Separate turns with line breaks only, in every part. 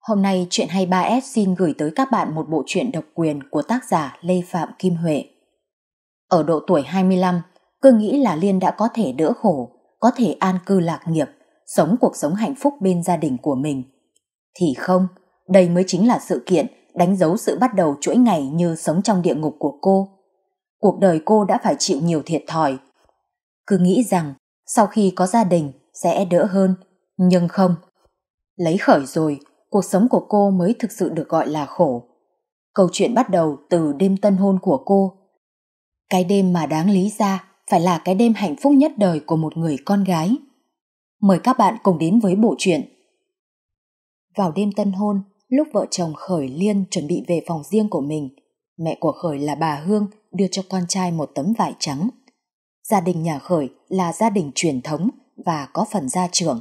Hôm nay chuyện 23S xin gửi tới các bạn một bộ truyện độc quyền của tác giả Lê Phạm Kim Huệ. Ở độ tuổi 25, cứ nghĩ là Liên đã có thể đỡ khổ, có thể an cư lạc nghiệp, sống cuộc sống hạnh phúc bên gia đình của mình. Thì không, đây mới chính là sự kiện đánh dấu sự bắt đầu chuỗi ngày như sống trong địa ngục của cô. Cuộc đời cô đã phải chịu nhiều thiệt thòi. Cứ nghĩ rằng sau khi có gia đình sẽ đỡ hơn, nhưng không. Lấy khởi rồi cuộc sống của cô mới thực sự được gọi là khổ. Câu chuyện bắt đầu từ đêm tân hôn của cô. Cái đêm mà đáng lý ra phải là cái đêm hạnh phúc nhất đời của một người con gái. Mời các bạn cùng đến với bộ truyện. Vào đêm tân hôn, lúc vợ chồng Khởi Liên chuẩn bị về phòng riêng của mình, mẹ của Khởi là bà Hương đưa cho con trai một tấm vải trắng. Gia đình nhà Khởi là gia đình truyền thống và có phần gia trưởng.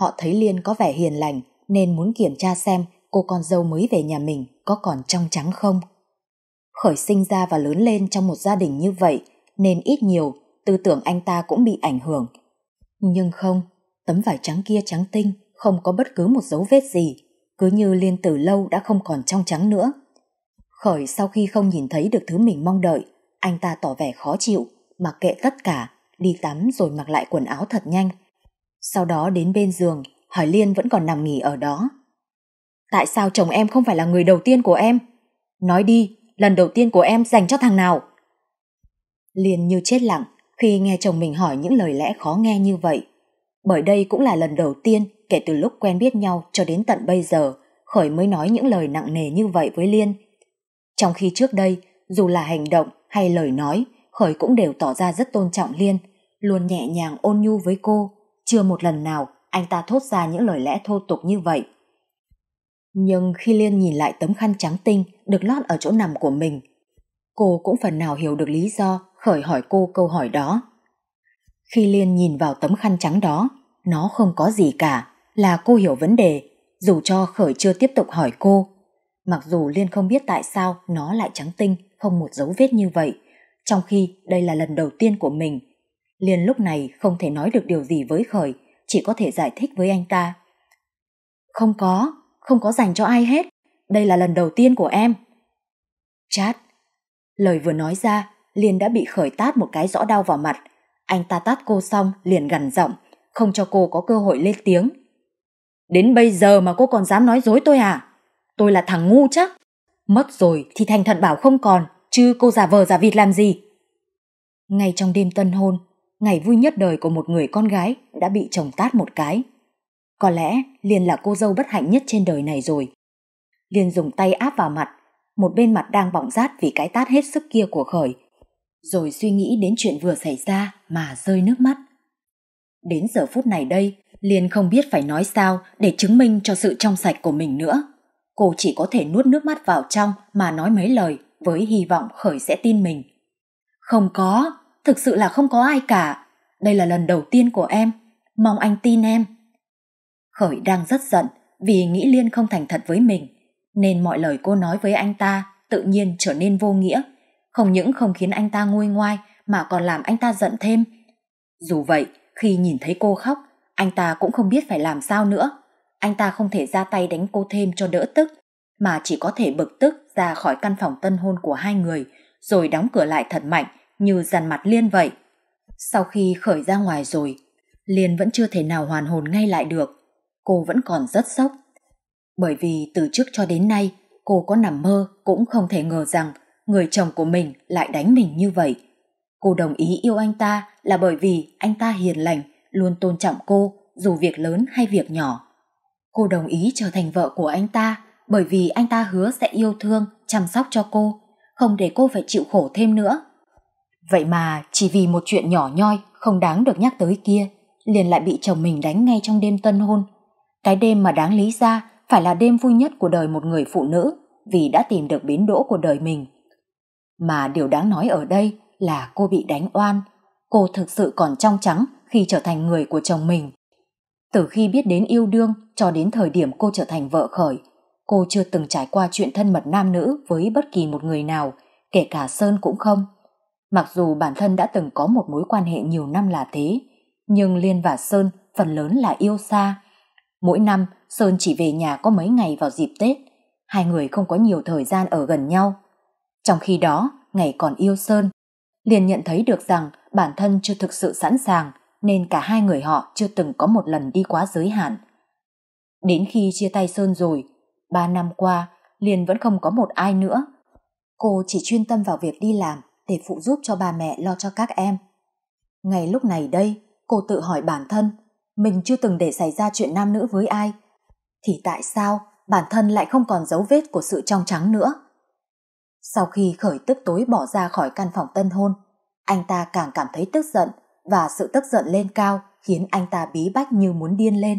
Họ thấy Liên có vẻ hiền lành nên muốn kiểm tra xem cô con dâu mới về nhà mình có còn trong trắng không. Khởi sinh ra và lớn lên trong một gia đình như vậy nên ít nhiều tư tưởng anh ta cũng bị ảnh hưởng. Nhưng không, tấm vải trắng kia trắng tinh, không có bất cứ một dấu vết gì, cứ như liên từ lâu đã không còn trong trắng nữa. Khởi sau khi không nhìn thấy được thứ mình mong đợi, anh ta tỏ vẻ khó chịu, mặc kệ tất cả, đi tắm rồi mặc lại quần áo thật nhanh. Sau đó đến bên giường, Hỏi Liên vẫn còn nằm nghỉ ở đó. Tại sao chồng em không phải là người đầu tiên của em? Nói đi, lần đầu tiên của em dành cho thằng nào? Liên như chết lặng khi nghe chồng mình hỏi những lời lẽ khó nghe như vậy. Bởi đây cũng là lần đầu tiên kể từ lúc quen biết nhau cho đến tận bây giờ Khởi mới nói những lời nặng nề như vậy với Liên. Trong khi trước đây, dù là hành động hay lời nói, Khởi cũng đều tỏ ra rất tôn trọng Liên, luôn nhẹ nhàng ôn nhu với cô, chưa một lần nào anh ta thốt ra những lời lẽ thô tục như vậy. Nhưng khi Liên nhìn lại tấm khăn trắng tinh được lót ở chỗ nằm của mình, cô cũng phần nào hiểu được lý do khởi hỏi cô câu hỏi đó. Khi Liên nhìn vào tấm khăn trắng đó, nó không có gì cả, là cô hiểu vấn đề, dù cho khởi chưa tiếp tục hỏi cô. Mặc dù Liên không biết tại sao nó lại trắng tinh, không một dấu vết như vậy, trong khi đây là lần đầu tiên của mình. Liên lúc này không thể nói được điều gì với khởi, chỉ có thể giải thích với anh ta. Không có, không có dành cho ai hết. Đây là lần đầu tiên của em. Chát. Lời vừa nói ra, liên đã bị khởi tát một cái rõ đau vào mặt. Anh ta tát cô xong, liền gằn giọng, không cho cô có cơ hội lên tiếng. Đến bây giờ mà cô còn dám nói dối tôi à? Tôi là thằng ngu chắc. Mất rồi thì thành thật bảo không còn, chứ cô giả vờ giả vịt làm gì? Ngay trong đêm tân hôn, ngày vui nhất đời của một người con gái đã bị chồng tát một cái. Có lẽ Liên là cô dâu bất hạnh nhất trên đời này rồi. Liên dùng tay áp vào mặt, một bên mặt đang bỏng rát vì cái tát hết sức kia của Khởi, rồi suy nghĩ đến chuyện vừa xảy ra mà rơi nước mắt. Đến giờ phút này đây, Liên không biết phải nói sao để chứng minh cho sự trong sạch của mình nữa. Cô chỉ có thể nuốt nước mắt vào trong mà nói mấy lời với hy vọng Khởi sẽ tin mình. Không có, thực sự là không có ai cả. Đây là lần đầu tiên của em, mong anh tin em. Khởi đang rất giận vì nghĩ Liên không thành thật với mình, nên mọi lời cô nói với anh ta tự nhiên trở nên vô nghĩa. Không những không khiến anh ta nguôi ngoai mà còn làm anh ta giận thêm. Dù vậy, khi nhìn thấy cô khóc, anh ta cũng không biết phải làm sao nữa. Anh ta không thể ra tay đánh cô thêm cho đỡ tức, mà chỉ có thể bực tức ra khỏi căn phòng tân hôn của hai người, rồi đóng cửa lại thật mạnh như dằn mặt Liên vậy. Sau khi khởi ra ngoài rồi, Liên vẫn chưa thể nào hoàn hồn ngay lại được. Cô vẫn còn rất sốc. Bởi vì từ trước cho đến nay, cô có nằm mơ cũng không thể ngờ rằng người chồng của mình lại đánh mình như vậy. Cô đồng ý yêu anh ta là bởi vì anh ta hiền lành, luôn tôn trọng cô dù việc lớn hay việc nhỏ. Cô đồng ý trở thành vợ của anh ta bởi vì anh ta hứa sẽ yêu thương, chăm sóc cho cô, không để cô phải chịu khổ thêm nữa. Vậy mà chỉ vì một chuyện nhỏ nhoi không đáng được nhắc tới kia, liền lại bị chồng mình đánh ngay trong đêm tân hôn. Cái đêm mà đáng lý ra phải là đêm vui nhất của đời một người phụ nữ vì đã tìm được biến đỗ của đời mình. Mà điều đáng nói ở đây là cô bị đánh oan. Cô thực sự còn trong trắng khi trở thành người của chồng mình. Từ khi biết đến yêu đương cho đến thời điểm cô trở thành vợ khởi, cô chưa từng trải qua chuyện thân mật nam nữ với bất kỳ một người nào, kể cả Sơn cũng không. Mặc dù bản thân đã từng có một mối quan hệ nhiều năm là thế, nhưng Liên và Sơn phần lớn là yêu xa. Mỗi năm, Sơn chỉ về nhà có mấy ngày vào dịp Tết, hai người không có nhiều thời gian ở gần nhau. Trong khi đó, ngày còn yêu Sơn, Liên nhận thấy được rằng bản thân chưa thực sự sẵn sàng, nên cả hai người họ chưa từng có một lần đi quá giới hạn. Đến khi chia tay Sơn rồi, ba năm qua, Liên vẫn không có một ai nữa. Cô chỉ chuyên tâm vào việc đi làm để phụ giúp cho bà mẹ lo cho các em. Ngay lúc này đây, cô tự hỏi bản thân, mình chưa từng để xảy ra chuyện nam nữ với ai, thì tại sao bản thân lại không còn dấu vết của sự trong trắng nữa? Sau khi khởi tức tối bỏ ra khỏi căn phòng tân hôn, anh ta càng cảm thấy tức giận và sự tức giận lên cao khiến anh ta bí bách như muốn điên lên.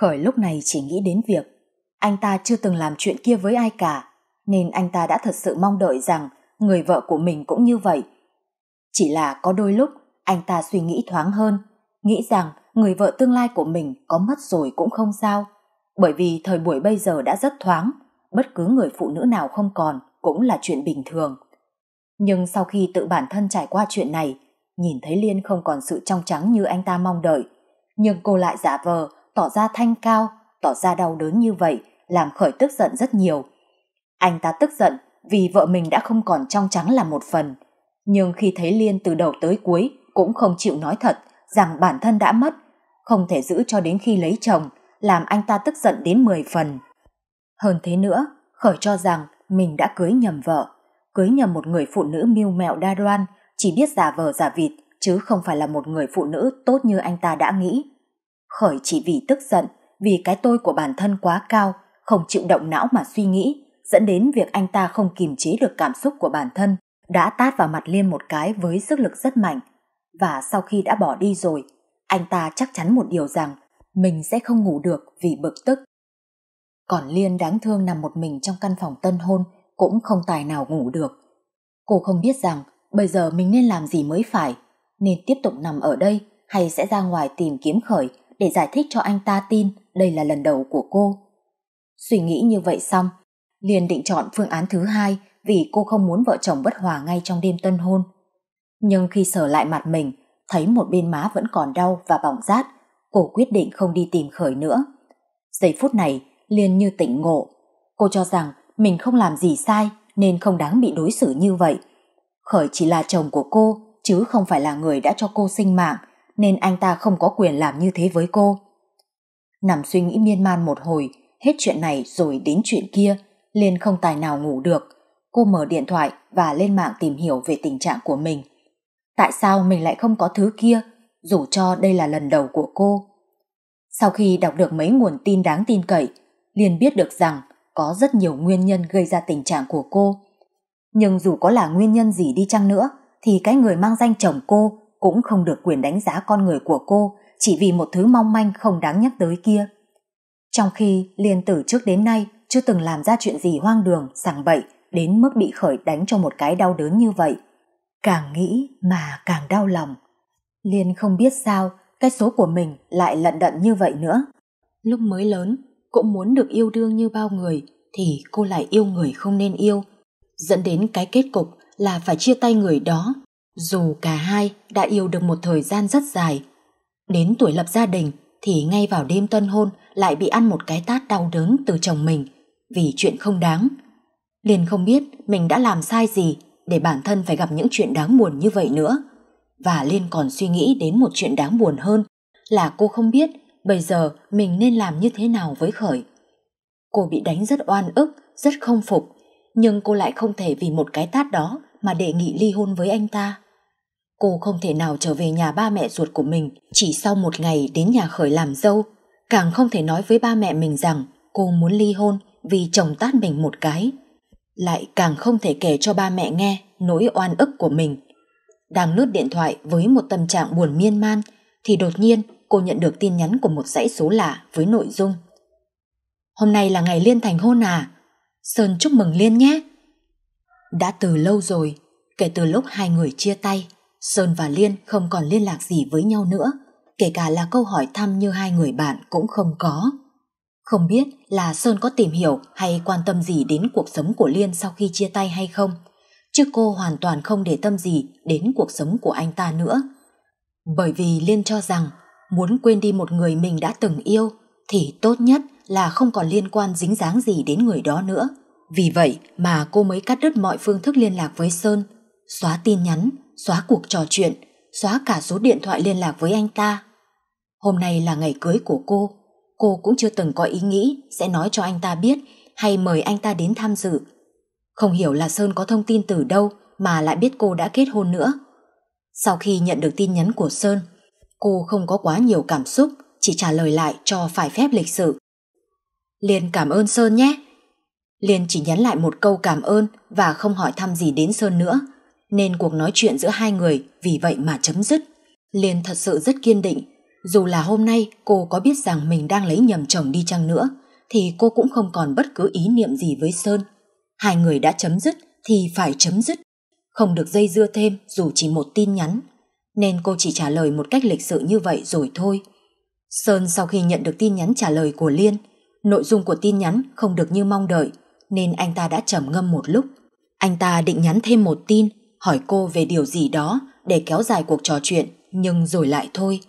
Khởi lúc này chỉ nghĩ đến việc anh ta chưa từng làm chuyện kia với ai cả, nên anh ta đã thật sự mong đợi rằng người vợ của mình cũng như vậy. Chỉ là có đôi lúc anh ta suy nghĩ thoáng hơn, nghĩ rằng người vợ tương lai của mình có mất rồi cũng không sao, bởi vì thời buổi bây giờ đã rất thoáng, bất cứ người phụ nữ nào không còn cũng là chuyện bình thường. Nhưng sau khi tự bản thân trải qua chuyện này, nhìn thấy Liên không còn sự trong trắng như anh ta mong đợi, nhưng cô lại giả vờ, tỏ ra thanh cao, tỏ ra đau đớn như vậy, làm khởi tức giận rất nhiều. Anh ta tức giận vì vợ mình đã không còn trong trắng là một phần. Nhưng khi thấy Liên từ đầu tới cuối cũng không chịu nói thật rằng bản thân đã mất, không thể giữ cho đến khi lấy chồng, làm anh ta tức giận đến 10 phần. Hơn thế nữa, Khởi cho rằng mình đã cưới nhầm vợ, cưới nhầm một người phụ nữ mưu mẹo đa đoan, chỉ biết giả vờ giả vịt, chứ không phải là một người phụ nữ tốt như anh ta đã nghĩ. Khởi chỉ vì tức giận, vì cái tôi của bản thân quá cao, không chịu động não mà suy nghĩ, dẫn đến việc anh ta không kìm chế được cảm xúc của bản thân, đã tát vào mặt Liên một cái với sức lực rất mạnh. Và sau khi đã bỏ đi rồi, anh ta chắc chắn một điều rằng mình sẽ không ngủ được vì bực tức. Còn Liên đáng thương nằm một mình trong căn phòng tân hôn cũng không tài nào ngủ được. Cô không biết rằng bây giờ mình nên làm gì mới phải, nên tiếp tục nằm ở đây hay sẽ ra ngoài tìm kiếm khởi để giải thích cho anh ta tin đây là lần đầu của cô. Suy nghĩ như vậy xong, liền định chọn phương án thứ hai vì cô không muốn vợ chồng bất hòa ngay trong đêm tân hôn. Nhưng khi sở lại mặt mình, thấy một bên má vẫn còn đau và bỏng rát, cô quyết định không đi tìm khởi nữa. Giây phút này, liền như tỉnh ngộ. Cô cho rằng mình không làm gì sai nên không đáng bị đối xử như vậy. Khởi chỉ là chồng của cô, chứ không phải là người đã cho cô sinh mạng, nên anh ta không có quyền làm như thế với cô. Nằm suy nghĩ miên man một hồi, hết chuyện này rồi đến chuyện kia, Liên không tài nào ngủ được. Cô mở điện thoại và lên mạng tìm hiểu về tình trạng của mình. Tại sao mình lại không có thứ kia, dù cho đây là lần đầu của cô? Sau khi đọc được mấy nguồn tin đáng tin cậy, Liên biết được rằng có rất nhiều nguyên nhân gây ra tình trạng của cô. Nhưng dù có là nguyên nhân gì đi chăng nữa, thì cái người mang danh chồng cô cũng không được quyền đánh giá con người của cô chỉ vì một thứ mong manh không đáng nhắc tới kia. Trong khi Liên từ trước đến nay chưa từng làm ra chuyện gì hoang đường, sảng bậy đến mức bị khởi đánh cho một cái đau đớn như vậy. Càng nghĩ mà càng đau lòng. Liên không biết sao cái số của mình lại lận đận như vậy nữa. Lúc mới lớn, cũng muốn được yêu đương như bao người thì cô lại yêu người không nên yêu. Dẫn đến cái kết cục là phải chia tay người đó dù cả hai đã yêu được một thời gian rất dài. Đến tuổi lập gia đình thì ngay vào đêm tân hôn lại bị ăn một cái tát đau đớn từ chồng mình – vì chuyện không đáng. liên không biết mình đã làm sai gì để bản thân phải gặp những chuyện đáng buồn như vậy nữa. Và Liên còn suy nghĩ đến một chuyện đáng buồn hơn là cô không biết bây giờ mình nên làm như thế nào với Khởi. Cô bị đánh rất oan ức, rất không phục, nhưng cô lại không thể vì một cái tát đó mà đề nghị ly hôn với anh ta. Cô không thể nào trở về nhà ba mẹ ruột của mình chỉ sau một ngày đến nhà Khởi làm dâu, càng không thể nói với ba mẹ mình rằng cô muốn ly hôn vì chồng tát mình một cái. Lại càng không thể kể cho ba mẹ nghe nỗi oan ức của mình. Đang lướt điện thoại với một tâm trạng buồn miên man thì đột nhiên cô nhận được tin nhắn của một dãy số lạ với nội dung. Hôm nay là ngày Liên thành hôn à? Sơn chúc mừng Liên nhé. Đã từ lâu rồi, kể từ lúc hai người chia tay, Sơn và Liên không còn liên lạc gì với nhau nữa, kể cả là câu hỏi thăm như hai người bạn cũng không có. Không biết là Sơn có tìm hiểu hay quan tâm gì đến cuộc sống của Liên sau khi chia tay hay không, chứ cô hoàn toàn không để tâm gì đến cuộc sống của anh ta nữa. Bởi vì Liên cho rằng muốn quên đi một người mình đã từng yêu thì tốt nhất là không còn liên quan dính dáng gì đến người đó nữa. Vì vậy mà cô mới cắt đứt mọi phương thức liên lạc với Sơn, xóa tin nhắn, xóa cuộc trò chuyện, xóa cả số điện thoại liên lạc với anh ta. Hôm nay là ngày cưới của cô, cô cũng chưa từng có ý nghĩ sẽ nói cho anh ta biết hay mời anh ta đến tham dự. Không hiểu là Sơn có thông tin từ đâu mà lại biết cô đã kết hôn nữa. Sau khi nhận được tin nhắn của Sơn, cô không có quá nhiều cảm xúc, chỉ trả lời lại cho phải phép lịch sự. Liên cảm ơn Sơn nhé. Liên chỉ nhắn lại một câu cảm ơn và không hỏi thăm gì đến Sơn nữa, nên cuộc nói chuyện giữa hai người vì vậy mà chấm dứt. Liên thật sự rất kiên định dù là hôm nay cô có biết rằng mình đang lấy nhầm chồng đi chăng nữa, thì cô cũng không còn bất cứ ý niệm gì với Sơn. Hai người đã chấm dứt thì phải chấm dứt, không được dây dưa thêm dù chỉ một tin nhắn. Nên cô chỉ trả lời một cách lịch sự như vậy rồi thôi. Sơn sau khi nhận được tin nhắn trả lời của Liên, nội dung của tin nhắn không được như mong đợi, nên anh ta đã trầm ngâm một lúc. Anh ta định nhắn thêm một tin, hỏi cô về điều gì đó để kéo dài cuộc trò chuyện, nhưng rồi lại thôi,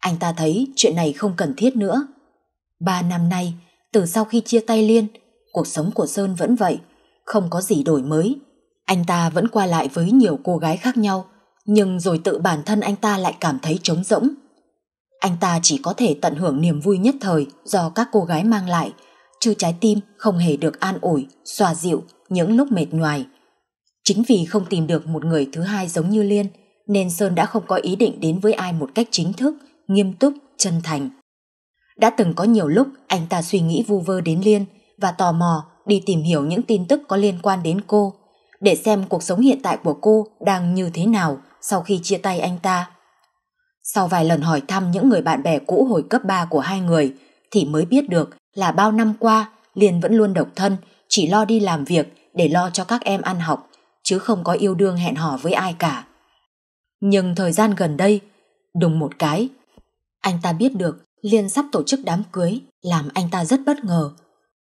anh ta thấy chuyện này không cần thiết nữa. Ba năm nay, từ sau khi chia tay Liên, cuộc sống của Sơn vẫn vậy, không có gì đổi mới. Anh ta vẫn qua lại với nhiều cô gái khác nhau, nhưng rồi tự bản thân anh ta lại cảm thấy trống rỗng. Anh ta chỉ có thể tận hưởng niềm vui nhất thời do các cô gái mang lại, chứ trái tim không hề được an ủi, xoa dịu những lúc mệt nhoài. Chính vì không tìm được một người thứ hai giống như Liên, nên Sơn đã không có ý định đến với ai một cách chính thức – nghiêm túc, chân thành. Đã từng có nhiều lúc anh ta suy nghĩ vu vơ đến Liên và tò mò đi tìm hiểu những tin tức có liên quan đến cô, để xem cuộc sống hiện tại của cô đang như thế nào sau khi chia tay anh ta. Sau vài lần hỏi thăm những người bạn bè cũ hồi cấp 3 của hai người thì mới biết được là bao năm qua Liên vẫn luôn độc thân, chỉ lo đi làm việc để lo cho các em ăn học, chứ không có yêu đương hẹn hò với ai cả. Nhưng thời gian gần đây, đùng một cái, anh ta biết được Liên sắp tổ chức đám cưới làm anh ta rất bất ngờ.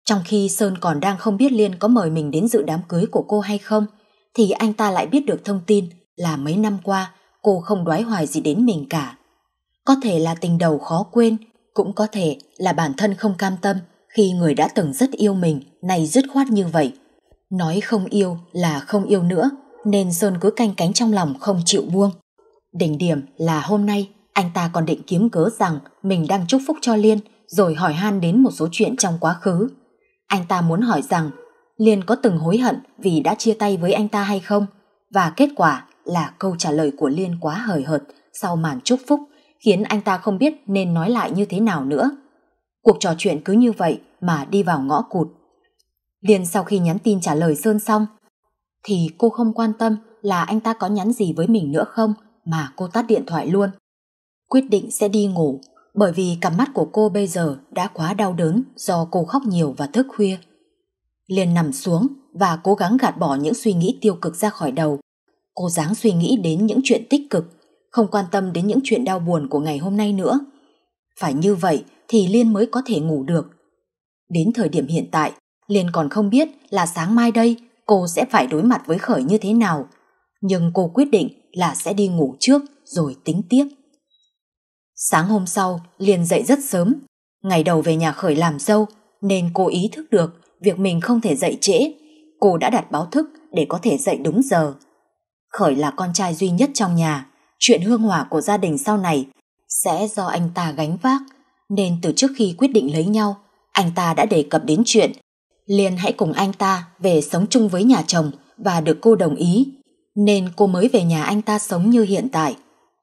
Trong khi Sơn còn đang không biết Liên có mời mình đến dự đám cưới của cô hay không, thì anh ta lại biết được thông tin là mấy năm qua cô không đoái hoài gì đến mình cả. Có thể là tình đầu khó quên, cũng có thể là bản thân không cam tâm khi người đã từng rất yêu mình này dứt khoát như vậy. Nói không yêu là không yêu nữa, nên Sơn cứ canh cánh trong lòng không chịu buông. Đỉnh điểm là hôm nay anh ta còn định kiếm cớ rằng mình đang chúc phúc cho Liên rồi hỏi han đến một số chuyện trong quá khứ. Anh ta muốn hỏi rằng Liên có từng hối hận vì đã chia tay với anh ta hay không? Và kết quả là câu trả lời của Liên quá hời hợt sau màn chúc phúc khiến anh ta không biết nên nói lại như thế nào nữa. Cuộc trò chuyện cứ như vậy mà đi vào ngõ cụt. Liên sau khi nhắn tin trả lời Sơn xong thì cô không quan tâm là anh ta có nhắn gì với mình nữa không mà cô tắt điện thoại luôn quyết định sẽ đi ngủ bởi vì cặp mắt của cô bây giờ đã quá đau đớn do cô khóc nhiều và thức khuya. Liền nằm xuống và cố gắng gạt bỏ những suy nghĩ tiêu cực ra khỏi đầu. Cô dáng suy nghĩ đến những chuyện tích cực, không quan tâm đến những chuyện đau buồn của ngày hôm nay nữa. Phải như vậy thì Liên mới có thể ngủ được. Đến thời điểm hiện tại, Liên còn không biết là sáng mai đây cô sẽ phải đối mặt với Khởi như thế nào. Nhưng cô quyết định là sẽ đi ngủ trước rồi tính tiếp. Sáng hôm sau, liền dậy rất sớm. Ngày đầu về nhà khởi làm dâu, nên cô ý thức được việc mình không thể dậy trễ. Cô đã đặt báo thức để có thể dậy đúng giờ. Khởi là con trai duy nhất trong nhà. Chuyện hương hỏa của gia đình sau này sẽ do anh ta gánh vác. Nên từ trước khi quyết định lấy nhau, anh ta đã đề cập đến chuyện liền hãy cùng anh ta về sống chung với nhà chồng và được cô đồng ý. Nên cô mới về nhà anh ta sống như hiện tại.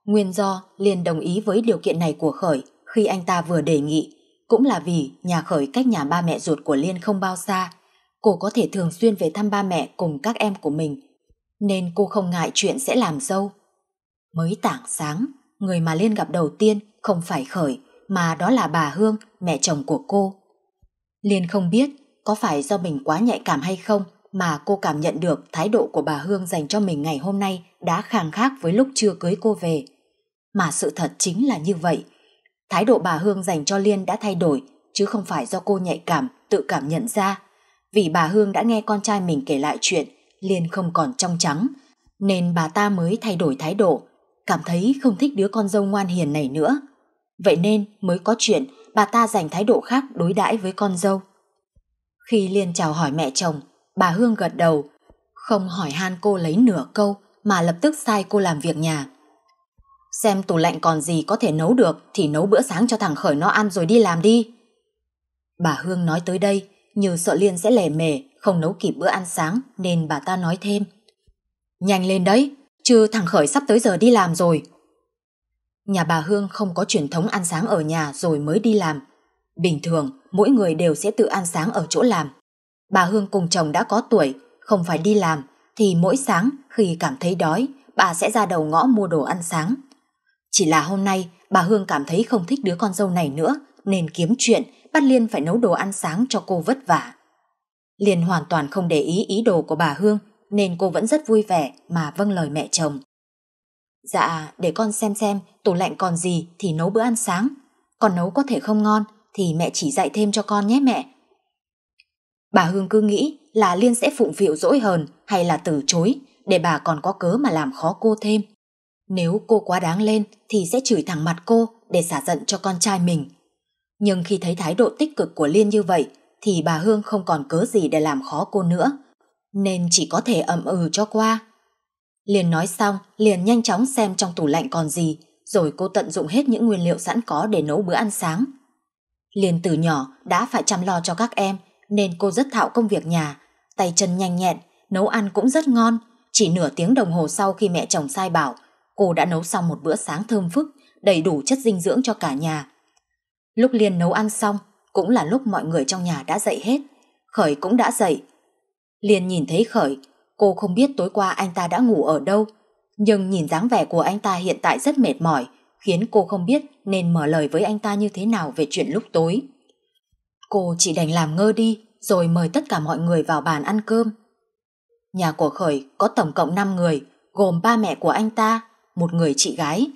Nguyên do liền đồng ý với điều kiện này của Khởi khi anh ta vừa đề nghị, cũng là vì nhà Khởi cách nhà ba mẹ ruột của Liên không bao xa. Cô có thể thường xuyên về thăm ba mẹ cùng các em của mình, nên cô không ngại chuyện sẽ làm dâu. Mới tảng sáng, người mà Liên gặp đầu tiên không phải Khởi, mà đó là bà Hương, mẹ chồng của cô. Liên không biết có phải do mình quá nhạy cảm hay không mà cô cảm nhận được thái độ của bà Hương dành cho mình ngày hôm nay đã khàng khác với lúc chưa cưới cô về mà sự thật chính là như vậy. Thái độ bà Hương dành cho Liên đã thay đổi, chứ không phải do cô nhạy cảm, tự cảm nhận ra. Vì bà Hương đã nghe con trai mình kể lại chuyện, Liên không còn trong trắng, nên bà ta mới thay đổi thái độ, cảm thấy không thích đứa con dâu ngoan hiền này nữa. Vậy nên mới có chuyện bà ta dành thái độ khác đối đãi với con dâu. Khi Liên chào hỏi mẹ chồng, bà Hương gật đầu, không hỏi han cô lấy nửa câu mà lập tức sai cô làm việc nhà xem tủ lạnh còn gì có thể nấu được thì nấu bữa sáng cho thằng Khởi nó ăn rồi đi làm đi. Bà Hương nói tới đây, như sợ Liên sẽ lề mề, không nấu kịp bữa ăn sáng nên bà ta nói thêm. Nhanh lên đấy, chứ thằng Khởi sắp tới giờ đi làm rồi. Nhà bà Hương không có truyền thống ăn sáng ở nhà rồi mới đi làm. Bình thường, mỗi người đều sẽ tự ăn sáng ở chỗ làm. Bà Hương cùng chồng đã có tuổi, không phải đi làm, thì mỗi sáng khi cảm thấy đói, bà sẽ ra đầu ngõ mua đồ ăn sáng chỉ là hôm nay bà Hương cảm thấy không thích đứa con dâu này nữa nên kiếm chuyện bắt Liên phải nấu đồ ăn sáng cho cô vất vả. Liên hoàn toàn không để ý ý đồ của bà Hương nên cô vẫn rất vui vẻ mà vâng lời mẹ chồng. Dạ, để con xem xem tủ lạnh còn gì thì nấu bữa ăn sáng. Còn nấu có thể không ngon thì mẹ chỉ dạy thêm cho con nhé mẹ. Bà Hương cứ nghĩ là Liên sẽ phụng phịu dỗi hờn hay là từ chối để bà còn có cớ mà làm khó cô thêm. Nếu cô quá đáng lên thì sẽ chửi thẳng mặt cô để xả giận cho con trai mình. Nhưng khi thấy thái độ tích cực của Liên như vậy thì bà Hương không còn cớ gì để làm khó cô nữa, nên chỉ có thể ậm ừ cho qua. Liên nói xong, liền nhanh chóng xem trong tủ lạnh còn gì, rồi cô tận dụng hết những nguyên liệu sẵn có để nấu bữa ăn sáng. Liên từ nhỏ đã phải chăm lo cho các em nên cô rất thạo công việc nhà, tay chân nhanh nhẹn, nấu ăn cũng rất ngon. Chỉ nửa tiếng đồng hồ sau khi mẹ chồng sai bảo cô đã nấu xong một bữa sáng thơm phức, đầy đủ chất dinh dưỡng cho cả nhà. Lúc Liên nấu ăn xong, cũng là lúc mọi người trong nhà đã dậy hết. Khởi cũng đã dậy. Liên nhìn thấy Khởi, cô không biết tối qua anh ta đã ngủ ở đâu, nhưng nhìn dáng vẻ của anh ta hiện tại rất mệt mỏi, khiến cô không biết nên mở lời với anh ta như thế nào về chuyện lúc tối. Cô chỉ đành làm ngơ đi, rồi mời tất cả mọi người vào bàn ăn cơm. Nhà của Khởi có tổng cộng 5 người, gồm ba mẹ của anh ta, một người chị gái.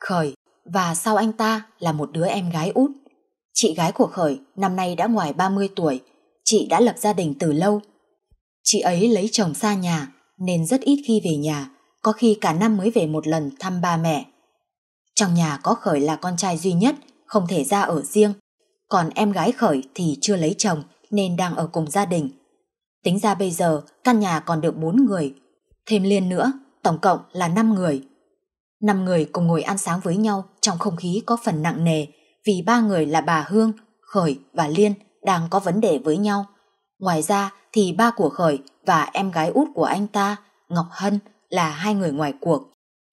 Khởi và sau anh ta là một đứa em gái út. Chị gái của Khởi năm nay đã ngoài 30 tuổi, chị đã lập gia đình từ lâu. Chị ấy lấy chồng xa nhà nên rất ít khi về nhà, có khi cả năm mới về một lần thăm ba mẹ. Trong nhà có Khởi là con trai duy nhất, không thể ra ở riêng. Còn em gái Khởi thì chưa lấy chồng nên đang ở cùng gia đình. Tính ra bây giờ căn nhà còn được 4 người, thêm Liên nữa, tổng cộng là 5 người. Năm người cùng ngồi ăn sáng với nhau trong không khí có phần nặng nề vì ba người là bà Hương, Khởi và Liên đang có vấn đề với nhau. Ngoài ra thì ba của Khởi và em gái út của anh ta, Ngọc Hân, là hai người ngoài cuộc.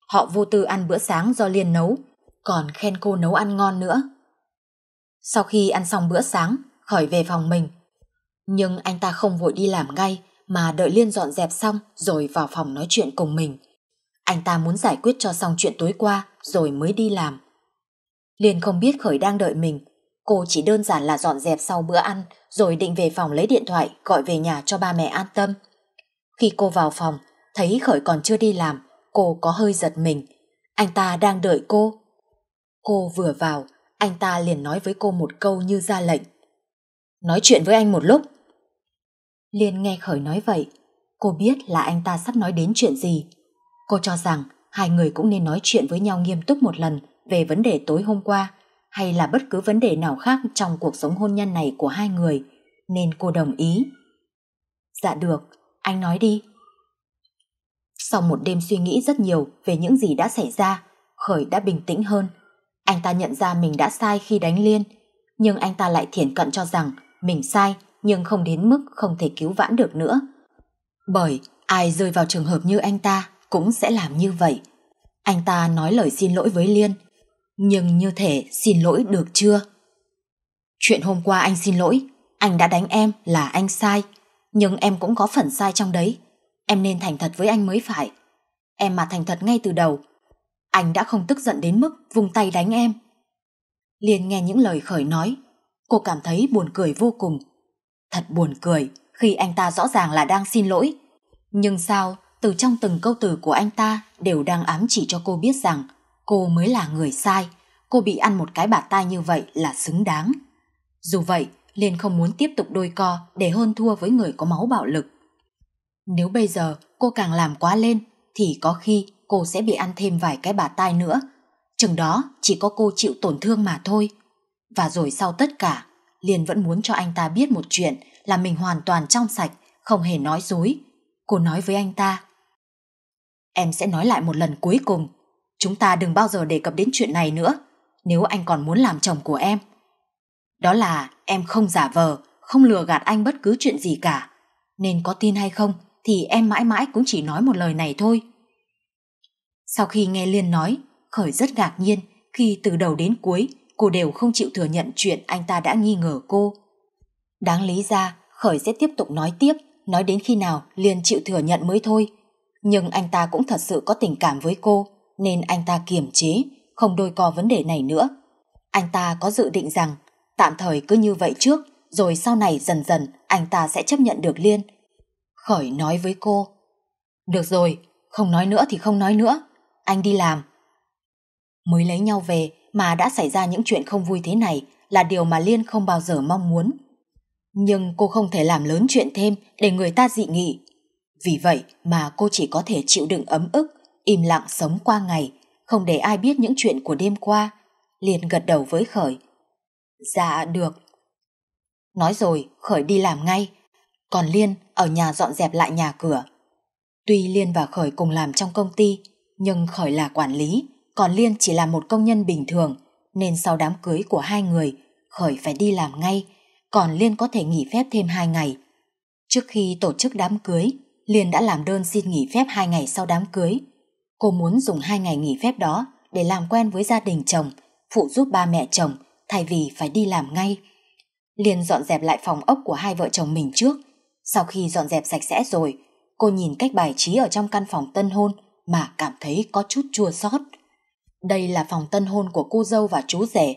Họ vô tư ăn bữa sáng do Liên nấu, còn khen cô nấu ăn ngon nữa. Sau khi ăn xong bữa sáng, Khởi về phòng mình. Nhưng anh ta không vội đi làm ngay mà đợi Liên dọn dẹp xong rồi vào phòng nói chuyện cùng mình. Anh ta muốn giải quyết cho xong chuyện tối qua rồi mới đi làm. Liên không biết Khởi đang đợi mình. Cô chỉ đơn giản là dọn dẹp sau bữa ăn rồi định về phòng lấy điện thoại gọi về nhà cho ba mẹ an tâm. Khi cô vào phòng, thấy Khởi còn chưa đi làm, cô có hơi giật mình. Anh ta đang đợi cô. Cô vừa vào, anh ta liền nói với cô một câu như ra lệnh. Nói chuyện với anh một lúc. Liên nghe Khởi nói vậy, cô biết là anh ta sắp nói đến chuyện gì Cô cho rằng hai người cũng nên nói chuyện với nhau nghiêm túc một lần về vấn đề tối hôm qua hay là bất cứ vấn đề nào khác trong cuộc sống hôn nhân này của hai người nên cô đồng ý. Dạ được, anh nói đi. Sau một đêm suy nghĩ rất nhiều về những gì đã xảy ra, Khởi đã bình tĩnh hơn. Anh ta nhận ra mình đã sai khi đánh Liên, nhưng anh ta lại thiển cận cho rằng mình sai nhưng không đến mức không thể cứu vãn được nữa. Bởi ai rơi vào trường hợp như anh ta cũng sẽ làm như vậy. Anh ta nói lời xin lỗi với Liên, nhưng như thể xin lỗi được chưa? Chuyện hôm qua anh xin lỗi, anh đã đánh em là anh sai, nhưng em cũng có phần sai trong đấy. Em nên thành thật với anh mới phải. Em mà thành thật ngay từ đầu, anh đã không tức giận đến mức vung tay đánh em. Liên nghe những lời khởi nói, cô cảm thấy buồn cười vô cùng. Thật buồn cười khi anh ta rõ ràng là đang xin lỗi, nhưng sao từ trong từng câu từ của anh ta đều đang ám chỉ cho cô biết rằng cô mới là người sai, cô bị ăn một cái bạt tai như vậy là xứng đáng. Dù vậy, Liên không muốn tiếp tục đôi co để hơn thua với người có máu bạo lực. Nếu bây giờ cô càng làm quá lên thì có khi cô sẽ bị ăn thêm vài cái bạt tai nữa. Chừng đó chỉ có cô chịu tổn thương mà thôi. Và rồi sau tất cả, Liên vẫn muốn cho anh ta biết một chuyện là mình hoàn toàn trong sạch, không hề nói dối, Cô nói với anh ta. Em sẽ nói lại một lần cuối cùng. Chúng ta đừng bao giờ đề cập đến chuyện này nữa nếu anh còn muốn làm chồng của em. Đó là em không giả vờ, không lừa gạt anh bất cứ chuyện gì cả. Nên có tin hay không thì em mãi mãi cũng chỉ nói một lời này thôi. Sau khi nghe Liên nói, Khởi rất ngạc nhiên khi từ đầu đến cuối cô đều không chịu thừa nhận chuyện anh ta đã nghi ngờ cô. Đáng lý ra Khởi sẽ tiếp tục nói tiếp nói đến khi nào liền chịu thừa nhận mới thôi. Nhưng anh ta cũng thật sự có tình cảm với cô, nên anh ta kiềm chế, không đôi co vấn đề này nữa. Anh ta có dự định rằng, tạm thời cứ như vậy trước, rồi sau này dần dần anh ta sẽ chấp nhận được Liên. Khởi nói với cô, được rồi, không nói nữa thì không nói nữa, anh đi làm. Mới lấy nhau về mà đã xảy ra những chuyện không vui thế này là điều mà Liên không bao giờ mong muốn. Nhưng cô không thể làm lớn chuyện thêm để người ta dị nghị. Vì vậy mà cô chỉ có thể chịu đựng ấm ức, im lặng sống qua ngày, không để ai biết những chuyện của đêm qua. Liền gật đầu với Khởi. Dạ được. Nói rồi Khởi đi làm ngay, còn Liên ở nhà dọn dẹp lại nhà cửa. Tuy Liên và Khởi cùng làm trong công ty, nhưng Khởi là quản lý, còn Liên chỉ là một công nhân bình thường, nên sau đám cưới của hai người, Khởi phải đi làm ngay còn Liên có thể nghỉ phép thêm 2 ngày. Trước khi tổ chức đám cưới, Liên đã làm đơn xin nghỉ phép 2 ngày sau đám cưới. Cô muốn dùng 2 ngày nghỉ phép đó để làm quen với gia đình chồng, phụ giúp ba mẹ chồng thay vì phải đi làm ngay. Liên dọn dẹp lại phòng ốc của hai vợ chồng mình trước. Sau khi dọn dẹp sạch sẽ rồi, cô nhìn cách bài trí ở trong căn phòng tân hôn mà cảm thấy có chút chua xót. Đây là phòng tân hôn của cô dâu và chú rể.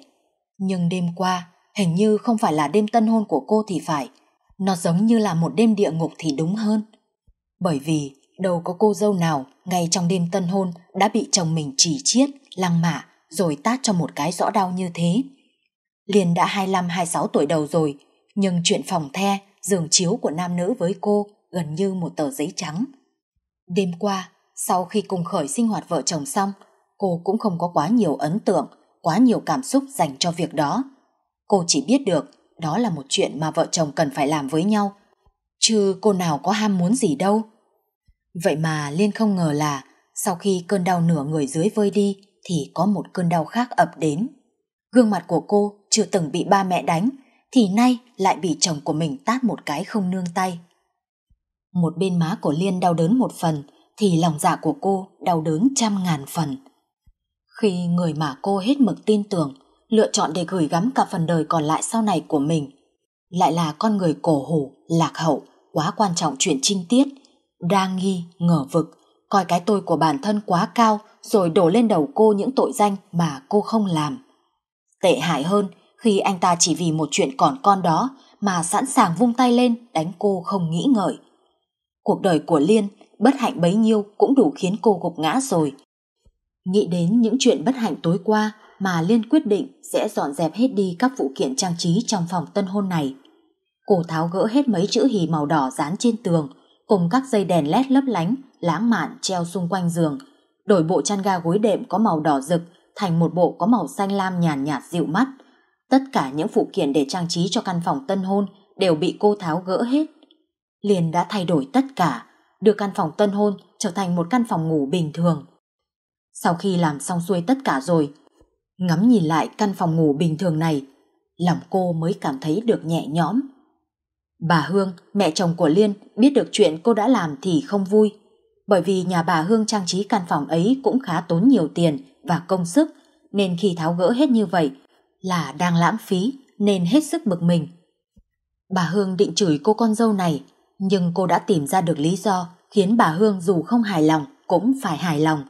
Nhưng đêm qua, Hình như không phải là đêm tân hôn của cô thì phải, nó giống như là một đêm địa ngục thì đúng hơn. Bởi vì đâu có cô dâu nào ngay trong đêm tân hôn đã bị chồng mình chỉ chiết, lăng mạ rồi tát cho một cái rõ đau như thế. Liên đã 25-26 tuổi đầu rồi, nhưng chuyện phòng the, giường chiếu của nam nữ với cô gần như một tờ giấy trắng. Đêm qua, sau khi cùng khởi sinh hoạt vợ chồng xong, cô cũng không có quá nhiều ấn tượng, quá nhiều cảm xúc dành cho việc đó. Cô chỉ biết được đó là một chuyện mà vợ chồng cần phải làm với nhau. Chứ cô nào có ham muốn gì đâu. Vậy mà Liên không ngờ là sau khi cơn đau nửa người dưới vơi đi thì có một cơn đau khác ập đến. Gương mặt của cô chưa từng bị ba mẹ đánh thì nay lại bị chồng của mình tát một cái không nương tay. Một bên má của Liên đau đớn một phần thì lòng dạ của cô đau đớn trăm ngàn phần. Khi người mà cô hết mực tin tưởng lựa chọn để gửi gắm cả phần đời còn lại sau này của mình. Lại là con người cổ hủ, lạc hậu, quá quan trọng chuyện trinh tiết, đa nghi, ngờ vực, coi cái tôi của bản thân quá cao rồi đổ lên đầu cô những tội danh mà cô không làm. Tệ hại hơn khi anh ta chỉ vì một chuyện còn con đó mà sẵn sàng vung tay lên đánh cô không nghĩ ngợi. Cuộc đời của Liên bất hạnh bấy nhiêu cũng đủ khiến cô gục ngã rồi. Nghĩ đến những chuyện bất hạnh tối qua mà Liên quyết định sẽ dọn dẹp hết đi các phụ kiện trang trí trong phòng tân hôn này. Cô tháo gỡ hết mấy chữ hì màu đỏ dán trên tường, cùng các dây đèn led lấp lánh, lãng mạn treo xung quanh giường, đổi bộ chăn ga gối đệm có màu đỏ rực thành một bộ có màu xanh lam nhàn nhạt, dịu mắt. Tất cả những phụ kiện để trang trí cho căn phòng tân hôn đều bị cô tháo gỡ hết. Liên đã thay đổi tất cả, đưa căn phòng tân hôn trở thành một căn phòng ngủ bình thường. Sau khi làm xong xuôi tất cả rồi, Ngắm nhìn lại căn phòng ngủ bình thường này, lòng cô mới cảm thấy được nhẹ nhõm. Bà Hương, mẹ chồng của Liên, biết được chuyện cô đã làm thì không vui, bởi vì nhà bà Hương trang trí căn phòng ấy cũng khá tốn nhiều tiền và công sức, nên khi tháo gỡ hết như vậy là đang lãng phí nên hết sức bực mình. Bà Hương định chửi cô con dâu này, nhưng cô đã tìm ra được lý do khiến bà Hương dù không hài lòng cũng phải hài lòng.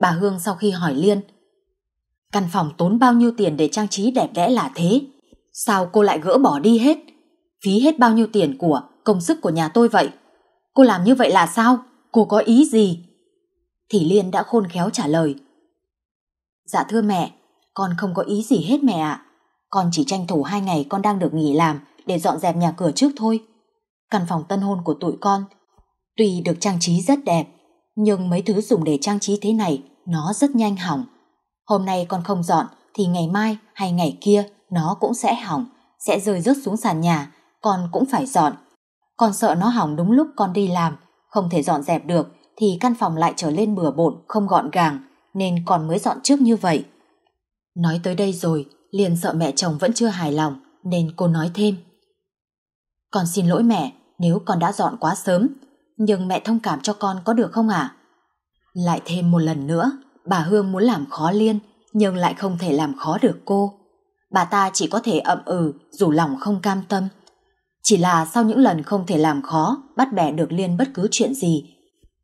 Bà Hương sau khi hỏi Liên Căn phòng tốn bao nhiêu tiền để trang trí đẹp đẽ là thế? Sao cô lại gỡ bỏ đi hết? Phí hết bao nhiêu tiền của, công sức của nhà tôi vậy? Cô làm như vậy là sao? Cô có ý gì? Thì Liên đã khôn khéo trả lời. Dạ thưa mẹ, con không có ý gì hết mẹ ạ. Con chỉ tranh thủ hai ngày con đang được nghỉ làm để dọn dẹp nhà cửa trước thôi. Căn phòng tân hôn của tụi con tuy được trang trí rất đẹp, nhưng mấy thứ dùng để trang trí thế này nó rất nhanh hỏng. Hôm nay con không dọn thì ngày mai hay ngày kia nó cũng sẽ hỏng, sẽ rơi rớt xuống sàn nhà, con cũng phải dọn. Con sợ nó hỏng đúng lúc con đi làm, không thể dọn dẹp được thì căn phòng lại trở lên bừa bộn không gọn gàng nên con mới dọn trước như vậy. Nói tới đây rồi, liền sợ mẹ chồng vẫn chưa hài lòng nên cô nói thêm. Con xin lỗi mẹ nếu con đã dọn quá sớm, nhưng mẹ thông cảm cho con có được không ạ? À? Lại thêm một lần nữa, bà Hương muốn làm khó Liên nhưng lại không thể làm khó được cô. Bà ta chỉ có thể ậm ừ dù lòng không cam tâm. Chỉ là sau những lần không thể làm khó, bắt bẻ được Liên bất cứ chuyện gì,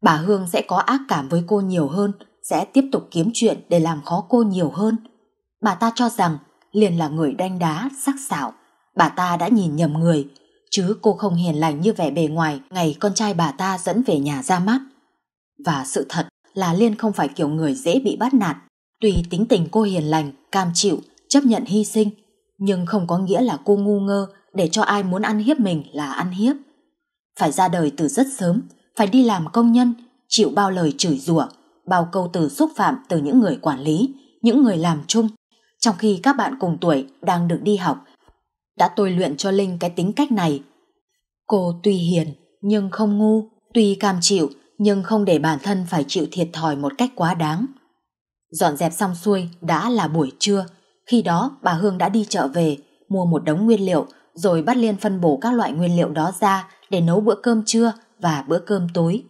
bà Hương sẽ có ác cảm với cô nhiều hơn, sẽ tiếp tục kiếm chuyện để làm khó cô nhiều hơn. Bà ta cho rằng Liên là người đanh đá, sắc sảo, bà ta đã nhìn nhầm người, chứ cô không hiền lành như vẻ bề ngoài ngày con trai bà ta dẫn về nhà ra mắt. Và sự thật là Liên không phải kiểu người dễ bị bắt nạt. Tùy tính tình cô hiền lành, cam chịu, chấp nhận hy sinh, nhưng không có nghĩa là cô ngu ngơ để cho ai muốn ăn hiếp mình là ăn hiếp. Phải ra đời từ rất sớm, phải đi làm công nhân, chịu bao lời chửi rủa, bao câu từ xúc phạm từ những người quản lý, những người làm chung. Trong khi các bạn cùng tuổi đang được đi học, đã tôi luyện cho Linh cái tính cách này. Cô tuy hiền nhưng không ngu, tuy cam chịu nhưng không để bản thân phải chịu thiệt thòi một cách quá đáng. Dọn dẹp xong xuôi đã là buổi trưa, khi đó bà Hương đã đi chợ về, mua một đống nguyên liệu rồi bắt Liên phân bổ các loại nguyên liệu đó ra để nấu bữa cơm trưa và bữa cơm tối.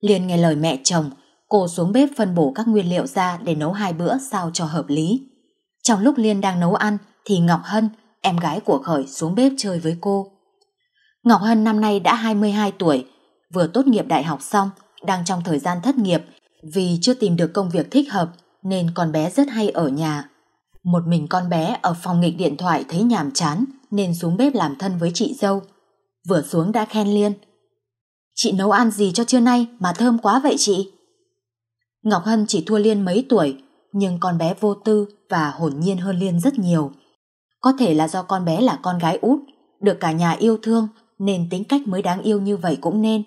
Liên nghe lời mẹ chồng, cô xuống bếp phân bổ các nguyên liệu ra để nấu hai bữa sao cho hợp lý. Trong lúc Liên đang nấu ăn thì Ngọc Hân, em gái của Khởi xuống bếp chơi với cô. Ngọc Hân năm nay đã 22 tuổi, vừa tốt nghiệp đại học xong, đang trong thời gian thất nghiệp vì chưa tìm được công việc thích hợp nên con bé rất hay ở nhà. Một mình con bé ở phòng nghịch điện thoại thấy nhàm chán nên xuống bếp làm thân với chị dâu. Vừa xuống đã khen Liên. Chị nấu ăn gì cho trưa nay mà thơm quá vậy chị? Ngọc Hân chỉ thua Liên mấy tuổi nhưng con bé vô tư và hồn nhiên hơn Liên rất nhiều. Có thể là do con bé là con gái út, được cả nhà yêu thương nên tính cách mới đáng yêu như vậy cũng nên.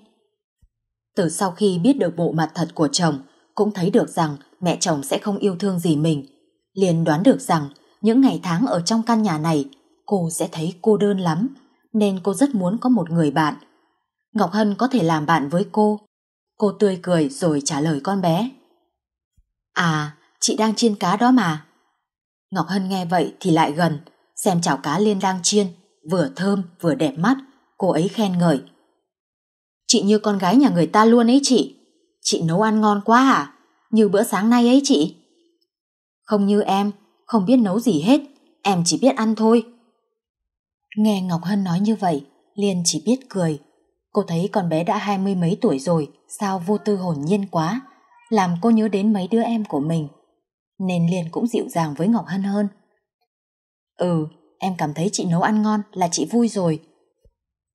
Từ sau khi biết được bộ mặt thật của chồng, cũng thấy được rằng mẹ chồng sẽ không yêu thương gì mình. Liền đoán được rằng những ngày tháng ở trong căn nhà này cô sẽ thấy cô đơn lắm nên cô rất muốn có một người bạn. Ngọc Hân có thể làm bạn với cô. Cô tươi cười rồi trả lời con bé. À, chị đang chiên cá đó mà. Ngọc Hân nghe vậy thì lại gần, xem chảo cá Liên đang chiên, vừa thơm vừa đẹp mắt, cô ấy khen ngợi Chị như con gái nhà người ta luôn ấy chị. Chị nấu ăn ngon quá à? Như bữa sáng nay ấy chị. Không như em, không biết nấu gì hết. Em chỉ biết ăn thôi. Nghe Ngọc Hân nói như vậy, Liên chỉ biết cười. Cô thấy con bé đã hai mươi mấy tuổi rồi, sao vô tư hồn nhiên quá, làm cô nhớ đến mấy đứa em của mình. Nên Liên cũng dịu dàng với Ngọc Hân hơn. Ừ, em cảm thấy chị nấu ăn ngon là chị vui rồi.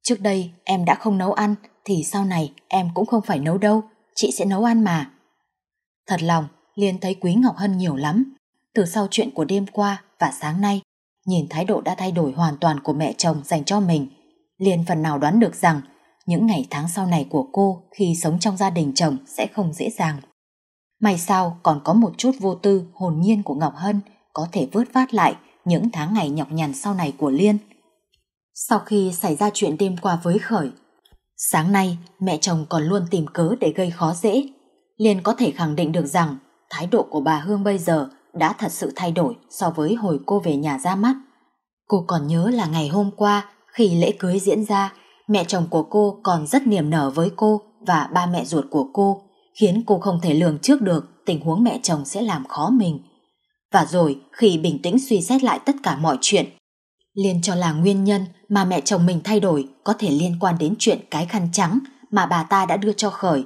Trước đây em đã không nấu ăn, thì sau này em cũng không phải nấu đâu, chị sẽ nấu ăn mà. Thật lòng, Liên thấy Quý Ngọc Hân nhiều lắm. Từ sau chuyện của đêm qua và sáng nay, nhìn thái độ đã thay đổi hoàn toàn của mẹ chồng dành cho mình. Liên phần nào đoán được rằng những ngày tháng sau này của cô khi sống trong gia đình chồng sẽ không dễ dàng. May sao còn có một chút vô tư hồn nhiên của Ngọc Hân có thể vớt vát lại những tháng ngày nhọc nhằn sau này của Liên. Sau khi xảy ra chuyện đêm qua với Khởi, Sáng nay, mẹ chồng còn luôn tìm cớ để gây khó dễ. Liên có thể khẳng định được rằng thái độ của bà Hương bây giờ đã thật sự thay đổi so với hồi cô về nhà ra mắt. Cô còn nhớ là ngày hôm qua khi lễ cưới diễn ra, mẹ chồng của cô còn rất niềm nở với cô và ba mẹ ruột của cô, khiến cô không thể lường trước được tình huống mẹ chồng sẽ làm khó mình. Và rồi, khi bình tĩnh suy xét lại tất cả mọi chuyện, Liên cho là nguyên nhân mà mẹ chồng mình thay đổi có thể liên quan đến chuyện cái khăn trắng mà bà ta đã đưa cho Khởi.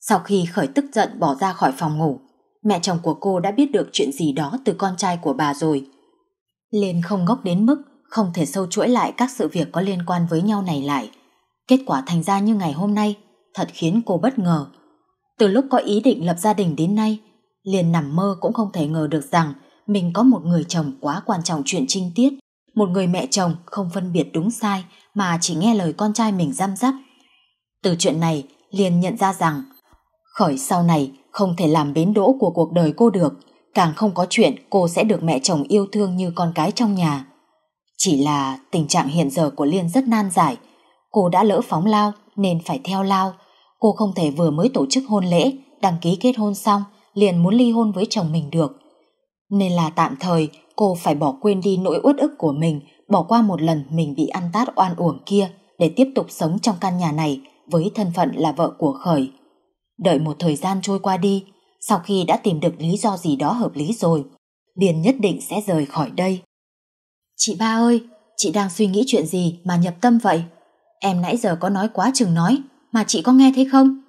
Sau khi Khởi tức giận bỏ ra khỏi phòng ngủ, mẹ chồng của cô đã biết được chuyện gì đó từ con trai của bà rồi. Liên không ngốc đến mức không thể sâu chuỗi lại các sự việc có liên quan với nhau này lại. Kết quả thành ra như ngày hôm nay thật khiến cô bất ngờ. Từ lúc có ý định lập gia đình đến nay, liền nằm mơ cũng không thể ngờ được rằng mình có một người chồng quá quan trọng chuyện trinh tiết một người mẹ chồng không phân biệt đúng sai mà chỉ nghe lời con trai mình răm rắp. Từ chuyện này, liền nhận ra rằng khởi sau này không thể làm bến đỗ của cuộc đời cô được, càng không có chuyện cô sẽ được mẹ chồng yêu thương như con cái trong nhà. Chỉ là tình trạng hiện giờ của Liên rất nan giải, cô đã lỡ phóng lao nên phải theo lao, cô không thể vừa mới tổ chức hôn lễ, đăng ký kết hôn xong liền muốn ly hôn với chồng mình được. Nên là tạm thời cô phải bỏ quên đi nỗi uất ức của mình, bỏ qua một lần mình bị ăn tát oan uổng kia để tiếp tục sống trong căn nhà này với thân phận là vợ của Khởi. Đợi một thời gian trôi qua đi, sau khi đã tìm được lý do gì đó hợp lý rồi, liên nhất định sẽ rời khỏi đây. Chị ba ơi, chị đang suy nghĩ chuyện gì mà nhập tâm vậy? Em nãy giờ có nói quá chừng nói, mà chị có nghe thấy không?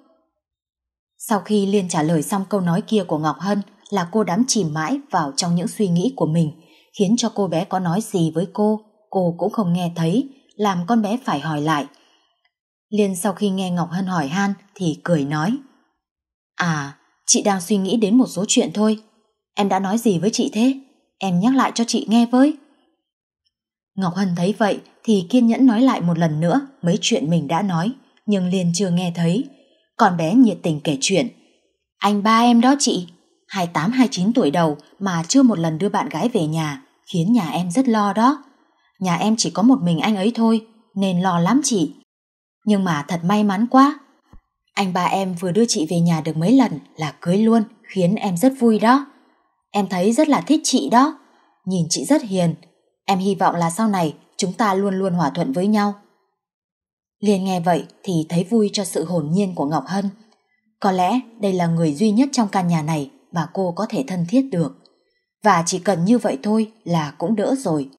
Sau khi Liên trả lời xong câu nói kia của Ngọc Hân, là cô đắm chìm mãi vào trong những suy nghĩ của mình, khiến cho cô bé có nói gì với cô, cô cũng không nghe thấy, làm con bé phải hỏi lại. Liên sau khi nghe Ngọc Hân hỏi han thì cười nói. À, chị đang suy nghĩ đến một số chuyện thôi. Em đã nói gì với chị thế? Em nhắc lại cho chị nghe với. Ngọc Hân thấy vậy thì kiên nhẫn nói lại một lần nữa mấy chuyện mình đã nói, nhưng Liên chưa nghe thấy. Còn bé nhiệt tình kể chuyện. Anh ba em đó chị, 28-29 tuổi đầu mà chưa một lần đưa bạn gái về nhà, khiến nhà em rất lo đó. Nhà em chỉ có một mình anh ấy thôi, nên lo lắm chị. Nhưng mà thật may mắn quá. Anh ba em vừa đưa chị về nhà được mấy lần là cưới luôn, khiến em rất vui đó. Em thấy rất là thích chị đó. Nhìn chị rất hiền. Em hy vọng là sau này chúng ta luôn luôn hòa thuận với nhau. Liên nghe vậy thì thấy vui cho sự hồn nhiên của Ngọc Hân. Có lẽ đây là người duy nhất trong căn nhà này mà cô có thể thân thiết được. Và chỉ cần như vậy thôi là cũng đỡ rồi.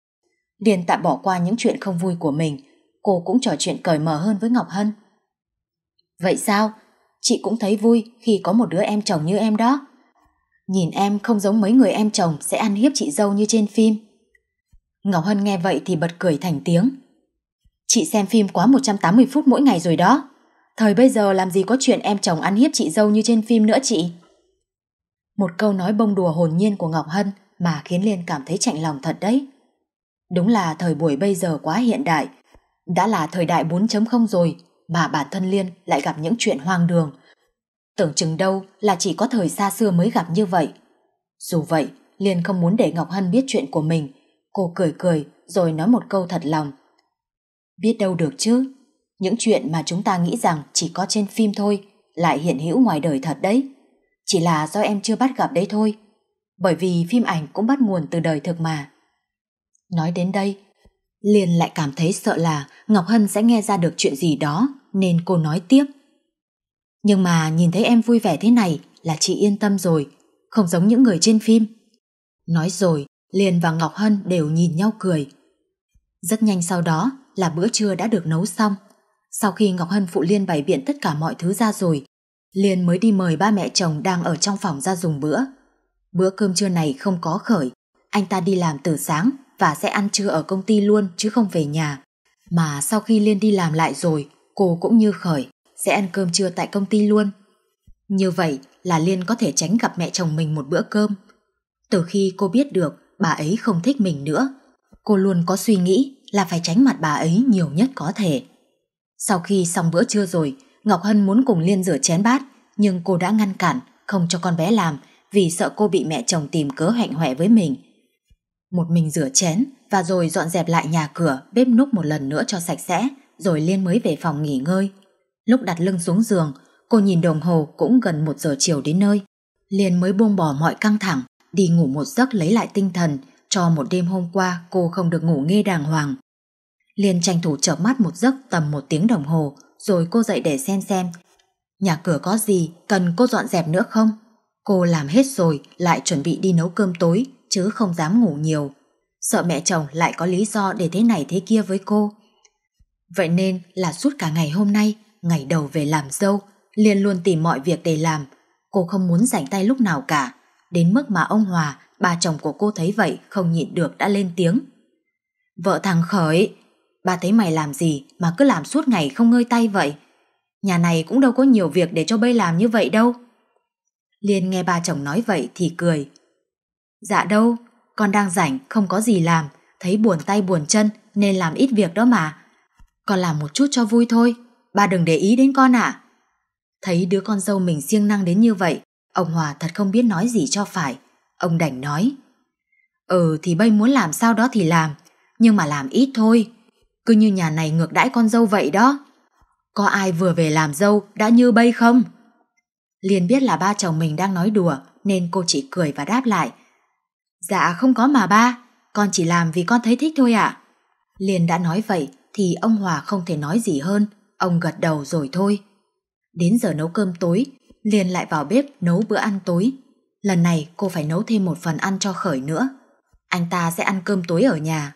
Điền tạm bỏ qua những chuyện không vui của mình, cô cũng trò chuyện cởi mở hơn với Ngọc Hân. Vậy sao? Chị cũng thấy vui khi có một đứa em chồng như em đó. Nhìn em không giống mấy người em chồng sẽ ăn hiếp chị dâu như trên phim. Ngọc Hân nghe vậy thì bật cười thành tiếng. Chị xem phim quá 180 phút mỗi ngày rồi đó. Thời bây giờ làm gì có chuyện em chồng ăn hiếp chị dâu như trên phim nữa chị. Một câu nói bông đùa hồn nhiên của Ngọc Hân mà khiến Liên cảm thấy chạnh lòng thật đấy. Đúng là thời buổi bây giờ quá hiện đại. Đã là thời đại 4.0 rồi mà bản thân Liên lại gặp những chuyện hoang đường. Tưởng chừng đâu là chỉ có thời xa xưa mới gặp như vậy. Dù vậy, Liên không muốn để Ngọc Hân biết chuyện của mình. Cô cười cười rồi nói một câu thật lòng. Biết đâu được chứ, những chuyện mà chúng ta nghĩ rằng chỉ có trên phim thôi lại hiện hữu ngoài đời thật đấy. Chỉ là do em chưa bắt gặp đấy thôi. Bởi vì phim ảnh cũng bắt nguồn từ đời thực mà. Nói đến đây, Liên lại cảm thấy sợ là Ngọc Hân sẽ nghe ra được chuyện gì đó nên cô nói tiếp. Nhưng mà nhìn thấy em vui vẻ thế này là chị yên tâm rồi, không giống những người trên phim. Nói rồi, Liên và Ngọc Hân đều nhìn nhau cười. Rất nhanh sau đó là bữa trưa đã được nấu xong. Sau khi Ngọc Hân phụ Liên bày biện tất cả mọi thứ ra rồi, Liên mới đi mời ba mẹ chồng đang ở trong phòng ra dùng bữa. Bữa cơm trưa này không có khởi, anh ta đi làm từ sáng và sẽ ăn trưa ở công ty luôn chứ không về nhà. Mà sau khi Liên đi làm lại rồi, cô cũng như khởi, sẽ ăn cơm trưa tại công ty luôn. Như vậy là Liên có thể tránh gặp mẹ chồng mình một bữa cơm. Từ khi cô biết được bà ấy không thích mình nữa, cô luôn có suy nghĩ là phải tránh mặt bà ấy nhiều nhất có thể. Sau khi xong bữa trưa rồi, Ngọc Hân muốn cùng Liên rửa chén bát, nhưng cô đã ngăn cản, không cho con bé làm vì sợ cô bị mẹ chồng tìm cớ hạnh hoẹ với mình. Một mình rửa chén và rồi dọn dẹp lại nhà cửa, bếp núc một lần nữa cho sạch sẽ, rồi Liên mới về phòng nghỉ ngơi. Lúc đặt lưng xuống giường, cô nhìn đồng hồ cũng gần một giờ chiều đến nơi. Liên mới buông bỏ mọi căng thẳng, đi ngủ một giấc lấy lại tinh thần, cho một đêm hôm qua cô không được ngủ nghe đàng hoàng. Liên tranh thủ chợp mắt một giấc tầm một tiếng đồng hồ rồi cô dậy để xem xem nhà cửa có gì cần cô dọn dẹp nữa không. Cô làm hết rồi lại chuẩn bị đi nấu cơm tối chứ không dám ngủ nhiều. Sợ mẹ chồng lại có lý do để thế này thế kia với cô. Vậy nên là suốt cả ngày hôm nay, ngày đầu về làm dâu, Liên luôn tìm mọi việc để làm. Cô không muốn rảnh tay lúc nào cả. Đến mức mà ông Hòa, bà chồng của cô thấy vậy không nhịn được đã lên tiếng. Vợ thằng Khởi, Ba thấy mày làm gì mà cứ làm suốt ngày không ngơi tay vậy? Nhà này cũng đâu có nhiều việc để cho bây làm như vậy đâu. Liên nghe ba chồng nói vậy thì cười. Dạ đâu, con đang rảnh, không có gì làm, thấy buồn tay buồn chân nên làm ít việc đó mà. Con làm một chút cho vui thôi, ba đừng để ý đến con ạ. Thấy đứa con dâu mình siêng năng đến như vậy, ông Hòa thật không biết nói gì cho phải. Ông đành nói. Ừ thì bây muốn làm sao đó thì làm, nhưng mà làm ít thôi, cứ như nhà này ngược đãi con dâu vậy đó. Có ai vừa về làm dâu đã như bây không? Liền biết là ba chồng mình đang nói đùa nên cô chỉ cười và đáp lại. Dạ không có mà ba, con chỉ làm vì con thấy thích thôi ạ. À. Liền đã nói vậy thì ông Hòa không thể nói gì hơn, ông gật đầu rồi thôi. Đến giờ nấu cơm tối, Liền lại vào bếp nấu bữa ăn tối. Lần này cô phải nấu thêm một phần ăn cho Khởi nữa. Anh ta sẽ ăn cơm tối ở nhà.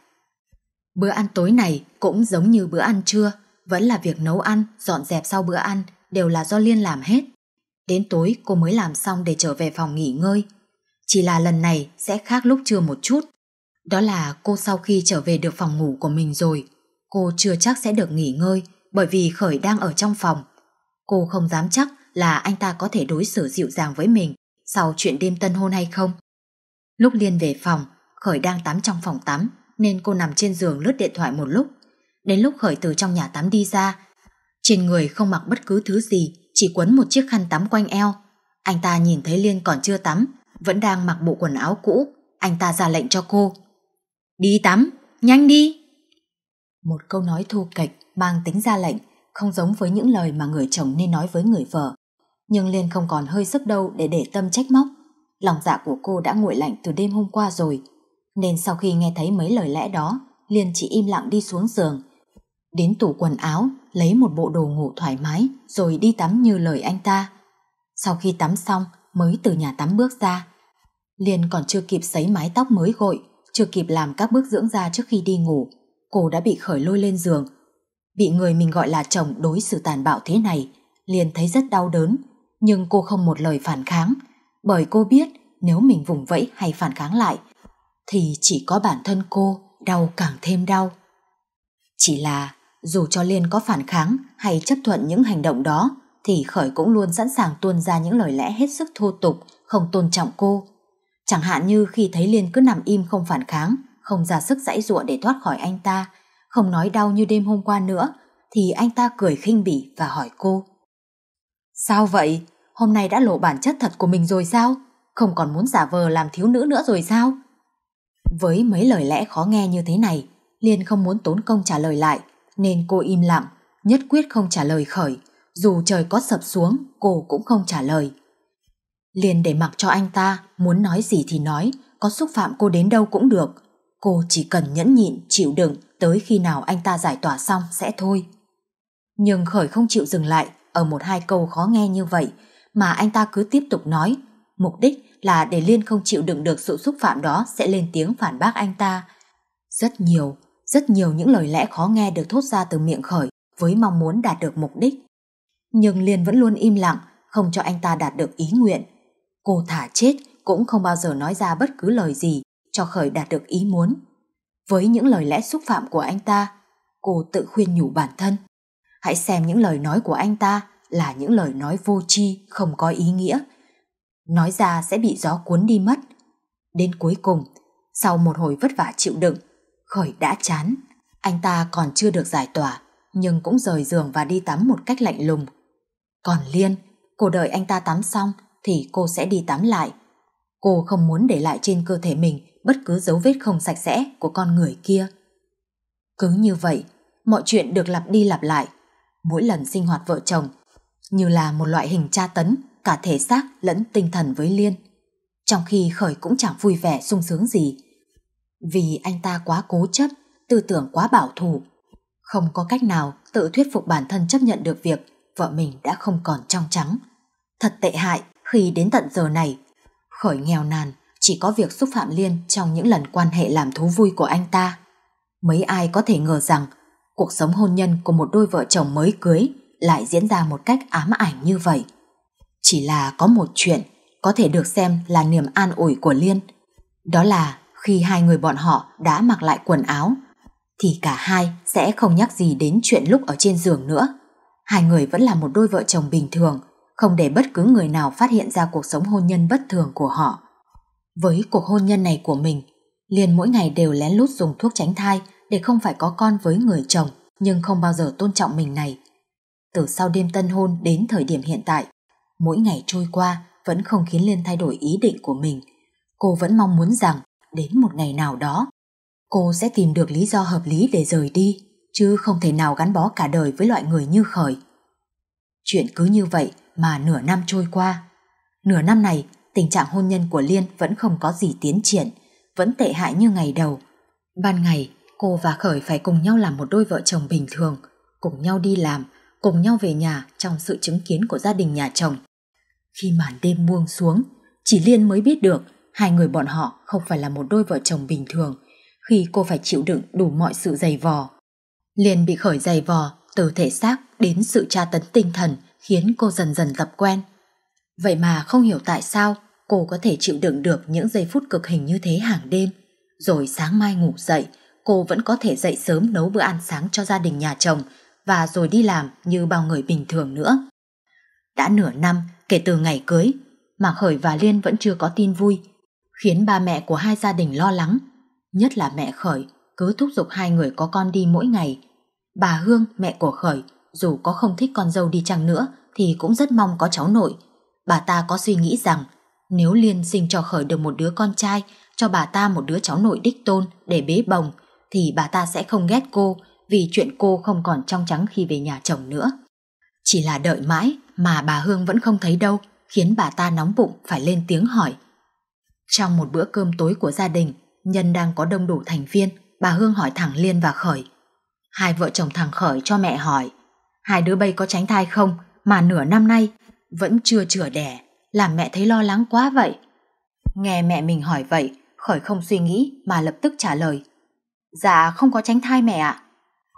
Bữa ăn tối này cũng giống như bữa ăn trưa, vẫn là việc nấu ăn, dọn dẹp sau bữa ăn đều là do Liên làm hết. Đến tối cô mới làm xong để trở về phòng nghỉ ngơi. Chỉ là lần này sẽ khác lúc trưa một chút. Đó là cô sau khi trở về được phòng ngủ của mình rồi, cô chưa chắc sẽ được nghỉ ngơi bởi vì Khởi đang ở trong phòng. Cô không dám chắc là anh ta có thể đối xử dịu dàng với mình sau chuyện đêm tân hôn hay không. Lúc Liên về phòng, Khởi đang tắm trong phòng tắm nên cô nằm trên giường lướt điện thoại một lúc. Đến lúc khởi từ trong nhà tắm đi ra, trên người không mặc bất cứ thứ gì, chỉ quấn một chiếc khăn tắm quanh eo. Anh ta nhìn thấy Liên còn chưa tắm, vẫn đang mặc bộ quần áo cũ, anh ta ra lệnh cho cô. Đi tắm, nhanh đi! Một câu nói thô kịch mang tính ra lệnh, không giống với những lời mà người chồng nên nói với người vợ. Nhưng Liên không còn hơi sức đâu để để tâm trách móc. Lòng dạ của cô đã nguội lạnh từ đêm hôm qua rồi, nên sau khi nghe thấy mấy lời lẽ đó, liền chỉ im lặng đi xuống giường, đến tủ quần áo, lấy một bộ đồ ngủ thoải mái rồi đi tắm như lời anh ta. Sau khi tắm xong mới từ nhà tắm bước ra. liền còn chưa kịp sấy mái tóc mới gội, chưa kịp làm các bước dưỡng da trước khi đi ngủ, cô đã bị khởi lôi lên giường. Bị người mình gọi là chồng đối xử tàn bạo thế này, liền thấy rất đau đớn, nhưng cô không một lời phản kháng, bởi cô biết nếu mình vùng vẫy hay phản kháng lại thì chỉ có bản thân cô đau càng thêm đau. Chỉ là dù cho Liên có phản kháng hay chấp thuận những hành động đó thì Khởi cũng luôn sẵn sàng tuôn ra những lời lẽ hết sức thô tục, không tôn trọng cô. Chẳng hạn như khi thấy Liên cứ nằm im không phản kháng, không ra sức giãy giụa để thoát khỏi anh ta, không nói đau như đêm hôm qua nữa, thì anh ta cười khinh bỉ và hỏi cô. Sao vậy? Hôm nay đã lộ bản chất thật của mình rồi sao? Không còn muốn giả vờ làm thiếu nữ nữa rồi sao? Với mấy lời lẽ khó nghe như thế này, Liên không muốn tốn công trả lời lại, nên cô im lặng, nhất quyết không trả lời khởi. Dù trời có sập xuống, cô cũng không trả lời. Liên để mặc cho anh ta, muốn nói gì thì nói, có xúc phạm cô đến đâu cũng được. Cô chỉ cần nhẫn nhịn, chịu đựng, tới khi nào anh ta giải tỏa xong sẽ thôi. Nhưng khởi không chịu dừng lại ở một hai câu khó nghe như vậy, mà anh ta cứ tiếp tục nói, mục đích là để Liên không chịu đựng được sự xúc phạm đó sẽ lên tiếng phản bác anh ta. Rất nhiều, rất nhiều những lời lẽ khó nghe được thốt ra từ miệng khởi với mong muốn đạt được mục đích. Nhưng Liên vẫn luôn im lặng, không cho anh ta đạt được ý nguyện. Cô thả chết cũng không bao giờ nói ra bất cứ lời gì cho khởi đạt được ý muốn. Với những lời lẽ xúc phạm của anh ta, cô tự khuyên nhủ bản thân. Hãy xem những lời nói của anh ta là những lời nói vô tri, không có ý nghĩa, nói ra sẽ bị gió cuốn đi mất. Đến cuối cùng, sau một hồi vất vả chịu đựng, Khởi đã chán. Anh ta còn chưa được giải tỏa, nhưng cũng rời giường và đi tắm một cách lạnh lùng. Còn Liên, cô đợi anh ta tắm xong thì cô sẽ đi tắm lại. Cô không muốn để lại trên cơ thể mình bất cứ dấu vết không sạch sẽ của con người kia. Cứ như vậy, mọi chuyện được lặp đi lặp lại. Mỗi lần sinh hoạt vợ chồng như là một loại hình tra tấn cả thể xác lẫn tinh thần với Liên. Trong khi Khởi cũng chẳng vui vẻ sung sướng gì, vì anh ta quá cố chấp, tư tưởng quá bảo thủ, không có cách nào tự thuyết phục bản thân chấp nhận được việc vợ mình đã không còn trong trắng. Thật tệ hại khi đến tận giờ này, Khởi nghèo nàn chỉ có việc xúc phạm Liên trong những lần quan hệ làm thú vui của anh ta. Mấy ai có thể ngờ rằng cuộc sống hôn nhân của một đôi vợ chồng mới cưới lại diễn ra một cách ám ảnh như vậy. Chỉ là có một chuyện có thể được xem là niềm an ủi của Liên. Đó là khi hai người bọn họ đã mặc lại quần áo thì cả hai sẽ không nhắc gì đến chuyện lúc ở trên giường nữa. Hai người vẫn là một đôi vợ chồng bình thường, không để bất cứ người nào phát hiện ra cuộc sống hôn nhân bất thường của họ. Với cuộc hôn nhân này của mình, Liên mỗi ngày đều lén lút dùng thuốc tránh thai để không phải có con với người chồng nhưng không bao giờ tôn trọng mình này. Từ sau đêm tân hôn đến thời điểm hiện tại, Mỗi ngày trôi qua vẫn không khiến Liên thay đổi ý định của mình. Cô vẫn mong muốn rằng đến một ngày nào đó, cô sẽ tìm được lý do hợp lý để rời đi, chứ không thể nào gắn bó cả đời với loại người như khởi. Chuyện cứ như vậy mà nửa năm trôi qua. Nửa năm này, tình trạng hôn nhân của Liên vẫn không có gì tiến triển, vẫn tệ hại như ngày đầu. Ban ngày, cô và Khởi phải cùng nhau làm một đôi vợ chồng bình thường, cùng nhau đi làm, cùng nhau về nhà trong sự chứng kiến của gia đình nhà chồng. Khi màn đêm buông xuống, chỉ Liên mới biết được hai người bọn họ không phải là một đôi vợ chồng bình thường khi cô phải chịu đựng đủ mọi sự dày vò. Liên bị khởi dày vò từ thể xác đến sự tra tấn tinh thần khiến cô dần dần tập quen. Vậy mà không hiểu tại sao cô có thể chịu đựng được những giây phút cực hình như thế hàng đêm. Rồi sáng mai ngủ dậy, cô vẫn có thể dậy sớm nấu bữa ăn sáng cho gia đình nhà chồng và rồi đi làm như bao người bình thường nữa. Đã nửa năm kể từ ngày cưới, mà Khởi và Liên vẫn chưa có tin vui, khiến ba mẹ của hai gia đình lo lắng. Nhất là mẹ Khởi cứ thúc giục hai người có con đi mỗi ngày. Bà Hương, mẹ của Khởi, dù có không thích con dâu đi chăng nữa thì cũng rất mong có cháu nội. Bà ta có suy nghĩ rằng nếu Liên sinh cho Khởi được một đứa con trai, cho bà ta một đứa cháu nội đích tôn để bế bồng, thì bà ta sẽ không ghét cô, vì chuyện cô không còn trong trắng khi về nhà chồng nữa. Chỉ là đợi mãi mà bà Hương vẫn không thấy đâu, khiến bà ta nóng bụng phải lên tiếng hỏi. Trong một bữa cơm tối của gia đình, nhân đang có đông đủ thành viên, bà Hương hỏi thẳng Liên và Khởi. Hai vợ chồng thằng Khởi cho mẹ hỏi, hai đứa bây có tránh thai không mà nửa năm nay vẫn chưa chữa đẻ, làm mẹ thấy lo lắng quá vậy. Nghe mẹ mình hỏi vậy, Khởi không suy nghĩ mà lập tức trả lời. Dạ không có tránh thai mẹ ạ.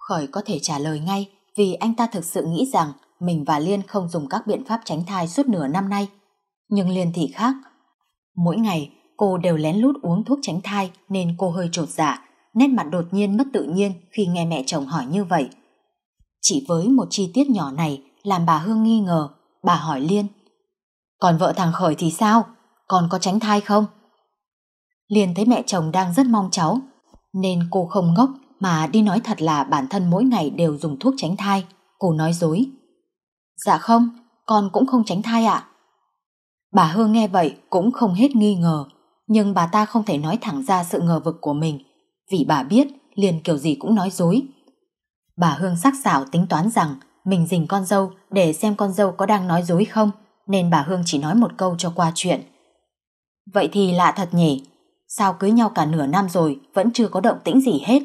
Khởi có thể trả lời ngay vì anh ta thực sự nghĩ rằng mình và Liên không dùng các biện pháp tránh thai suốt nửa năm nay. Nhưng Liên thì khác. Mỗi ngày cô đều lén lút uống thuốc tránh thai nên cô hơi trột dạ, nét mặt đột nhiên mất tự nhiên khi nghe mẹ chồng hỏi như vậy. Chỉ với một chi tiết nhỏ này làm bà Hương nghi ngờ, bà hỏi Liên. Còn vợ thằng Khởi thì sao? Còn có tránh thai không? Liên thấy mẹ chồng đang rất mong cháu, nên cô không ngốc mà đi nói thật là bản thân mỗi ngày đều dùng thuốc tránh thai, cô nói dối. Dạ không, con cũng không tránh thai ạ. Bà Hương nghe vậy cũng không hết nghi ngờ, nhưng bà ta không thể nói thẳng ra sự ngờ vực của mình, vì bà biết liền kiểu gì cũng nói dối. Bà Hương sắc sảo tính toán rằng mình dình con dâu để xem con dâu có đang nói dối không, nên bà Hương chỉ nói một câu cho qua chuyện. Vậy thì lạ thật nhỉ, sao cưới nhau cả nửa năm rồi vẫn chưa có động tĩnh gì hết.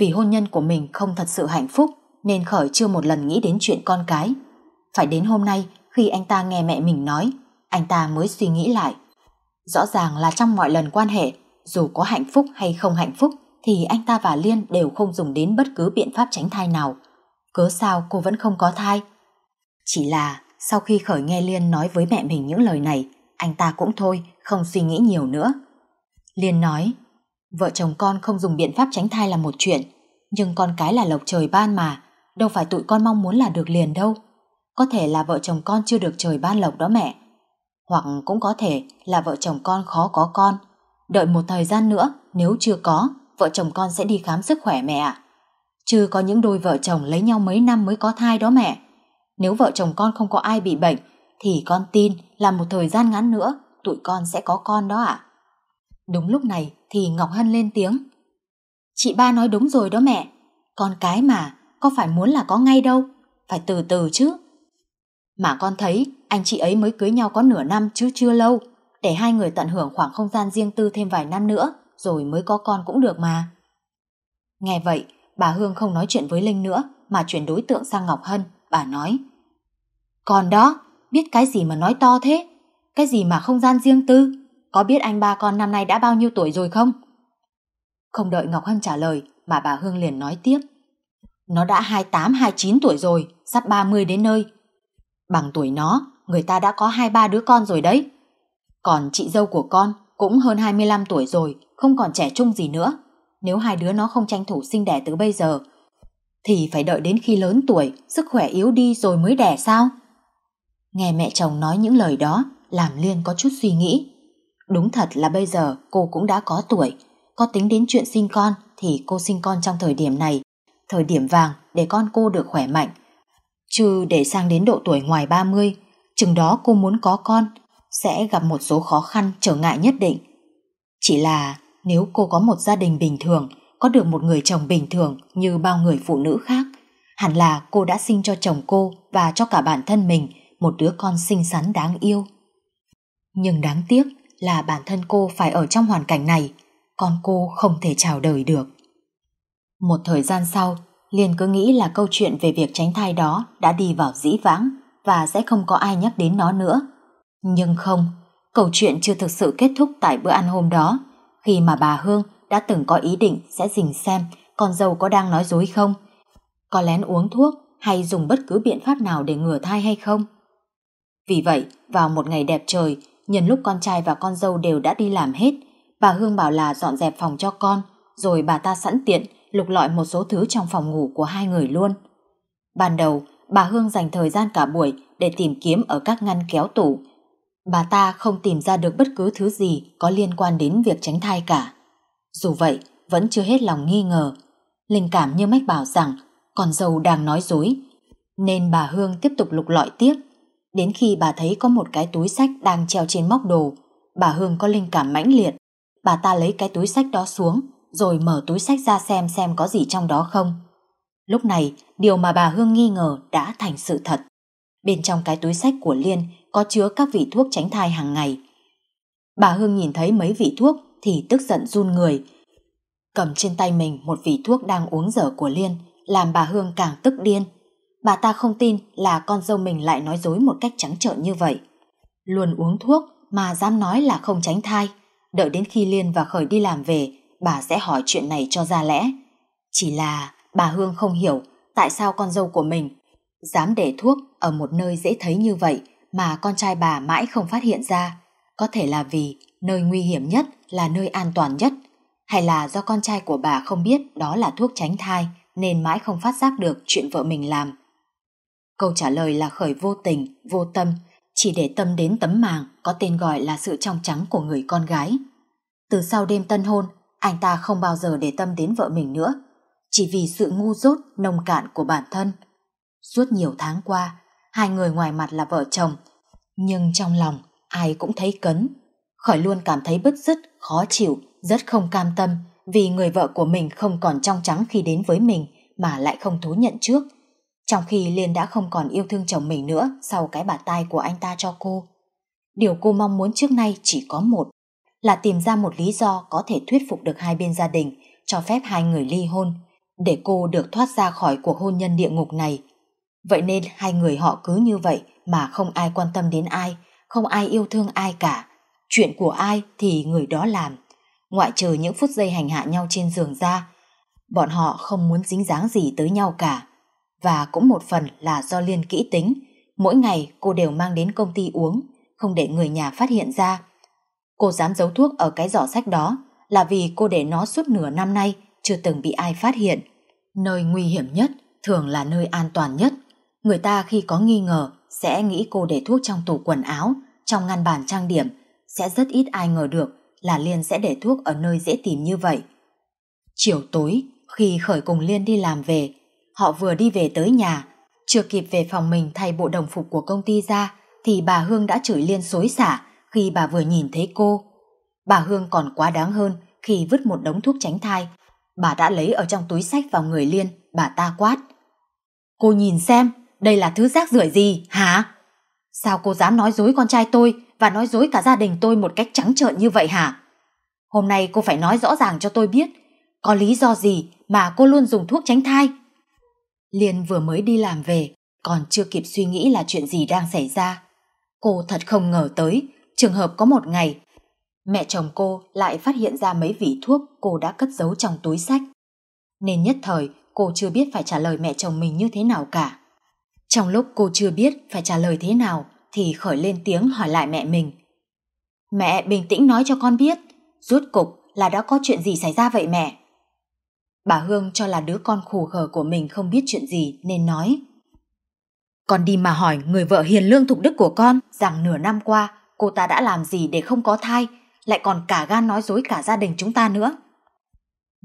Vì hôn nhân của mình không thật sự hạnh phúc nên Khởi chưa một lần nghĩ đến chuyện con cái. Phải đến hôm nay khi anh ta nghe mẹ mình nói, anh ta mới suy nghĩ lại. Rõ ràng là trong mọi lần quan hệ, dù có hạnh phúc hay không hạnh phúc thì anh ta và Liên đều không dùng đến bất cứ biện pháp tránh thai nào. Cớ sao cô vẫn không có thai? Chỉ là sau khi Khởi nghe Liên nói với mẹ mình những lời này, anh ta cũng thôi, không suy nghĩ nhiều nữa. Liên nói, Vợ chồng con không dùng biện pháp tránh thai là một chuyện, nhưng con cái là lộc trời ban mà, đâu phải tụi con mong muốn là được liền đâu. Có thể là vợ chồng con chưa được trời ban lộc đó mẹ. Hoặc cũng có thể là vợ chồng con khó có con. Đợi một thời gian nữa, nếu chưa có, vợ chồng con sẽ đi khám sức khỏe mẹ ạ. Chứ có những đôi vợ chồng lấy nhau mấy năm mới có thai đó mẹ. Nếu vợ chồng con không có ai bị bệnh, thì con tin là một thời gian ngắn nữa, tụi con sẽ có con đó ạ. À. Đúng lúc này thì Ngọc Hân lên tiếng. Chị ba nói đúng rồi đó mẹ, con cái mà, có phải muốn là có ngay đâu, phải từ từ chứ. Mà con thấy anh chị ấy mới cưới nhau có nửa năm chứ chưa lâu, để hai người tận hưởng khoảng không gian riêng tư thêm vài năm nữa rồi mới có con cũng được mà. Nghe vậy, bà Hương không nói chuyện với Linh nữa mà chuyển đối tượng sang Ngọc Hân, bà nói. Còn đó, biết cái gì mà nói to thế, cái gì mà không gian riêng tư, có biết anh ba con năm nay đã bao nhiêu tuổi rồi không? Không đợi Ngọc Hân trả lời mà bà Hương liền nói tiếp. Nó đã 28-29 tuổi rồi, sắp 30 đến nơi. Bằng tuổi nó, người ta đã có 23 đứa con rồi đấy. Còn chị dâu của con cũng hơn 25 tuổi rồi, không còn trẻ trung gì nữa. Nếu hai đứa nó không tranh thủ sinh đẻ từ bây giờ, thì phải đợi đến khi lớn tuổi, sức khỏe yếu đi rồi mới đẻ sao? Nghe mẹ chồng nói những lời đó, làm Liên có chút suy nghĩ. Đúng thật là bây giờ cô cũng đã có tuổi, có tính đến chuyện sinh con thì cô sinh con trong thời điểm này, thời điểm vàng để con cô được khỏe mạnh. Chứ để sang đến độ tuổi ngoài 30, chừng đó cô muốn có con, sẽ gặp một số khó khăn trở ngại nhất định. Chỉ là nếu cô có một gia đình bình thường, có được một người chồng bình thường như bao người phụ nữ khác, hẳn là cô đã sinh cho chồng cô và cho cả bản thân mình một đứa con xinh xắn đáng yêu. Nhưng đáng tiếc, là bản thân cô phải ở trong hoàn cảnh này, con cô không thể chào đời được. Một thời gian sau, liền cứ nghĩ là câu chuyện về việc tránh thai đó đã đi vào dĩ vãng và sẽ không có ai nhắc đến nó nữa. Nhưng không, câu chuyện chưa thực sự kết thúc tại bữa ăn hôm đó, khi mà bà Hương đã từng có ý định sẽ dình xem con dâu có đang nói dối không, có lén uống thuốc hay dùng bất cứ biện pháp nào để ngừa thai hay không. Vì vậy, vào một ngày đẹp trời, Nhân lúc con trai và con dâu đều đã đi làm hết, bà Hương bảo là dọn dẹp phòng cho con, rồi bà ta sẵn tiện lục lọi một số thứ trong phòng ngủ của hai người luôn. Ban đầu, bà Hương dành thời gian cả buổi để tìm kiếm ở các ngăn kéo tủ. Bà ta không tìm ra được bất cứ thứ gì có liên quan đến việc tránh thai cả. Dù vậy, vẫn chưa hết lòng nghi ngờ. Linh cảm như mách bảo rằng con dâu đang nói dối. Nên bà Hương tiếp tục lục lọi tiếp. Đến khi bà thấy có một cái túi sách đang treo trên móc đồ, bà Hương có linh cảm mãnh liệt. Bà ta lấy cái túi sách đó xuống, rồi mở túi sách ra xem xem có gì trong đó không. Lúc này, điều mà bà Hương nghi ngờ đã thành sự thật. Bên trong cái túi sách của Liên có chứa các vị thuốc tránh thai hàng ngày. Bà Hương nhìn thấy mấy vị thuốc thì tức giận run người. Cầm trên tay mình một vị thuốc đang uống dở của Liên, làm bà Hương càng tức điên bà ta không tin là con dâu mình lại nói dối một cách trắng trợn như vậy. Luôn uống thuốc mà dám nói là không tránh thai, đợi đến khi Liên và Khởi đi làm về, bà sẽ hỏi chuyện này cho ra lẽ. Chỉ là bà Hương không hiểu tại sao con dâu của mình dám để thuốc ở một nơi dễ thấy như vậy mà con trai bà mãi không phát hiện ra. Có thể là vì nơi nguy hiểm nhất là nơi an toàn nhất, hay là do con trai của bà không biết đó là thuốc tránh thai nên mãi không phát giác được chuyện vợ mình làm. Câu trả lời là khởi vô tình, vô tâm, chỉ để tâm đến tấm màng có tên gọi là sự trong trắng của người con gái. Từ sau đêm tân hôn, anh ta không bao giờ để tâm đến vợ mình nữa, chỉ vì sự ngu dốt, nông cạn của bản thân. Suốt nhiều tháng qua, hai người ngoài mặt là vợ chồng, nhưng trong lòng ai cũng thấy cấn. Khởi luôn cảm thấy bứt rứt, khó chịu, rất không cam tâm vì người vợ của mình không còn trong trắng khi đến với mình mà lại không thú nhận trước trong khi liền đã không còn yêu thương chồng mình nữa sau cái bạt tai của anh ta cho cô. Điều cô mong muốn trước nay chỉ có một, là tìm ra một lý do có thể thuyết phục được hai bên gia đình cho phép hai người ly hôn, để cô được thoát ra khỏi cuộc hôn nhân địa ngục này. Vậy nên hai người họ cứ như vậy mà không ai quan tâm đến ai, không ai yêu thương ai cả. Chuyện của ai thì người đó làm. Ngoại trừ những phút giây hành hạ nhau trên giường ra, bọn họ không muốn dính dáng gì tới nhau cả và cũng một phần là do Liên kỹ tính. Mỗi ngày cô đều mang đến công ty uống, không để người nhà phát hiện ra. Cô dám giấu thuốc ở cái giỏ sách đó là vì cô để nó suốt nửa năm nay chưa từng bị ai phát hiện. Nơi nguy hiểm nhất thường là nơi an toàn nhất. Người ta khi có nghi ngờ sẽ nghĩ cô để thuốc trong tủ quần áo, trong ngăn bàn trang điểm, sẽ rất ít ai ngờ được là Liên sẽ để thuốc ở nơi dễ tìm như vậy. Chiều tối, khi Khởi cùng Liên đi làm về, Họ vừa đi về tới nhà, chưa kịp về phòng mình thay bộ đồng phục của công ty ra thì bà Hương đã chửi liên xối xả khi bà vừa nhìn thấy cô. Bà Hương còn quá đáng hơn khi vứt một đống thuốc tránh thai. Bà đã lấy ở trong túi sách vào người liên, bà ta quát. Cô nhìn xem, đây là thứ rác rưởi gì, hả? Sao cô dám nói dối con trai tôi và nói dối cả gia đình tôi một cách trắng trợn như vậy hả? Hôm nay cô phải nói rõ ràng cho tôi biết, có lý do gì mà cô luôn dùng thuốc tránh thai Liên vừa mới đi làm về, còn chưa kịp suy nghĩ là chuyện gì đang xảy ra. Cô thật không ngờ tới, trường hợp có một ngày, mẹ chồng cô lại phát hiện ra mấy vỉ thuốc cô đã cất giấu trong túi sách. Nên nhất thời, cô chưa biết phải trả lời mẹ chồng mình như thế nào cả. Trong lúc cô chưa biết phải trả lời thế nào, thì khởi lên tiếng hỏi lại mẹ mình. Mẹ bình tĩnh nói cho con biết, rốt cục là đã có chuyện gì xảy ra vậy mẹ? Bà Hương cho là đứa con khủ khờ của mình không biết chuyện gì nên nói. Con đi mà hỏi người vợ hiền lương thục đức của con rằng nửa năm qua cô ta đã làm gì để không có thai, lại còn cả gan nói dối cả gia đình chúng ta nữa.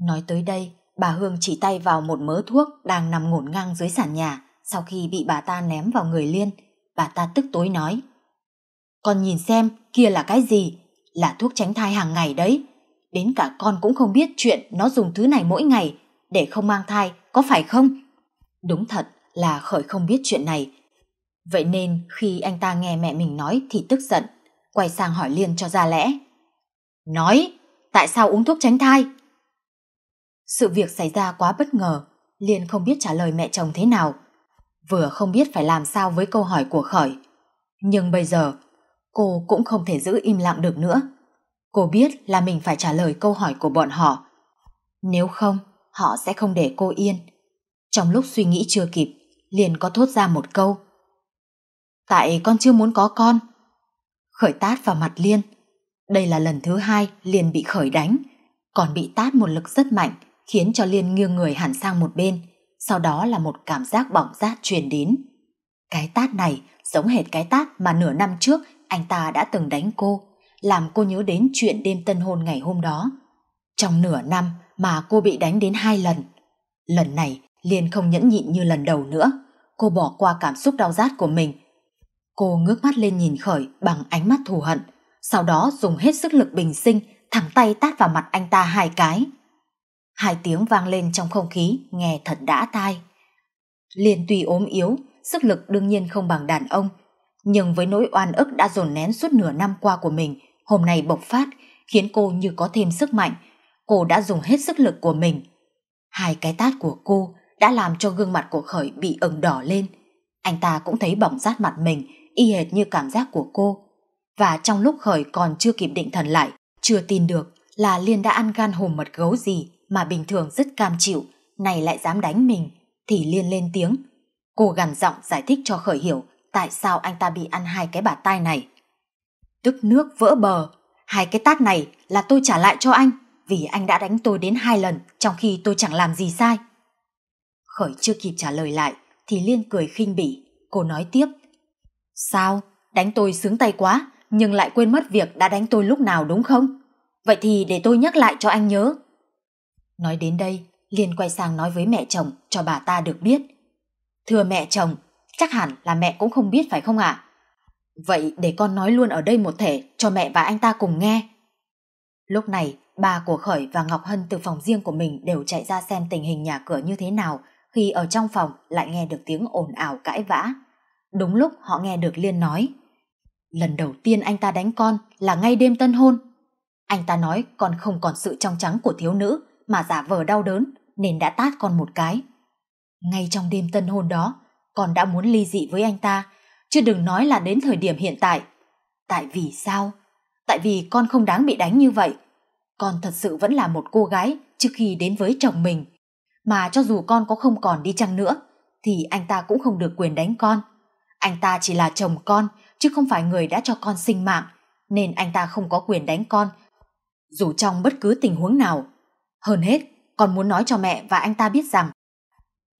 Nói tới đây, bà Hương chỉ tay vào một mớ thuốc đang nằm ngổn ngang dưới sàn nhà sau khi bị bà ta ném vào người Liên. Bà ta tức tối nói. Con nhìn xem kia là cái gì? Là thuốc tránh thai hàng ngày đấy đến cả con cũng không biết chuyện nó dùng thứ này mỗi ngày để không mang thai, có phải không? Đúng thật là Khởi không biết chuyện này. Vậy nên khi anh ta nghe mẹ mình nói thì tức giận, quay sang hỏi Liên cho ra lẽ. Nói, tại sao uống thuốc tránh thai? Sự việc xảy ra quá bất ngờ, Liên không biết trả lời mẹ chồng thế nào. Vừa không biết phải làm sao với câu hỏi của Khởi. Nhưng bây giờ, cô cũng không thể giữ im lặng được nữa. Cô biết là mình phải trả lời câu hỏi của bọn họ. Nếu không, họ sẽ không để cô yên. Trong lúc suy nghĩ chưa kịp, liền có thốt ra một câu. Tại con chưa muốn có con. Khởi tát vào mặt Liên. Đây là lần thứ hai Liên bị khởi đánh, còn bị tát một lực rất mạnh khiến cho Liên nghiêng người hẳn sang một bên, sau đó là một cảm giác bỏng rát truyền đến. Cái tát này giống hệt cái tát mà nửa năm trước anh ta đã từng đánh cô làm cô nhớ đến chuyện đêm tân hôn ngày hôm đó. Trong nửa năm mà cô bị đánh đến hai lần. Lần này Liên không nhẫn nhịn như lần đầu nữa. Cô bỏ qua cảm xúc đau rát của mình. Cô ngước mắt lên nhìn Khởi bằng ánh mắt thù hận. Sau đó dùng hết sức lực bình sinh thẳng tay tát vào mặt anh ta hai cái. Hai tiếng vang lên trong không khí nghe thật đã tai. Liên tuy ốm yếu, sức lực đương nhiên không bằng đàn ông, nhưng với nỗi oan ức đã dồn nén suốt nửa năm qua của mình hôm nay bộc phát khiến cô như có thêm sức mạnh. Cô đã dùng hết sức lực của mình. Hai cái tát của cô đã làm cho gương mặt của Khởi bị ửng đỏ lên. Anh ta cũng thấy bỏng rát mặt mình, y hệt như cảm giác của cô. Và trong lúc Khởi còn chưa kịp định thần lại, chưa tin được là Liên đã ăn gan hùm mật gấu gì mà bình thường rất cam chịu, này lại dám đánh mình, thì Liên lên tiếng. Cô gằn giọng giải thích cho Khởi hiểu tại sao anh ta bị ăn hai cái bà tai này tức nước vỡ bờ hai cái tát này là tôi trả lại cho anh vì anh đã đánh tôi đến hai lần trong khi tôi chẳng làm gì sai khởi chưa kịp trả lời lại thì liên cười khinh bỉ cô nói tiếp sao đánh tôi sướng tay quá nhưng lại quên mất việc đã đánh tôi lúc nào đúng không vậy thì để tôi nhắc lại cho anh nhớ nói đến đây liên quay sang nói với mẹ chồng cho bà ta được biết thưa mẹ chồng chắc hẳn là mẹ cũng không biết phải không ạ à? Vậy để con nói luôn ở đây một thể cho mẹ và anh ta cùng nghe. Lúc này, ba của Khởi và Ngọc Hân từ phòng riêng của mình đều chạy ra xem tình hình nhà cửa như thế nào khi ở trong phòng lại nghe được tiếng ồn ào cãi vã. Đúng lúc họ nghe được Liên nói. Lần đầu tiên anh ta đánh con là ngay đêm tân hôn. Anh ta nói con không còn sự trong trắng của thiếu nữ mà giả vờ đau đớn nên đã tát con một cái. Ngay trong đêm tân hôn đó, con đã muốn ly dị với anh ta chứ đừng nói là đến thời điểm hiện tại. Tại vì sao? Tại vì con không đáng bị đánh như vậy. Con thật sự vẫn là một cô gái trước khi đến với chồng mình. Mà cho dù con có không còn đi chăng nữa, thì anh ta cũng không được quyền đánh con. Anh ta chỉ là chồng con, chứ không phải người đã cho con sinh mạng, nên anh ta không có quyền đánh con, dù trong bất cứ tình huống nào. Hơn hết, con muốn nói cho mẹ và anh ta biết rằng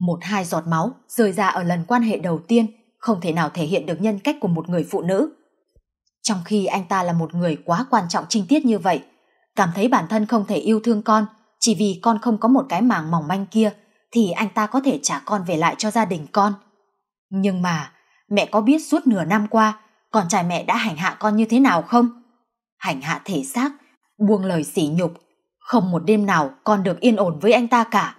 một hai giọt máu rơi ra ở lần quan hệ đầu tiên không thể nào thể hiện được nhân cách của một người phụ nữ. Trong khi anh ta là một người quá quan trọng trinh tiết như vậy, cảm thấy bản thân không thể yêu thương con chỉ vì con không có một cái màng mỏng manh kia thì anh ta có thể trả con về lại cho gia đình con. Nhưng mà, mẹ có biết suốt nửa năm qua con trai mẹ đã hành hạ con như thế nào không? Hành hạ thể xác, buông lời sỉ nhục, không một đêm nào con được yên ổn với anh ta cả.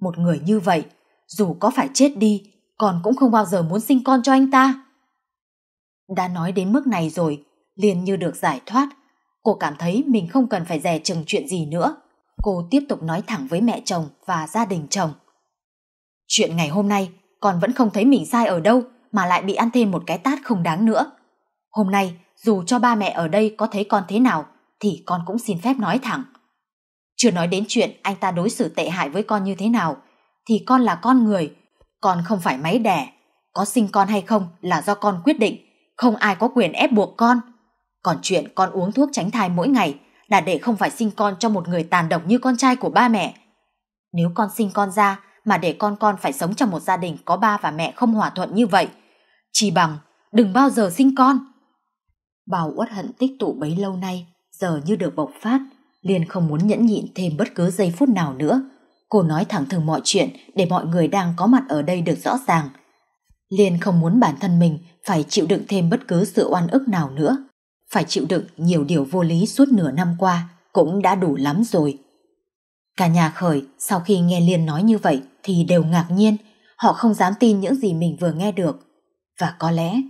Một người như vậy, dù có phải chết đi còn cũng không bao giờ muốn sinh con cho anh ta. Đã nói đến mức này rồi, liền như được giải thoát. Cô cảm thấy mình không cần phải dè chừng chuyện gì nữa. Cô tiếp tục nói thẳng với mẹ chồng và gia đình chồng. Chuyện ngày hôm nay, con vẫn không thấy mình sai ở đâu mà lại bị ăn thêm một cái tát không đáng nữa. Hôm nay, dù cho ba mẹ ở đây có thấy con thế nào, thì con cũng xin phép nói thẳng. Chưa nói đến chuyện anh ta đối xử tệ hại với con như thế nào, thì con là con người, con không phải máy đẻ, có sinh con hay không là do con quyết định, không ai có quyền ép buộc con. Còn chuyện con uống thuốc tránh thai mỗi ngày là để không phải sinh con cho một người tàn độc như con trai của ba mẹ. Nếu con sinh con ra mà để con con phải sống trong một gia đình có ba và mẹ không hòa thuận như vậy, chỉ bằng đừng bao giờ sinh con. Bào uất hận tích tụ bấy lâu nay giờ như được bộc phát, liền không muốn nhẫn nhịn thêm bất cứ giây phút nào nữa Cô nói thẳng thừng mọi chuyện để mọi người đang có mặt ở đây được rõ ràng. Liên không muốn bản thân mình phải chịu đựng thêm bất cứ sự oan ức nào nữa. Phải chịu đựng nhiều điều vô lý suốt nửa năm qua cũng đã đủ lắm rồi. Cả nhà khởi sau khi nghe Liên nói như vậy thì đều ngạc nhiên, họ không dám tin những gì mình vừa nghe được. Và có lẽ,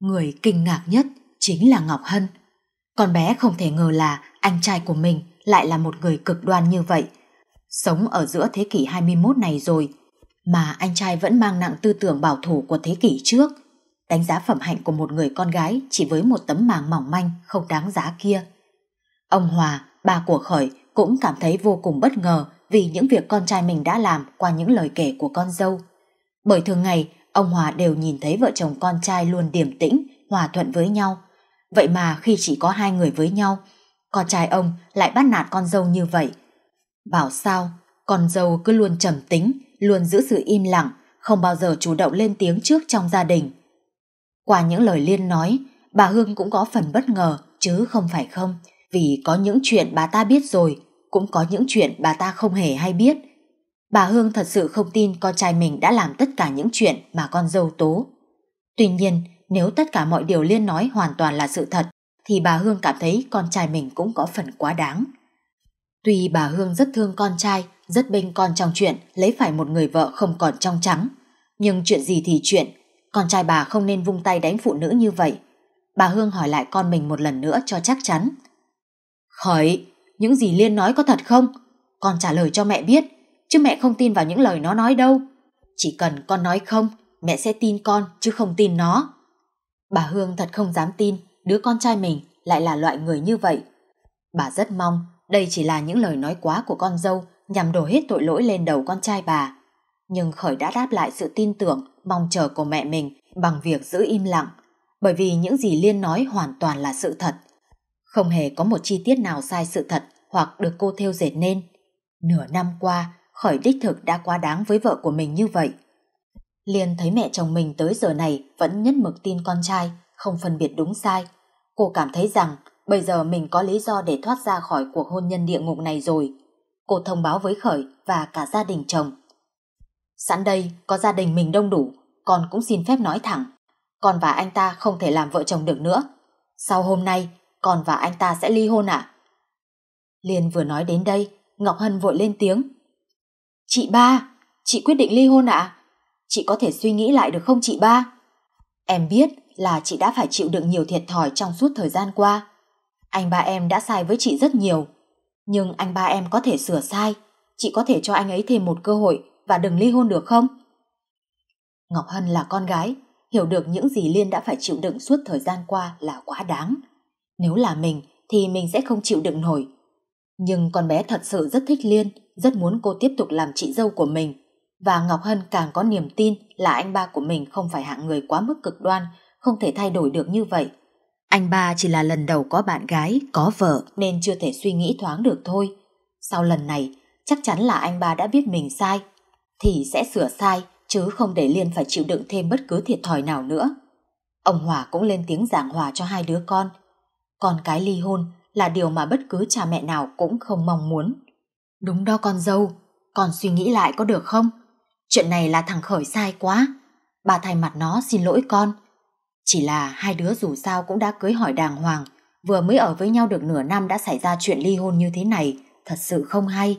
người kinh ngạc nhất chính là Ngọc Hân. Con bé không thể ngờ là anh trai của mình lại là một người cực đoan như vậy. Sống ở giữa thế kỷ 21 này rồi, mà anh trai vẫn mang nặng tư tưởng bảo thủ của thế kỷ trước. Đánh giá phẩm hạnh của một người con gái chỉ với một tấm màng mỏng manh không đáng giá kia. Ông Hòa, bà của Khởi cũng cảm thấy vô cùng bất ngờ vì những việc con trai mình đã làm qua những lời kể của con dâu. Bởi thường ngày, ông Hòa đều nhìn thấy vợ chồng con trai luôn điềm tĩnh, hòa thuận với nhau. Vậy mà khi chỉ có hai người với nhau, con trai ông lại bắt nạt con dâu như vậy Bảo sao, con dâu cứ luôn trầm tính, luôn giữ sự im lặng, không bao giờ chủ động lên tiếng trước trong gia đình. Qua những lời Liên nói, bà Hương cũng có phần bất ngờ, chứ không phải không, vì có những chuyện bà ta biết rồi, cũng có những chuyện bà ta không hề hay biết. Bà Hương thật sự không tin con trai mình đã làm tất cả những chuyện mà con dâu tố. Tuy nhiên, nếu tất cả mọi điều Liên nói hoàn toàn là sự thật, thì bà Hương cảm thấy con trai mình cũng có phần quá đáng. Tuy bà Hương rất thương con trai, rất bênh con trong chuyện lấy phải một người vợ không còn trong trắng. Nhưng chuyện gì thì chuyện, con trai bà không nên vung tay đánh phụ nữ như vậy. Bà Hương hỏi lại con mình một lần nữa cho chắc chắn. Khởi, những gì Liên nói có thật không? Con trả lời cho mẹ biết, chứ mẹ không tin vào những lời nó nói đâu. Chỉ cần con nói không, mẹ sẽ tin con chứ không tin nó. Bà Hương thật không dám tin đứa con trai mình lại là loại người như vậy. Bà rất mong đây chỉ là những lời nói quá của con dâu nhằm đổ hết tội lỗi lên đầu con trai bà. Nhưng Khởi đã đáp lại sự tin tưởng, mong chờ của mẹ mình bằng việc giữ im lặng, bởi vì những gì Liên nói hoàn toàn là sự thật. Không hề có một chi tiết nào sai sự thật hoặc được cô theo dệt nên. Nửa năm qua, Khởi đích thực đã quá đáng với vợ của mình như vậy. Liên thấy mẹ chồng mình tới giờ này vẫn nhất mực tin con trai, không phân biệt đúng sai. Cô cảm thấy rằng Bây giờ mình có lý do để thoát ra khỏi cuộc hôn nhân địa ngục này rồi. Cô thông báo với Khởi và cả gia đình chồng. Sẵn đây có gia đình mình đông đủ, con cũng xin phép nói thẳng. Con và anh ta không thể làm vợ chồng được nữa. Sau hôm nay, con và anh ta sẽ ly hôn à? Liên vừa nói đến đây, Ngọc Hân vội lên tiếng. Chị ba, chị quyết định ly hôn ạ? À? Chị có thể suy nghĩ lại được không chị ba? Em biết là chị đã phải chịu đựng nhiều thiệt thòi trong suốt thời gian qua anh ba em đã sai với chị rất nhiều, nhưng anh ba em có thể sửa sai, chị có thể cho anh ấy thêm một cơ hội và đừng ly hôn được không? Ngọc Hân là con gái, hiểu được những gì Liên đã phải chịu đựng suốt thời gian qua là quá đáng. Nếu là mình thì mình sẽ không chịu đựng nổi. Nhưng con bé thật sự rất thích Liên, rất muốn cô tiếp tục làm chị dâu của mình. Và Ngọc Hân càng có niềm tin là anh ba của mình không phải hạng người quá mức cực đoan, không thể thay đổi được như vậy. Anh ba chỉ là lần đầu có bạn gái, có vợ nên chưa thể suy nghĩ thoáng được thôi. Sau lần này, chắc chắn là anh ba đã biết mình sai, thì sẽ sửa sai chứ không để Liên phải chịu đựng thêm bất cứ thiệt thòi nào nữa. Ông Hòa cũng lên tiếng giảng hòa cho hai đứa con. Con cái ly hôn là điều mà bất cứ cha mẹ nào cũng không mong muốn. Đúng đó con dâu, con suy nghĩ lại có được không? Chuyện này là thằng Khởi sai quá. Bà thay mặt nó xin lỗi con. Chỉ là hai đứa dù sao cũng đã cưới hỏi đàng hoàng, vừa mới ở với nhau được nửa năm đã xảy ra chuyện ly hôn như thế này, thật sự không hay.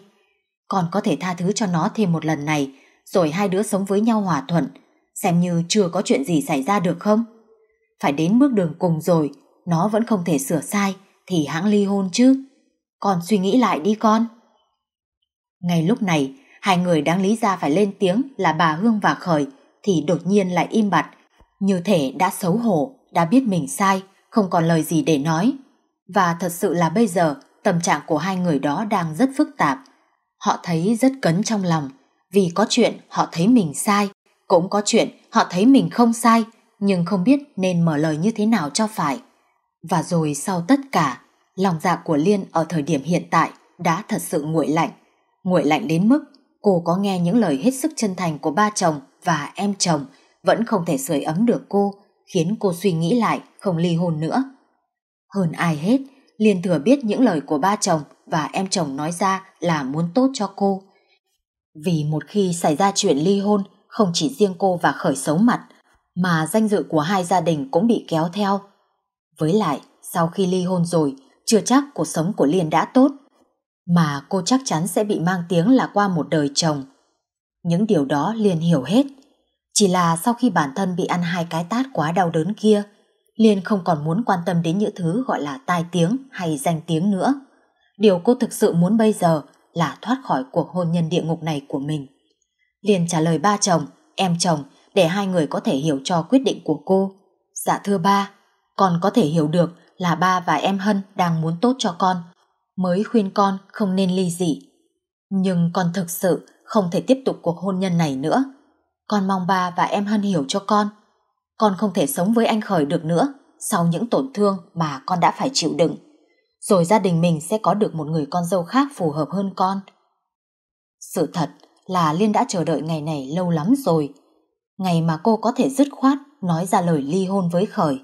Còn có thể tha thứ cho nó thêm một lần này, rồi hai đứa sống với nhau hòa thuận, xem như chưa có chuyện gì xảy ra được không? Phải đến bước đường cùng rồi, nó vẫn không thể sửa sai, thì hãng ly hôn chứ. Con suy nghĩ lại đi con. Ngay lúc này, hai người đáng lý ra phải lên tiếng là bà Hương và Khởi, thì đột nhiên lại im bặt, như thể đã xấu hổ, đã biết mình sai, không còn lời gì để nói. Và thật sự là bây giờ, tâm trạng của hai người đó đang rất phức tạp. Họ thấy rất cấn trong lòng, vì có chuyện họ thấy mình sai, cũng có chuyện họ thấy mình không sai, nhưng không biết nên mở lời như thế nào cho phải. Và rồi sau tất cả, lòng dạ của Liên ở thời điểm hiện tại đã thật sự nguội lạnh. Nguội lạnh đến mức cô có nghe những lời hết sức chân thành của ba chồng và em chồng vẫn không thể sưởi ấm được cô, khiến cô suy nghĩ lại không ly hôn nữa. Hơn ai hết, Liên thừa biết những lời của ba chồng và em chồng nói ra là muốn tốt cho cô. Vì một khi xảy ra chuyện ly hôn, không chỉ riêng cô và khởi xấu mặt, mà danh dự của hai gia đình cũng bị kéo theo. Với lại, sau khi ly hôn rồi, chưa chắc cuộc sống của Liên đã tốt, mà cô chắc chắn sẽ bị mang tiếng là qua một đời chồng. Những điều đó Liên hiểu hết. Chỉ là sau khi bản thân bị ăn hai cái tát quá đau đớn kia, Liên không còn muốn quan tâm đến những thứ gọi là tai tiếng hay danh tiếng nữa. Điều cô thực sự muốn bây giờ là thoát khỏi cuộc hôn nhân địa ngục này của mình. Liên trả lời ba chồng, em chồng để hai người có thể hiểu cho quyết định của cô. Dạ thưa ba, con có thể hiểu được là ba và em Hân đang muốn tốt cho con, mới khuyên con không nên ly dị. Nhưng con thực sự không thể tiếp tục cuộc hôn nhân này nữa. Con mong ba và em Hân hiểu cho con. Con không thể sống với anh Khởi được nữa sau những tổn thương mà con đã phải chịu đựng. Rồi gia đình mình sẽ có được một người con dâu khác phù hợp hơn con. Sự thật là Liên đã chờ đợi ngày này lâu lắm rồi. Ngày mà cô có thể dứt khoát nói ra lời ly hôn với Khởi.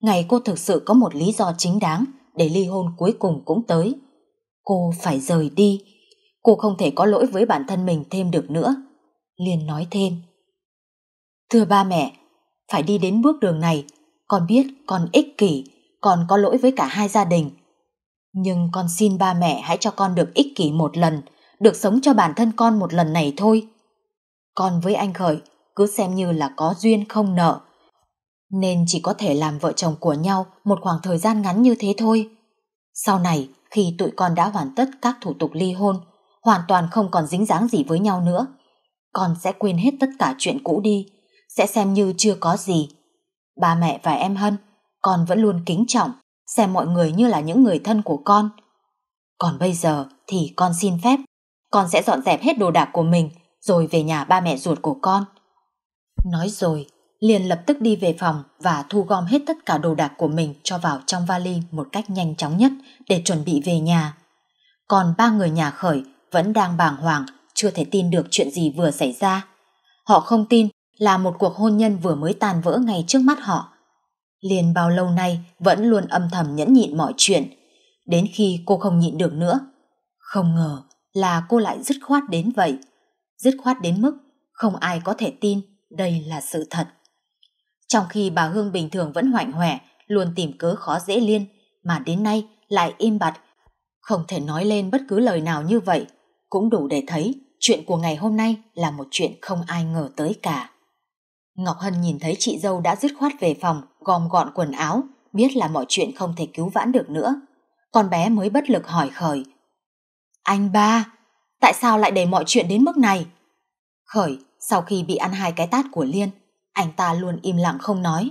Ngày cô thực sự có một lý do chính đáng để ly hôn cuối cùng cũng tới. Cô phải rời đi. Cô không thể có lỗi với bản thân mình thêm được nữa. Liên nói thêm. Thưa ba mẹ, phải đi đến bước đường này, con biết con ích kỷ, con có lỗi với cả hai gia đình. Nhưng con xin ba mẹ hãy cho con được ích kỷ một lần, được sống cho bản thân con một lần này thôi. Con với anh Khởi cứ xem như là có duyên không nợ, nên chỉ có thể làm vợ chồng của nhau một khoảng thời gian ngắn như thế thôi. Sau này, khi tụi con đã hoàn tất các thủ tục ly hôn, hoàn toàn không còn dính dáng gì với nhau nữa, con sẽ quên hết tất cả chuyện cũ đi, sẽ xem như chưa có gì. Ba mẹ và em Hân, con vẫn luôn kính trọng, xem mọi người như là những người thân của con. Còn bây giờ thì con xin phép, con sẽ dọn dẹp hết đồ đạc của mình rồi về nhà ba mẹ ruột của con. Nói rồi, liền lập tức đi về phòng và thu gom hết tất cả đồ đạc của mình cho vào trong vali một cách nhanh chóng nhất để chuẩn bị về nhà. Còn ba người nhà khởi vẫn đang bàng hoàng, chưa thể tin được chuyện gì vừa xảy ra. Họ không tin là một cuộc hôn nhân vừa mới tan vỡ ngay trước mắt họ. Liền bao lâu nay vẫn luôn âm thầm nhẫn nhịn mọi chuyện, đến khi cô không nhịn được nữa. Không ngờ là cô lại dứt khoát đến vậy, dứt khoát đến mức không ai có thể tin đây là sự thật. Trong khi bà Hương bình thường vẫn hoạnh hoẻ, luôn tìm cớ khó dễ liên, mà đến nay lại im bặt, không thể nói lên bất cứ lời nào như vậy, cũng đủ để thấy chuyện của ngày hôm nay là một chuyện không ai ngờ tới cả. Ngọc Hân nhìn thấy chị dâu đã dứt khoát về phòng, gom gọn quần áo, biết là mọi chuyện không thể cứu vãn được nữa. Con bé mới bất lực hỏi khởi. Anh ba, tại sao lại để mọi chuyện đến mức này? Khởi, sau khi bị ăn hai cái tát của Liên, anh ta luôn im lặng không nói.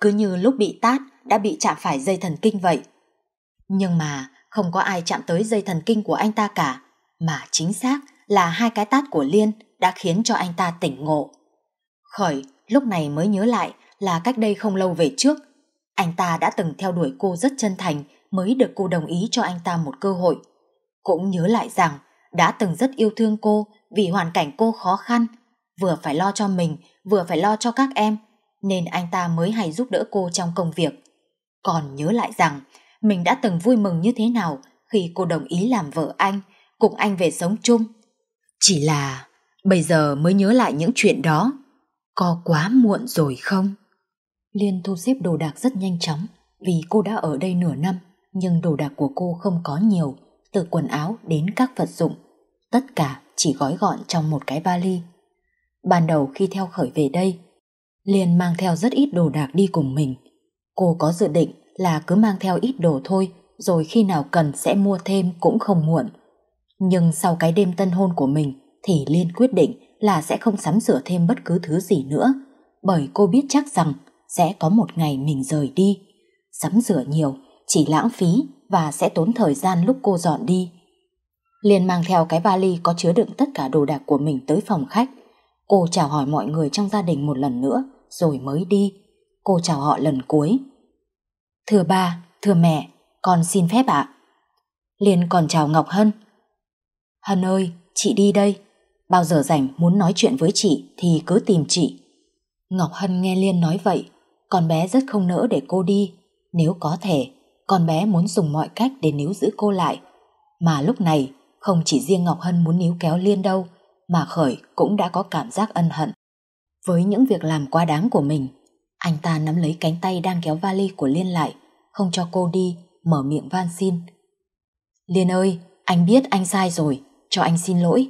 Cứ như lúc bị tát đã bị chạm phải dây thần kinh vậy. Nhưng mà không có ai chạm tới dây thần kinh của anh ta cả, mà chính xác là hai cái tát của Liên đã khiến cho anh ta tỉnh ngộ. Khởi lúc này mới nhớ lại là cách đây không lâu về trước, anh ta đã từng theo đuổi cô rất chân thành mới được cô đồng ý cho anh ta một cơ hội. Cũng nhớ lại rằng đã từng rất yêu thương cô vì hoàn cảnh cô khó khăn, vừa phải lo cho mình, vừa phải lo cho các em, nên anh ta mới hay giúp đỡ cô trong công việc. Còn nhớ lại rằng mình đã từng vui mừng như thế nào khi cô đồng ý làm vợ anh, cùng anh về sống chung. Chỉ là bây giờ mới nhớ lại những chuyện đó có quá muộn rồi không? Liên thu xếp đồ đạc rất nhanh chóng vì cô đã ở đây nửa năm nhưng đồ đạc của cô không có nhiều từ quần áo đến các vật dụng tất cả chỉ gói gọn trong một cái vali. Ban đầu khi theo khởi về đây Liên mang theo rất ít đồ đạc đi cùng mình Cô có dự định là cứ mang theo ít đồ thôi rồi khi nào cần sẽ mua thêm cũng không muộn. Nhưng sau cái đêm tân hôn của mình thì Liên quyết định là sẽ không sắm sửa thêm bất cứ thứ gì nữa, bởi cô biết chắc rằng sẽ có một ngày mình rời đi. Sắm sửa nhiều chỉ lãng phí và sẽ tốn thời gian lúc cô dọn đi. Liền mang theo cái vali có chứa đựng tất cả đồ đạc của mình tới phòng khách. Cô chào hỏi mọi người trong gia đình một lần nữa rồi mới đi. Cô chào họ lần cuối. Thưa ba, thưa mẹ, con xin phép ạ. À. Liên còn chào Ngọc Hân. Hân ơi, chị đi đây. Bao giờ rảnh muốn nói chuyện với chị thì cứ tìm chị. Ngọc Hân nghe Liên nói vậy, con bé rất không nỡ để cô đi. Nếu có thể, con bé muốn dùng mọi cách để níu giữ cô lại. Mà lúc này, không chỉ riêng Ngọc Hân muốn níu kéo Liên đâu, mà Khởi cũng đã có cảm giác ân hận. Với những việc làm quá đáng của mình, anh ta nắm lấy cánh tay đang kéo vali của Liên lại, không cho cô đi, mở miệng van xin. Liên ơi, anh biết anh sai rồi, cho anh xin lỗi.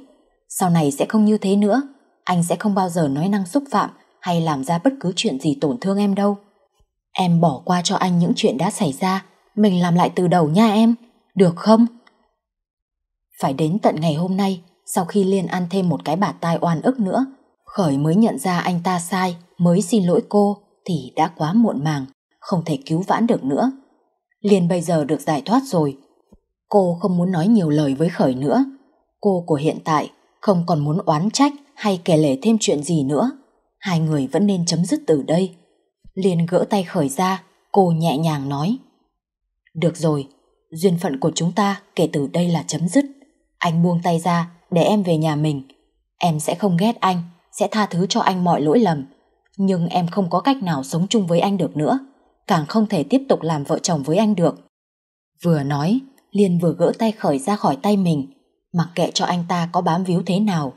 Sau này sẽ không như thế nữa. Anh sẽ không bao giờ nói năng xúc phạm hay làm ra bất cứ chuyện gì tổn thương em đâu. Em bỏ qua cho anh những chuyện đã xảy ra. Mình làm lại từ đầu nha em. Được không? Phải đến tận ngày hôm nay, sau khi Liên ăn thêm một cái bạt tai oan ức nữa, Khởi mới nhận ra anh ta sai, mới xin lỗi cô thì đã quá muộn màng, không thể cứu vãn được nữa. Liên bây giờ được giải thoát rồi. Cô không muốn nói nhiều lời với Khởi nữa. Cô của hiện tại không còn muốn oán trách hay kể lể thêm chuyện gì nữa. Hai người vẫn nên chấm dứt từ đây. Liên gỡ tay khởi ra, cô nhẹ nhàng nói. Được rồi, duyên phận của chúng ta kể từ đây là chấm dứt. Anh buông tay ra để em về nhà mình. Em sẽ không ghét anh, sẽ tha thứ cho anh mọi lỗi lầm. Nhưng em không có cách nào sống chung với anh được nữa. Càng không thể tiếp tục làm vợ chồng với anh được. Vừa nói, Liên vừa gỡ tay khởi ra khỏi tay mình mặc kệ cho anh ta có bám víu thế nào.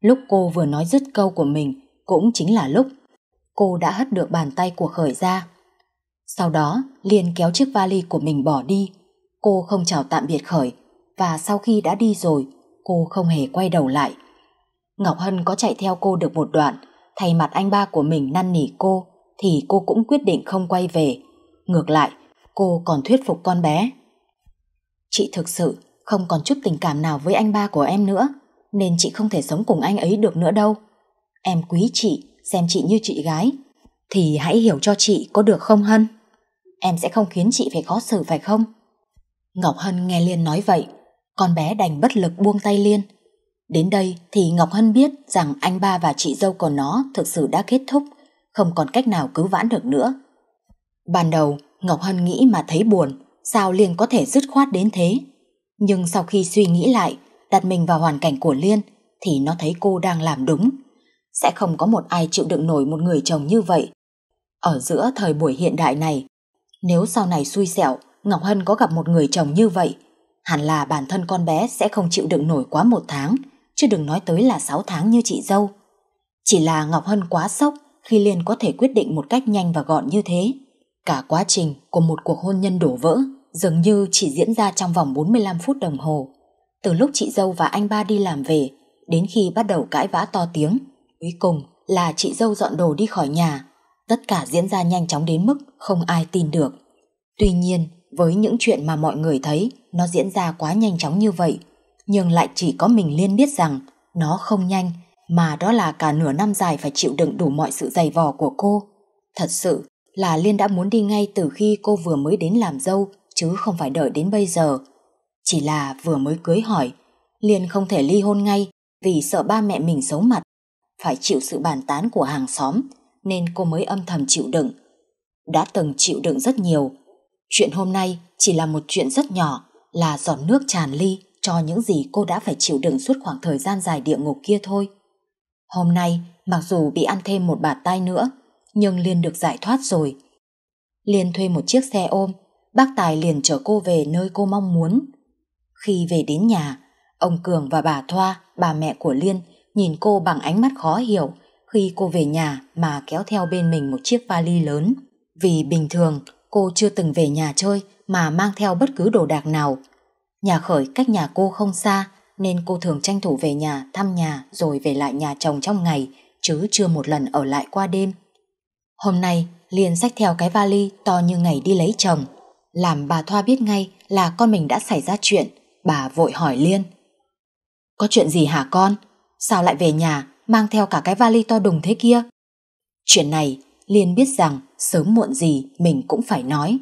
Lúc cô vừa nói dứt câu của mình cũng chính là lúc cô đã hất được bàn tay của Khởi ra. Sau đó liền kéo chiếc vali của mình bỏ đi. Cô không chào tạm biệt Khởi và sau khi đã đi rồi cô không hề quay đầu lại. Ngọc Hân có chạy theo cô được một đoạn thay mặt anh ba của mình năn nỉ cô thì cô cũng quyết định không quay về. Ngược lại, cô còn thuyết phục con bé. Chị thực sự không còn chút tình cảm nào với anh ba của em nữa, nên chị không thể sống cùng anh ấy được nữa đâu. Em quý chị, xem chị như chị gái, thì hãy hiểu cho chị có được không Hân? Em sẽ không khiến chị phải khó xử phải không? Ngọc Hân nghe Liên nói vậy, con bé đành bất lực buông tay Liên. Đến đây thì Ngọc Hân biết rằng anh ba và chị dâu của nó thực sự đã kết thúc, không còn cách nào cứu vãn được nữa. Ban đầu, Ngọc Hân nghĩ mà thấy buồn, sao Liên có thể dứt khoát đến thế? Nhưng sau khi suy nghĩ lại, đặt mình vào hoàn cảnh của Liên, thì nó thấy cô đang làm đúng. Sẽ không có một ai chịu đựng nổi một người chồng như vậy. Ở giữa thời buổi hiện đại này, nếu sau này xui xẻo, Ngọc Hân có gặp một người chồng như vậy, hẳn là bản thân con bé sẽ không chịu đựng nổi quá một tháng, chứ đừng nói tới là sáu tháng như chị dâu. Chỉ là Ngọc Hân quá sốc khi Liên có thể quyết định một cách nhanh và gọn như thế. Cả quá trình của một cuộc hôn nhân đổ vỡ dường như chỉ diễn ra trong vòng 45 phút đồng hồ. Từ lúc chị dâu và anh ba đi làm về, đến khi bắt đầu cãi vã to tiếng, cuối cùng là chị dâu dọn đồ đi khỏi nhà. Tất cả diễn ra nhanh chóng đến mức không ai tin được. Tuy nhiên, với những chuyện mà mọi người thấy nó diễn ra quá nhanh chóng như vậy, nhưng lại chỉ có mình Liên biết rằng nó không nhanh, mà đó là cả nửa năm dài phải chịu đựng đủ mọi sự dày vò của cô. Thật sự là Liên đã muốn đi ngay từ khi cô vừa mới đến làm dâu chứ không phải đợi đến bây giờ. Chỉ là vừa mới cưới hỏi, liền không thể ly hôn ngay vì sợ ba mẹ mình xấu mặt, phải chịu sự bàn tán của hàng xóm nên cô mới âm thầm chịu đựng. Đã từng chịu đựng rất nhiều, chuyện hôm nay chỉ là một chuyện rất nhỏ, là giọt nước tràn ly cho những gì cô đã phải chịu đựng suốt khoảng thời gian dài địa ngục kia thôi. Hôm nay, mặc dù bị ăn thêm một bạt tay nữa, nhưng Liên được giải thoát rồi. Liên thuê một chiếc xe ôm bác Tài liền chở cô về nơi cô mong muốn. Khi về đến nhà, ông Cường và bà Thoa, bà mẹ của Liên, nhìn cô bằng ánh mắt khó hiểu khi cô về nhà mà kéo theo bên mình một chiếc vali lớn. Vì bình thường, cô chưa từng về nhà chơi mà mang theo bất cứ đồ đạc nào. Nhà khởi cách nhà cô không xa nên cô thường tranh thủ về nhà thăm nhà rồi về lại nhà chồng trong ngày chứ chưa một lần ở lại qua đêm. Hôm nay, Liên xách theo cái vali to như ngày đi lấy chồng làm bà Thoa biết ngay là con mình đã xảy ra chuyện. Bà vội hỏi Liên. Có chuyện gì hả con? Sao lại về nhà mang theo cả cái vali to đùng thế kia? Chuyện này Liên biết rằng sớm muộn gì mình cũng phải nói.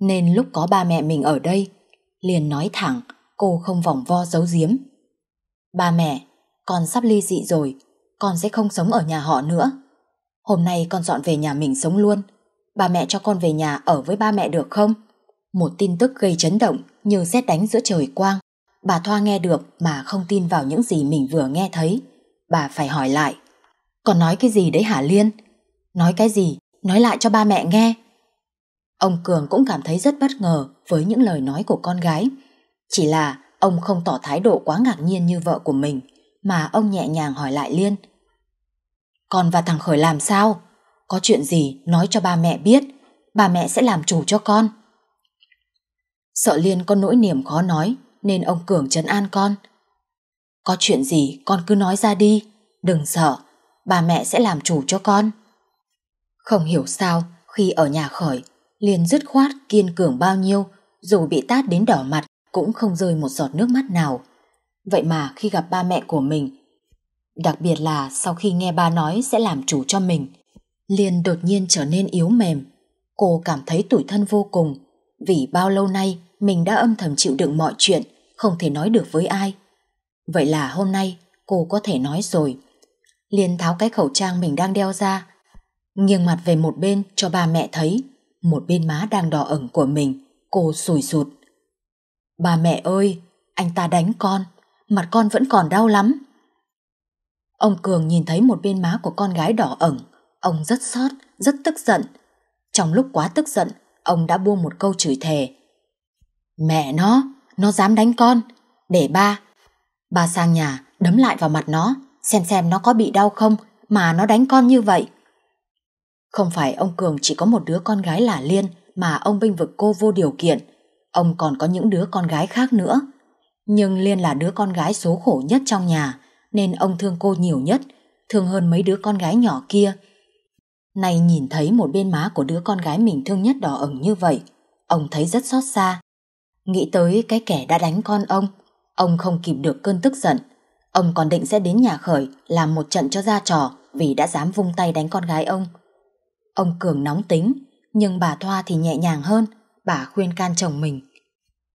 Nên lúc có ba mẹ mình ở đây, Liên nói thẳng, cô không vòng vo giấu giếm. Ba mẹ, con sắp ly dị rồi, con sẽ không sống ở nhà họ nữa. Hôm nay con dọn về nhà mình sống luôn. Ba mẹ cho con về nhà ở với ba mẹ được không? Một tin tức gây chấn động như xét đánh giữa trời quang. Bà Thoa nghe được mà không tin vào những gì mình vừa nghe thấy. Bà phải hỏi lại. Còn nói cái gì đấy hả Liên? Nói cái gì? Nói lại cho ba mẹ nghe. Ông Cường cũng cảm thấy rất bất ngờ với những lời nói của con gái. Chỉ là ông không tỏ thái độ quá ngạc nhiên như vợ của mình mà ông nhẹ nhàng hỏi lại Liên. Con và thằng Khởi làm sao? Có chuyện gì nói cho ba mẹ biết, ba mẹ sẽ làm chủ cho con. Sợ Liên có nỗi niềm khó nói nên ông Cường trấn an con. Có chuyện gì con cứ nói ra đi, đừng sợ, bà mẹ sẽ làm chủ cho con. Không hiểu sao khi ở nhà khởi, Liên dứt khoát kiên cường bao nhiêu, dù bị tát đến đỏ mặt cũng không rơi một giọt nước mắt nào. Vậy mà khi gặp ba mẹ của mình, đặc biệt là sau khi nghe ba nói sẽ làm chủ cho mình, Liên đột nhiên trở nên yếu mềm. Cô cảm thấy tủi thân vô cùng vì bao lâu nay mình đã âm thầm chịu đựng mọi chuyện, không thể nói được với ai. Vậy là hôm nay cô có thể nói rồi. Liên tháo cái khẩu trang mình đang đeo ra, nghiêng mặt về một bên cho ba mẹ thấy, một bên má đang đỏ ửng của mình, cô sùi sụt. Bà mẹ ơi, anh ta đánh con, mặt con vẫn còn đau lắm. Ông Cường nhìn thấy một bên má của con gái đỏ ửng ông rất sót, rất tức giận. Trong lúc quá tức giận, ông đã buông một câu chửi thề, Mẹ nó, nó dám đánh con. Để ba. Ba sang nhà, đấm lại vào mặt nó, xem xem nó có bị đau không mà nó đánh con như vậy. Không phải ông Cường chỉ có một đứa con gái là Liên mà ông binh vực cô vô điều kiện. Ông còn có những đứa con gái khác nữa. Nhưng Liên là đứa con gái số khổ nhất trong nhà nên ông thương cô nhiều nhất, thương hơn mấy đứa con gái nhỏ kia. Nay nhìn thấy một bên má của đứa con gái mình thương nhất đỏ ửng như vậy, ông thấy rất xót xa. Nghĩ tới cái kẻ đã đánh con ông, ông không kịp được cơn tức giận. Ông còn định sẽ đến nhà khởi làm một trận cho ra trò vì đã dám vung tay đánh con gái ông. Ông Cường nóng tính, nhưng bà Thoa thì nhẹ nhàng hơn, bà khuyên can chồng mình.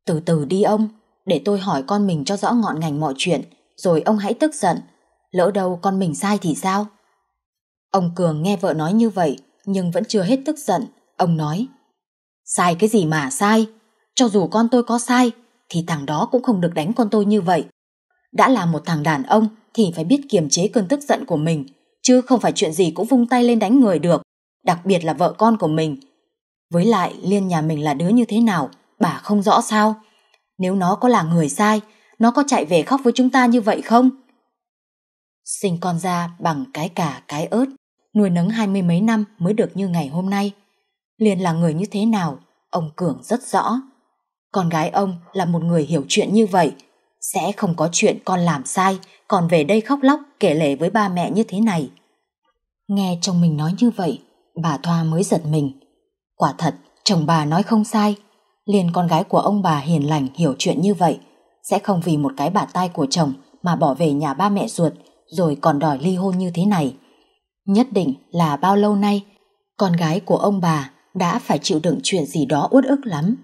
Từ từ đi ông, để tôi hỏi con mình cho rõ ngọn ngành mọi chuyện, rồi ông hãy tức giận. Lỡ đâu con mình sai thì sao? Ông Cường nghe vợ nói như vậy, nhưng vẫn chưa hết tức giận. Ông nói, sai cái gì mà sai? Cho dù con tôi có sai, thì thằng đó cũng không được đánh con tôi như vậy. Đã là một thằng đàn ông thì phải biết kiềm chế cơn tức giận của mình, chứ không phải chuyện gì cũng vung tay lên đánh người được, đặc biệt là vợ con của mình. Với lại Liên nhà mình là đứa như thế nào, bà không rõ sao. Nếu nó có là người sai, nó có chạy về khóc với chúng ta như vậy không? Sinh con ra bằng cái cả cái ớt, nuôi nấng hai mươi mấy năm mới được như ngày hôm nay. Liên là người như thế nào, ông Cường rất rõ. Con gái ông là một người hiểu chuyện như vậy, sẽ không có chuyện con làm sai, còn về đây khóc lóc kể lể với ba mẹ như thế này. Nghe chồng mình nói như vậy, bà Thoa mới giật mình. Quả thật, chồng bà nói không sai, liền con gái của ông bà hiền lành hiểu chuyện như vậy, sẽ không vì một cái bà tai của chồng mà bỏ về nhà ba mẹ ruột rồi còn đòi ly hôn như thế này. Nhất định là bao lâu nay, con gái của ông bà đã phải chịu đựng chuyện gì đó uất ức lắm.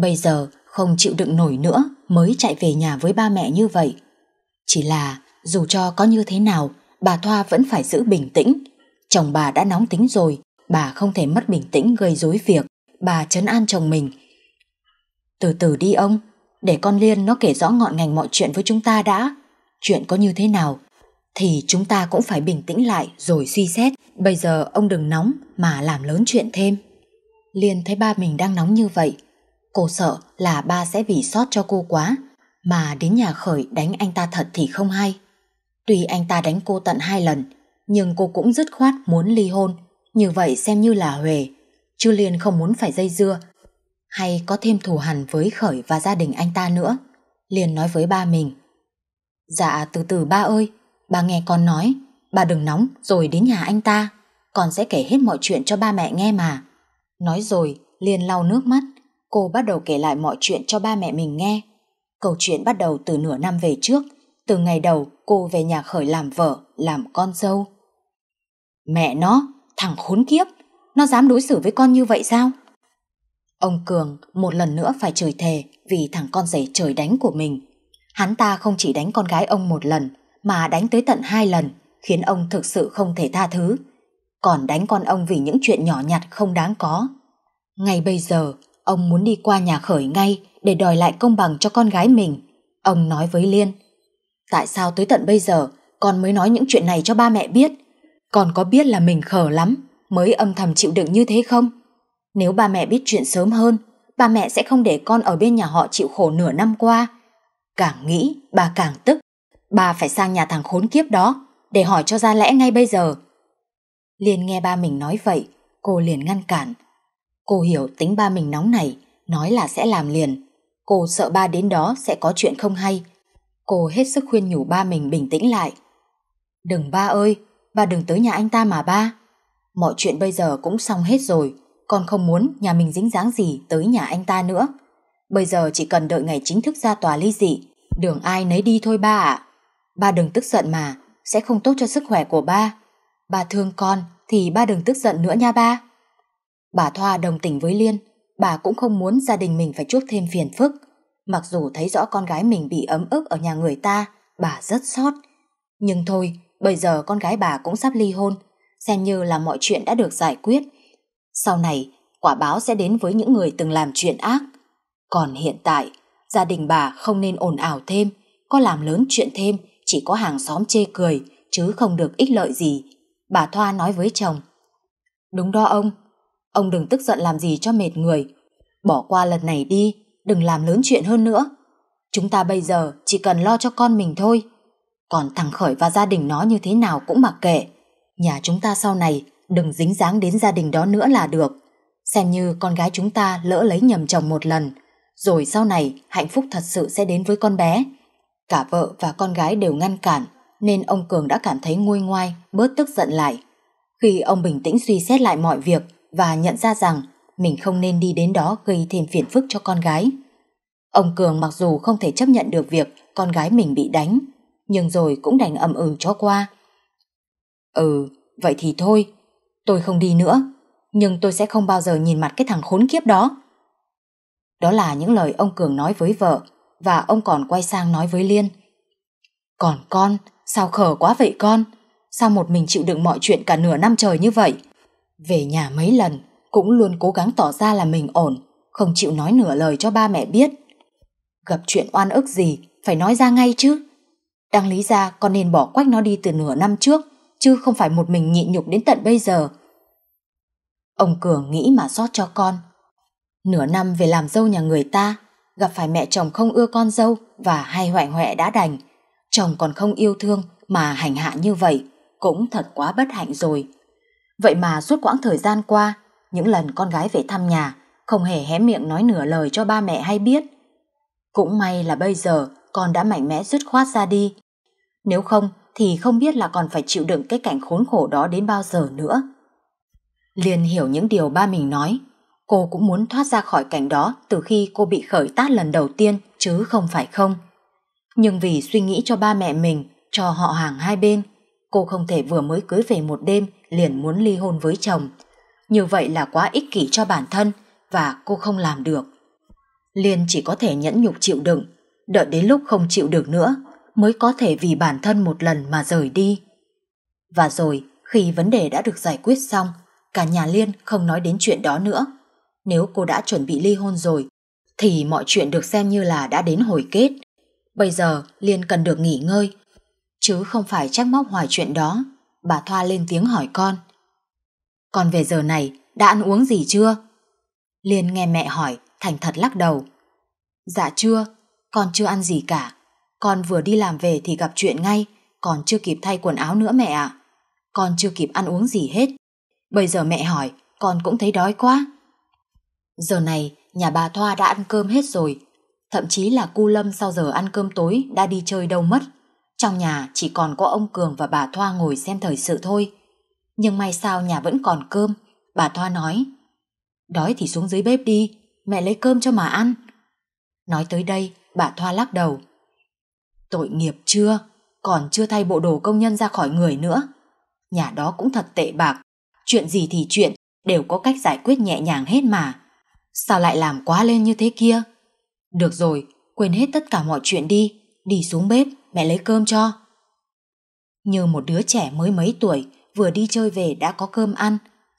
Bây giờ không chịu đựng nổi nữa mới chạy về nhà với ba mẹ như vậy. Chỉ là dù cho có như thế nào, bà Thoa vẫn phải giữ bình tĩnh. Chồng bà đã nóng tính rồi, bà không thể mất bình tĩnh gây rối việc. Bà chấn an chồng mình. Từ từ đi ông, để con Liên nó kể rõ ngọn ngành mọi chuyện với chúng ta đã. Chuyện có như thế nào, thì chúng ta cũng phải bình tĩnh lại rồi suy xét. Bây giờ ông đừng nóng mà làm lớn chuyện thêm. Liên thấy ba mình đang nóng như vậy, Cô sợ là ba sẽ vì sót cho cô quá, mà đến nhà khởi đánh anh ta thật thì không hay. Tuy anh ta đánh cô tận hai lần, nhưng cô cũng dứt khoát muốn ly hôn, như vậy xem như là huề. Chứ liền không muốn phải dây dưa, hay có thêm thù hằn với khởi và gia đình anh ta nữa. liền nói với ba mình. Dạ từ từ ba ơi, ba nghe con nói, ba đừng nóng rồi đến nhà anh ta, con sẽ kể hết mọi chuyện cho ba mẹ nghe mà. Nói rồi, liền lau nước mắt, cô bắt đầu kể lại mọi chuyện cho ba mẹ mình nghe. Câu chuyện bắt đầu từ nửa năm về trước, từ ngày đầu cô về nhà khởi làm vợ, làm con dâu. Mẹ nó, thằng khốn kiếp, nó dám đối xử với con như vậy sao? Ông Cường một lần nữa phải chửi thề vì thằng con rể trời đánh của mình. Hắn ta không chỉ đánh con gái ông một lần, mà đánh tới tận hai lần, khiến ông thực sự không thể tha thứ. Còn đánh con ông vì những chuyện nhỏ nhặt không đáng có. Ngày bây giờ, Ông muốn đi qua nhà khởi ngay để đòi lại công bằng cho con gái mình. Ông nói với Liên. Tại sao tới tận bây giờ con mới nói những chuyện này cho ba mẹ biết? Con có biết là mình khờ lắm mới âm thầm chịu đựng như thế không? Nếu ba mẹ biết chuyện sớm hơn, ba mẹ sẽ không để con ở bên nhà họ chịu khổ nửa năm qua. Càng nghĩ, bà càng tức. Bà phải sang nhà thằng khốn kiếp đó để hỏi cho ra lẽ ngay bây giờ. Liên nghe ba mình nói vậy, cô liền ngăn cản. Cô hiểu tính ba mình nóng này, nói là sẽ làm liền. Cô sợ ba đến đó sẽ có chuyện không hay. Cô hết sức khuyên nhủ ba mình bình tĩnh lại. Đừng ba ơi, ba đừng tới nhà anh ta mà ba. Mọi chuyện bây giờ cũng xong hết rồi, con không muốn nhà mình dính dáng gì tới nhà anh ta nữa. Bây giờ chỉ cần đợi ngày chính thức ra tòa ly dị, đường ai nấy đi thôi ba ạ. À. Ba đừng tức giận mà, sẽ không tốt cho sức khỏe của ba. Ba thương con thì ba đừng tức giận nữa nha ba. Bà Thoa đồng tình với Liên, bà cũng không muốn gia đình mình phải chuốc thêm phiền phức. Mặc dù thấy rõ con gái mình bị ấm ức ở nhà người ta, bà rất sót. Nhưng thôi, bây giờ con gái bà cũng sắp ly hôn, xem như là mọi chuyện đã được giải quyết. Sau này, quả báo sẽ đến với những người từng làm chuyện ác. Còn hiện tại, gia đình bà không nên ồn ào thêm, có làm lớn chuyện thêm, chỉ có hàng xóm chê cười, chứ không được ích lợi gì. Bà Thoa nói với chồng. Đúng đó ông, Ông đừng tức giận làm gì cho mệt người. Bỏ qua lần này đi, đừng làm lớn chuyện hơn nữa. Chúng ta bây giờ chỉ cần lo cho con mình thôi. Còn thằng Khởi và gia đình nó như thế nào cũng mặc kệ. Nhà chúng ta sau này đừng dính dáng đến gia đình đó nữa là được. Xem như con gái chúng ta lỡ lấy nhầm chồng một lần. Rồi sau này hạnh phúc thật sự sẽ đến với con bé. Cả vợ và con gái đều ngăn cản nên ông Cường đã cảm thấy nguôi ngoai, bớt tức giận lại. Khi ông bình tĩnh suy xét lại mọi việc và nhận ra rằng mình không nên đi đến đó gây thêm phiền phức cho con gái. Ông Cường mặc dù không thể chấp nhận được việc con gái mình bị đánh, nhưng rồi cũng đành ậm ừ cho qua. Ừ, vậy thì thôi, tôi không đi nữa, nhưng tôi sẽ không bao giờ nhìn mặt cái thằng khốn kiếp đó. Đó là những lời ông Cường nói với vợ và ông còn quay sang nói với Liên. Còn con, sao khờ quá vậy con? Sao một mình chịu đựng mọi chuyện cả nửa năm trời như vậy? Về nhà mấy lần, cũng luôn cố gắng tỏ ra là mình ổn, không chịu nói nửa lời cho ba mẹ biết. Gặp chuyện oan ức gì, phải nói ra ngay chứ. Đáng lý ra con nên bỏ quách nó đi từ nửa năm trước, chứ không phải một mình nhịn nhục đến tận bây giờ. Ông Cường nghĩ mà xót cho con. Nửa năm về làm dâu nhà người ta, gặp phải mẹ chồng không ưa con dâu và hay hoại hoẹ đã đành. Chồng còn không yêu thương mà hành hạ như vậy, cũng thật quá bất hạnh rồi. Vậy mà suốt quãng thời gian qua, những lần con gái về thăm nhà, không hề hé miệng nói nửa lời cho ba mẹ hay biết. Cũng may là bây giờ con đã mạnh mẽ dứt khoát ra đi. Nếu không thì không biết là còn phải chịu đựng cái cảnh khốn khổ đó đến bao giờ nữa. Liên hiểu những điều ba mình nói. Cô cũng muốn thoát ra khỏi cảnh đó từ khi cô bị khởi tát lần đầu tiên chứ không phải không. Nhưng vì suy nghĩ cho ba mẹ mình, cho họ hàng hai bên, cô không thể vừa mới cưới về một đêm liền muốn ly hôn với chồng. Như vậy là quá ích kỷ cho bản thân và cô không làm được. Liên chỉ có thể nhẫn nhục chịu đựng, đợi đến lúc không chịu được nữa mới có thể vì bản thân một lần mà rời đi. Và rồi, khi vấn đề đã được giải quyết xong, cả nhà Liên không nói đến chuyện đó nữa. Nếu cô đã chuẩn bị ly hôn rồi, thì mọi chuyện được xem như là đã đến hồi kết. Bây giờ Liên cần được nghỉ ngơi, chứ không phải trách móc hoài chuyện đó bà Thoa lên tiếng hỏi con. Con về giờ này đã ăn uống gì chưa? Liên nghe mẹ hỏi, thành thật lắc đầu. Dạ chưa, con chưa ăn gì cả. Con vừa đi làm về thì gặp chuyện ngay, còn chưa kịp thay quần áo nữa mẹ ạ. Con chưa kịp ăn uống gì hết. Bây giờ mẹ hỏi, con cũng thấy đói quá. Giờ này, nhà bà Thoa đã ăn cơm hết rồi. Thậm chí là cu lâm sau giờ ăn cơm tối đã đi chơi đâu mất. Trong nhà chỉ còn có ông Cường và bà Thoa ngồi xem thời sự thôi. Nhưng may sao nhà vẫn còn cơm, bà Thoa nói. Đói thì xuống dưới bếp đi, mẹ lấy cơm cho mà ăn. Nói tới đây, bà Thoa lắc đầu. Tội nghiệp chưa, còn chưa thay bộ đồ công nhân ra khỏi người nữa. Nhà đó cũng thật tệ bạc, chuyện gì thì chuyện, đều có cách giải quyết nhẹ nhàng hết mà. Sao lại làm quá lên như thế kia? Được rồi, quên hết tất cả mọi chuyện đi, đi xuống bếp mẹ lấy cơm cho. Như một đứa trẻ mới mấy tuổi, vừa đi chơi về đã có cơm ăn,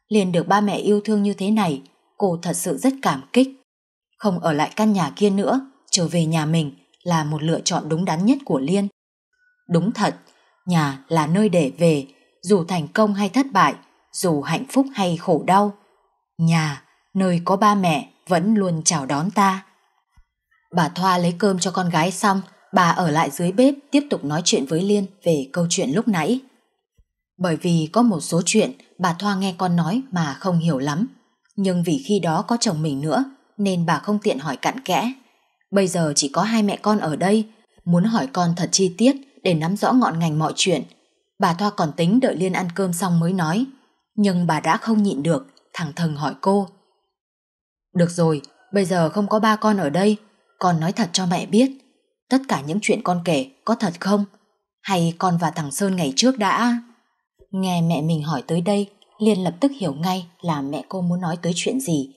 liền được ba mẹ yêu thương như thế này, cô thật sự rất cảm kích. Không ở lại căn nhà kia nữa, trở về nhà mình là một lựa chọn đúng đắn nhất của Liên. Đúng thật, nhà là nơi để về, dù thành công hay thất bại, dù hạnh phúc hay khổ đau. Nhà, nơi có ba mẹ vẫn luôn chào đón ta. Bà Thoa lấy cơm cho con gái xong bà ở lại dưới bếp tiếp tục nói chuyện với Liên về câu chuyện lúc nãy. Bởi vì có một số chuyện bà Thoa nghe con nói mà không hiểu lắm, nhưng vì khi đó có chồng mình nữa nên bà không tiện hỏi cặn kẽ. Bây giờ chỉ có hai mẹ con ở đây, muốn hỏi con thật chi tiết để nắm rõ ngọn ngành mọi chuyện. Bà Thoa còn tính đợi Liên ăn cơm xong mới nói, nhưng bà đã không nhịn được, thẳng thừng hỏi cô. Được rồi, bây giờ không có ba con ở đây, con nói thật cho mẹ biết, Tất cả những chuyện con kể có thật không? Hay con và thằng Sơn ngày trước đã... Nghe mẹ mình hỏi tới đây, liền lập tức hiểu ngay là mẹ cô muốn nói tới chuyện gì.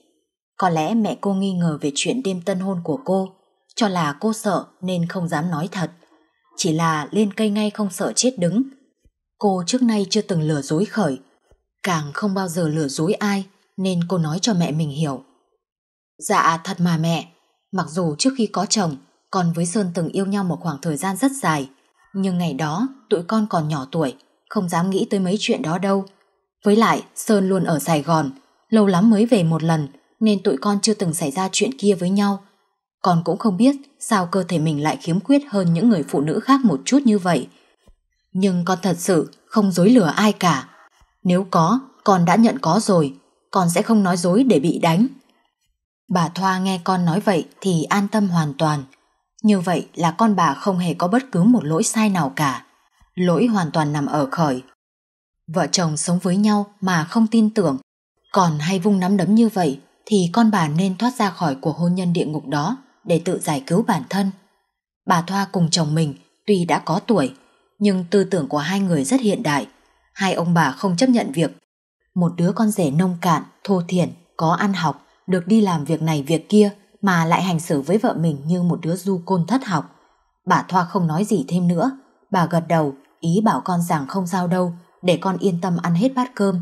Có lẽ mẹ cô nghi ngờ về chuyện đêm tân hôn của cô, cho là cô sợ nên không dám nói thật. Chỉ là lên cây ngay không sợ chết đứng. Cô trước nay chưa từng lừa dối khởi, càng không bao giờ lừa dối ai nên cô nói cho mẹ mình hiểu. Dạ thật mà mẹ, mặc dù trước khi có chồng con với Sơn từng yêu nhau một khoảng thời gian rất dài, nhưng ngày đó tụi con còn nhỏ tuổi, không dám nghĩ tới mấy chuyện đó đâu. Với lại, Sơn luôn ở Sài Gòn, lâu lắm mới về một lần, nên tụi con chưa từng xảy ra chuyện kia với nhau. Con cũng không biết sao cơ thể mình lại khiếm khuyết hơn những người phụ nữ khác một chút như vậy. Nhưng con thật sự không dối lừa ai cả. Nếu có, con đã nhận có rồi, con sẽ không nói dối để bị đánh. Bà Thoa nghe con nói vậy thì an tâm hoàn toàn. Như vậy là con bà không hề có bất cứ một lỗi sai nào cả. Lỗi hoàn toàn nằm ở khởi. Vợ chồng sống với nhau mà không tin tưởng, còn hay vung nắm đấm như vậy thì con bà nên thoát ra khỏi cuộc hôn nhân địa ngục đó để tự giải cứu bản thân. Bà Thoa cùng chồng mình tuy đã có tuổi, nhưng tư tưởng của hai người rất hiện đại. Hai ông bà không chấp nhận việc một đứa con rể nông cạn, thô thiển, có ăn học, được đi làm việc này việc kia mà lại hành xử với vợ mình như một đứa du côn thất học. Bà Thoa không nói gì thêm nữa, bà gật đầu, ý bảo con rằng không sao đâu, để con yên tâm ăn hết bát cơm.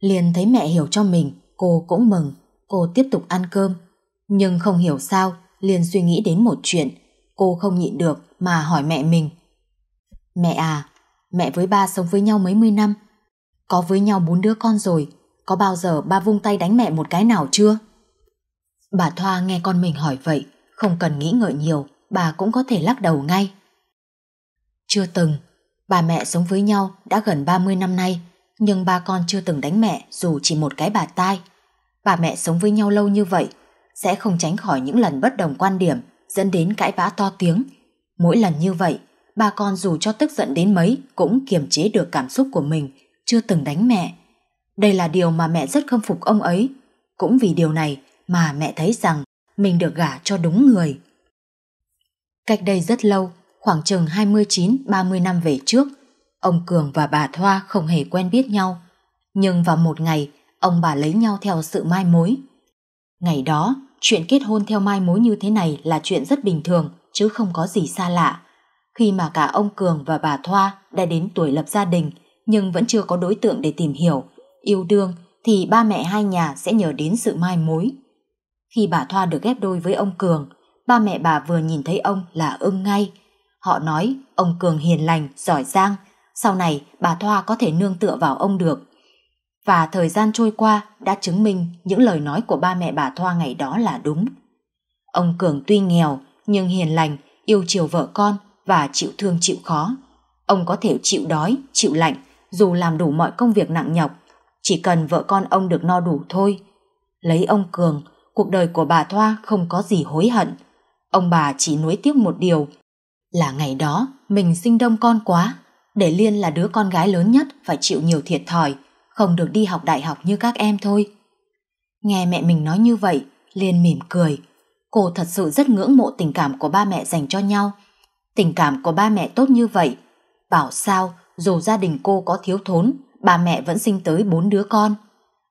Liền thấy mẹ hiểu cho mình, cô cũng mừng, cô tiếp tục ăn cơm. Nhưng không hiểu sao, liền suy nghĩ đến một chuyện, cô không nhịn được mà hỏi mẹ mình. Mẹ à, mẹ với ba sống với nhau mấy mươi năm, có với nhau bốn đứa con rồi, có bao giờ ba vung tay đánh mẹ một cái nào chưa? Bà Thoa nghe con mình hỏi vậy, không cần nghĩ ngợi nhiều, bà cũng có thể lắc đầu ngay. Chưa từng, bà mẹ sống với nhau đã gần 30 năm nay, nhưng ba con chưa từng đánh mẹ dù chỉ một cái bà tai. Bà mẹ sống với nhau lâu như vậy, sẽ không tránh khỏi những lần bất đồng quan điểm dẫn đến cãi vã to tiếng. Mỗi lần như vậy, ba con dù cho tức giận đến mấy cũng kiềm chế được cảm xúc của mình, chưa từng đánh mẹ. Đây là điều mà mẹ rất khâm phục ông ấy. Cũng vì điều này mà mẹ thấy rằng mình được gả cho đúng người. Cách đây rất lâu, khoảng chừng 29-30 năm về trước, ông Cường và bà Thoa không hề quen biết nhau. Nhưng vào một ngày, ông bà lấy nhau theo sự mai mối. Ngày đó, chuyện kết hôn theo mai mối như thế này là chuyện rất bình thường, chứ không có gì xa lạ. Khi mà cả ông Cường và bà Thoa đã đến tuổi lập gia đình, nhưng vẫn chưa có đối tượng để tìm hiểu, yêu đương, thì ba mẹ hai nhà sẽ nhờ đến sự mai mối. Khi bà Thoa được ghép đôi với ông Cường, ba mẹ bà vừa nhìn thấy ông là ưng ngay. Họ nói ông Cường hiền lành, giỏi giang, sau này bà Thoa có thể nương tựa vào ông được. Và thời gian trôi qua đã chứng minh những lời nói của ba mẹ bà Thoa ngày đó là đúng. Ông Cường tuy nghèo nhưng hiền lành, yêu chiều vợ con và chịu thương chịu khó. Ông có thể chịu đói, chịu lạnh dù làm đủ mọi công việc nặng nhọc, chỉ cần vợ con ông được no đủ thôi. Lấy ông Cường, cuộc đời của bà Thoa không có gì hối hận. Ông bà chỉ nuối tiếc một điều, là ngày đó mình sinh đông con quá, để Liên là đứa con gái lớn nhất phải chịu nhiều thiệt thòi, không được đi học đại học như các em thôi. Nghe mẹ mình nói như vậy, Liên mỉm cười. Cô thật sự rất ngưỡng mộ tình cảm của ba mẹ dành cho nhau. Tình cảm của ba mẹ tốt như vậy. Bảo sao, dù gia đình cô có thiếu thốn, ba mẹ vẫn sinh tới bốn đứa con.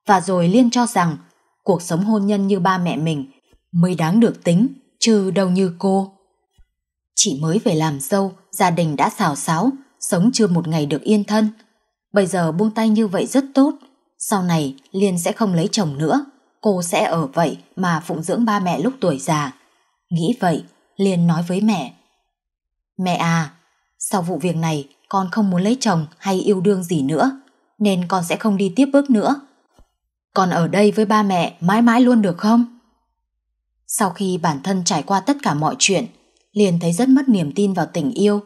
Và rồi Liên cho rằng cuộc sống hôn nhân như ba mẹ mình mới đáng được tính, chứ đâu như cô. Chị mới về làm dâu, gia đình đã xào xáo, sống chưa một ngày được yên thân. Bây giờ buông tay như vậy rất tốt, sau này Liên sẽ không lấy chồng nữa, cô sẽ ở vậy mà phụng dưỡng ba mẹ lúc tuổi già. Nghĩ vậy, Liên nói với mẹ. Mẹ à, sau vụ việc này con không muốn lấy chồng hay yêu đương gì nữa, nên con sẽ không đi tiếp bước nữa con ở đây với ba mẹ mãi mãi luôn được không? Sau khi bản thân trải qua tất cả mọi chuyện, liền thấy rất mất niềm tin vào tình yêu.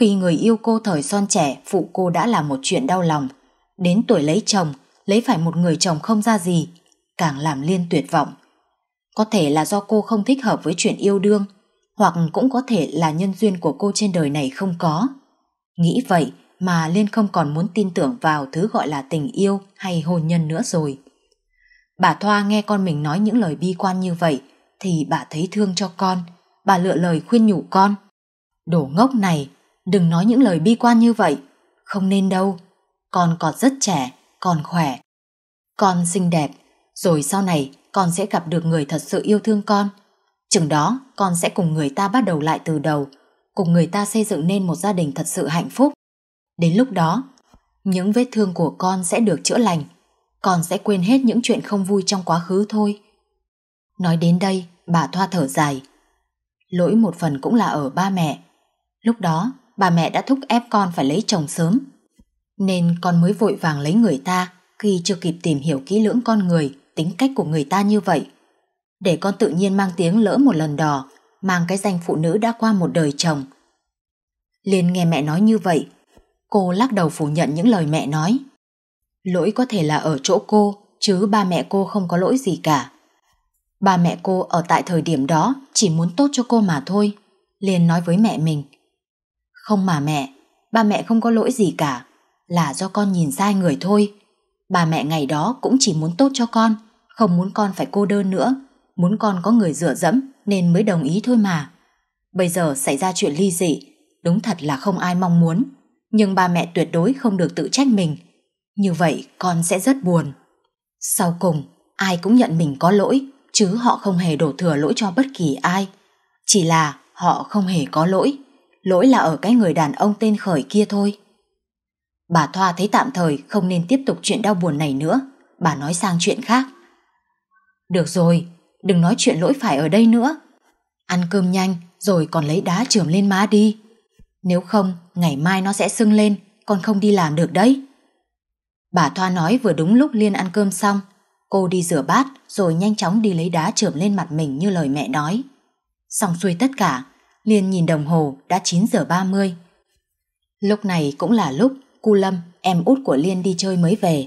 Khi người yêu cô thời son trẻ phụ cô đã là một chuyện đau lòng. Đến tuổi lấy chồng, lấy phải một người chồng không ra gì, càng làm Liên tuyệt vọng. Có thể là do cô không thích hợp với chuyện yêu đương, hoặc cũng có thể là nhân duyên của cô trên đời này không có. Nghĩ vậy mà Liên không còn muốn tin tưởng vào thứ gọi là tình yêu hay hôn nhân nữa rồi. Bà Thoa nghe con mình nói những lời bi quan như vậy thì bà thấy thương cho con, bà lựa lời khuyên nhủ con. Đồ ngốc này, đừng nói những lời bi quan như vậy, không nên đâu. Con còn rất trẻ, còn khỏe. Con xinh đẹp, rồi sau này con sẽ gặp được người thật sự yêu thương con. Chừng đó con sẽ cùng người ta bắt đầu lại từ đầu, cùng người ta xây dựng nên một gia đình thật sự hạnh phúc. Đến lúc đó, những vết thương của con sẽ được chữa lành con sẽ quên hết những chuyện không vui trong quá khứ thôi. Nói đến đây, bà thoa thở dài. Lỗi một phần cũng là ở ba mẹ. Lúc đó, bà mẹ đã thúc ép con phải lấy chồng sớm. Nên con mới vội vàng lấy người ta khi chưa kịp tìm hiểu kỹ lưỡng con người, tính cách của người ta như vậy. Để con tự nhiên mang tiếng lỡ một lần đò, mang cái danh phụ nữ đã qua một đời chồng. Liên nghe mẹ nói như vậy, cô lắc đầu phủ nhận những lời mẹ nói. Lỗi có thể là ở chỗ cô, chứ ba mẹ cô không có lỗi gì cả. Ba mẹ cô ở tại thời điểm đó chỉ muốn tốt cho cô mà thôi. Liền nói với mẹ mình. Không mà mẹ, ba mẹ không có lỗi gì cả. Là do con nhìn sai người thôi. Bà mẹ ngày đó cũng chỉ muốn tốt cho con, không muốn con phải cô đơn nữa. Muốn con có người dựa dẫm nên mới đồng ý thôi mà. Bây giờ xảy ra chuyện ly dị, đúng thật là không ai mong muốn. Nhưng ba mẹ tuyệt đối không được tự trách mình như vậy con sẽ rất buồn. Sau cùng, ai cũng nhận mình có lỗi, chứ họ không hề đổ thừa lỗi cho bất kỳ ai. Chỉ là họ không hề có lỗi, lỗi là ở cái người đàn ông tên Khởi kia thôi. Bà Thoa thấy tạm thời không nên tiếp tục chuyện đau buồn này nữa, bà nói sang chuyện khác. Được rồi, đừng nói chuyện lỗi phải ở đây nữa. Ăn cơm nhanh rồi còn lấy đá trườm lên má đi. Nếu không, ngày mai nó sẽ sưng lên, con không đi làm được đấy. Bà Thoa nói vừa đúng lúc Liên ăn cơm xong, cô đi rửa bát rồi nhanh chóng đi lấy đá trượm lên mặt mình như lời mẹ nói. Xong xuôi tất cả, Liên nhìn đồng hồ đã 9 giờ 30. Lúc này cũng là lúc cu Lâm, em út của Liên đi chơi mới về.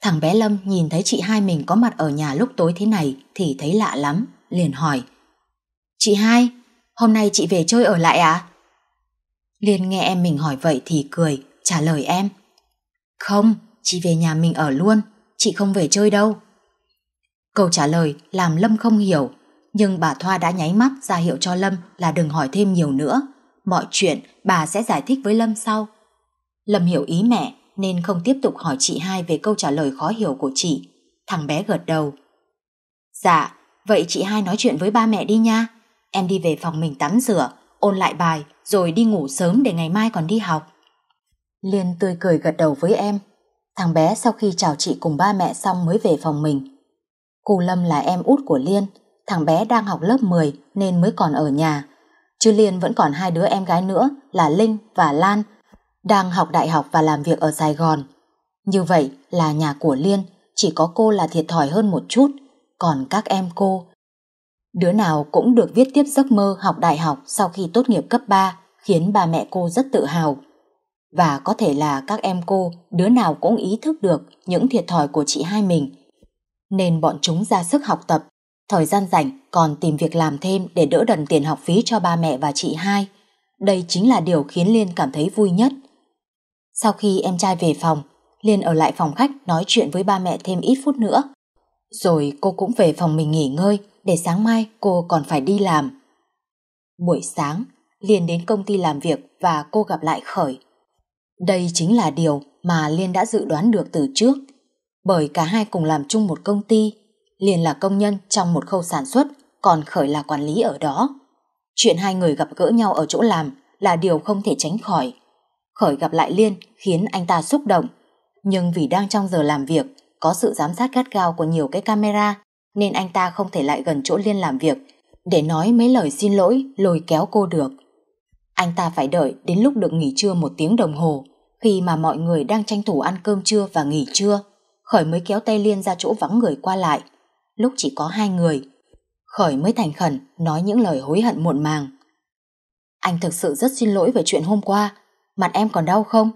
Thằng bé Lâm nhìn thấy chị hai mình có mặt ở nhà lúc tối thế này thì thấy lạ lắm, liền hỏi. Chị hai, hôm nay chị về chơi ở lại à? Liên nghe em mình hỏi vậy thì cười, trả lời em. Không, chị về nhà mình ở luôn, chị không về chơi đâu. Câu trả lời làm Lâm không hiểu, nhưng bà Thoa đã nháy mắt ra hiệu cho Lâm là đừng hỏi thêm nhiều nữa. Mọi chuyện bà sẽ giải thích với Lâm sau. Lâm hiểu ý mẹ nên không tiếp tục hỏi chị hai về câu trả lời khó hiểu của chị. Thằng bé gật đầu. Dạ, vậy chị hai nói chuyện với ba mẹ đi nha. Em đi về phòng mình tắm rửa, ôn lại bài rồi đi ngủ sớm để ngày mai còn đi học. Liên tươi cười gật đầu với em. Thằng bé sau khi chào chị cùng ba mẹ xong mới về phòng mình. Cù Lâm là em út của Liên, thằng bé đang học lớp 10 nên mới còn ở nhà. Chứ Liên vẫn còn hai đứa em gái nữa là Linh và Lan, đang học đại học và làm việc ở Sài Gòn. Như vậy là nhà của Liên, chỉ có cô là thiệt thòi hơn một chút, còn các em cô. Đứa nào cũng được viết tiếp giấc mơ học đại học sau khi tốt nghiệp cấp 3, khiến ba mẹ cô rất tự hào và có thể là các em cô đứa nào cũng ý thức được những thiệt thòi của chị hai mình. Nên bọn chúng ra sức học tập, thời gian rảnh còn tìm việc làm thêm để đỡ đần tiền học phí cho ba mẹ và chị hai. Đây chính là điều khiến Liên cảm thấy vui nhất. Sau khi em trai về phòng, Liên ở lại phòng khách nói chuyện với ba mẹ thêm ít phút nữa. Rồi cô cũng về phòng mình nghỉ ngơi để sáng mai cô còn phải đi làm. Buổi sáng, Liên đến công ty làm việc và cô gặp lại Khởi. Đây chính là điều mà Liên đã dự đoán được từ trước, bởi cả hai cùng làm chung một công ty, Liên là công nhân trong một khâu sản xuất, còn Khởi là quản lý ở đó. Chuyện hai người gặp gỡ nhau ở chỗ làm là điều không thể tránh khỏi. Khởi gặp lại Liên khiến anh ta xúc động, nhưng vì đang trong giờ làm việc, có sự giám sát gắt gao của nhiều cái camera, nên anh ta không thể lại gần chỗ Liên làm việc để nói mấy lời xin lỗi lôi kéo cô được. Anh ta phải đợi đến lúc được nghỉ trưa một tiếng đồng hồ, khi mà mọi người đang tranh thủ ăn cơm trưa và nghỉ trưa. Khởi mới kéo tay Liên ra chỗ vắng người qua lại. Lúc chỉ có hai người, Khởi mới thành khẩn nói những lời hối hận muộn màng. Anh thực sự rất xin lỗi về chuyện hôm qua, mặt em còn đau không?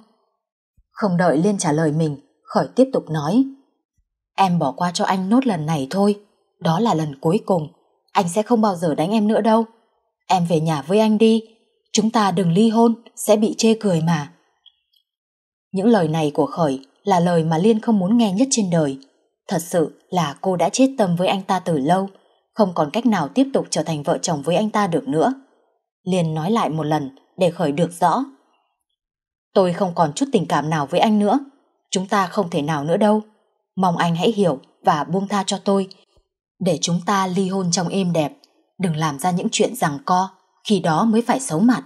Không đợi Liên trả lời mình, Khởi tiếp tục nói. Em bỏ qua cho anh nốt lần này thôi, đó là lần cuối cùng, anh sẽ không bao giờ đánh em nữa đâu. Em về nhà với anh đi, Chúng ta đừng ly hôn, sẽ bị chê cười mà. Những lời này của Khởi là lời mà Liên không muốn nghe nhất trên đời. Thật sự là cô đã chết tâm với anh ta từ lâu, không còn cách nào tiếp tục trở thành vợ chồng với anh ta được nữa. Liên nói lại một lần để Khởi được rõ. Tôi không còn chút tình cảm nào với anh nữa, chúng ta không thể nào nữa đâu. Mong anh hãy hiểu và buông tha cho tôi, để chúng ta ly hôn trong êm đẹp, đừng làm ra những chuyện rằng co khi đó mới phải xấu mặt.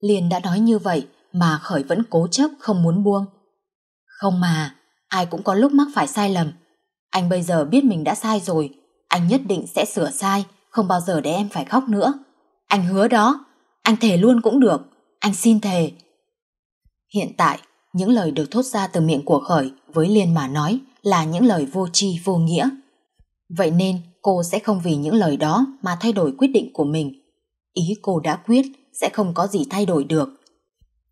Liên đã nói như vậy mà Khởi vẫn cố chấp không muốn buông. Không mà, ai cũng có lúc mắc phải sai lầm. Anh bây giờ biết mình đã sai rồi, anh nhất định sẽ sửa sai, không bao giờ để em phải khóc nữa. Anh hứa đó, anh thề luôn cũng được, anh xin thề. Hiện tại, những lời được thốt ra từ miệng của Khởi với Liên mà nói là những lời vô tri vô nghĩa. Vậy nên cô sẽ không vì những lời đó mà thay đổi quyết định của mình Ý cô đã quyết sẽ không có gì thay đổi được.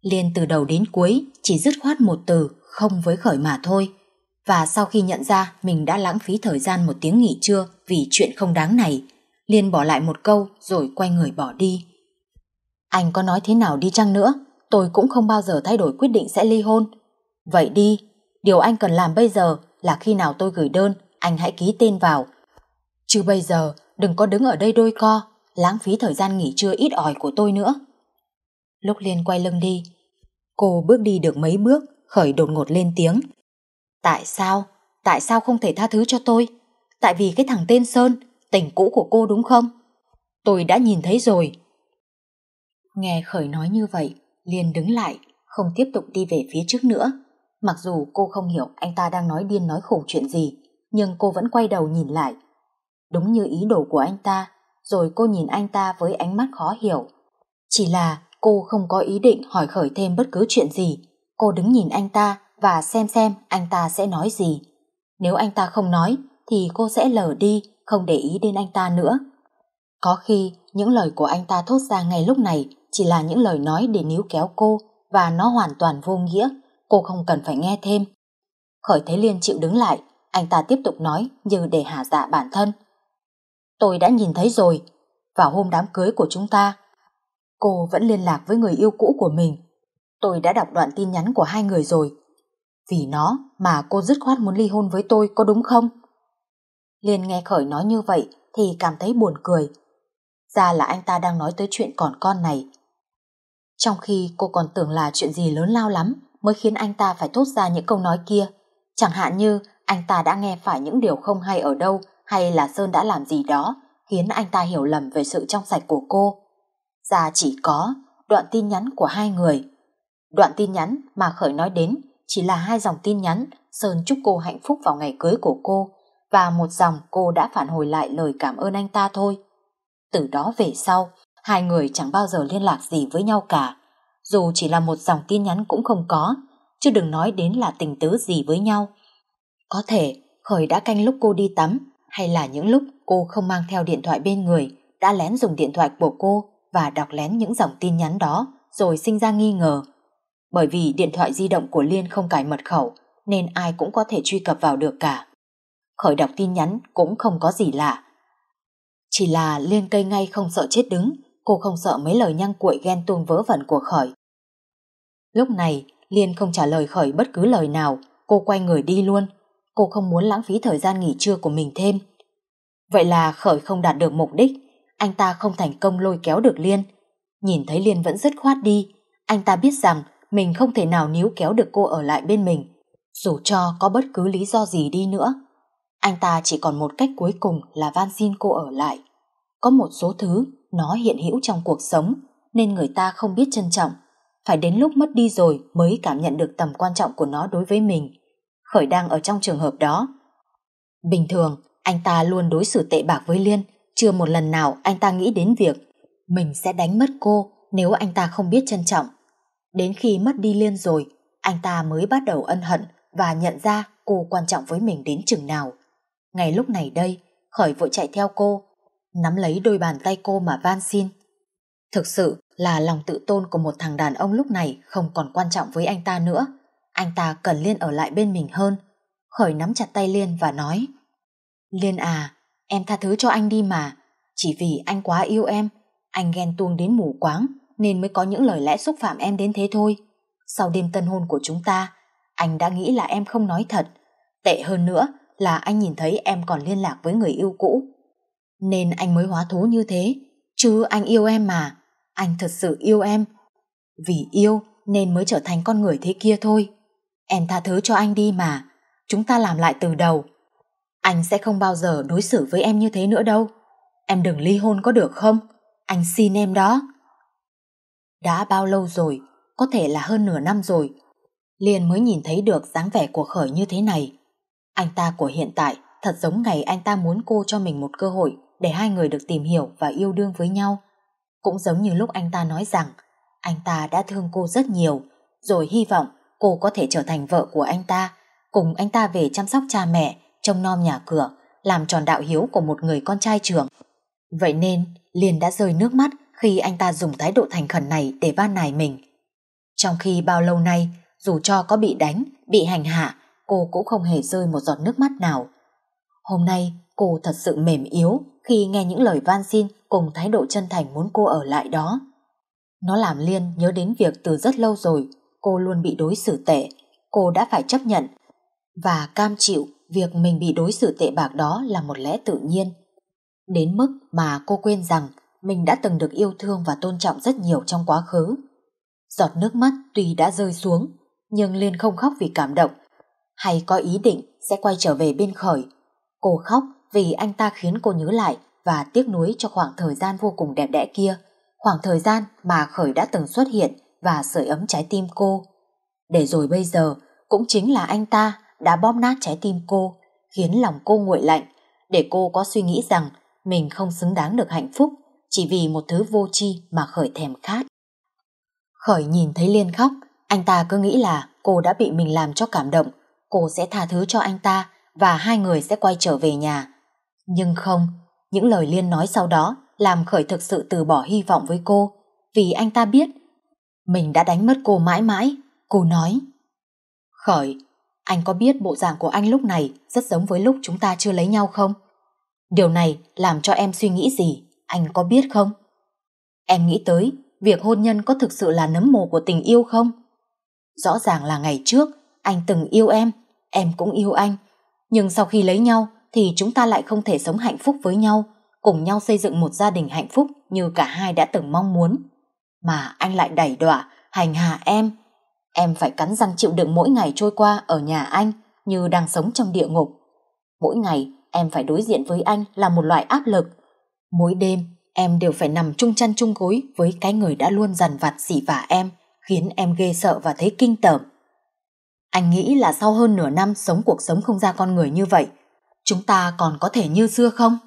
Liên từ đầu đến cuối chỉ dứt khoát một từ không với khởi mà thôi. Và sau khi nhận ra mình đã lãng phí thời gian một tiếng nghỉ trưa vì chuyện không đáng này, Liên bỏ lại một câu rồi quay người bỏ đi. Anh có nói thế nào đi chăng nữa, tôi cũng không bao giờ thay đổi quyết định sẽ ly hôn. Vậy đi, điều anh cần làm bây giờ là khi nào tôi gửi đơn, anh hãy ký tên vào. Chứ bây giờ đừng có đứng ở đây đôi co lãng phí thời gian nghỉ trưa ít ỏi của tôi nữa. Lúc Liên quay lưng đi, cô bước đi được mấy bước, Khởi đột ngột lên tiếng. Tại sao? Tại sao không thể tha thứ cho tôi? Tại vì cái thằng tên Sơn, tình cũ của cô đúng không? Tôi đã nhìn thấy rồi. Nghe Khởi nói như vậy, Liên đứng lại, không tiếp tục đi về phía trước nữa. Mặc dù cô không hiểu anh ta đang nói điên nói khủng chuyện gì, nhưng cô vẫn quay đầu nhìn lại. Đúng như ý đồ của anh ta, rồi cô nhìn anh ta với ánh mắt khó hiểu. Chỉ là cô không có ý định hỏi khởi thêm bất cứ chuyện gì. Cô đứng nhìn anh ta và xem xem anh ta sẽ nói gì. Nếu anh ta không nói thì cô sẽ lờ đi, không để ý đến anh ta nữa. Có khi những lời của anh ta thốt ra ngay lúc này chỉ là những lời nói để níu kéo cô và nó hoàn toàn vô nghĩa, cô không cần phải nghe thêm. Khởi Thế Liên chịu đứng lại, anh ta tiếp tục nói như để hạ dạ bản thân. Tôi đã nhìn thấy rồi, vào hôm đám cưới của chúng ta, cô vẫn liên lạc với người yêu cũ của mình. Tôi đã đọc đoạn tin nhắn của hai người rồi. Vì nó mà cô dứt khoát muốn ly hôn với tôi có đúng không? Liên nghe Khởi nói như vậy thì cảm thấy buồn cười. Ra là anh ta đang nói tới chuyện còn con này. Trong khi cô còn tưởng là chuyện gì lớn lao lắm mới khiến anh ta phải thốt ra những câu nói kia. Chẳng hạn như anh ta đã nghe phải những điều không hay ở đâu hay là Sơn đã làm gì đó khiến anh ta hiểu lầm về sự trong sạch của cô. Ra chỉ có đoạn tin nhắn của hai người. Đoạn tin nhắn mà Khởi nói đến chỉ là hai dòng tin nhắn Sơn chúc cô hạnh phúc vào ngày cưới của cô và một dòng cô đã phản hồi lại lời cảm ơn anh ta thôi. Từ đó về sau, hai người chẳng bao giờ liên lạc gì với nhau cả. Dù chỉ là một dòng tin nhắn cũng không có, chứ đừng nói đến là tình tứ gì với nhau. Có thể Khởi đã canh lúc cô đi tắm hay là những lúc cô không mang theo điện thoại bên người đã lén dùng điện thoại của cô và đọc lén những dòng tin nhắn đó rồi sinh ra nghi ngờ. Bởi vì điện thoại di động của Liên không cài mật khẩu nên ai cũng có thể truy cập vào được cả. Khởi đọc tin nhắn cũng không có gì lạ. Chỉ là Liên cây ngay không sợ chết đứng, cô không sợ mấy lời nhăng cuội ghen tuông vớ vẩn của Khởi. Lúc này, Liên không trả lời Khởi bất cứ lời nào, cô quay người đi luôn, cô không muốn lãng phí thời gian nghỉ trưa của mình thêm. Vậy là Khởi không đạt được mục đích, anh ta không thành công lôi kéo được Liên. Nhìn thấy Liên vẫn dứt khoát đi, anh ta biết rằng mình không thể nào níu kéo được cô ở lại bên mình, dù cho có bất cứ lý do gì đi nữa. Anh ta chỉ còn một cách cuối cùng là van xin cô ở lại. Có một số thứ nó hiện hữu trong cuộc sống nên người ta không biết trân trọng. Phải đến lúc mất đi rồi mới cảm nhận được tầm quan trọng của nó đối với mình. Khởi đang ở trong trường hợp đó. Bình thường, anh ta luôn đối xử tệ bạc với Liên, chưa một lần nào anh ta nghĩ đến việc mình sẽ đánh mất cô nếu anh ta không biết trân trọng. Đến khi mất đi Liên rồi, anh ta mới bắt đầu ân hận và nhận ra cô quan trọng với mình đến chừng nào. Ngày lúc này đây, Khởi vội chạy theo cô, nắm lấy đôi bàn tay cô mà van xin. Thực sự là lòng tự tôn của một thằng đàn ông lúc này không còn quan trọng với anh ta nữa. Anh ta cần Liên ở lại bên mình hơn. Khởi nắm chặt tay Liên và nói Liên à, em tha thứ cho anh đi mà. Chỉ vì anh quá yêu em, anh ghen tuông đến mù quáng nên mới có những lời lẽ xúc phạm em đến thế thôi. Sau đêm tân hôn của chúng ta, anh đã nghĩ là em không nói thật. Tệ hơn nữa là anh nhìn thấy em còn liên lạc với người yêu cũ. Nên anh mới hóa thú như thế. Chứ anh yêu em mà. Anh thật sự yêu em. Vì yêu nên mới trở thành con người thế kia thôi. Em tha thứ cho anh đi mà, chúng ta làm lại từ đầu. Anh sẽ không bao giờ đối xử với em như thế nữa đâu. Em đừng ly hôn có được không? Anh xin em đó. Đã bao lâu rồi, có thể là hơn nửa năm rồi, Liên mới nhìn thấy được dáng vẻ của Khởi như thế này. Anh ta của hiện tại thật giống ngày anh ta muốn cô cho mình một cơ hội để hai người được tìm hiểu và yêu đương với nhau. Cũng giống như lúc anh ta nói rằng anh ta đã thương cô rất nhiều, rồi hy vọng cô có thể trở thành vợ của anh ta, cùng anh ta về chăm sóc cha mẹ, trông nom nhà cửa, làm tròn đạo hiếu của một người con trai trưởng. Vậy nên, Liên đã rơi nước mắt khi anh ta dùng thái độ thành khẩn này để van nài mình. Trong khi bao lâu nay, dù cho có bị đánh, bị hành hạ, cô cũng không hề rơi một giọt nước mắt nào. Hôm nay, cô thật sự mềm yếu khi nghe những lời van xin cùng thái độ chân thành muốn cô ở lại đó. Nó làm Liên nhớ đến việc từ rất lâu rồi cô luôn bị đối xử tệ, cô đã phải chấp nhận và cam chịu việc mình bị đối xử tệ bạc đó là một lẽ tự nhiên. Đến mức mà cô quên rằng mình đã từng được yêu thương và tôn trọng rất nhiều trong quá khứ. Giọt nước mắt tuy đã rơi xuống, nhưng Liên không khóc vì cảm động, hay có ý định sẽ quay trở về bên khởi. Cô khóc vì anh ta khiến cô nhớ lại và tiếc nuối cho khoảng thời gian vô cùng đẹp đẽ kia, khoảng thời gian mà khởi đã từng xuất hiện và sưởi ấm trái tim cô. Để rồi bây giờ, cũng chính là anh ta đã bóp nát trái tim cô, khiến lòng cô nguội lạnh, để cô có suy nghĩ rằng mình không xứng đáng được hạnh phúc chỉ vì một thứ vô tri mà Khởi thèm khát. Khởi nhìn thấy Liên khóc, anh ta cứ nghĩ là cô đã bị mình làm cho cảm động, cô sẽ tha thứ cho anh ta và hai người sẽ quay trở về nhà. Nhưng không, những lời Liên nói sau đó làm Khởi thực sự từ bỏ hy vọng với cô, vì anh ta biết mình đã đánh mất cô mãi mãi, cô nói. Khởi, anh có biết bộ dạng của anh lúc này rất giống với lúc chúng ta chưa lấy nhau không? Điều này làm cho em suy nghĩ gì, anh có biết không? Em nghĩ tới việc hôn nhân có thực sự là nấm mồ của tình yêu không? Rõ ràng là ngày trước anh từng yêu em, em cũng yêu anh. Nhưng sau khi lấy nhau thì chúng ta lại không thể sống hạnh phúc với nhau, cùng nhau xây dựng một gia đình hạnh phúc như cả hai đã từng mong muốn mà anh lại đẩy đọa, hành hạ em. Em phải cắn răng chịu đựng mỗi ngày trôi qua ở nhà anh như đang sống trong địa ngục. Mỗi ngày em phải đối diện với anh là một loại áp lực. Mỗi đêm em đều phải nằm chung chăn chung gối với cái người đã luôn dằn vặt xỉ vả em, khiến em ghê sợ và thấy kinh tởm. Anh nghĩ là sau hơn nửa năm sống cuộc sống không ra con người như vậy, chúng ta còn có thể như xưa không?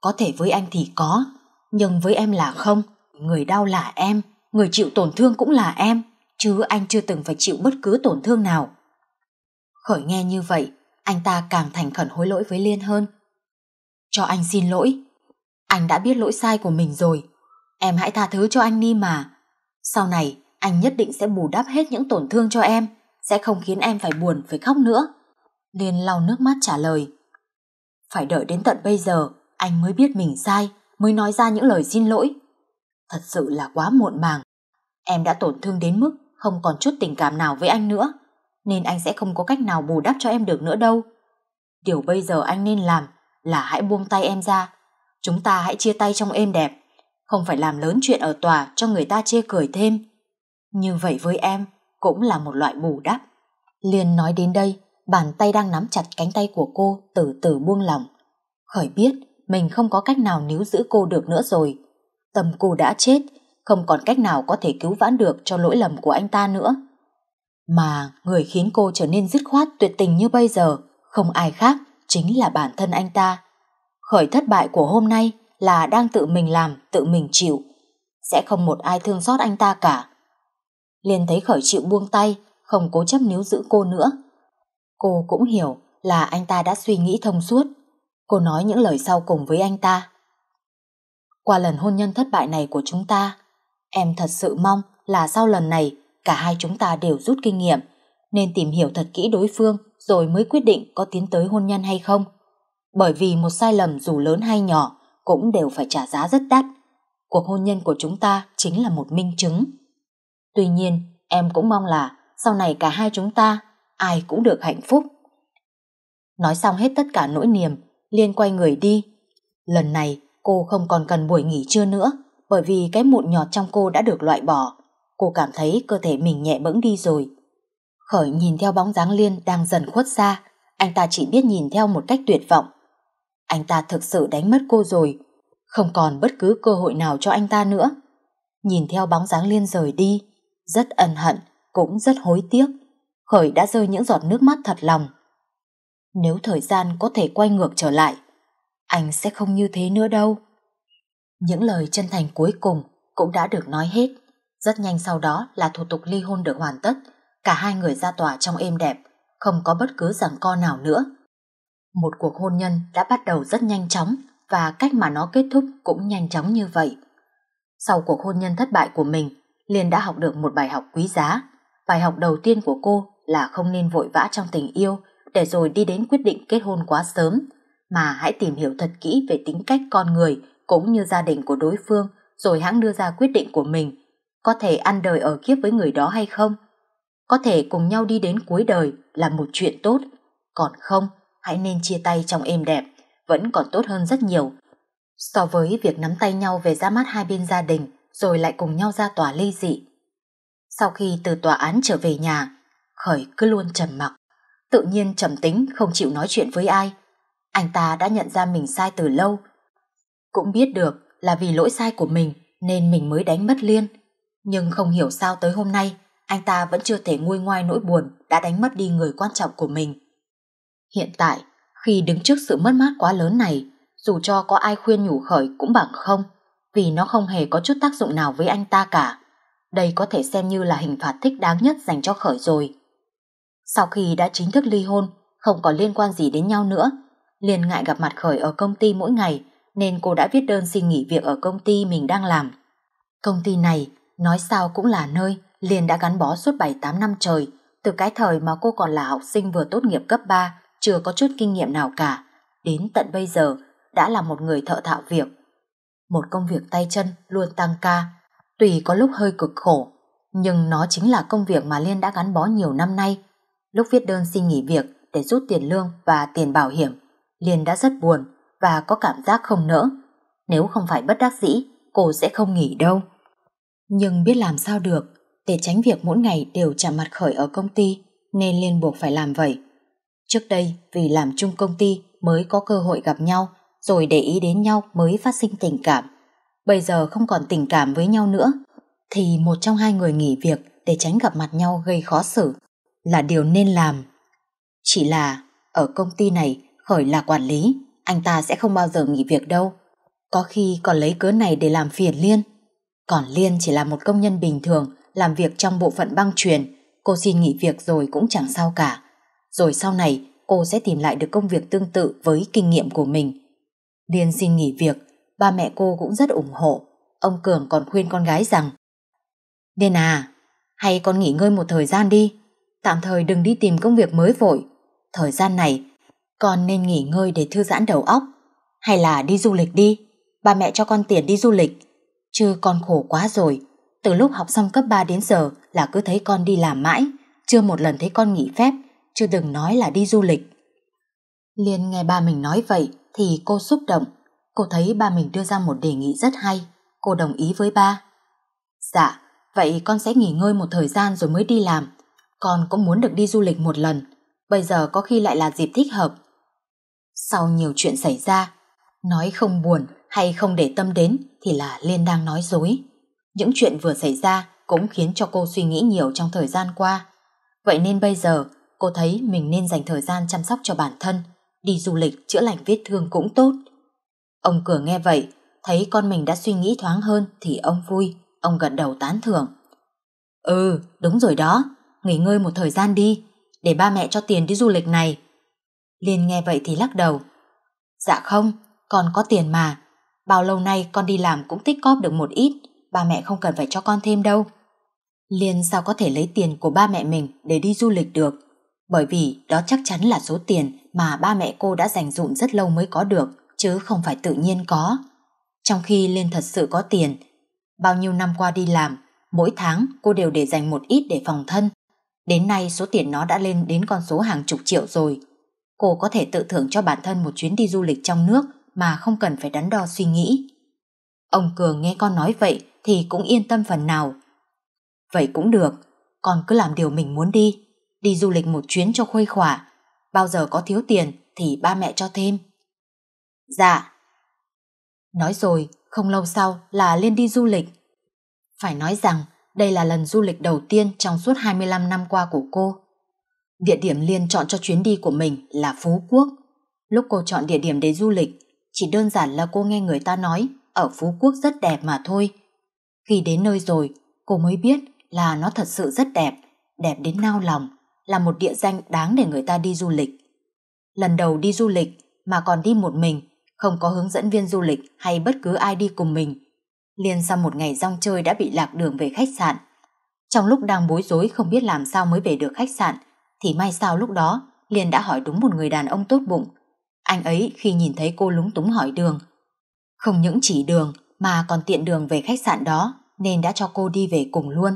Có thể với anh thì có, nhưng với em là không người đau là em, người chịu tổn thương cũng là em, chứ anh chưa từng phải chịu bất cứ tổn thương nào. Khởi nghe như vậy, anh ta càng thành khẩn hối lỗi với Liên hơn. Cho anh xin lỗi. Anh đã biết lỗi sai của mình rồi. Em hãy tha thứ cho anh đi mà. Sau này, anh nhất định sẽ bù đắp hết những tổn thương cho em, sẽ không khiến em phải buồn phải khóc nữa. Liên lau nước mắt trả lời. Phải đợi đến tận bây giờ, anh mới biết mình sai, mới nói ra những lời xin lỗi Thật sự là quá muộn màng. Em đã tổn thương đến mức không còn chút tình cảm nào với anh nữa, nên anh sẽ không có cách nào bù đắp cho em được nữa đâu. Điều bây giờ anh nên làm là hãy buông tay em ra. Chúng ta hãy chia tay trong êm đẹp, không phải làm lớn chuyện ở tòa cho người ta chê cười thêm. Như vậy với em cũng là một loại bù đắp. Liên nói đến đây, bàn tay đang nắm chặt cánh tay của cô từ từ buông lỏng. Khởi biết mình không có cách nào níu giữ cô được nữa rồi. Tâm cô đã chết, không còn cách nào có thể cứu vãn được cho lỗi lầm của anh ta nữa. Mà người khiến cô trở nên dứt khoát tuyệt tình như bây giờ, không ai khác, chính là bản thân anh ta. Khởi thất bại của hôm nay là đang tự mình làm, tự mình chịu. Sẽ không một ai thương xót anh ta cả. Liên thấy khởi chịu buông tay, không cố chấp níu giữ cô nữa. Cô cũng hiểu là anh ta đã suy nghĩ thông suốt. Cô nói những lời sau cùng với anh ta qua lần hôn nhân thất bại này của chúng ta. Em thật sự mong là sau lần này cả hai chúng ta đều rút kinh nghiệm, nên tìm hiểu thật kỹ đối phương rồi mới quyết định có tiến tới hôn nhân hay không. Bởi vì một sai lầm dù lớn hay nhỏ cũng đều phải trả giá rất đắt. Cuộc hôn nhân của chúng ta chính là một minh chứng. Tuy nhiên, em cũng mong là sau này cả hai chúng ta ai cũng được hạnh phúc. Nói xong hết tất cả nỗi niềm, Liên quay người đi. Lần này, Cô không còn cần buổi nghỉ trưa nữa, bởi vì cái mụn nhọt trong cô đã được loại bỏ. Cô cảm thấy cơ thể mình nhẹ bẫng đi rồi. Khởi nhìn theo bóng dáng Liên đang dần khuất xa, anh ta chỉ biết nhìn theo một cách tuyệt vọng. Anh ta thực sự đánh mất cô rồi, không còn bất cứ cơ hội nào cho anh ta nữa. Nhìn theo bóng dáng Liên rời đi, rất ân hận, cũng rất hối tiếc. Khởi đã rơi những giọt nước mắt thật lòng. Nếu thời gian có thể quay ngược trở lại, anh sẽ không như thế nữa đâu. Những lời chân thành cuối cùng cũng đã được nói hết. Rất nhanh sau đó là thủ tục ly hôn được hoàn tất. Cả hai người ra tòa trong êm đẹp, không có bất cứ giằng co nào nữa. Một cuộc hôn nhân đã bắt đầu rất nhanh chóng và cách mà nó kết thúc cũng nhanh chóng như vậy. Sau cuộc hôn nhân thất bại của mình, Liên đã học được một bài học quý giá. Bài học đầu tiên của cô là không nên vội vã trong tình yêu để rồi đi đến quyết định kết hôn quá sớm mà hãy tìm hiểu thật kỹ về tính cách con người cũng như gia đình của đối phương rồi hãng đưa ra quyết định của mình. Có thể ăn đời ở kiếp với người đó hay không? Có thể cùng nhau đi đến cuối đời là một chuyện tốt, còn không, hãy nên chia tay trong êm đẹp, vẫn còn tốt hơn rất nhiều. So với việc nắm tay nhau về ra mắt hai bên gia đình rồi lại cùng nhau ra tòa ly dị. Sau khi từ tòa án trở về nhà, Khởi cứ luôn trầm mặc. Tự nhiên trầm tính không chịu nói chuyện với ai, anh ta đã nhận ra mình sai từ lâu. Cũng biết được là vì lỗi sai của mình nên mình mới đánh mất Liên. Nhưng không hiểu sao tới hôm nay anh ta vẫn chưa thể nguôi ngoai nỗi buồn đã đánh mất đi người quan trọng của mình. Hiện tại, khi đứng trước sự mất mát quá lớn này, dù cho có ai khuyên nhủ khởi cũng bằng không, vì nó không hề có chút tác dụng nào với anh ta cả. Đây có thể xem như là hình phạt thích đáng nhất dành cho khởi rồi. Sau khi đã chính thức ly hôn, không còn liên quan gì đến nhau nữa, Liên ngại gặp mặt Khởi ở công ty mỗi ngày nên cô đã viết đơn xin nghỉ việc ở công ty mình đang làm. Công ty này nói sao cũng là nơi Liên đã gắn bó suốt 7-8 năm trời từ cái thời mà cô còn là học sinh vừa tốt nghiệp cấp 3 chưa có chút kinh nghiệm nào cả. Đến tận bây giờ đã là một người thợ thạo việc. Một công việc tay chân luôn tăng ca tùy có lúc hơi cực khổ nhưng nó chính là công việc mà Liên đã gắn bó nhiều năm nay. Lúc viết đơn xin nghỉ việc để rút tiền lương và tiền bảo hiểm Liên đã rất buồn và có cảm giác không nỡ. Nếu không phải bất đắc dĩ, cô sẽ không nghỉ đâu. Nhưng biết làm sao được, để tránh việc mỗi ngày đều chạm mặt khởi ở công ty, nên Liên buộc phải làm vậy. Trước đây, vì làm chung công ty mới có cơ hội gặp nhau, rồi để ý đến nhau mới phát sinh tình cảm. Bây giờ không còn tình cảm với nhau nữa, thì một trong hai người nghỉ việc để tránh gặp mặt nhau gây khó xử là điều nên làm. Chỉ là ở công ty này Hởi là quản lý, anh ta sẽ không bao giờ nghỉ việc đâu. Có khi còn lấy cớ này để làm phiền Liên. Còn Liên chỉ là một công nhân bình thường làm việc trong bộ phận băng truyền. Cô xin nghỉ việc rồi cũng chẳng sao cả. Rồi sau này cô sẽ tìm lại được công việc tương tự với kinh nghiệm của mình. Liên xin nghỉ việc, ba mẹ cô cũng rất ủng hộ. Ông Cường còn khuyên con gái rằng Liên à, hay con nghỉ ngơi một thời gian đi. Tạm thời đừng đi tìm công việc mới vội. Thời gian này con nên nghỉ ngơi để thư giãn đầu óc, hay là đi du lịch đi, ba mẹ cho con tiền đi du lịch. Chứ con khổ quá rồi, từ lúc học xong cấp 3 đến giờ là cứ thấy con đi làm mãi, chưa một lần thấy con nghỉ phép, chứ đừng nói là đi du lịch. Liên nghe ba mình nói vậy thì cô xúc động, cô thấy ba mình đưa ra một đề nghị rất hay, cô đồng ý với ba. Dạ, vậy con sẽ nghỉ ngơi một thời gian rồi mới đi làm, con cũng muốn được đi du lịch một lần, bây giờ có khi lại là dịp thích hợp, sau nhiều chuyện xảy ra, nói không buồn hay không để tâm đến thì là Liên đang nói dối. Những chuyện vừa xảy ra cũng khiến cho cô suy nghĩ nhiều trong thời gian qua. Vậy nên bây giờ, cô thấy mình nên dành thời gian chăm sóc cho bản thân, đi du lịch chữa lành vết thương cũng tốt. Ông Cửa nghe vậy, thấy con mình đã suy nghĩ thoáng hơn thì ông vui, ông gật đầu tán thưởng. Ừ, đúng rồi đó, nghỉ ngơi một thời gian đi, để ba mẹ cho tiền đi du lịch này Liên nghe vậy thì lắc đầu. Dạ không, con có tiền mà. Bao lâu nay con đi làm cũng tích cóp được một ít, ba mẹ không cần phải cho con thêm đâu. Liên sao có thể lấy tiền của ba mẹ mình để đi du lịch được, bởi vì đó chắc chắn là số tiền mà ba mẹ cô đã dành dụm rất lâu mới có được, chứ không phải tự nhiên có. Trong khi Liên thật sự có tiền, bao nhiêu năm qua đi làm, mỗi tháng cô đều để dành một ít để phòng thân. Đến nay số tiền nó đã lên đến con số hàng chục triệu rồi cô có thể tự thưởng cho bản thân một chuyến đi du lịch trong nước mà không cần phải đắn đo suy nghĩ. Ông Cường nghe con nói vậy thì cũng yên tâm phần nào. Vậy cũng được, con cứ làm điều mình muốn đi, đi du lịch một chuyến cho khuây khỏa, bao giờ có thiếu tiền thì ba mẹ cho thêm. Dạ. Nói rồi, không lâu sau là lên đi du lịch. Phải nói rằng đây là lần du lịch đầu tiên trong suốt 25 năm qua của cô. Địa điểm Liên chọn cho chuyến đi của mình là Phú Quốc. Lúc cô chọn địa điểm để du lịch, chỉ đơn giản là cô nghe người ta nói ở Phú Quốc rất đẹp mà thôi. Khi đến nơi rồi, cô mới biết là nó thật sự rất đẹp, đẹp đến nao lòng, là một địa danh đáng để người ta đi du lịch. Lần đầu đi du lịch mà còn đi một mình, không có hướng dẫn viên du lịch hay bất cứ ai đi cùng mình. Liên sau một ngày rong chơi đã bị lạc đường về khách sạn. Trong lúc đang bối rối không biết làm sao mới về được khách sạn, thì may sao lúc đó Liên đã hỏi đúng một người đàn ông tốt bụng. Anh ấy khi nhìn thấy cô lúng túng hỏi đường. Không những chỉ đường mà còn tiện đường về khách sạn đó nên đã cho cô đi về cùng luôn.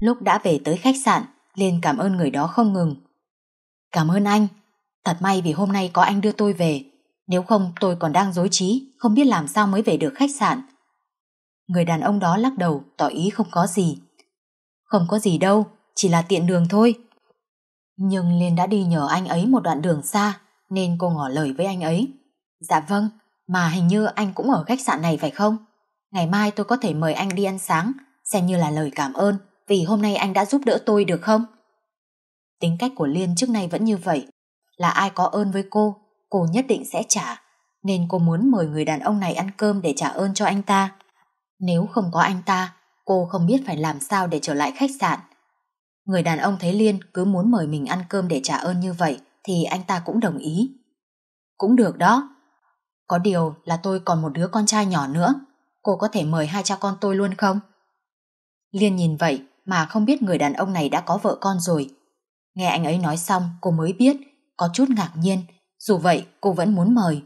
Lúc đã về tới khách sạn, Liên cảm ơn người đó không ngừng. Cảm ơn anh, thật may vì hôm nay có anh đưa tôi về. Nếu không tôi còn đang dối trí, không biết làm sao mới về được khách sạn. Người đàn ông đó lắc đầu, tỏ ý không có gì. Không có gì đâu, chỉ là tiện đường thôi. Nhưng Liên đã đi nhờ anh ấy một đoạn đường xa nên cô ngỏ lời với anh ấy. Dạ vâng, mà hình như anh cũng ở khách sạn này phải không? Ngày mai tôi có thể mời anh đi ăn sáng xem như là lời cảm ơn vì hôm nay anh đã giúp đỡ tôi được không? Tính cách của Liên trước nay vẫn như vậy. Là ai có ơn với cô, cô nhất định sẽ trả. Nên cô muốn mời người đàn ông này ăn cơm để trả ơn cho anh ta. Nếu không có anh ta, cô không biết phải làm sao để trở lại khách sạn. Người đàn ông thấy Liên cứ muốn mời mình ăn cơm để trả ơn như vậy thì anh ta cũng đồng ý. Cũng được đó. Có điều là tôi còn một đứa con trai nhỏ nữa. Cô có thể mời hai cha con tôi luôn không? Liên nhìn vậy mà không biết người đàn ông này đã có vợ con rồi. Nghe anh ấy nói xong cô mới biết, có chút ngạc nhiên, dù vậy cô vẫn muốn mời.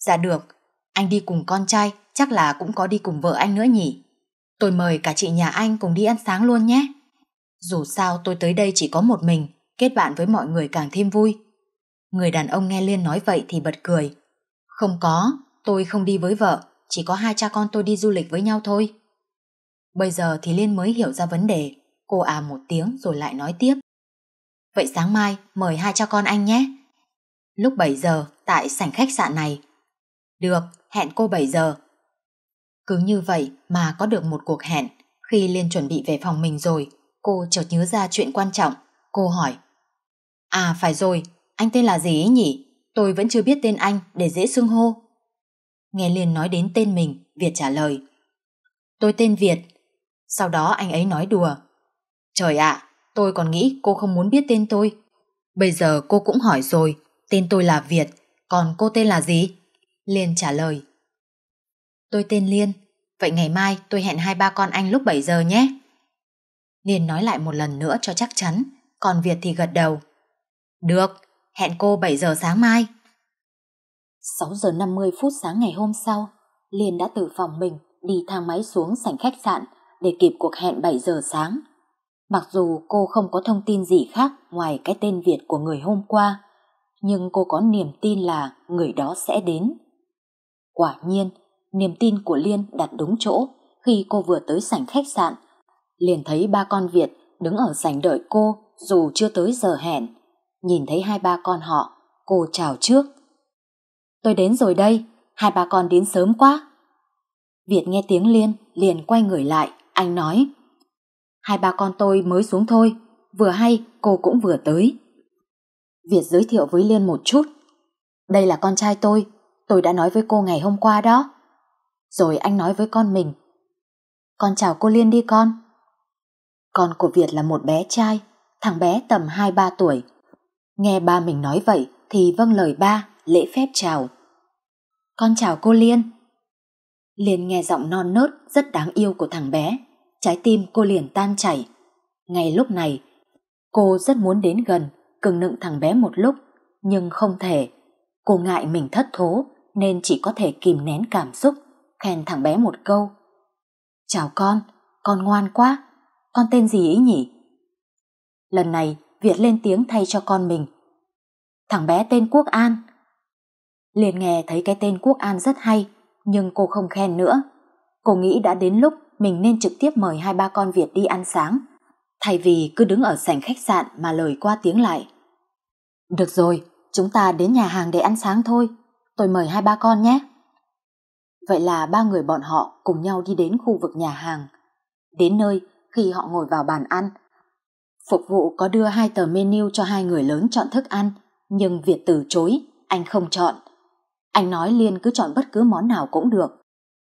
Dạ được, anh đi cùng con trai chắc là cũng có đi cùng vợ anh nữa nhỉ. Tôi mời cả chị nhà anh cùng đi ăn sáng luôn nhé. Dù sao tôi tới đây chỉ có một mình, kết bạn với mọi người càng thêm vui. Người đàn ông nghe Liên nói vậy thì bật cười. Không có, tôi không đi với vợ, chỉ có hai cha con tôi đi du lịch với nhau thôi. Bây giờ thì Liên mới hiểu ra vấn đề, cô à một tiếng rồi lại nói tiếp. Vậy sáng mai mời hai cha con anh nhé. Lúc 7 giờ tại sảnh khách sạn này. Được, hẹn cô 7 giờ. Cứ như vậy mà có được một cuộc hẹn, khi Liên chuẩn bị về phòng mình rồi, Cô chợt nhớ ra chuyện quan trọng, cô hỏi. À phải rồi, anh tên là gì ấy nhỉ? Tôi vẫn chưa biết tên anh để dễ xưng hô. Nghe liền nói đến tên mình, Việt trả lời. Tôi tên Việt. Sau đó anh ấy nói đùa. Trời ạ, tôi còn nghĩ cô không muốn biết tên tôi. Bây giờ cô cũng hỏi rồi, tên tôi là Việt, còn cô tên là gì? Liên trả lời. Tôi tên Liên, vậy ngày mai tôi hẹn hai ba con anh lúc 7 giờ nhé liền nói lại một lần nữa cho chắc chắn, còn Việt thì gật đầu. Được, hẹn cô 7 giờ sáng mai. 6 giờ 50 phút sáng ngày hôm sau, Liên đã từ phòng mình đi thang máy xuống sảnh khách sạn để kịp cuộc hẹn 7 giờ sáng. Mặc dù cô không có thông tin gì khác ngoài cái tên Việt của người hôm qua, nhưng cô có niềm tin là người đó sẽ đến. Quả nhiên, niềm tin của Liên đặt đúng chỗ khi cô vừa tới sảnh khách sạn liền thấy ba con Việt đứng ở sảnh đợi cô dù chưa tới giờ hẹn. Nhìn thấy hai ba con họ, cô chào trước. Tôi đến rồi đây, hai ba con đến sớm quá. Việt nghe tiếng Liên, liền quay người lại, anh nói. Hai ba con tôi mới xuống thôi, vừa hay cô cũng vừa tới. Việt giới thiệu với Liên một chút. Đây là con trai tôi, tôi đã nói với cô ngày hôm qua đó. Rồi anh nói với con mình. Con chào cô Liên đi con. Con của Việt là một bé trai, thằng bé tầm 2-3 tuổi. Nghe ba mình nói vậy thì vâng lời ba, lễ phép chào. Con chào cô Liên. Liên nghe giọng non nớt rất đáng yêu của thằng bé, trái tim cô liền tan chảy. Ngay lúc này, cô rất muốn đến gần, cưng nựng thằng bé một lúc, nhưng không thể. Cô ngại mình thất thố nên chỉ có thể kìm nén cảm xúc, khen thằng bé một câu. Chào con, con ngoan quá, con tên gì ấy nhỉ? Lần này Việt lên tiếng thay cho con mình. Thằng bé tên Quốc An. Liền nghe thấy cái tên Quốc An rất hay, nhưng cô không khen nữa. Cô nghĩ đã đến lúc mình nên trực tiếp mời hai ba con Việt đi ăn sáng, thay vì cứ đứng ở sảnh khách sạn mà lời qua tiếng lại. Được rồi, chúng ta đến nhà hàng để ăn sáng thôi, tôi mời hai ba con nhé. Vậy là ba người bọn họ cùng nhau đi đến khu vực nhà hàng. Đến nơi, khi họ ngồi vào bàn ăn. Phục vụ có đưa hai tờ menu cho hai người lớn chọn thức ăn, nhưng Việt từ chối, anh không chọn. Anh nói Liên cứ chọn bất cứ món nào cũng được.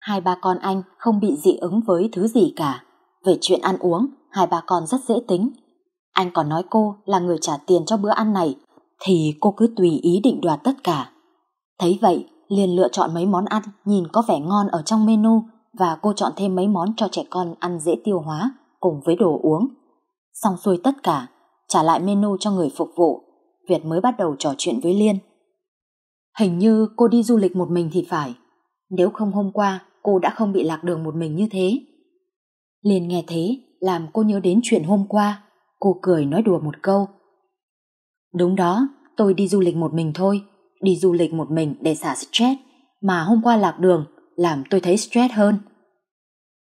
Hai ba con anh không bị dị ứng với thứ gì cả. Về chuyện ăn uống, hai ba con rất dễ tính. Anh còn nói cô là người trả tiền cho bữa ăn này, thì cô cứ tùy ý định đoạt tất cả. Thấy vậy, Liên lựa chọn mấy món ăn nhìn có vẻ ngon ở trong menu và cô chọn thêm mấy món cho trẻ con ăn dễ tiêu hóa cùng với đồ uống. Xong xuôi tất cả, trả lại menu cho người phục vụ, Việt mới bắt đầu trò chuyện với Liên. Hình như cô đi du lịch một mình thì phải, nếu không hôm qua cô đã không bị lạc đường một mình như thế. Liên nghe thế, làm cô nhớ đến chuyện hôm qua, cô cười nói đùa một câu. Đúng đó, tôi đi du lịch một mình thôi, đi du lịch một mình để xả stress, mà hôm qua lạc đường làm tôi thấy stress hơn.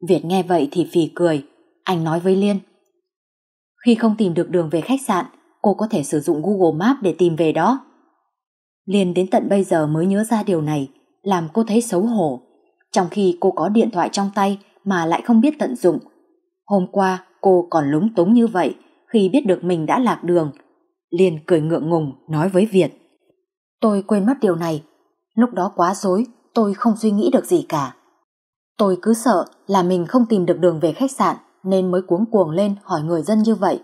Việt nghe vậy thì phì cười, anh nói với Liên. Khi không tìm được đường về khách sạn, cô có thể sử dụng Google map để tìm về đó. Liên đến tận bây giờ mới nhớ ra điều này, làm cô thấy xấu hổ. Trong khi cô có điện thoại trong tay mà lại không biết tận dụng. Hôm qua cô còn lúng túng như vậy khi biết được mình đã lạc đường. Liên cười ngượng ngùng nói với Việt. Tôi quên mất điều này. Lúc đó quá dối, tôi không suy nghĩ được gì cả. Tôi cứ sợ là mình không tìm được đường về khách sạn nên mới cuống cuồng lên hỏi người dân như vậy.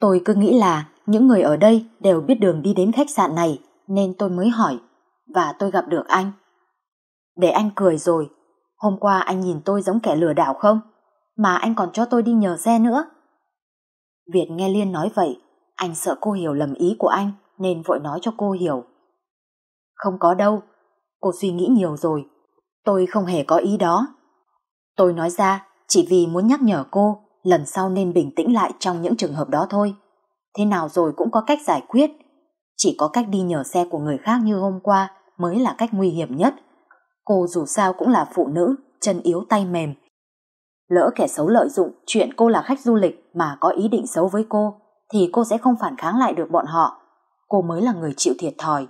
Tôi cứ nghĩ là những người ở đây đều biết đường đi đến khách sạn này nên tôi mới hỏi và tôi gặp được anh. Để anh cười rồi, hôm qua anh nhìn tôi giống kẻ lừa đảo không? Mà anh còn cho tôi đi nhờ xe nữa. Việt nghe Liên nói vậy, anh sợ cô hiểu lầm ý của anh nên vội nói cho cô hiểu. Không có đâu, cô suy nghĩ nhiều rồi, tôi không hề có ý đó. Tôi nói ra chỉ vì muốn nhắc nhở cô lần sau nên bình tĩnh lại trong những trường hợp đó thôi. Thế nào rồi cũng có cách giải quyết. Chỉ có cách đi nhờ xe của người khác như hôm qua mới là cách nguy hiểm nhất. Cô dù sao cũng là phụ nữ, chân yếu tay mềm. Lỡ kẻ xấu lợi dụng chuyện cô là khách du lịch mà có ý định xấu với cô thì cô sẽ không phản kháng lại được bọn họ. Cô mới là người chịu thiệt thòi.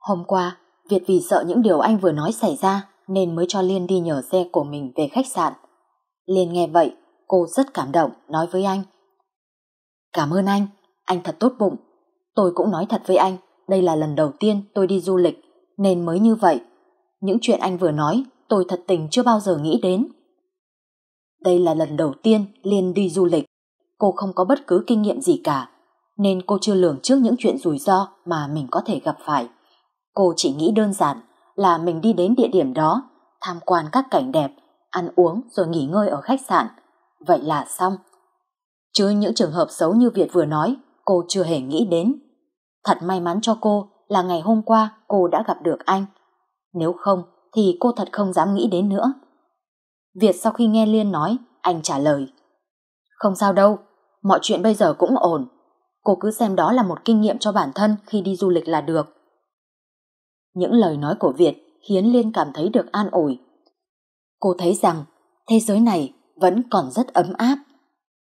Hôm qua, Việt vì sợ những điều anh vừa nói xảy ra nên mới cho Liên đi nhờ xe của mình về khách sạn. Liên nghe vậy, cô rất cảm động nói với anh. Cảm ơn anh, anh thật tốt bụng. Tôi cũng nói thật với anh, đây là lần đầu tiên tôi đi du lịch, nên mới như vậy. Những chuyện anh vừa nói, tôi thật tình chưa bao giờ nghĩ đến. Đây là lần đầu tiên Liên đi du lịch. Cô không có bất cứ kinh nghiệm gì cả, nên cô chưa lường trước những chuyện rủi ro mà mình có thể gặp phải. Cô chỉ nghĩ đơn giản là mình đi đến địa điểm đó, tham quan các cảnh đẹp ăn uống rồi nghỉ ngơi ở khách sạn. Vậy là xong. Chứ những trường hợp xấu như Việt vừa nói, cô chưa hề nghĩ đến. Thật may mắn cho cô là ngày hôm qua cô đã gặp được anh. Nếu không thì cô thật không dám nghĩ đến nữa. Việt sau khi nghe Liên nói, anh trả lời. Không sao đâu, mọi chuyện bây giờ cũng ổn. Cô cứ xem đó là một kinh nghiệm cho bản thân khi đi du lịch là được. Những lời nói của Việt khiến Liên cảm thấy được an ủi cô thấy rằng thế giới này vẫn còn rất ấm áp.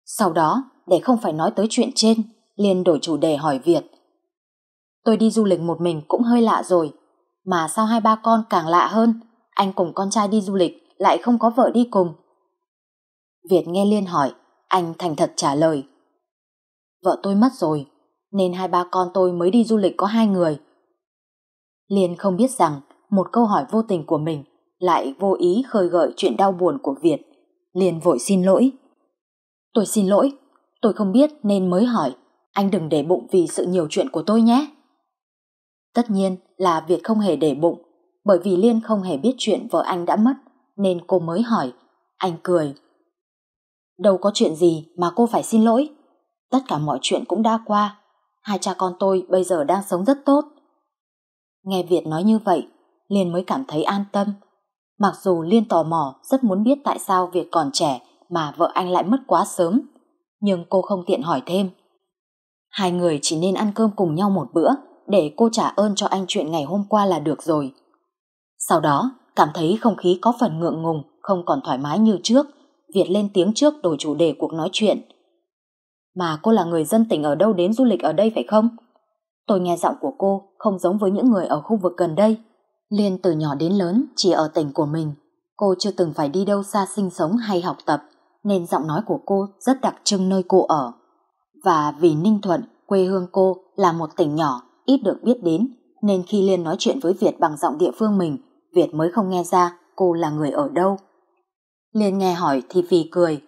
Sau đó, để không phải nói tới chuyện trên, liền đổi chủ đề hỏi Việt. Tôi đi du lịch một mình cũng hơi lạ rồi, mà sao hai ba con càng lạ hơn, anh cùng con trai đi du lịch lại không có vợ đi cùng. Việt nghe Liên hỏi, anh thành thật trả lời. Vợ tôi mất rồi, nên hai ba con tôi mới đi du lịch có hai người. Liên không biết rằng một câu hỏi vô tình của mình lại vô ý khơi gợi chuyện đau buồn của Việt, liền vội xin lỗi. Tôi xin lỗi, tôi không biết nên mới hỏi, anh đừng để bụng vì sự nhiều chuyện của tôi nhé. Tất nhiên là Việt không hề để bụng, bởi vì Liên không hề biết chuyện vợ anh đã mất, nên cô mới hỏi. Anh cười. Đâu có chuyện gì mà cô phải xin lỗi. Tất cả mọi chuyện cũng đã qua. Hai cha con tôi bây giờ đang sống rất tốt. Nghe Việt nói như vậy, Liên mới cảm thấy an tâm. Mặc dù Liên tò mò rất muốn biết tại sao Việt còn trẻ mà vợ anh lại mất quá sớm, nhưng cô không tiện hỏi thêm. Hai người chỉ nên ăn cơm cùng nhau một bữa để cô trả ơn cho anh chuyện ngày hôm qua là được rồi. Sau đó, cảm thấy không khí có phần ngượng ngùng, không còn thoải mái như trước, Việt lên tiếng trước đổi chủ đề cuộc nói chuyện. Mà cô là người dân tỉnh ở đâu đến du lịch ở đây phải không? Tôi nghe giọng của cô không giống với những người ở khu vực gần đây. Liên từ nhỏ đến lớn chỉ ở tỉnh của mình, cô chưa từng phải đi đâu xa sinh sống hay học tập, nên giọng nói của cô rất đặc trưng nơi cô ở. Và vì Ninh Thuận, quê hương cô là một tỉnh nhỏ, ít được biết đến, nên khi Liên nói chuyện với Việt bằng giọng địa phương mình, Việt mới không nghe ra cô là người ở đâu. Liên nghe hỏi thì phì cười.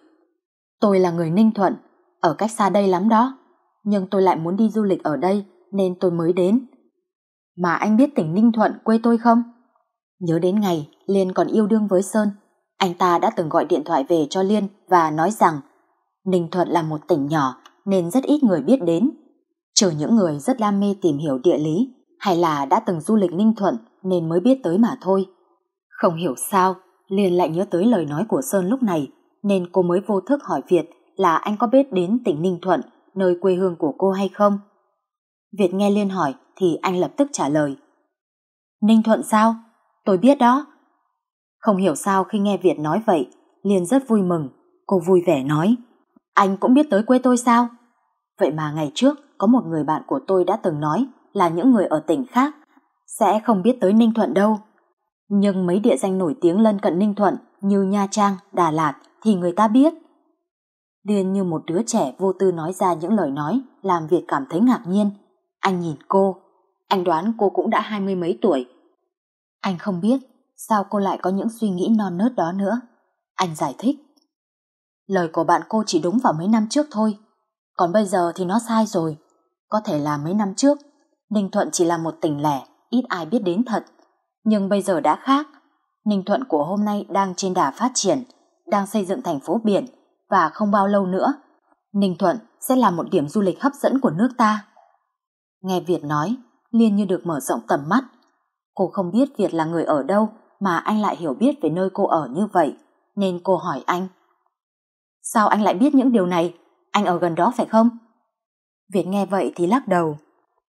Tôi là người Ninh Thuận, ở cách xa đây lắm đó, nhưng tôi lại muốn đi du lịch ở đây nên tôi mới đến mà anh biết tỉnh Ninh Thuận quê tôi không? Nhớ đến ngày Liên còn yêu đương với Sơn, anh ta đã từng gọi điện thoại về cho Liên và nói rằng Ninh Thuận là một tỉnh nhỏ nên rất ít người biết đến, trừ những người rất đam mê tìm hiểu địa lý hay là đã từng du lịch Ninh Thuận nên mới biết tới mà thôi. Không hiểu sao, Liên lại nhớ tới lời nói của Sơn lúc này nên cô mới vô thức hỏi Việt là anh có biết đến tỉnh Ninh Thuận, nơi quê hương của cô hay không? Việt nghe Liên hỏi thì anh lập tức trả lời. Ninh Thuận sao? Tôi biết đó. Không hiểu sao khi nghe Việt nói vậy, Liên rất vui mừng. Cô vui vẻ nói, anh cũng biết tới quê tôi sao? Vậy mà ngày trước, có một người bạn của tôi đã từng nói là những người ở tỉnh khác sẽ không biết tới Ninh Thuận đâu. Nhưng mấy địa danh nổi tiếng lân cận Ninh Thuận như Nha Trang, Đà Lạt thì người ta biết. Điên như một đứa trẻ vô tư nói ra những lời nói làm Việt cảm thấy ngạc nhiên. Anh nhìn cô, anh đoán cô cũng đã hai mươi mấy tuổi. Anh không biết sao cô lại có những suy nghĩ non nớt đó nữa. Anh giải thích. Lời của bạn cô chỉ đúng vào mấy năm trước thôi, còn bây giờ thì nó sai rồi. Có thể là mấy năm trước, Ninh Thuận chỉ là một tỉnh lẻ, ít ai biết đến thật. Nhưng bây giờ đã khác, Ninh Thuận của hôm nay đang trên đà phát triển, đang xây dựng thành phố biển và không bao lâu nữa, Ninh Thuận sẽ là một điểm du lịch hấp dẫn của nước ta. Nghe Việt nói, liên như được mở rộng tầm mắt. Cô không biết Việt là người ở đâu mà anh lại hiểu biết về nơi cô ở như vậy, nên cô hỏi anh. Sao anh lại biết những điều này? Anh ở gần đó phải không? Việt nghe vậy thì lắc đầu.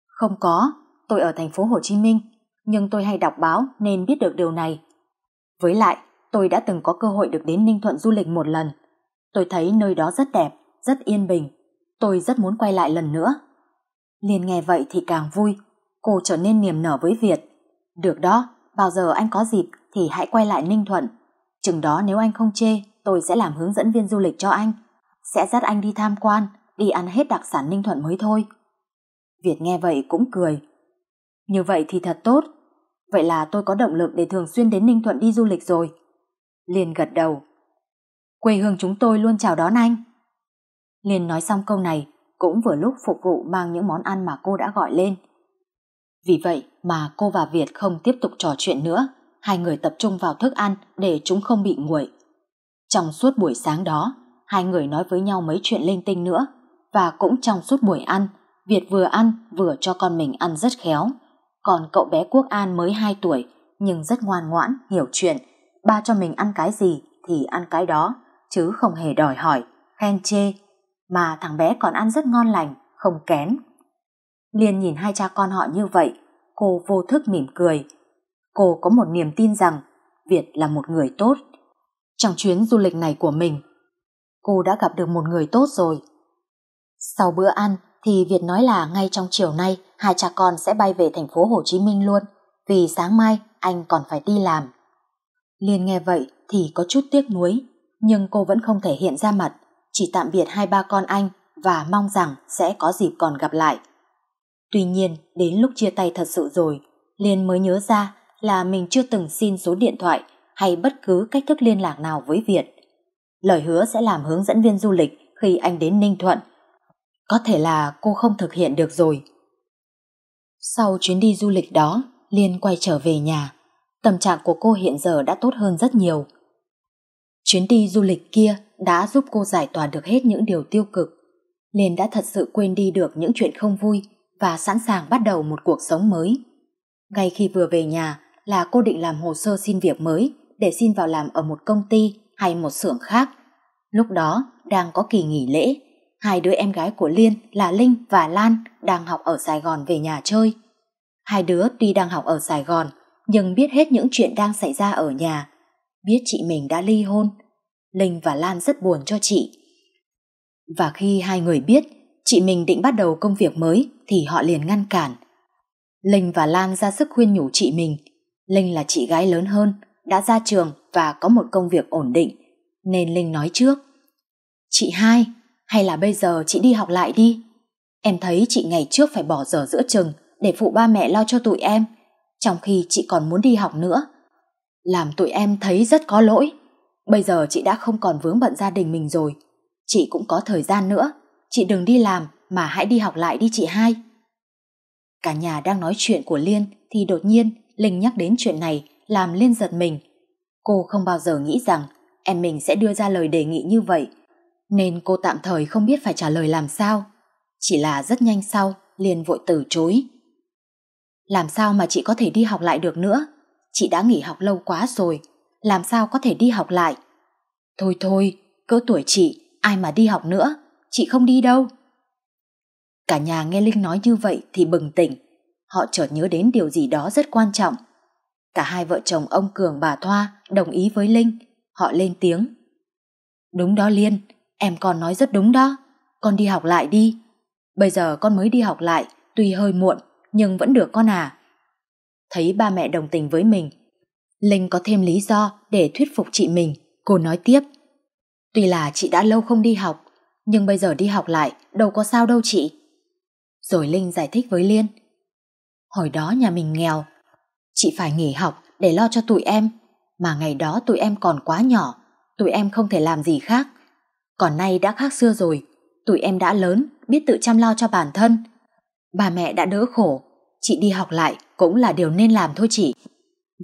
Không có, tôi ở thành phố Hồ Chí Minh, nhưng tôi hay đọc báo nên biết được điều này. Với lại, tôi đã từng có cơ hội được đến Ninh Thuận du lịch một lần. Tôi thấy nơi đó rất đẹp, rất yên bình. Tôi rất muốn quay lại lần nữa. Liên nghe vậy thì càng vui, cô trở nên niềm nở với Việt. Được đó, bao giờ anh có dịp thì hãy quay lại Ninh Thuận. Chừng đó nếu anh không chê, tôi sẽ làm hướng dẫn viên du lịch cho anh. Sẽ dắt anh đi tham quan, đi ăn hết đặc sản Ninh Thuận mới thôi. Việt nghe vậy cũng cười. Như vậy thì thật tốt. Vậy là tôi có động lực để thường xuyên đến Ninh Thuận đi du lịch rồi. liền gật đầu. Quê hương chúng tôi luôn chào đón anh. liền nói xong câu này, cũng vừa lúc phục vụ mang những món ăn mà cô đã gọi lên. Vì vậy mà cô và Việt không tiếp tục trò chuyện nữa, hai người tập trung vào thức ăn để chúng không bị nguội. Trong suốt buổi sáng đó, hai người nói với nhau mấy chuyện linh tinh nữa, và cũng trong suốt buổi ăn, Việt vừa ăn vừa cho con mình ăn rất khéo. Còn cậu bé Quốc An mới 2 tuổi, nhưng rất ngoan ngoãn, hiểu chuyện. Ba cho mình ăn cái gì thì ăn cái đó, chứ không hề đòi hỏi, khen chê. Mà thằng bé còn ăn rất ngon lành, không kén liền nhìn hai cha con họ như vậy, cô vô thức mỉm cười. Cô có một niềm tin rằng Việt là một người tốt. Trong chuyến du lịch này của mình, cô đã gặp được một người tốt rồi. Sau bữa ăn thì Việt nói là ngay trong chiều nay hai cha con sẽ bay về thành phố Hồ Chí Minh luôn vì sáng mai anh còn phải đi làm. Liên nghe vậy thì có chút tiếc nuối nhưng cô vẫn không thể hiện ra mặt chỉ tạm biệt hai ba con anh và mong rằng sẽ có dịp còn gặp lại. Tuy nhiên, đến lúc chia tay thật sự rồi, Liên mới nhớ ra là mình chưa từng xin số điện thoại hay bất cứ cách thức liên lạc nào với Việt. Lời hứa sẽ làm hướng dẫn viên du lịch khi anh đến Ninh Thuận. Có thể là cô không thực hiện được rồi. Sau chuyến đi du lịch đó, Liên quay trở về nhà. Tâm trạng của cô hiện giờ đã tốt hơn rất nhiều. Chuyến đi du lịch kia đã giúp cô giải tỏa được hết những điều tiêu cực. Liên đã thật sự quên đi được những chuyện không vui và sẵn sàng bắt đầu một cuộc sống mới. Ngay khi vừa về nhà là cô định làm hồ sơ xin việc mới để xin vào làm ở một công ty hay một xưởng khác. Lúc đó đang có kỳ nghỉ lễ, hai đứa em gái của Liên là Linh và Lan đang học ở Sài Gòn về nhà chơi. Hai đứa tuy đang học ở Sài Gòn nhưng biết hết những chuyện đang xảy ra ở nhà. Biết chị mình đã ly hôn, Linh và Lan rất buồn cho chị. Và khi hai người biết chị mình định bắt đầu công việc mới thì họ liền ngăn cản. Linh và Lan ra sức khuyên nhủ chị mình. Linh là chị gái lớn hơn, đã ra trường và có một công việc ổn định, nên Linh nói trước. Chị hai, hay là bây giờ chị đi học lại đi. Em thấy chị ngày trước phải bỏ giờ giữa chừng để phụ ba mẹ lo cho tụi em, trong khi chị còn muốn đi học nữa. Làm tụi em thấy rất có lỗi. Bây giờ chị đã không còn vướng bận gia đình mình rồi, chị cũng có thời gian nữa chị đừng đi làm mà hãy đi học lại đi chị hai. Cả nhà đang nói chuyện của Liên thì đột nhiên Linh nhắc đến chuyện này làm Liên giật mình. Cô không bao giờ nghĩ rằng em mình sẽ đưa ra lời đề nghị như vậy nên cô tạm thời không biết phải trả lời làm sao. Chỉ là rất nhanh sau Liên vội từ chối. Làm sao mà chị có thể đi học lại được nữa? Chị đã nghỉ học lâu quá rồi, làm sao có thể đi học lại? Thôi thôi, cỡ tuổi chị, ai mà đi học nữa? chị không đi đâu. Cả nhà nghe Linh nói như vậy thì bừng tỉnh, họ chợt nhớ đến điều gì đó rất quan trọng. Cả hai vợ chồng ông Cường bà Thoa đồng ý với Linh, họ lên tiếng. Đúng đó Liên, em con nói rất đúng đó, con đi học lại đi. Bây giờ con mới đi học lại, tuy hơi muộn, nhưng vẫn được con à. Thấy ba mẹ đồng tình với mình, Linh có thêm lý do để thuyết phục chị mình, cô nói tiếp. Tuy là chị đã lâu không đi học, nhưng bây giờ đi học lại đâu có sao đâu chị. Rồi Linh giải thích với Liên. Hồi đó nhà mình nghèo, chị phải nghỉ học để lo cho tụi em, mà ngày đó tụi em còn quá nhỏ, tụi em không thể làm gì khác. Còn nay đã khác xưa rồi, tụi em đã lớn, biết tự chăm lo cho bản thân. Bà mẹ đã đỡ khổ, chị đi học lại cũng là điều nên làm thôi chị.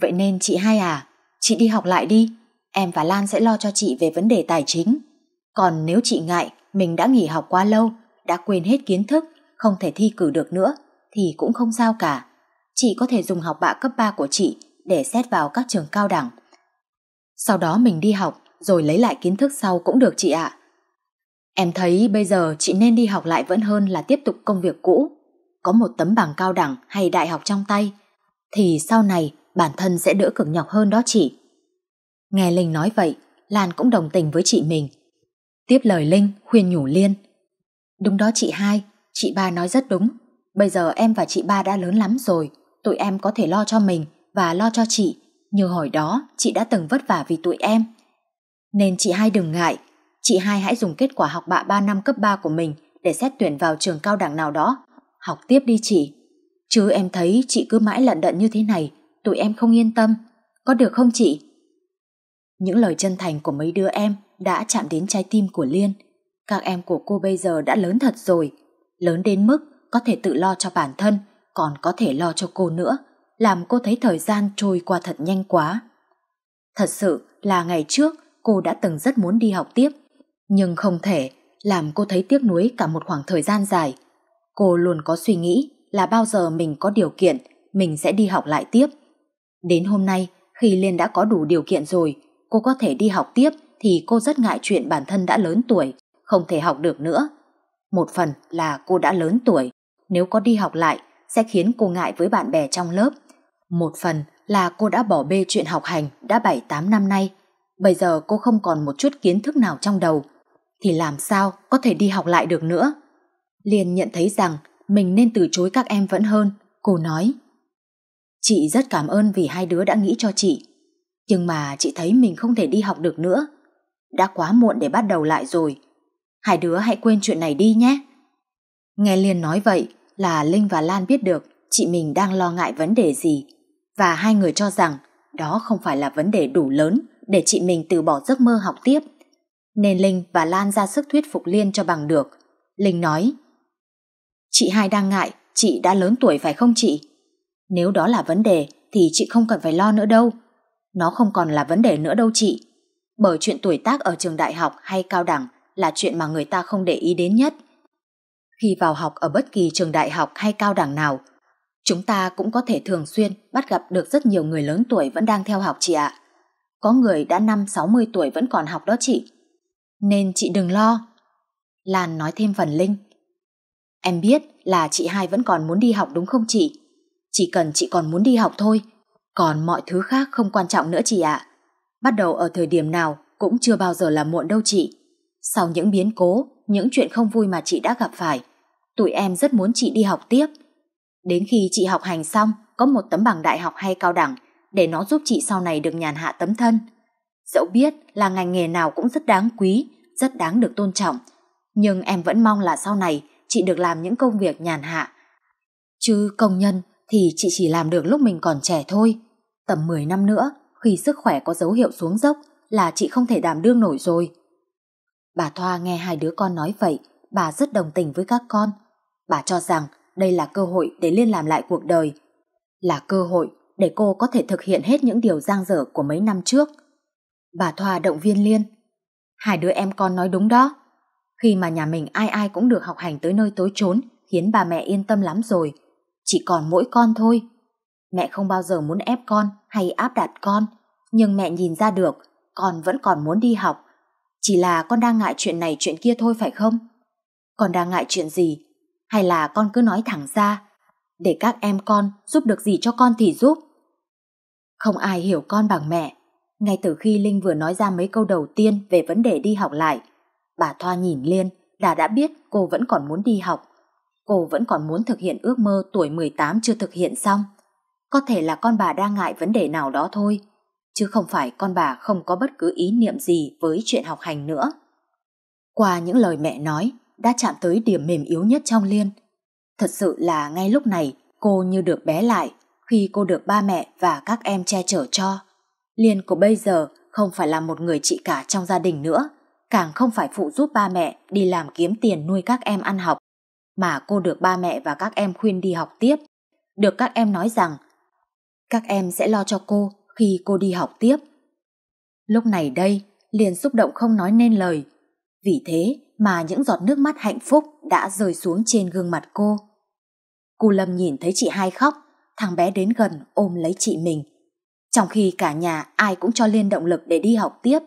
Vậy nên chị hai à, chị đi học lại đi, em và Lan sẽ lo cho chị về vấn đề tài chính. Còn nếu chị ngại mình đã nghỉ học quá lâu, đã quên hết kiến thức, không thể thi cử được nữa, thì cũng không sao cả. Chị có thể dùng học bạ cấp 3 của chị để xét vào các trường cao đẳng. Sau đó mình đi học, rồi lấy lại kiến thức sau cũng được chị ạ. Em thấy bây giờ chị nên đi học lại vẫn hơn là tiếp tục công việc cũ. Có một tấm bằng cao đẳng hay đại học trong tay, thì sau này bản thân sẽ đỡ cực nhọc hơn đó chị. Nghe Linh nói vậy, Lan cũng đồng tình với chị mình. Tiếp lời Linh khuyên nhủ Liên. Đúng đó chị hai, chị ba nói rất đúng. Bây giờ em và chị ba đã lớn lắm rồi, tụi em có thể lo cho mình và lo cho chị. Như hồi đó, chị đã từng vất vả vì tụi em. Nên chị hai đừng ngại, chị hai hãy dùng kết quả học bạ 3 năm cấp 3 của mình để xét tuyển vào trường cao đẳng nào đó. Học tiếp đi chị. Chứ em thấy chị cứ mãi lận đận như thế này, tụi em không yên tâm. Có được không chị? Những lời chân thành của mấy đứa em đã chạm đến trái tim của Liên. Các em của cô bây giờ đã lớn thật rồi, lớn đến mức có thể tự lo cho bản thân, còn có thể lo cho cô nữa, làm cô thấy thời gian trôi qua thật nhanh quá. Thật sự là ngày trước cô đã từng rất muốn đi học tiếp, nhưng không thể, làm cô thấy tiếc nuối cả một khoảng thời gian dài. Cô luôn có suy nghĩ là bao giờ mình có điều kiện, mình sẽ đi học lại tiếp. Đến hôm nay, khi Liên đã có đủ điều kiện rồi, cô có thể đi học tiếp thì cô rất ngại chuyện bản thân đã lớn tuổi, không thể học được nữa. Một phần là cô đã lớn tuổi, nếu có đi học lại sẽ khiến cô ngại với bạn bè trong lớp. Một phần là cô đã bỏ bê chuyện học hành đã 7-8 năm nay. Bây giờ cô không còn một chút kiến thức nào trong đầu, thì làm sao có thể đi học lại được nữa. Liên nhận thấy rằng mình nên từ chối các em vẫn hơn, cô nói. Chị rất cảm ơn vì hai đứa đã nghĩ cho chị, nhưng mà chị thấy mình không thể đi học được nữa. Đã quá muộn để bắt đầu lại rồi. Hai đứa hãy quên chuyện này đi nhé. Nghe Liên nói vậy là Linh và Lan biết được chị mình đang lo ngại vấn đề gì và hai người cho rằng đó không phải là vấn đề đủ lớn để chị mình từ bỏ giấc mơ học tiếp. Nên Linh và Lan ra sức thuyết phục Liên cho bằng được. Linh nói Chị hai đang ngại chị đã lớn tuổi phải không chị? Nếu đó là vấn đề thì chị không cần phải lo nữa đâu. Nó không còn là vấn đề nữa đâu chị bởi chuyện tuổi tác ở trường đại học hay cao đẳng là chuyện mà người ta không để ý đến nhất. Khi vào học ở bất kỳ trường đại học hay cao đẳng nào, chúng ta cũng có thể thường xuyên bắt gặp được rất nhiều người lớn tuổi vẫn đang theo học chị ạ. Có người đã năm 60 tuổi vẫn còn học đó chị. Nên chị đừng lo. Lan nói thêm phần Linh. Em biết là chị hai vẫn còn muốn đi học đúng không chị? Chỉ cần chị còn muốn đi học thôi, còn mọi thứ khác không quan trọng nữa chị ạ bắt đầu ở thời điểm nào cũng chưa bao giờ là muộn đâu chị. Sau những biến cố, những chuyện không vui mà chị đã gặp phải, tụi em rất muốn chị đi học tiếp. Đến khi chị học hành xong, có một tấm bằng đại học hay cao đẳng để nó giúp chị sau này được nhàn hạ tấm thân. Dẫu biết là ngành nghề nào cũng rất đáng quý, rất đáng được tôn trọng, nhưng em vẫn mong là sau này chị được làm những công việc nhàn hạ. Chứ công nhân thì chị chỉ làm được lúc mình còn trẻ thôi, tầm 10 năm nữa khi sức khỏe có dấu hiệu xuống dốc là chị không thể đảm đương nổi rồi. Bà Thoa nghe hai đứa con nói vậy, bà rất đồng tình với các con. Bà cho rằng đây là cơ hội để Liên làm lại cuộc đời, là cơ hội để cô có thể thực hiện hết những điều giang dở của mấy năm trước. Bà Thoa động viên Liên. Hai đứa em con nói đúng đó. Khi mà nhà mình ai ai cũng được học hành tới nơi tối trốn khiến bà mẹ yên tâm lắm rồi. Chỉ còn mỗi con thôi. Mẹ không bao giờ muốn ép con hay áp đặt con, nhưng mẹ nhìn ra được, con vẫn còn muốn đi học. Chỉ là con đang ngại chuyện này chuyện kia thôi phải không? Con đang ngại chuyện gì? Hay là con cứ nói thẳng ra, để các em con giúp được gì cho con thì giúp. Không ai hiểu con bằng mẹ. Ngay từ khi Linh vừa nói ra mấy câu đầu tiên về vấn đề đi học lại, bà Thoa nhìn Liên đã đã biết cô vẫn còn muốn đi học. Cô vẫn còn muốn thực hiện ước mơ tuổi mười tám chưa thực hiện xong có thể là con bà đang ngại vấn đề nào đó thôi, chứ không phải con bà không có bất cứ ý niệm gì với chuyện học hành nữa. Qua những lời mẹ nói, đã chạm tới điểm mềm yếu nhất trong Liên. Thật sự là ngay lúc này, cô như được bé lại khi cô được ba mẹ và các em che chở cho. Liên của bây giờ không phải là một người chị cả trong gia đình nữa, càng không phải phụ giúp ba mẹ đi làm kiếm tiền nuôi các em ăn học, mà cô được ba mẹ và các em khuyên đi học tiếp. Được các em nói rằng các em sẽ lo cho cô khi cô đi học tiếp. Lúc này đây, liền xúc động không nói nên lời. Vì thế mà những giọt nước mắt hạnh phúc đã rơi xuống trên gương mặt cô. cô Lâm nhìn thấy chị hai khóc, thằng bé đến gần ôm lấy chị mình. Trong khi cả nhà ai cũng cho Liên động lực để đi học tiếp,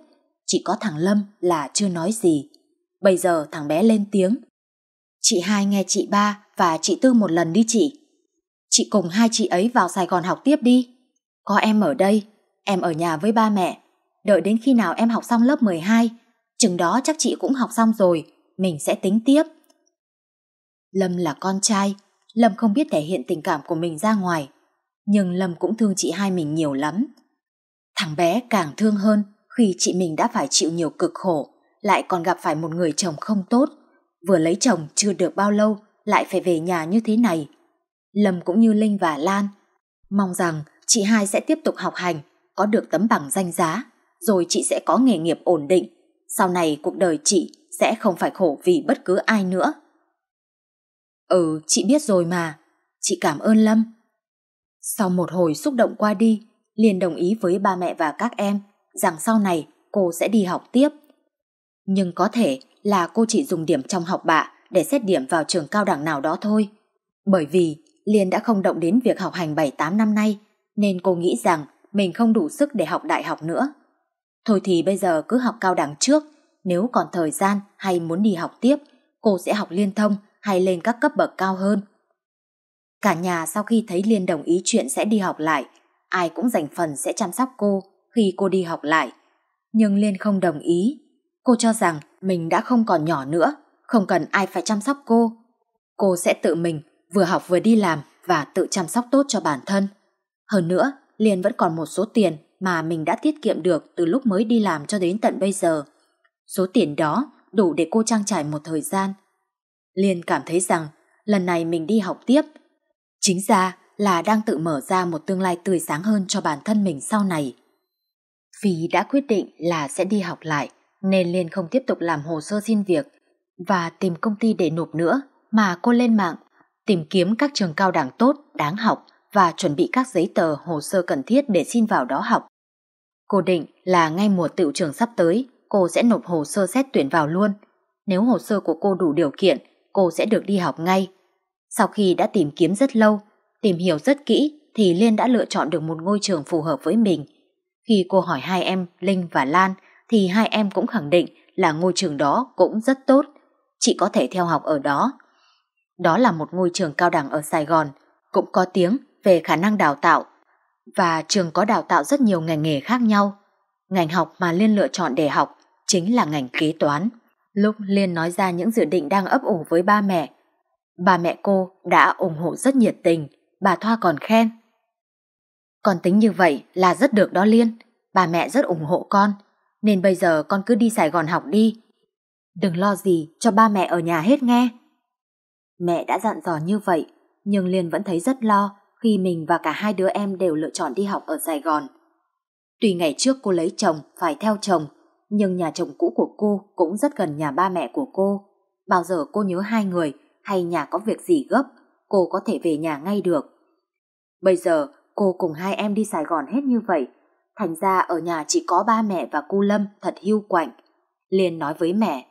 chỉ có thằng Lâm là chưa nói gì. Bây giờ thằng bé lên tiếng. Chị hai nghe chị ba và chị Tư một lần đi chị chị cùng hai chị ấy vào Sài Gòn học tiếp đi. Có em ở đây, em ở nhà với ba mẹ. Đợi đến khi nào em học xong lớp 12, chừng đó chắc chị cũng học xong rồi, mình sẽ tính tiếp. Lâm là con trai, Lâm không biết thể hiện tình cảm của mình ra ngoài, nhưng Lâm cũng thương chị hai mình nhiều lắm. Thằng bé càng thương hơn khi chị mình đã phải chịu nhiều cực khổ, lại còn gặp phải một người chồng không tốt, vừa lấy chồng chưa được bao lâu lại phải về nhà như thế này Lâm cũng như Linh và Lan. Mong rằng chị hai sẽ tiếp tục học hành, có được tấm bằng danh giá, rồi chị sẽ có nghề nghiệp ổn định. Sau này cuộc đời chị sẽ không phải khổ vì bất cứ ai nữa. Ừ, chị biết rồi mà. Chị cảm ơn Lâm. Sau một hồi xúc động qua đi, liền đồng ý với ba mẹ và các em rằng sau này cô sẽ đi học tiếp. Nhưng có thể là cô chỉ dùng điểm trong học bạ để xét điểm vào trường cao đẳng nào đó thôi. Bởi vì Liên đã không động đến việc học hành 7-8 năm nay, nên cô nghĩ rằng mình không đủ sức để học đại học nữa. Thôi thì bây giờ cứ học cao đẳng trước, nếu còn thời gian hay muốn đi học tiếp, cô sẽ học liên thông hay lên các cấp bậc cao hơn. Cả nhà sau khi thấy Liên đồng ý chuyện sẽ đi học lại, ai cũng dành phần sẽ chăm sóc cô khi cô đi học lại. Nhưng Liên không đồng ý. Cô cho rằng mình đã không còn nhỏ nữa, không cần ai phải chăm sóc cô. Cô sẽ tự mình vừa học vừa đi làm và tự chăm sóc tốt cho bản thân. Hơn nữa, Liên vẫn còn một số tiền mà mình đã tiết kiệm được từ lúc mới đi làm cho đến tận bây giờ. Số tiền đó đủ để cô trang trải một thời gian. Liên cảm thấy rằng lần này mình đi học tiếp, chính ra là đang tự mở ra một tương lai tươi sáng hơn cho bản thân mình sau này. Vì đã quyết định là sẽ đi học lại, nên Liên không tiếp tục làm hồ sơ xin việc và tìm công ty để nộp nữa, mà cô lên mạng tìm kiếm các trường cao đẳng tốt, đáng học và chuẩn bị các giấy tờ, hồ sơ cần thiết để xin vào đó học. Cô định là ngay mùa tựu trường sắp tới, cô sẽ nộp hồ sơ xét tuyển vào luôn. Nếu hồ sơ của cô đủ điều kiện, cô sẽ được đi học ngay. Sau khi đã tìm kiếm rất lâu, tìm hiểu rất kỹ thì Liên đã lựa chọn được một ngôi trường phù hợp với mình. Khi cô hỏi hai em Linh và Lan thì hai em cũng khẳng định là ngôi trường đó cũng rất tốt, chị có thể theo học ở đó đó là một ngôi trường cao đẳng ở Sài Gòn, cũng có tiếng về khả năng đào tạo. Và trường có đào tạo rất nhiều ngành nghề khác nhau. Ngành học mà Liên lựa chọn để học chính là ngành kế toán. Lúc Liên nói ra những dự định đang ấp ủ với ba mẹ, bà mẹ cô đã ủng hộ rất nhiệt tình, bà Thoa còn khen. còn tính như vậy là rất được đó Liên, bà mẹ rất ủng hộ con, nên bây giờ con cứ đi Sài Gòn học đi. Đừng lo gì cho ba mẹ ở nhà hết nghe. Mẹ đã dặn dò như vậy, nhưng Liên vẫn thấy rất lo khi mình và cả hai đứa em đều lựa chọn đi học ở Sài Gòn. Tuy ngày trước cô lấy chồng, phải theo chồng, nhưng nhà chồng cũ của cô cũng rất gần nhà ba mẹ của cô. Bao giờ cô nhớ hai người hay nhà có việc gì gấp, cô có thể về nhà ngay được. Bây giờ, cô cùng hai em đi Sài Gòn hết như vậy. Thành ra ở nhà chỉ có ba mẹ và cu Lâm thật hiu quạnh. Liên nói với mẹ.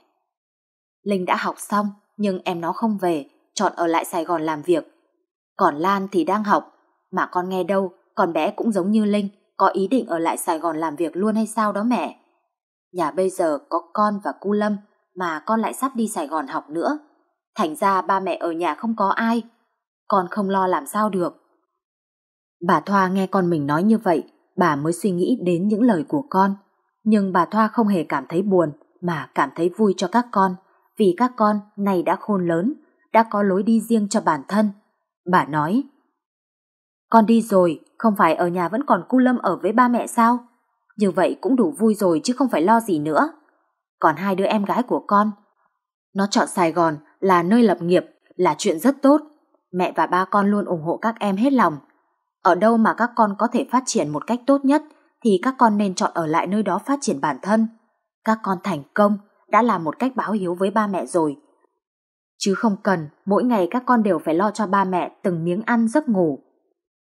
Linh đã học xong, nhưng em nó không về, chọn ở lại Sài Gòn làm việc. Còn Lan thì đang học, mà con nghe đâu, con bé cũng giống như Linh, có ý định ở lại Sài Gòn làm việc luôn hay sao đó mẹ. Nhà bây giờ có con và cu Lâm, mà con lại sắp đi Sài Gòn học nữa. Thành ra ba mẹ ở nhà không có ai, con không lo làm sao được. Bà Thoa nghe con mình nói như vậy, bà mới suy nghĩ đến những lời của con. Nhưng bà Thoa không hề cảm thấy buồn, mà cảm thấy vui cho các con, vì các con này đã khôn lớn, đã có lối đi riêng cho bản thân. Bà nói, con đi rồi, không phải ở nhà vẫn còn cu lâm ở với ba mẹ sao? Như vậy cũng đủ vui rồi chứ không phải lo gì nữa. Còn hai đứa em gái của con, nó chọn Sài Gòn là nơi lập nghiệp, là chuyện rất tốt. Mẹ và ba con luôn ủng hộ các em hết lòng. Ở đâu mà các con có thể phát triển một cách tốt nhất thì các con nên chọn ở lại nơi đó phát triển bản thân. Các con thành công, đã là một cách báo hiếu với ba mẹ rồi chứ không cần mỗi ngày các con đều phải lo cho ba mẹ từng miếng ăn giấc ngủ.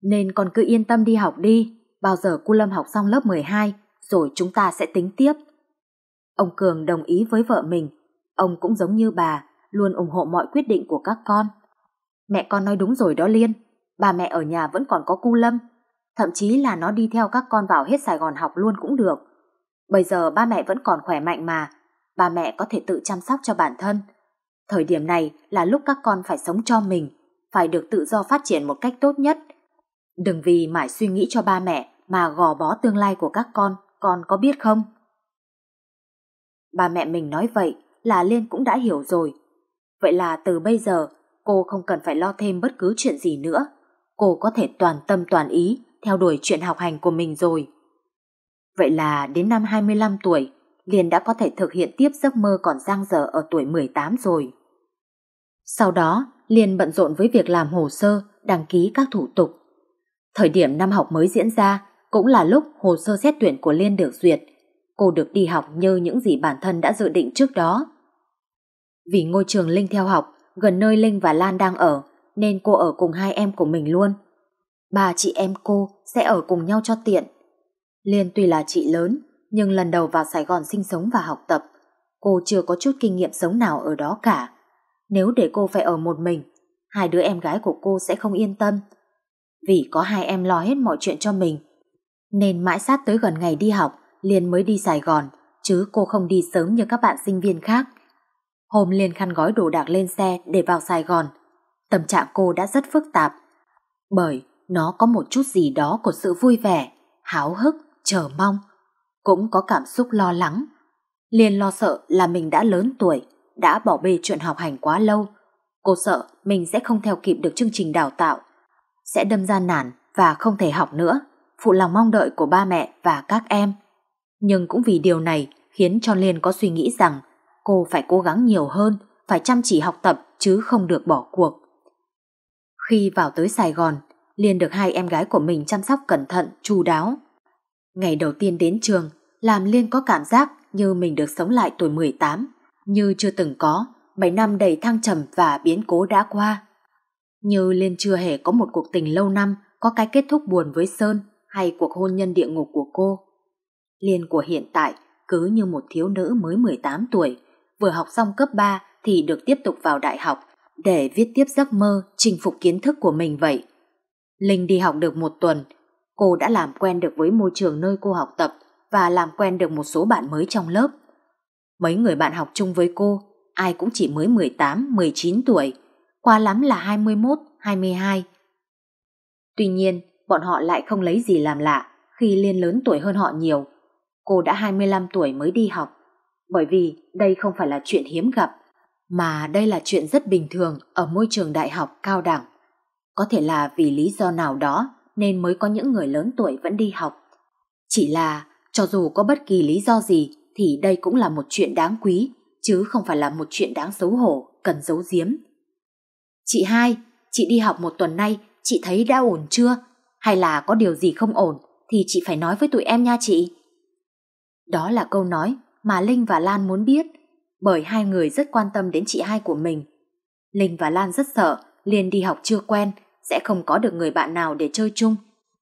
Nên con cứ yên tâm đi học đi, bao giờ cu Lâm học xong lớp 12 rồi chúng ta sẽ tính tiếp. Ông Cường đồng ý với vợ mình, ông cũng giống như bà, luôn ủng hộ mọi quyết định của các con. Mẹ con nói đúng rồi đó Liên, bà mẹ ở nhà vẫn còn có cu Lâm, thậm chí là nó đi theo các con vào hết Sài Gòn học luôn cũng được. Bây giờ ba mẹ vẫn còn khỏe mạnh mà, ba mẹ có thể tự chăm sóc cho bản thân, Thời điểm này là lúc các con phải sống cho mình, phải được tự do phát triển một cách tốt nhất. Đừng vì mãi suy nghĩ cho ba mẹ mà gò bó tương lai của các con, con có biết không? Ba mẹ mình nói vậy là Liên cũng đã hiểu rồi. Vậy là từ bây giờ cô không cần phải lo thêm bất cứ chuyện gì nữa. Cô có thể toàn tâm toàn ý theo đuổi chuyện học hành của mình rồi. Vậy là đến năm 25 tuổi, Liên đã có thể thực hiện tiếp giấc mơ còn dang dở ở tuổi 18 rồi. Sau đó, liền bận rộn với việc làm hồ sơ, đăng ký các thủ tục. Thời điểm năm học mới diễn ra cũng là lúc hồ sơ xét tuyển của Liên được duyệt. Cô được đi học như những gì bản thân đã dự định trước đó. Vì ngôi trường Linh theo học, gần nơi Linh và Lan đang ở, nên cô ở cùng hai em của mình luôn. Ba chị em cô sẽ ở cùng nhau cho tiện. Liên tuy là chị lớn, nhưng lần đầu vào Sài Gòn sinh sống và học tập, cô chưa có chút kinh nghiệm sống nào ở đó cả. Nếu để cô phải ở một mình, hai đứa em gái của cô sẽ không yên tâm. Vì có hai em lo hết mọi chuyện cho mình, nên mãi sát tới gần ngày đi học, Liên mới đi Sài Gòn, chứ cô không đi sớm như các bạn sinh viên khác. Hôm Liên khăn gói đồ đạc lên xe để vào Sài Gòn, tâm trạng cô đã rất phức tạp, bởi nó có một chút gì đó của sự vui vẻ, háo hức, chờ mong, cũng có cảm xúc lo lắng. Liên lo sợ là mình đã lớn tuổi, đã bỏ bê chuyện học hành quá lâu. Cô sợ mình sẽ không theo kịp được chương trình đào tạo, sẽ đâm ra nản và không thể học nữa, phụ lòng mong đợi của ba mẹ và các em. Nhưng cũng vì điều này khiến cho Liên có suy nghĩ rằng cô phải cố gắng nhiều hơn, phải chăm chỉ học tập chứ không được bỏ cuộc. Khi vào tới Sài Gòn, Liên được hai em gái của mình chăm sóc cẩn thận, chu đáo. Ngày đầu tiên đến trường, làm Liên có cảm giác như mình được sống lại tuổi 18 như chưa từng có 7 năm đầy thăng trầm và biến cố đã qua. Như Liên chưa hề có một cuộc tình lâu năm có cái kết thúc buồn với Sơn hay cuộc hôn nhân địa ngục của cô. Liên của hiện tại cứ như một thiếu nữ mới 18 tuổi, vừa học xong cấp 3 thì được tiếp tục vào đại học để viết tiếp giấc mơ chinh phục kiến thức của mình vậy. Linh đi học được một tuần, cô đã làm quen được với môi trường nơi cô học tập và làm quen được một số bạn mới trong lớp. Mấy người bạn học chung với cô, ai cũng chỉ mới 18, 19 tuổi, quá lắm là 21, 22. Tuy nhiên, bọn họ lại không lấy gì làm lạ khi Liên lớn tuổi hơn họ nhiều. Cô đã 25 tuổi mới đi học, bởi vì đây không phải là chuyện hiếm gặp, mà đây là chuyện rất bình thường ở môi trường đại học cao đẳng. Có thể là vì lý do nào đó nên mới có những người lớn tuổi vẫn đi học. Chỉ là, cho dù có bất kỳ lý do gì, thì đây cũng là một chuyện đáng quý, chứ không phải là một chuyện đáng xấu hổ, cần giấu giếm. Chị hai, chị đi học một tuần nay, chị thấy đã ổn chưa? Hay là có điều gì không ổn thì chị phải nói với tụi em nha chị. Đó là câu nói mà Linh và Lan muốn biết, bởi hai người rất quan tâm đến chị hai của mình. Linh và Lan rất sợ Liên đi học chưa quen, sẽ không có được người bạn nào để chơi chung,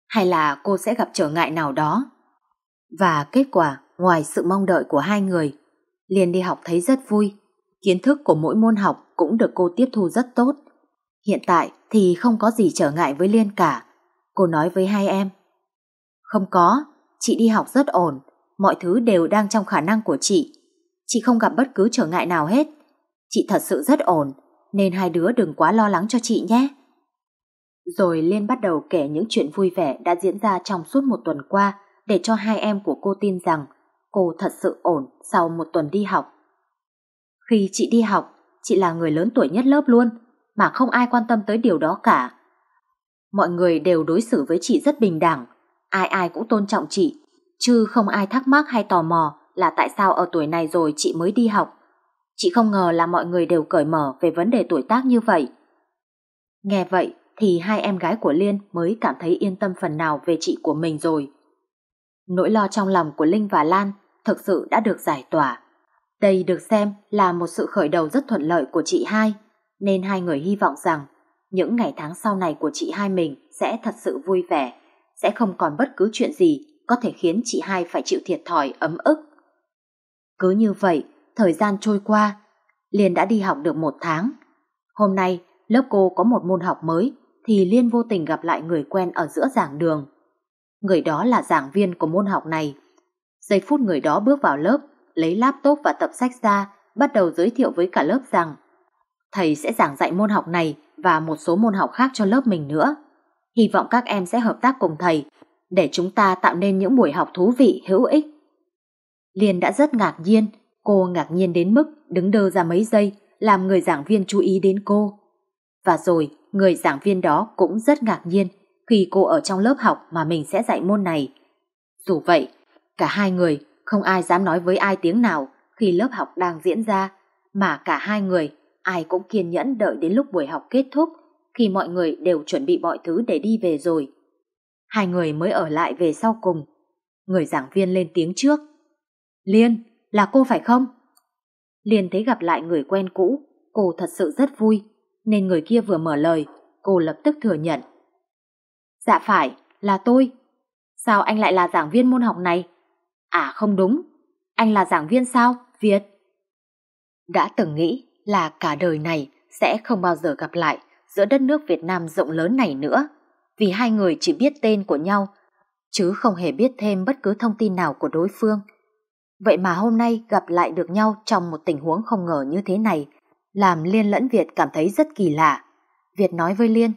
hay là cô sẽ gặp trở ngại nào đó. Và kết quả ngoài sự mong đợi của hai người. Liên đi học thấy rất vui, kiến thức của mỗi môn học cũng được cô tiếp thu rất tốt. Hiện tại thì không có gì trở ngại với Liên cả. Cô nói với hai em. Không có, chị đi học rất ổn, mọi thứ đều đang trong khả năng của chị. Chị không gặp bất cứ trở ngại nào hết. Chị thật sự rất ổn, nên hai đứa đừng quá lo lắng cho chị nhé. Rồi Liên bắt đầu kể những chuyện vui vẻ đã diễn ra trong suốt một tuần qua để cho hai em của cô tin rằng cô thật sự ổn sau một tuần đi học. Khi chị đi học, chị là người lớn tuổi nhất lớp luôn, mà không ai quan tâm tới điều đó cả. Mọi người đều đối xử với chị rất bình đẳng, ai ai cũng tôn trọng chị, chứ không ai thắc mắc hay tò mò là tại sao ở tuổi này rồi chị mới đi học. Chị không ngờ là mọi người đều cởi mở về vấn đề tuổi tác như vậy. Nghe vậy thì hai em gái của Liên mới cảm thấy yên tâm phần nào về chị của mình rồi. Nỗi lo trong lòng của Linh và Lan thực sự đã được giải tỏa. Đây được xem là một sự khởi đầu rất thuận lợi của chị hai, nên hai người hy vọng rằng những ngày tháng sau này của chị hai mình sẽ thật sự vui vẻ, sẽ không còn bất cứ chuyện gì có thể khiến chị hai phải chịu thiệt thòi ấm ức. Cứ như vậy, thời gian trôi qua, Liên đã đi học được một tháng. Hôm nay, lớp cô có một môn học mới, thì Liên vô tình gặp lại người quen ở giữa giảng đường. Người đó là giảng viên của môn học này. Giây phút người đó bước vào lớp, lấy laptop và tập sách ra, bắt đầu giới thiệu với cả lớp rằng thầy sẽ giảng dạy môn học này và một số môn học khác cho lớp mình nữa. Hy vọng các em sẽ hợp tác cùng thầy để chúng ta tạo nên những buổi học thú vị, hữu ích. Liên đã rất ngạc nhiên, cô ngạc nhiên đến mức đứng đơ ra mấy giây làm người giảng viên chú ý đến cô. Và rồi, người giảng viên đó cũng rất ngạc nhiên khi cô ở trong lớp học mà mình sẽ dạy môn này. Dù vậy, cả hai người không ai dám nói với ai tiếng nào khi lớp học đang diễn ra, mà cả hai người ai cũng kiên nhẫn đợi đến lúc buổi học kết thúc khi mọi người đều chuẩn bị mọi thứ để đi về rồi. Hai người mới ở lại về sau cùng. Người giảng viên lên tiếng trước. Liên, là cô phải không? Liên thấy gặp lại người quen cũ, cô thật sự rất vui, nên người kia vừa mở lời, cô lập tức thừa nhận Dạ phải, là tôi. Sao anh lại là giảng viên môn học này? À không đúng, anh là giảng viên sao, Việt? Đã từng nghĩ là cả đời này sẽ không bao giờ gặp lại giữa đất nước Việt Nam rộng lớn này nữa, vì hai người chỉ biết tên của nhau, chứ không hề biết thêm bất cứ thông tin nào của đối phương. Vậy mà hôm nay gặp lại được nhau trong một tình huống không ngờ như thế này, làm Liên lẫn Việt cảm thấy rất kỳ lạ. Việt nói với Liên,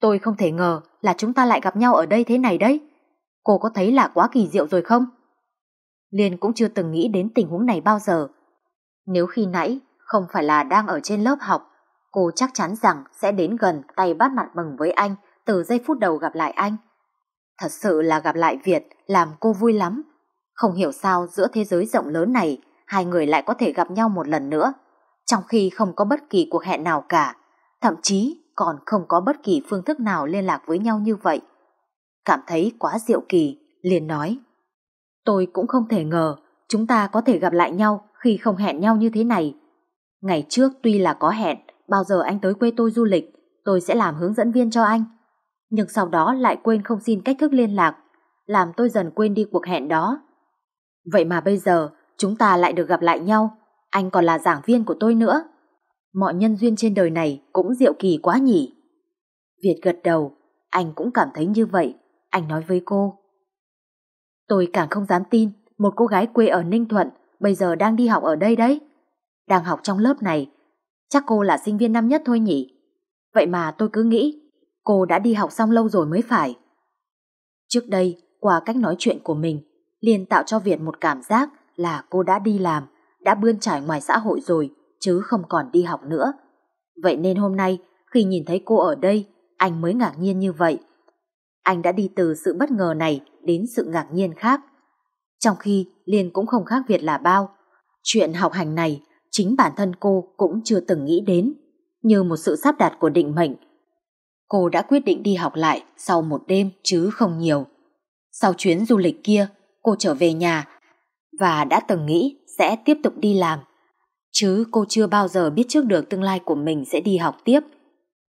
tôi không thể ngờ là chúng ta lại gặp nhau ở đây thế này đấy. Cô có thấy là quá kỳ diệu rồi không? Liên cũng chưa từng nghĩ đến tình huống này bao giờ. Nếu khi nãy không phải là đang ở trên lớp học, cô chắc chắn rằng sẽ đến gần tay bắt mặt mừng với anh từ giây phút đầu gặp lại anh. Thật sự là gặp lại Việt làm cô vui lắm. Không hiểu sao giữa thế giới rộng lớn này hai người lại có thể gặp nhau một lần nữa, trong khi không có bất kỳ cuộc hẹn nào cả. Thậm chí còn không có bất kỳ phương thức nào liên lạc với nhau như vậy. Cảm thấy quá diệu kỳ, liền nói. Tôi cũng không thể ngờ chúng ta có thể gặp lại nhau khi không hẹn nhau như thế này. Ngày trước tuy là có hẹn, bao giờ anh tới quê tôi du lịch, tôi sẽ làm hướng dẫn viên cho anh. Nhưng sau đó lại quên không xin cách thức liên lạc, làm tôi dần quên đi cuộc hẹn đó. Vậy mà bây giờ, chúng ta lại được gặp lại nhau, anh còn là giảng viên của tôi nữa mọi nhân duyên trên đời này cũng diệu kỳ quá nhỉ. Việt gật đầu, anh cũng cảm thấy như vậy, anh nói với cô. Tôi càng không dám tin một cô gái quê ở Ninh Thuận bây giờ đang đi học ở đây đấy. Đang học trong lớp này, chắc cô là sinh viên năm nhất thôi nhỉ. Vậy mà tôi cứ nghĩ cô đã đi học xong lâu rồi mới phải. Trước đây, qua cách nói chuyện của mình, liền tạo cho Việt một cảm giác là cô đã đi làm, đã bươn trải ngoài xã hội rồi, chứ không còn đi học nữa. Vậy nên hôm nay khi nhìn thấy cô ở đây, anh mới ngạc nhiên như vậy. Anh đã đi từ sự bất ngờ này đến sự ngạc nhiên khác. Trong khi Liên cũng không khác Việt là bao. Chuyện học hành này chính bản thân cô cũng chưa từng nghĩ đến, như một sự sắp đặt của định mệnh. Cô đã quyết định đi học lại sau một đêm chứ không nhiều. Sau chuyến du lịch kia, cô trở về nhà và đã từng nghĩ sẽ tiếp tục đi làm chứ cô chưa bao giờ biết trước được tương lai của mình sẽ đi học tiếp.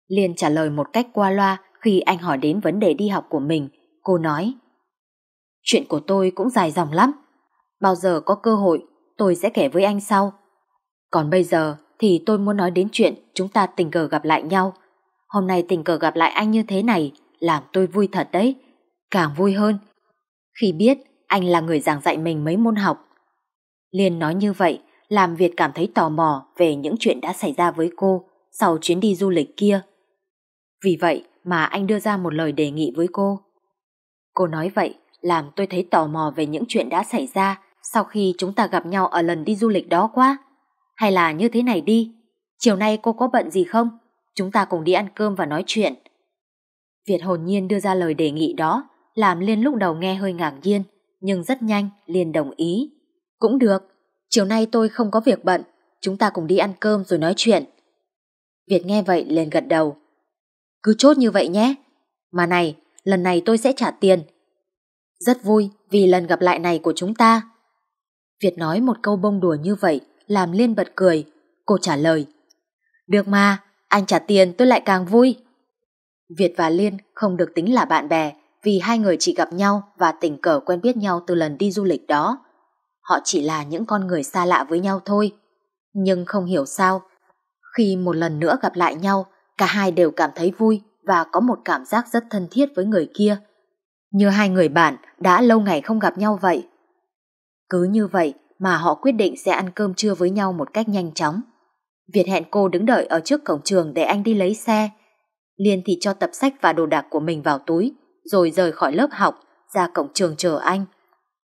Liên trả lời một cách qua loa khi anh hỏi đến vấn đề đi học của mình. Cô nói, chuyện của tôi cũng dài dòng lắm. Bao giờ có cơ hội, tôi sẽ kể với anh sau. Còn bây giờ thì tôi muốn nói đến chuyện chúng ta tình cờ gặp lại nhau. Hôm nay tình cờ gặp lại anh như thế này làm tôi vui thật đấy. Càng vui hơn. Khi biết anh là người giảng dạy mình mấy môn học. Liên nói như vậy, làm Việt cảm thấy tò mò về những chuyện đã xảy ra với cô sau chuyến đi du lịch kia. Vì vậy mà anh đưa ra một lời đề nghị với cô. Cô nói vậy làm tôi thấy tò mò về những chuyện đã xảy ra sau khi chúng ta gặp nhau ở lần đi du lịch đó quá. Hay là như thế này đi, chiều nay cô có bận gì không? Chúng ta cùng đi ăn cơm và nói chuyện. Việt hồn nhiên đưa ra lời đề nghị đó, làm Liên lúc đầu nghe hơi ngạc nhiên, nhưng rất nhanh Liên đồng ý. Cũng được, chiều nay tôi không có việc bận, chúng ta cùng đi ăn cơm rồi nói chuyện. Việt nghe vậy liền gật đầu. Cứ chốt như vậy nhé. Mà này, lần này tôi sẽ trả tiền. Rất vui vì lần gặp lại này của chúng ta. Việt nói một câu bông đùa như vậy làm Liên bật cười. Cô trả lời. Được mà, anh trả tiền tôi lại càng vui. Việt và Liên không được tính là bạn bè vì hai người chỉ gặp nhau và tình cờ quen biết nhau từ lần đi du lịch đó họ chỉ là những con người xa lạ với nhau thôi. Nhưng không hiểu sao, khi một lần nữa gặp lại nhau, cả hai đều cảm thấy vui và có một cảm giác rất thân thiết với người kia. Như hai người bạn đã lâu ngày không gặp nhau vậy. Cứ như vậy mà họ quyết định sẽ ăn cơm trưa với nhau một cách nhanh chóng. Việt hẹn cô đứng đợi ở trước cổng trường để anh đi lấy xe. Liên thì cho tập sách và đồ đạc của mình vào túi, rồi rời khỏi lớp học, ra cổng trường chờ anh.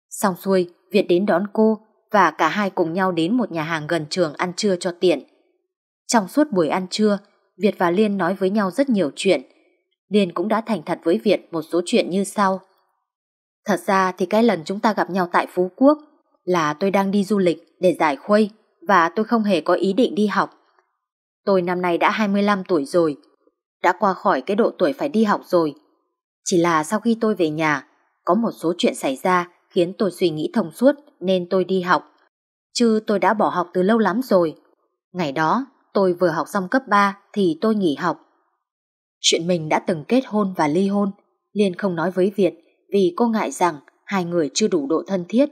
Xong xuôi, Việt đến đón cô và cả hai cùng nhau đến một nhà hàng gần trường ăn trưa cho tiện. Trong suốt buổi ăn trưa, Việt và Liên nói với nhau rất nhiều chuyện. Liên cũng đã thành thật với Việt một số chuyện như sau. Thật ra thì cái lần chúng ta gặp nhau tại Phú Quốc là tôi đang đi du lịch để giải khuây và tôi không hề có ý định đi học. Tôi năm nay đã 25 tuổi rồi, đã qua khỏi cái độ tuổi phải đi học rồi. Chỉ là sau khi tôi về nhà, có một số chuyện xảy ra khiến tôi suy nghĩ thông suốt nên tôi đi học. Chứ tôi đã bỏ học từ lâu lắm rồi. Ngày đó, tôi vừa học xong cấp 3 thì tôi nghỉ học. Chuyện mình đã từng kết hôn và ly hôn, Liên không nói với Việt vì cô ngại rằng hai người chưa đủ độ thân thiết,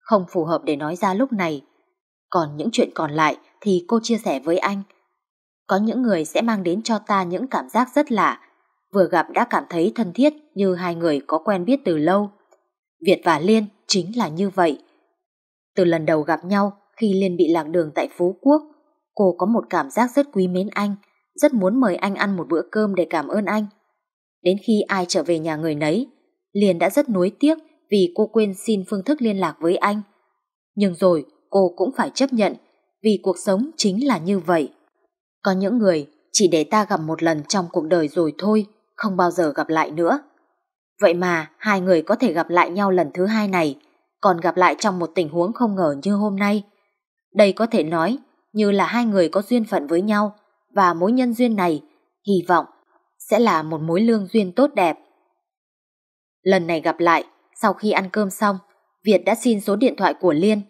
không phù hợp để nói ra lúc này. Còn những chuyện còn lại thì cô chia sẻ với anh. Có những người sẽ mang đến cho ta những cảm giác rất lạ, vừa gặp đã cảm thấy thân thiết như hai người có quen biết từ lâu. Việt và Liên chính là như vậy. Từ lần đầu gặp nhau khi Liên bị lạc đường tại Phú Quốc, cô có một cảm giác rất quý mến anh, rất muốn mời anh ăn một bữa cơm để cảm ơn anh. Đến khi ai trở về nhà người nấy, Liên đã rất nuối tiếc vì cô quên xin phương thức liên lạc với anh. Nhưng rồi cô cũng phải chấp nhận vì cuộc sống chính là như vậy. Có những người chỉ để ta gặp một lần trong cuộc đời rồi thôi, không bao giờ gặp lại nữa. Vậy mà hai người có thể gặp lại nhau lần thứ hai này, còn gặp lại trong một tình huống không ngờ như hôm nay. Đây có thể nói như là hai người có duyên phận với nhau và mối nhân duyên này, hy vọng, sẽ là một mối lương duyên tốt đẹp. Lần này gặp lại, sau khi ăn cơm xong, Việt đã xin số điện thoại của Liên.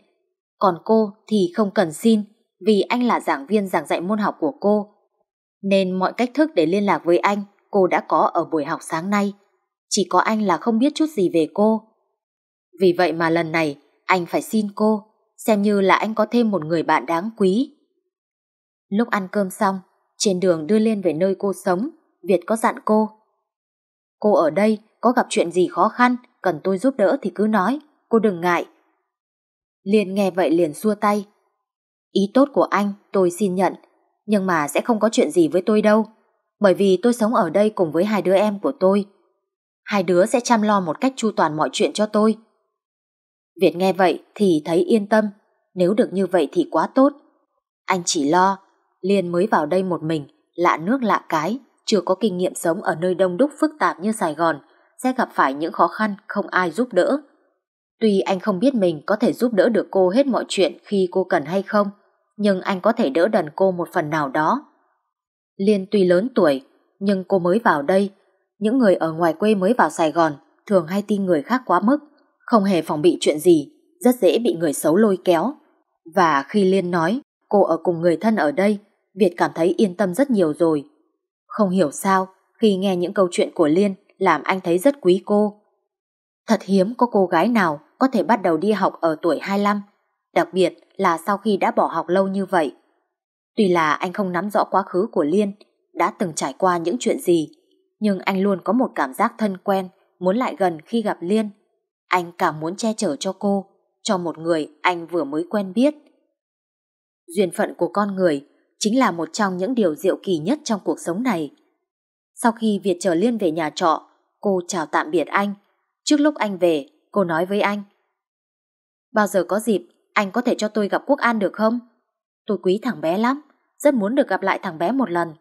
Còn cô thì không cần xin vì anh là giảng viên giảng dạy môn học của cô. Nên mọi cách thức để liên lạc với anh cô đã có ở buổi học sáng nay chỉ có anh là không biết chút gì về cô. Vì vậy mà lần này, anh phải xin cô, xem như là anh có thêm một người bạn đáng quý. Lúc ăn cơm xong, trên đường đưa lên về nơi cô sống, Việt có dặn cô. Cô ở đây có gặp chuyện gì khó khăn, cần tôi giúp đỡ thì cứ nói, cô đừng ngại. Liên nghe vậy liền xua tay. Ý tốt của anh tôi xin nhận, nhưng mà sẽ không có chuyện gì với tôi đâu, bởi vì tôi sống ở đây cùng với hai đứa em của tôi hai đứa sẽ chăm lo một cách chu toàn mọi chuyện cho tôi. Việt nghe vậy thì thấy yên tâm, nếu được như vậy thì quá tốt. Anh chỉ lo, Liên mới vào đây một mình, lạ nước lạ cái, chưa có kinh nghiệm sống ở nơi đông đúc phức tạp như Sài Gòn, sẽ gặp phải những khó khăn không ai giúp đỡ. Tuy anh không biết mình có thể giúp đỡ được cô hết mọi chuyện khi cô cần hay không, nhưng anh có thể đỡ đần cô một phần nào đó. Liên tuy lớn tuổi, nhưng cô mới vào đây những người ở ngoài quê mới vào Sài Gòn thường hay tin người khác quá mức, không hề phòng bị chuyện gì, rất dễ bị người xấu lôi kéo. Và khi Liên nói cô ở cùng người thân ở đây, Việt cảm thấy yên tâm rất nhiều rồi. Không hiểu sao, khi nghe những câu chuyện của Liên làm anh thấy rất quý cô. Thật hiếm có cô gái nào có thể bắt đầu đi học ở tuổi 25, đặc biệt là sau khi đã bỏ học lâu như vậy. Tuy là anh không nắm rõ quá khứ của Liên, đã từng trải qua những chuyện gì, nhưng anh luôn có một cảm giác thân quen, muốn lại gần khi gặp Liên. Anh cảm muốn che chở cho cô, cho một người anh vừa mới quen biết. Duyên phận của con người chính là một trong những điều diệu kỳ nhất trong cuộc sống này. Sau khi Việt chờ Liên về nhà trọ, cô chào tạm biệt anh. Trước lúc anh về, cô nói với anh. Bao giờ có dịp, anh có thể cho tôi gặp Quốc An được không? Tôi quý thằng bé lắm, rất muốn được gặp lại thằng bé một lần.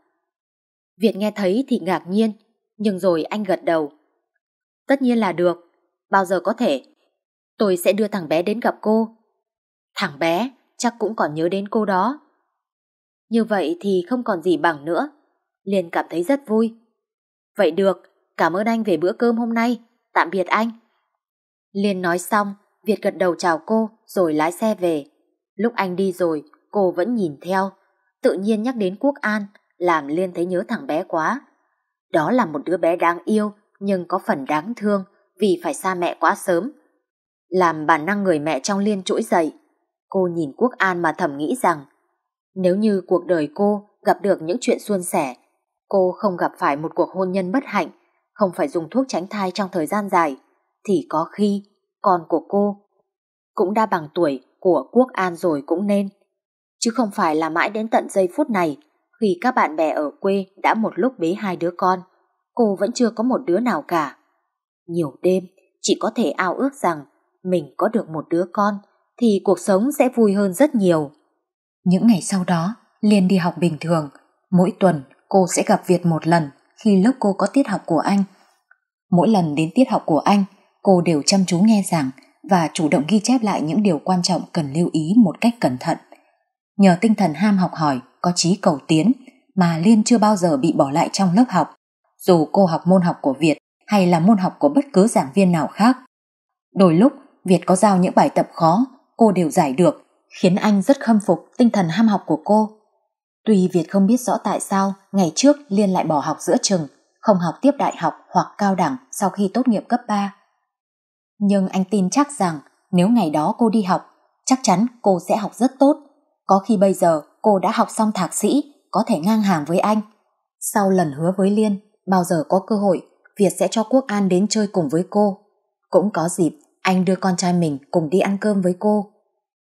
Việt nghe thấy thì ngạc nhiên, nhưng rồi anh gật đầu. Tất nhiên là được, bao giờ có thể. Tôi sẽ đưa thằng bé đến gặp cô. Thằng bé chắc cũng còn nhớ đến cô đó. Như vậy thì không còn gì bằng nữa. Liên cảm thấy rất vui. Vậy được, cảm ơn anh về bữa cơm hôm nay. Tạm biệt anh. Liên nói xong, Việt gật đầu chào cô rồi lái xe về. Lúc anh đi rồi, cô vẫn nhìn theo. Tự nhiên nhắc đến Quốc An, làm Liên thấy nhớ thằng bé quá. Đó là một đứa bé đáng yêu nhưng có phần đáng thương vì phải xa mẹ quá sớm. Làm bản năng người mẹ trong liên trỗi dậy, cô nhìn Quốc An mà thầm nghĩ rằng nếu như cuộc đời cô gặp được những chuyện suôn sẻ, cô không gặp phải một cuộc hôn nhân bất hạnh, không phải dùng thuốc tránh thai trong thời gian dài, thì có khi con của cô cũng đã bằng tuổi của Quốc An rồi cũng nên. Chứ không phải là mãi đến tận giây phút này khi các bạn bè ở quê đã một lúc bế hai đứa con, cô vẫn chưa có một đứa nào cả. Nhiều đêm, chỉ có thể ao ước rằng mình có được một đứa con thì cuộc sống sẽ vui hơn rất nhiều. Những ngày sau đó, Liên đi học bình thường. Mỗi tuần, cô sẽ gặp Việt một lần khi lớp cô có tiết học của anh. Mỗi lần đến tiết học của anh, cô đều chăm chú nghe giảng và chủ động ghi chép lại những điều quan trọng cần lưu ý một cách cẩn thận. Nhờ tinh thần ham học hỏi có trí cầu tiến mà Liên chưa bao giờ bị bỏ lại trong lớp học, dù cô học môn học của Việt hay là môn học của bất cứ giảng viên nào khác. Đôi lúc, Việt có giao những bài tập khó, cô đều giải được, khiến anh rất khâm phục tinh thần ham học của cô. Tuy Việt không biết rõ tại sao ngày trước Liên lại bỏ học giữa chừng, không học tiếp đại học hoặc cao đẳng sau khi tốt nghiệp cấp ba Nhưng anh tin chắc rằng nếu ngày đó cô đi học, chắc chắn cô sẽ học rất tốt có khi bây giờ cô đã học xong thạc sĩ, có thể ngang hàng với anh. Sau lần hứa với Liên, bao giờ có cơ hội, Việt sẽ cho Quốc An đến chơi cùng với cô. Cũng có dịp, anh đưa con trai mình cùng đi ăn cơm với cô.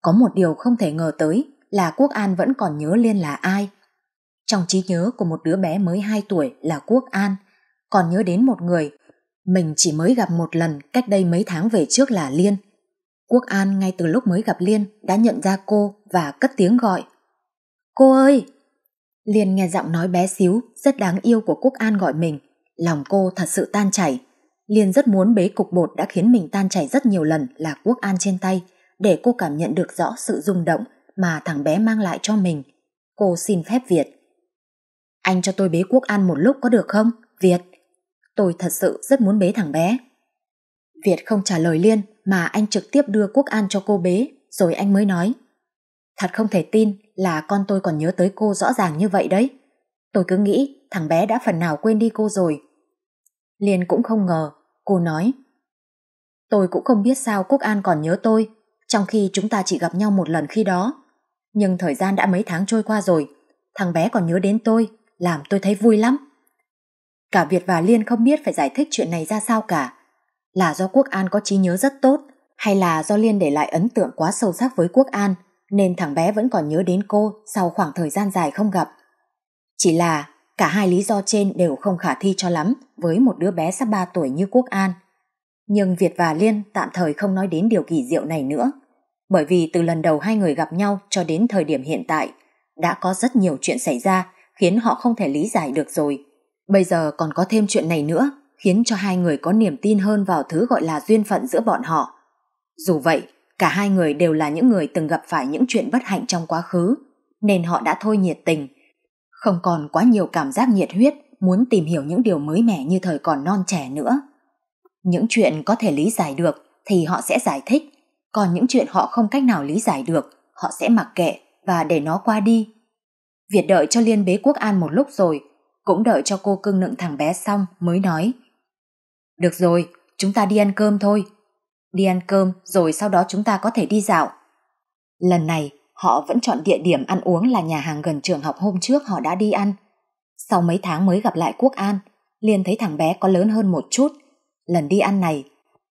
Có một điều không thể ngờ tới là Quốc An vẫn còn nhớ Liên là ai. Trong trí nhớ của một đứa bé mới hai tuổi là Quốc An, còn nhớ đến một người mình chỉ mới gặp một lần cách đây mấy tháng về trước là Liên. Quốc An ngay từ lúc mới gặp Liên đã nhận ra cô và cất tiếng gọi. Cô ơi! Liên nghe giọng nói bé xíu, rất đáng yêu của Quốc An gọi mình. Lòng cô thật sự tan chảy. Liên rất muốn bế cục bột đã khiến mình tan chảy rất nhiều lần là Quốc An trên tay, để cô cảm nhận được rõ sự rung động mà thằng bé mang lại cho mình. Cô xin phép Việt. Anh cho tôi bế Quốc An một lúc có được không, Việt? Tôi thật sự rất muốn bế thằng bé. Việt không trả lời Liên mà anh trực tiếp đưa quốc an cho cô bế, rồi anh mới nói. Thật không thể tin là con tôi còn nhớ tới cô rõ ràng như vậy đấy. Tôi cứ nghĩ thằng bé đã phần nào quên đi cô rồi. Liên cũng không ngờ, cô nói. Tôi cũng không biết sao Quốc An còn nhớ tôi, trong khi chúng ta chỉ gặp nhau một lần khi đó. Nhưng thời gian đã mấy tháng trôi qua rồi, thằng bé còn nhớ đến tôi, làm tôi thấy vui lắm. Cả Việt và Liên không biết phải giải thích chuyện này ra sao cả. Là do Quốc An có trí nhớ rất tốt hay là do Liên để lại ấn tượng quá sâu sắc với Quốc An nên thằng bé vẫn còn nhớ đến cô sau khoảng thời gian dài không gặp. Chỉ là cả hai lý do trên đều không khả thi cho lắm với một đứa bé sắp ba tuổi như Quốc An. Nhưng Việt và Liên tạm thời không nói đến điều kỳ diệu này nữa. Bởi vì từ lần đầu hai người gặp nhau cho đến thời điểm hiện tại, đã có rất nhiều chuyện xảy ra khiến họ không thể lý giải được rồi. Bây giờ còn có thêm chuyện này nữa khiến cho hai người có niềm tin hơn vào thứ gọi là duyên phận giữa bọn họ. Dù vậy, cả hai người đều là những người từng gặp phải những chuyện bất hạnh trong quá khứ, nên họ đã thôi nhiệt tình, không còn quá nhiều cảm giác nhiệt huyết muốn tìm hiểu những điều mới mẻ như thời còn non trẻ nữa. Những chuyện có thể lý giải được thì họ sẽ giải thích, còn những chuyện họ không cách nào lý giải được, họ sẽ mặc kệ và để nó qua đi. Việt đợi cho Liên bế quốc an một lúc rồi, cũng đợi cho cô cưng nựng thằng bé xong mới nói được rồi, chúng ta đi ăn cơm thôi. Đi ăn cơm rồi sau đó chúng ta có thể đi dạo. Lần này, họ vẫn chọn địa điểm ăn uống là nhà hàng gần trường học hôm trước họ đã đi ăn. Sau mấy tháng mới gặp lại Quốc An, liền thấy thằng bé có lớn hơn một chút. Lần đi ăn này,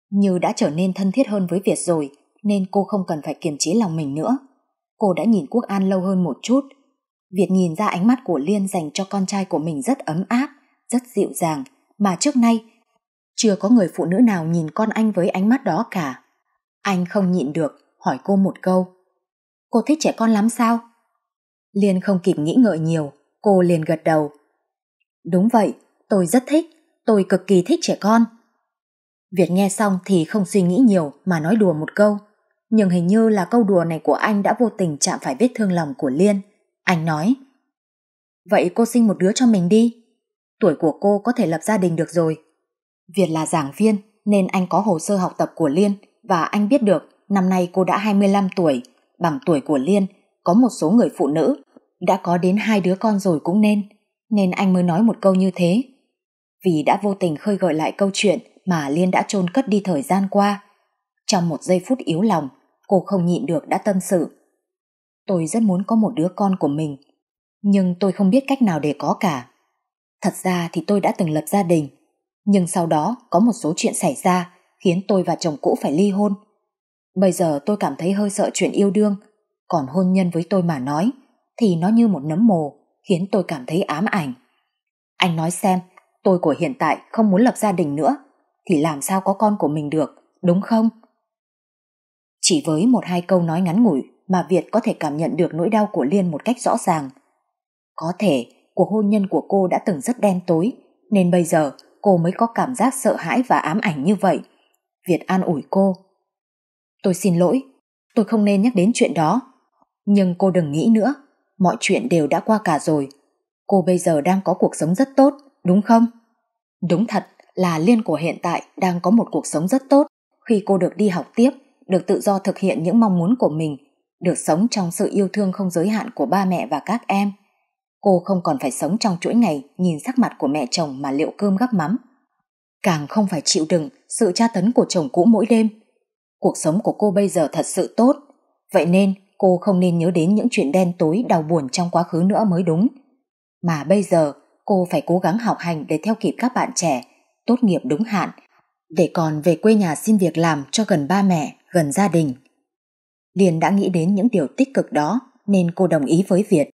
như đã trở nên thân thiết hơn với Việt rồi, nên cô không cần phải kiềm chế lòng mình nữa. Cô đã nhìn Quốc An lâu hơn một chút. Việt nhìn ra ánh mắt của Liên dành cho con trai của mình rất ấm áp, rất dịu dàng, mà trước nay chưa có người phụ nữ nào nhìn con anh với ánh mắt đó cả. Anh không nhịn được, hỏi cô một câu. Cô thích trẻ con lắm sao? Liên không kịp nghĩ ngợi nhiều, cô liền gật đầu. Đúng vậy, tôi rất thích, tôi cực kỳ thích trẻ con. Việt nghe xong thì không suy nghĩ nhiều mà nói đùa một câu. Nhưng hình như là câu đùa này của anh đã vô tình chạm phải vết thương lòng của Liên. Anh nói, Vậy cô sinh một đứa cho mình đi. Tuổi của cô có thể lập gia đình được rồi. Việt là giảng viên nên anh có hồ sơ học tập của Liên và anh biết được năm nay cô đã 25 tuổi, bằng tuổi của Liên, có một số người phụ nữ đã có đến hai đứa con rồi cũng nên, nên anh mới nói một câu như thế. Vì đã vô tình khơi gợi lại câu chuyện mà Liên đã chôn cất đi thời gian qua. Trong một giây phút yếu lòng, cô không nhịn được đã tâm sự. Tôi rất muốn có một đứa con của mình, nhưng tôi không biết cách nào để có cả. Thật ra thì tôi đã từng lập gia đình, nhưng sau đó có một số chuyện xảy ra khiến tôi và chồng cũ phải ly hôn. Bây giờ tôi cảm thấy hơi sợ chuyện yêu đương, còn hôn nhân với tôi mà nói thì nó như một nấm mồ khiến tôi cảm thấy ám ảnh. Anh nói xem, tôi của hiện tại không muốn lập gia đình nữa thì làm sao có con của mình được, đúng không? Chỉ với một hai câu nói ngắn ngủi mà Việt có thể cảm nhận được nỗi đau của Liên một cách rõ ràng. Có thể cuộc hôn nhân của cô đã từng rất đen tối nên bây giờ cô mới có cảm giác sợ hãi và ám ảnh như vậy. Việt an ủi cô. Tôi xin lỗi, tôi không nên nhắc đến chuyện đó. Nhưng cô đừng nghĩ nữa, mọi chuyện đều đã qua cả rồi. Cô bây giờ đang có cuộc sống rất tốt, đúng không? Đúng thật là Liên của hiện tại đang có một cuộc sống rất tốt khi cô được đi học tiếp, được tự do thực hiện những mong muốn của mình, được sống trong sự yêu thương không giới hạn của ba mẹ và các em. Cô không còn phải sống trong chuỗi ngày nhìn sắc mặt của mẹ chồng mà liệu cơm gắp mắm. Càng không phải chịu đựng sự tra tấn của chồng cũ mỗi đêm. Cuộc sống của cô bây giờ thật sự tốt. Vậy nên cô không nên nhớ đến những chuyện đen tối đau buồn trong quá khứ nữa mới đúng. Mà bây giờ cô phải cố gắng học hành để theo kịp các bạn trẻ, tốt nghiệp đúng hạn, để còn về quê nhà xin việc làm cho gần ba mẹ, gần gia đình. liền đã nghĩ đến những điều tích cực đó nên cô đồng ý với Việt.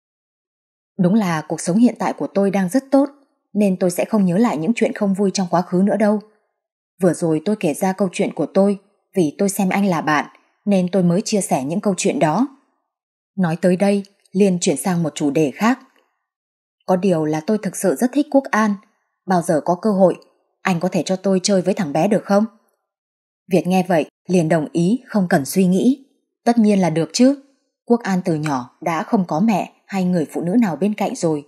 Đúng là cuộc sống hiện tại của tôi đang rất tốt, nên tôi sẽ không nhớ lại những chuyện không vui trong quá khứ nữa đâu. Vừa rồi tôi kể ra câu chuyện của tôi vì tôi xem anh là bạn, nên tôi mới chia sẻ những câu chuyện đó. Nói tới đây, Liên chuyển sang một chủ đề khác. Có điều là tôi thực sự rất thích Quốc An. Bao giờ có cơ hội, anh có thể cho tôi chơi với thằng bé được không? Việt nghe vậy, liền đồng ý, không cần suy nghĩ. Tất nhiên là được chứ. Quốc An từ nhỏ đã không có mẹ, hay người phụ nữ nào bên cạnh rồi.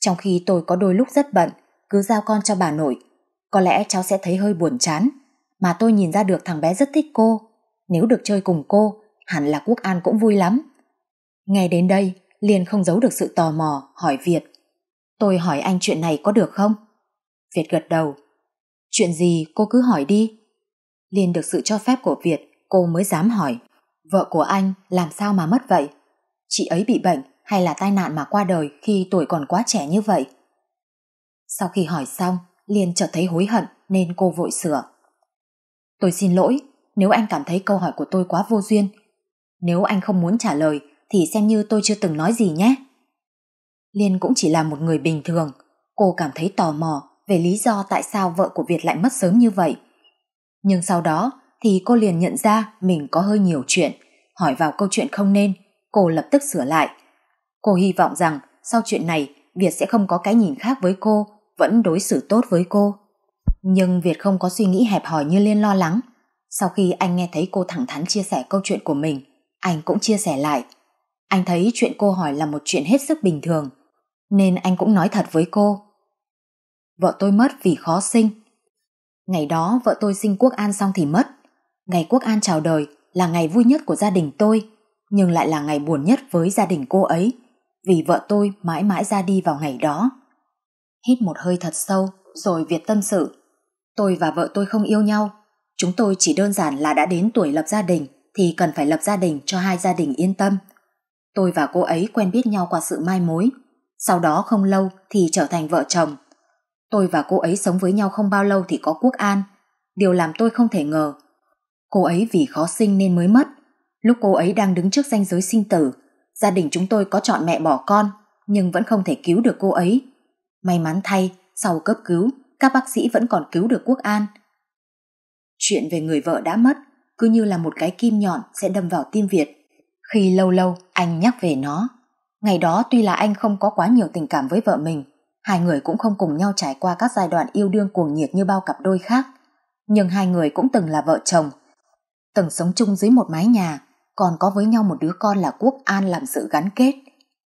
Trong khi tôi có đôi lúc rất bận, cứ giao con cho bà nội. Có lẽ cháu sẽ thấy hơi buồn chán. Mà tôi nhìn ra được thằng bé rất thích cô. Nếu được chơi cùng cô, hẳn là Quốc An cũng vui lắm. Nghe đến đây, liền không giấu được sự tò mò, hỏi Việt. Tôi hỏi anh chuyện này có được không? Việt gật đầu. Chuyện gì cô cứ hỏi đi. Liên được sự cho phép của Việt, cô mới dám hỏi. Vợ của anh làm sao mà mất vậy? Chị ấy bị bệnh, hay là tai nạn mà qua đời khi tuổi còn quá trẻ như vậy? Sau khi hỏi xong, Liên chợt thấy hối hận nên cô vội sửa. Tôi xin lỗi nếu anh cảm thấy câu hỏi của tôi quá vô duyên. Nếu anh không muốn trả lời thì xem như tôi chưa từng nói gì nhé. Liên cũng chỉ là một người bình thường. Cô cảm thấy tò mò về lý do tại sao vợ của Việt lại mất sớm như vậy. Nhưng sau đó thì cô liền nhận ra mình có hơi nhiều chuyện. Hỏi vào câu chuyện không nên, cô lập tức sửa lại Cô hy vọng rằng sau chuyện này Việt sẽ không có cái nhìn khác với cô, vẫn đối xử tốt với cô. Nhưng Việt không có suy nghĩ hẹp hòi như Liên lo lắng. Sau khi anh nghe thấy cô thẳng thắn chia sẻ câu chuyện của mình, anh cũng chia sẻ lại. Anh thấy chuyện cô hỏi là một chuyện hết sức bình thường, nên anh cũng nói thật với cô. Vợ tôi mất vì khó sinh. Ngày đó vợ tôi sinh Quốc An xong thì mất. Ngày Quốc An chào đời là ngày vui nhất của gia đình tôi, nhưng lại là ngày buồn nhất với gia đình cô ấy vì vợ tôi mãi mãi ra đi vào ngày đó. Hít một hơi thật sâu, rồi Việt tâm sự. Tôi và vợ tôi không yêu nhau, chúng tôi chỉ đơn giản là đã đến tuổi lập gia đình thì cần phải lập gia đình cho hai gia đình yên tâm. Tôi và cô ấy quen biết nhau qua sự mai mối, sau đó không lâu thì trở thành vợ chồng. Tôi và cô ấy sống với nhau không bao lâu thì có quốc an, điều làm tôi không thể ngờ. Cô ấy vì khó sinh nên mới mất, lúc cô ấy đang đứng trước ranh giới sinh tử Gia đình chúng tôi có chọn mẹ bỏ con, nhưng vẫn không thể cứu được cô ấy. May mắn thay, sau cấp cứu, các bác sĩ vẫn còn cứu được Quốc An. Chuyện về người vợ đã mất, cứ như là một cái kim nhọn sẽ đâm vào tim Việt. Khi lâu lâu anh nhắc về nó, ngày đó tuy là anh không có quá nhiều tình cảm với vợ mình, hai người cũng không cùng nhau trải qua các giai đoạn yêu đương cuồng nhiệt như bao cặp đôi khác, nhưng hai người cũng từng là vợ chồng, từng sống chung dưới một mái nhà, còn có với nhau một đứa con là Quốc An làm sự gắn kết.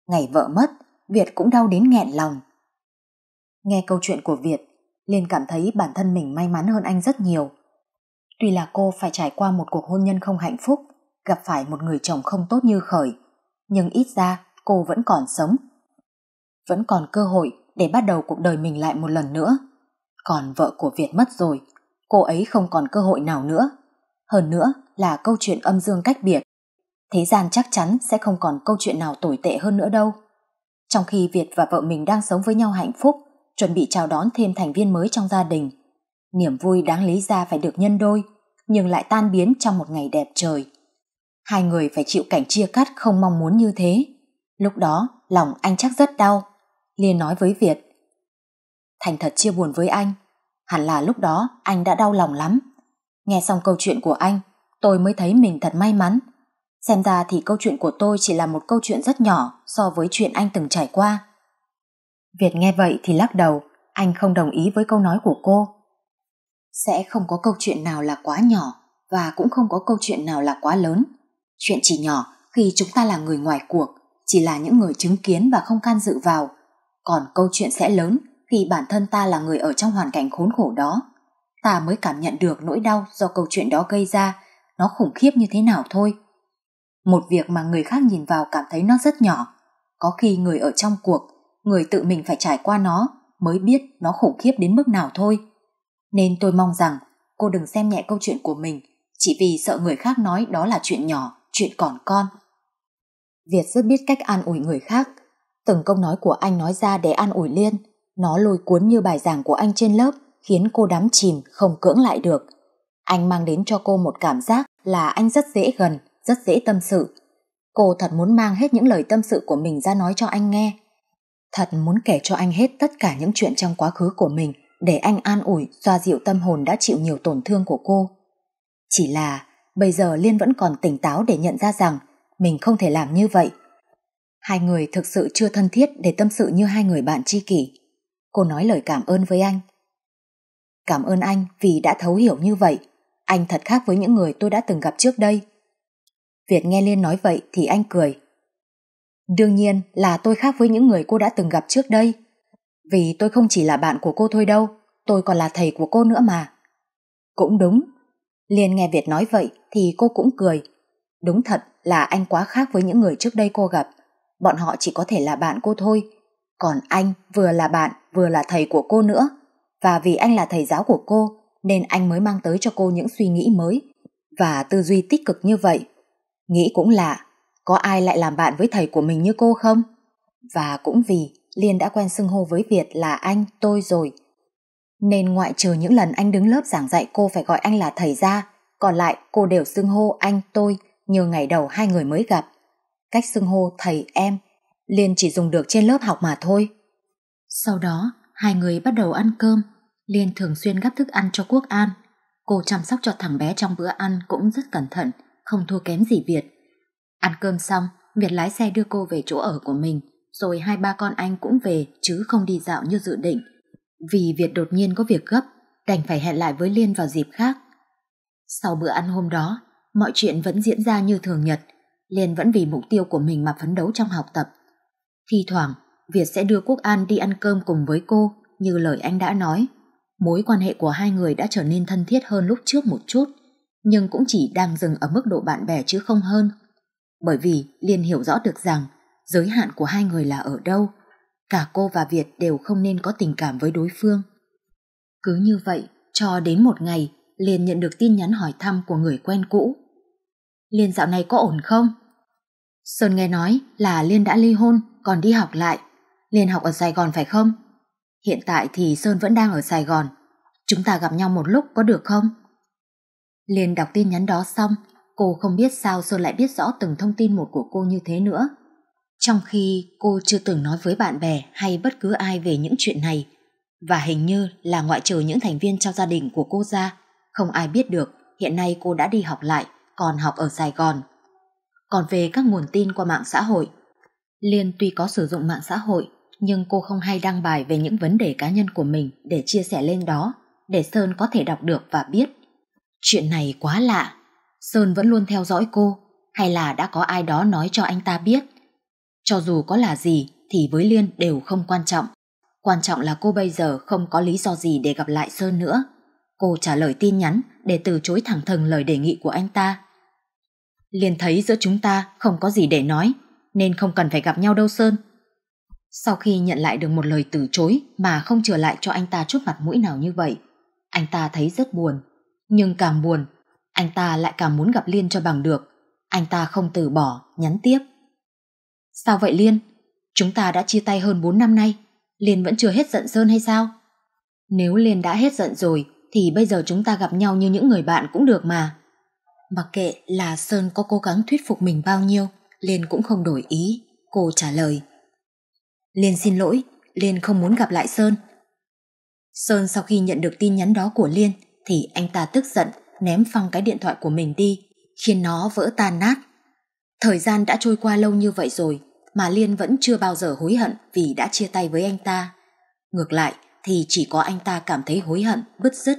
Ngày vợ mất, Việt cũng đau đến nghẹn lòng. Nghe câu chuyện của Việt, Liên cảm thấy bản thân mình may mắn hơn anh rất nhiều. Tuy là cô phải trải qua một cuộc hôn nhân không hạnh phúc, gặp phải một người chồng không tốt như khởi, nhưng ít ra cô vẫn còn sống. Vẫn còn cơ hội để bắt đầu cuộc đời mình lại một lần nữa. Còn vợ của Việt mất rồi, cô ấy không còn cơ hội nào nữa. Hơn nữa là câu chuyện âm dương cách biệt thế gian chắc chắn sẽ không còn câu chuyện nào tồi tệ hơn nữa đâu. Trong khi Việt và vợ mình đang sống với nhau hạnh phúc, chuẩn bị chào đón thêm thành viên mới trong gia đình, niềm vui đáng lý ra phải được nhân đôi, nhưng lại tan biến trong một ngày đẹp trời. Hai người phải chịu cảnh chia cắt không mong muốn như thế. Lúc đó, lòng anh chắc rất đau. Liên nói với Việt. Thành thật chia buồn với anh. Hẳn là lúc đó anh đã đau lòng lắm. Nghe xong câu chuyện của anh, tôi mới thấy mình thật may mắn Xem ra thì câu chuyện của tôi chỉ là một câu chuyện rất nhỏ so với chuyện anh từng trải qua. Việt nghe vậy thì lắc đầu, anh không đồng ý với câu nói của cô. Sẽ không có câu chuyện nào là quá nhỏ và cũng không có câu chuyện nào là quá lớn. Chuyện chỉ nhỏ khi chúng ta là người ngoài cuộc, chỉ là những người chứng kiến và không can dự vào. Còn câu chuyện sẽ lớn khi bản thân ta là người ở trong hoàn cảnh khốn khổ đó. Ta mới cảm nhận được nỗi đau do câu chuyện đó gây ra, nó khủng khiếp như thế nào thôi. Một việc mà người khác nhìn vào cảm thấy nó rất nhỏ, có khi người ở trong cuộc, người tự mình phải trải qua nó mới biết nó khủng khiếp đến mức nào thôi. Nên tôi mong rằng cô đừng xem nhẹ câu chuyện của mình chỉ vì sợ người khác nói đó là chuyện nhỏ, chuyện còn con. Việt rất biết cách an ủi người khác. Từng câu nói của anh nói ra để an ủi Liên. Nó lôi cuốn như bài giảng của anh trên lớp khiến cô đắm chìm không cưỡng lại được. Anh mang đến cho cô một cảm giác là anh rất dễ gần, rất dễ tâm sự. Cô thật muốn mang hết những lời tâm sự của mình ra nói cho anh nghe. Thật muốn kể cho anh hết tất cả những chuyện trong quá khứ của mình để anh an ủi, xoa dịu tâm hồn đã chịu nhiều tổn thương của cô. Chỉ là bây giờ Liên vẫn còn tỉnh táo để nhận ra rằng mình không thể làm như vậy. Hai người thực sự chưa thân thiết để tâm sự như hai người bạn tri kỷ. Cô nói lời cảm ơn với anh. Cảm ơn anh vì đã thấu hiểu như vậy. Anh thật khác với những người tôi đã từng gặp trước đây. Việt nghe Liên nói vậy thì anh cười. Đương nhiên là tôi khác với những người cô đã từng gặp trước đây. Vì tôi không chỉ là bạn của cô thôi đâu, tôi còn là thầy của cô nữa mà. Cũng đúng. Liên nghe Việt nói vậy thì cô cũng cười. Đúng thật là anh quá khác với những người trước đây cô gặp. Bọn họ chỉ có thể là bạn cô thôi. Còn anh vừa là bạn vừa là thầy của cô nữa. Và vì anh là thầy giáo của cô nên anh mới mang tới cho cô những suy nghĩ mới và tư duy tích cực như vậy. Nghĩ cũng lạ, có ai lại làm bạn với thầy của mình như cô không? Và cũng vì Liên đã quen xưng hô với Việt là anh, tôi rồi. Nên ngoại trừ những lần anh đứng lớp giảng dạy cô phải gọi anh là thầy ra, còn lại cô đều xưng hô anh, tôi như ngày đầu hai người mới gặp. Cách xưng hô thầy, em, Liên chỉ dùng được trên lớp học mà thôi. Sau đó, hai người bắt đầu ăn cơm. Liên thường xuyên gắp thức ăn cho Quốc An. Cô chăm sóc cho thằng bé trong bữa ăn cũng rất cẩn thận, không thua kém gì Việt. Ăn cơm xong, Việt lái xe đưa cô về chỗ ở của mình, rồi hai ba con anh cũng về chứ không đi dạo như dự định. Vì Việt đột nhiên có việc gấp, đành phải hẹn lại với Liên vào dịp khác. Sau bữa ăn hôm đó, mọi chuyện vẫn diễn ra như thường nhật. Liên vẫn vì mục tiêu của mình mà phấn đấu trong học tập. Thi thoảng, Việt sẽ đưa Quốc An đi ăn cơm cùng với cô như lời anh đã nói. Mối quan hệ của hai người đã trở nên thân thiết hơn lúc trước một chút nhưng cũng chỉ đang dừng ở mức độ bạn bè chứ không hơn. Bởi vì Liên hiểu rõ được rằng giới hạn của hai người là ở đâu. Cả cô và Việt đều không nên có tình cảm với đối phương. Cứ như vậy, cho đến một ngày, Liên nhận được tin nhắn hỏi thăm của người quen cũ. Liên dạo này có ổn không? Sơn nghe nói là Liên đã ly hôn, còn đi học lại. Liên học ở Sài Gòn phải không? Hiện tại thì Sơn vẫn đang ở Sài Gòn. Chúng ta gặp nhau một lúc có được không? Liền đọc tin nhắn đó xong, cô không biết sao sơn lại biết rõ từng thông tin một của cô như thế nữa. Trong khi cô chưa từng nói với bạn bè hay bất cứ ai về những chuyện này, và hình như là ngoại trừ những thành viên trong gia đình của cô ra, không ai biết được hiện nay cô đã đi học lại, còn học ở Sài Gòn. Còn về các nguồn tin qua mạng xã hội, Liên tuy có sử dụng mạng xã hội, nhưng cô không hay đăng bài về những vấn đề cá nhân của mình để chia sẻ lên đó, để Sơn có thể đọc được và biết. Chuyện này quá lạ. Sơn vẫn luôn theo dõi cô, hay là đã có ai đó nói cho anh ta biết. Cho dù có là gì thì với Liên đều không quan trọng. Quan trọng là cô bây giờ không có lý do gì để gặp lại Sơn nữa. Cô trả lời tin nhắn để từ chối thẳng thừng lời đề nghị của anh ta. Liên thấy giữa chúng ta không có gì để nói, nên không cần phải gặp nhau đâu Sơn. Sau khi nhận lại được một lời từ chối mà không trở lại cho anh ta chút mặt mũi nào như vậy, anh ta thấy rất buồn nhưng càng buồn, anh ta lại càng muốn gặp Liên cho bằng được. Anh ta không từ bỏ, nhắn tiếp. Sao vậy Liên? Chúng ta đã chia tay hơn 4 năm nay. Liên vẫn chưa hết giận Sơn hay sao? Nếu Liên đã hết giận rồi, thì bây giờ chúng ta gặp nhau như những người bạn cũng được mà. Mặc kệ là Sơn có cố gắng thuyết phục mình bao nhiêu, Liên cũng không đổi ý. Cô trả lời. Liên xin lỗi, Liên không muốn gặp lại Sơn. Sơn sau khi nhận được tin nhắn đó của Liên thì anh ta tức giận ném phăng cái điện thoại của mình đi, khiến nó vỡ tan nát. Thời gian đã trôi qua lâu như vậy rồi mà Liên vẫn chưa bao giờ hối hận vì đã chia tay với anh ta. Ngược lại thì chỉ có anh ta cảm thấy hối hận, bứt rứt.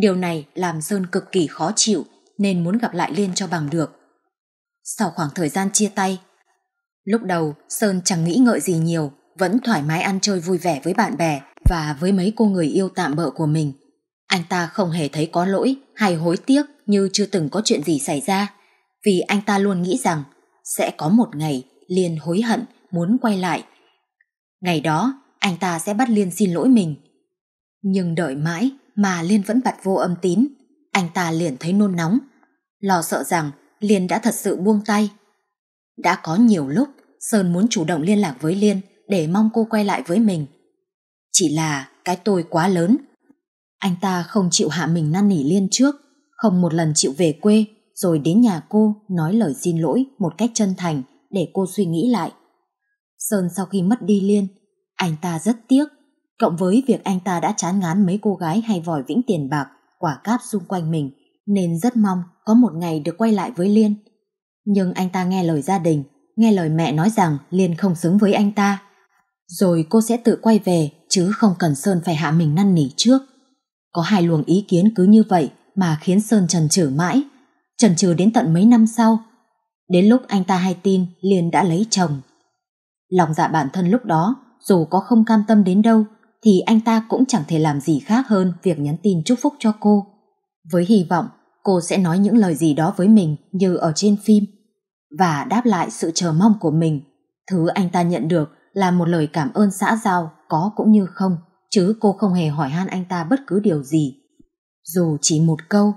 Điều này làm Sơn cực kỳ khó chịu nên muốn gặp lại Liên cho bằng được. Sau khoảng thời gian chia tay, lúc đầu Sơn chẳng nghĩ ngợi gì nhiều, vẫn thoải mái ăn chơi vui vẻ với bạn bè và với mấy cô người yêu tạm bợ của mình. Anh ta không hề thấy có lỗi hay hối tiếc như chưa từng có chuyện gì xảy ra, vì anh ta luôn nghĩ rằng sẽ có một ngày Liên hối hận muốn quay lại. Ngày đó, anh ta sẽ bắt Liên xin lỗi mình. Nhưng đợi mãi mà Liên vẫn bật vô âm tín, anh ta liền thấy nôn nóng, lo sợ rằng Liên đã thật sự buông tay. Đã có nhiều lúc Sơn muốn chủ động liên lạc với Liên để mong cô quay lại với mình. Chỉ là cái tôi quá lớn anh ta không chịu hạ mình năn nỉ Liên trước, không một lần chịu về quê, rồi đến nhà cô nói lời xin lỗi một cách chân thành để cô suy nghĩ lại. Sơn sau khi mất đi Liên, anh ta rất tiếc, cộng với việc anh ta đã chán ngán mấy cô gái hay vòi vĩnh tiền bạc, quả cáp xung quanh mình, nên rất mong có một ngày được quay lại với Liên. Nhưng anh ta nghe lời gia đình, nghe lời mẹ nói rằng Liên không xứng với anh ta. Rồi cô sẽ tự quay về, chứ không cần Sơn phải hạ mình năn nỉ trước. Có hai luồng ý kiến cứ như vậy mà khiến Sơn trần trừ mãi, trần trừ đến tận mấy năm sau. Đến lúc anh ta hay tin liền đã lấy chồng. Lòng dạ bản thân lúc đó, dù có không cam tâm đến đâu, thì anh ta cũng chẳng thể làm gì khác hơn việc nhắn tin chúc phúc cho cô. Với hy vọng, cô sẽ nói những lời gì đó với mình như ở trên phim và đáp lại sự chờ mong của mình. Thứ anh ta nhận được là một lời cảm ơn xã giao có cũng như không chứ cô không hề hỏi han anh ta bất cứ điều gì. Dù chỉ một câu.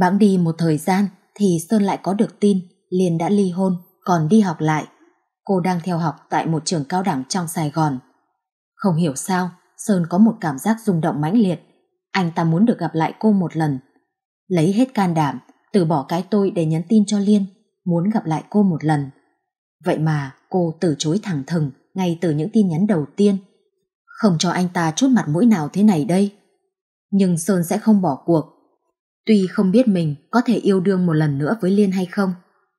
Bẵng đi một thời gian thì Sơn lại có được tin liền đã ly hôn còn đi học lại. Cô đang theo học tại một trường cao đẳng trong Sài Gòn. Không hiểu sao, Sơn có một cảm giác rung động mãnh liệt. Anh ta muốn được gặp lại cô một lần. Lấy hết can đảm, từ bỏ cái tôi để nhắn tin cho Liên, muốn gặp lại cô một lần. Vậy mà cô từ chối thẳng thừng ngay từ những tin nhắn đầu tiên không cho anh ta chút mặt mũi nào thế này đây Nhưng Sơn sẽ không bỏ cuộc Tuy không biết mình có thể yêu đương một lần nữa với Liên hay không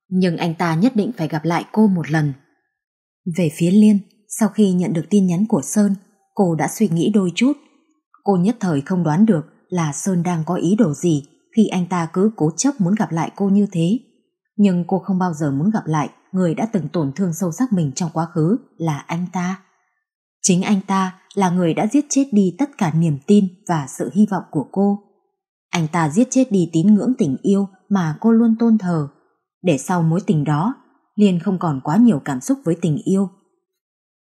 Nhưng anh ta nhất định phải gặp lại cô một lần Về phía Liên Sau khi nhận được tin nhắn của Sơn Cô đã suy nghĩ đôi chút Cô nhất thời không đoán được là Sơn đang có ý đồ gì khi anh ta cứ cố chấp muốn gặp lại cô như thế. Nhưng cô không bao giờ muốn gặp lại người đã từng tổn thương sâu sắc mình trong quá khứ là anh ta. Chính anh ta là người đã giết chết đi tất cả niềm tin và sự hy vọng của cô. Anh ta giết chết đi tín ngưỡng tình yêu mà cô luôn tôn thờ. Để sau mối tình đó, Liên không còn quá nhiều cảm xúc với tình yêu.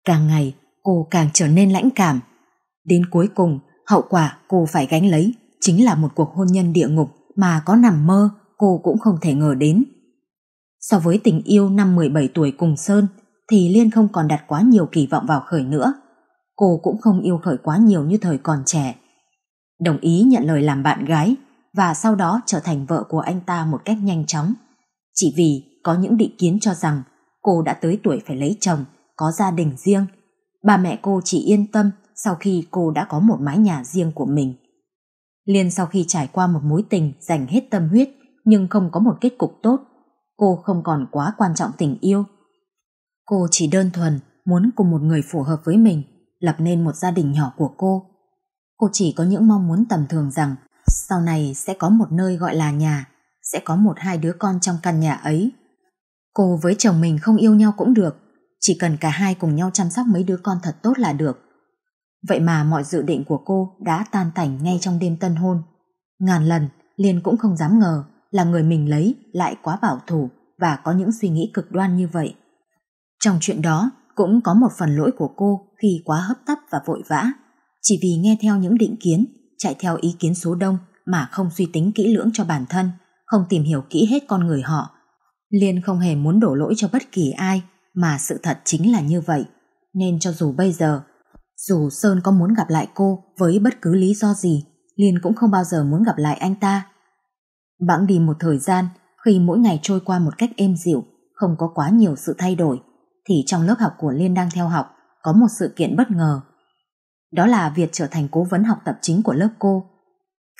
Càng ngày, cô càng trở nên lãnh cảm. Đến cuối cùng, hậu quả cô phải gánh lấy chính là một cuộc hôn nhân địa ngục mà có nằm mơ cô cũng không thể ngờ đến. So với tình yêu năm 17 tuổi cùng Sơn, thì Liên không còn đặt quá nhiều kỳ vọng vào Khởi nữa. Cô cũng không yêu Khởi quá nhiều như thời còn trẻ. Đồng ý nhận lời làm bạn gái và sau đó trở thành vợ của anh ta một cách nhanh chóng. Chỉ vì có những định kiến cho rằng cô đã tới tuổi phải lấy chồng, có gia đình riêng. Bà mẹ cô chỉ yên tâm sau khi cô đã có một mái nhà riêng của mình. Liên sau khi trải qua một mối tình dành hết tâm huyết nhưng không có một kết cục tốt, cô không còn quá quan trọng tình yêu Cô chỉ đơn thuần muốn cùng một người phù hợp với mình, lập nên một gia đình nhỏ của cô. Cô chỉ có những mong muốn tầm thường rằng sau này sẽ có một nơi gọi là nhà, sẽ có một hai đứa con trong căn nhà ấy. Cô với chồng mình không yêu nhau cũng được, chỉ cần cả hai cùng nhau chăm sóc mấy đứa con thật tốt là được. Vậy mà mọi dự định của cô đã tan tành ngay trong đêm tân hôn. Ngàn lần, Liên cũng không dám ngờ là người mình lấy lại quá bảo thủ và có những suy nghĩ cực đoan như vậy. Trong chuyện đó cũng có một phần lỗi của cô khi quá hấp tấp và vội vã, chỉ vì nghe theo những định kiến, chạy theo ý kiến số đông mà không suy tính kỹ lưỡng cho bản thân, không tìm hiểu kỹ hết con người họ. Liên không hề muốn đổ lỗi cho bất kỳ ai, mà sự thật chính là như vậy. Nên cho dù bây giờ, dù Sơn có muốn gặp lại cô với bất cứ lý do gì, Liên cũng không bao giờ muốn gặp lại anh ta. Bẵng đi một thời gian, khi mỗi ngày trôi qua một cách êm dịu, không có quá nhiều sự thay đổi, thì trong lớp học của Liên đang theo học có một sự kiện bất ngờ. Đó là việc trở thành cố vấn học tập chính của lớp cô.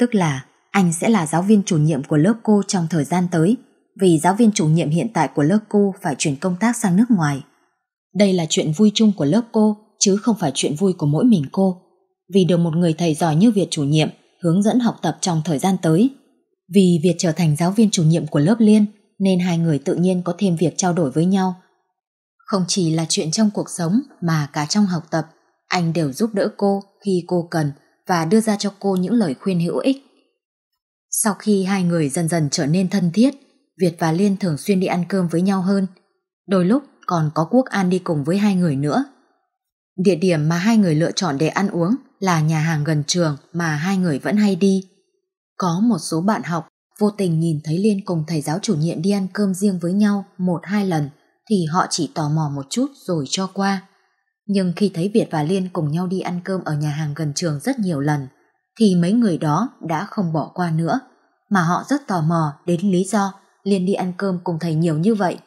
Tức là anh sẽ là giáo viên chủ nhiệm của lớp cô trong thời gian tới vì giáo viên chủ nhiệm hiện tại của lớp cô phải chuyển công tác sang nước ngoài. Đây là chuyện vui chung của lớp cô chứ không phải chuyện vui của mỗi mình cô. Vì được một người thầy giỏi như Việt chủ nhiệm hướng dẫn học tập trong thời gian tới. Vì Việt trở thành giáo viên chủ nhiệm của lớp Liên nên hai người tự nhiên có thêm việc trao đổi với nhau không chỉ là chuyện trong cuộc sống mà cả trong học tập, anh đều giúp đỡ cô khi cô cần và đưa ra cho cô những lời khuyên hữu ích. Sau khi hai người dần dần trở nên thân thiết, Việt và Liên thường xuyên đi ăn cơm với nhau hơn. Đôi lúc còn có Quốc An đi cùng với hai người nữa. Địa điểm mà hai người lựa chọn để ăn uống là nhà hàng gần trường mà hai người vẫn hay đi. Có một số bạn học vô tình nhìn thấy Liên cùng thầy giáo chủ nhiệm đi ăn cơm riêng với nhau một hai lần thì họ chỉ tò mò một chút rồi cho qua. Nhưng khi thấy Việt và Liên cùng nhau đi ăn cơm ở nhà hàng gần trường rất nhiều lần, thì mấy người đó đã không bỏ qua nữa, mà họ rất tò mò đến lý do Liên đi ăn cơm cùng thầy nhiều như vậy.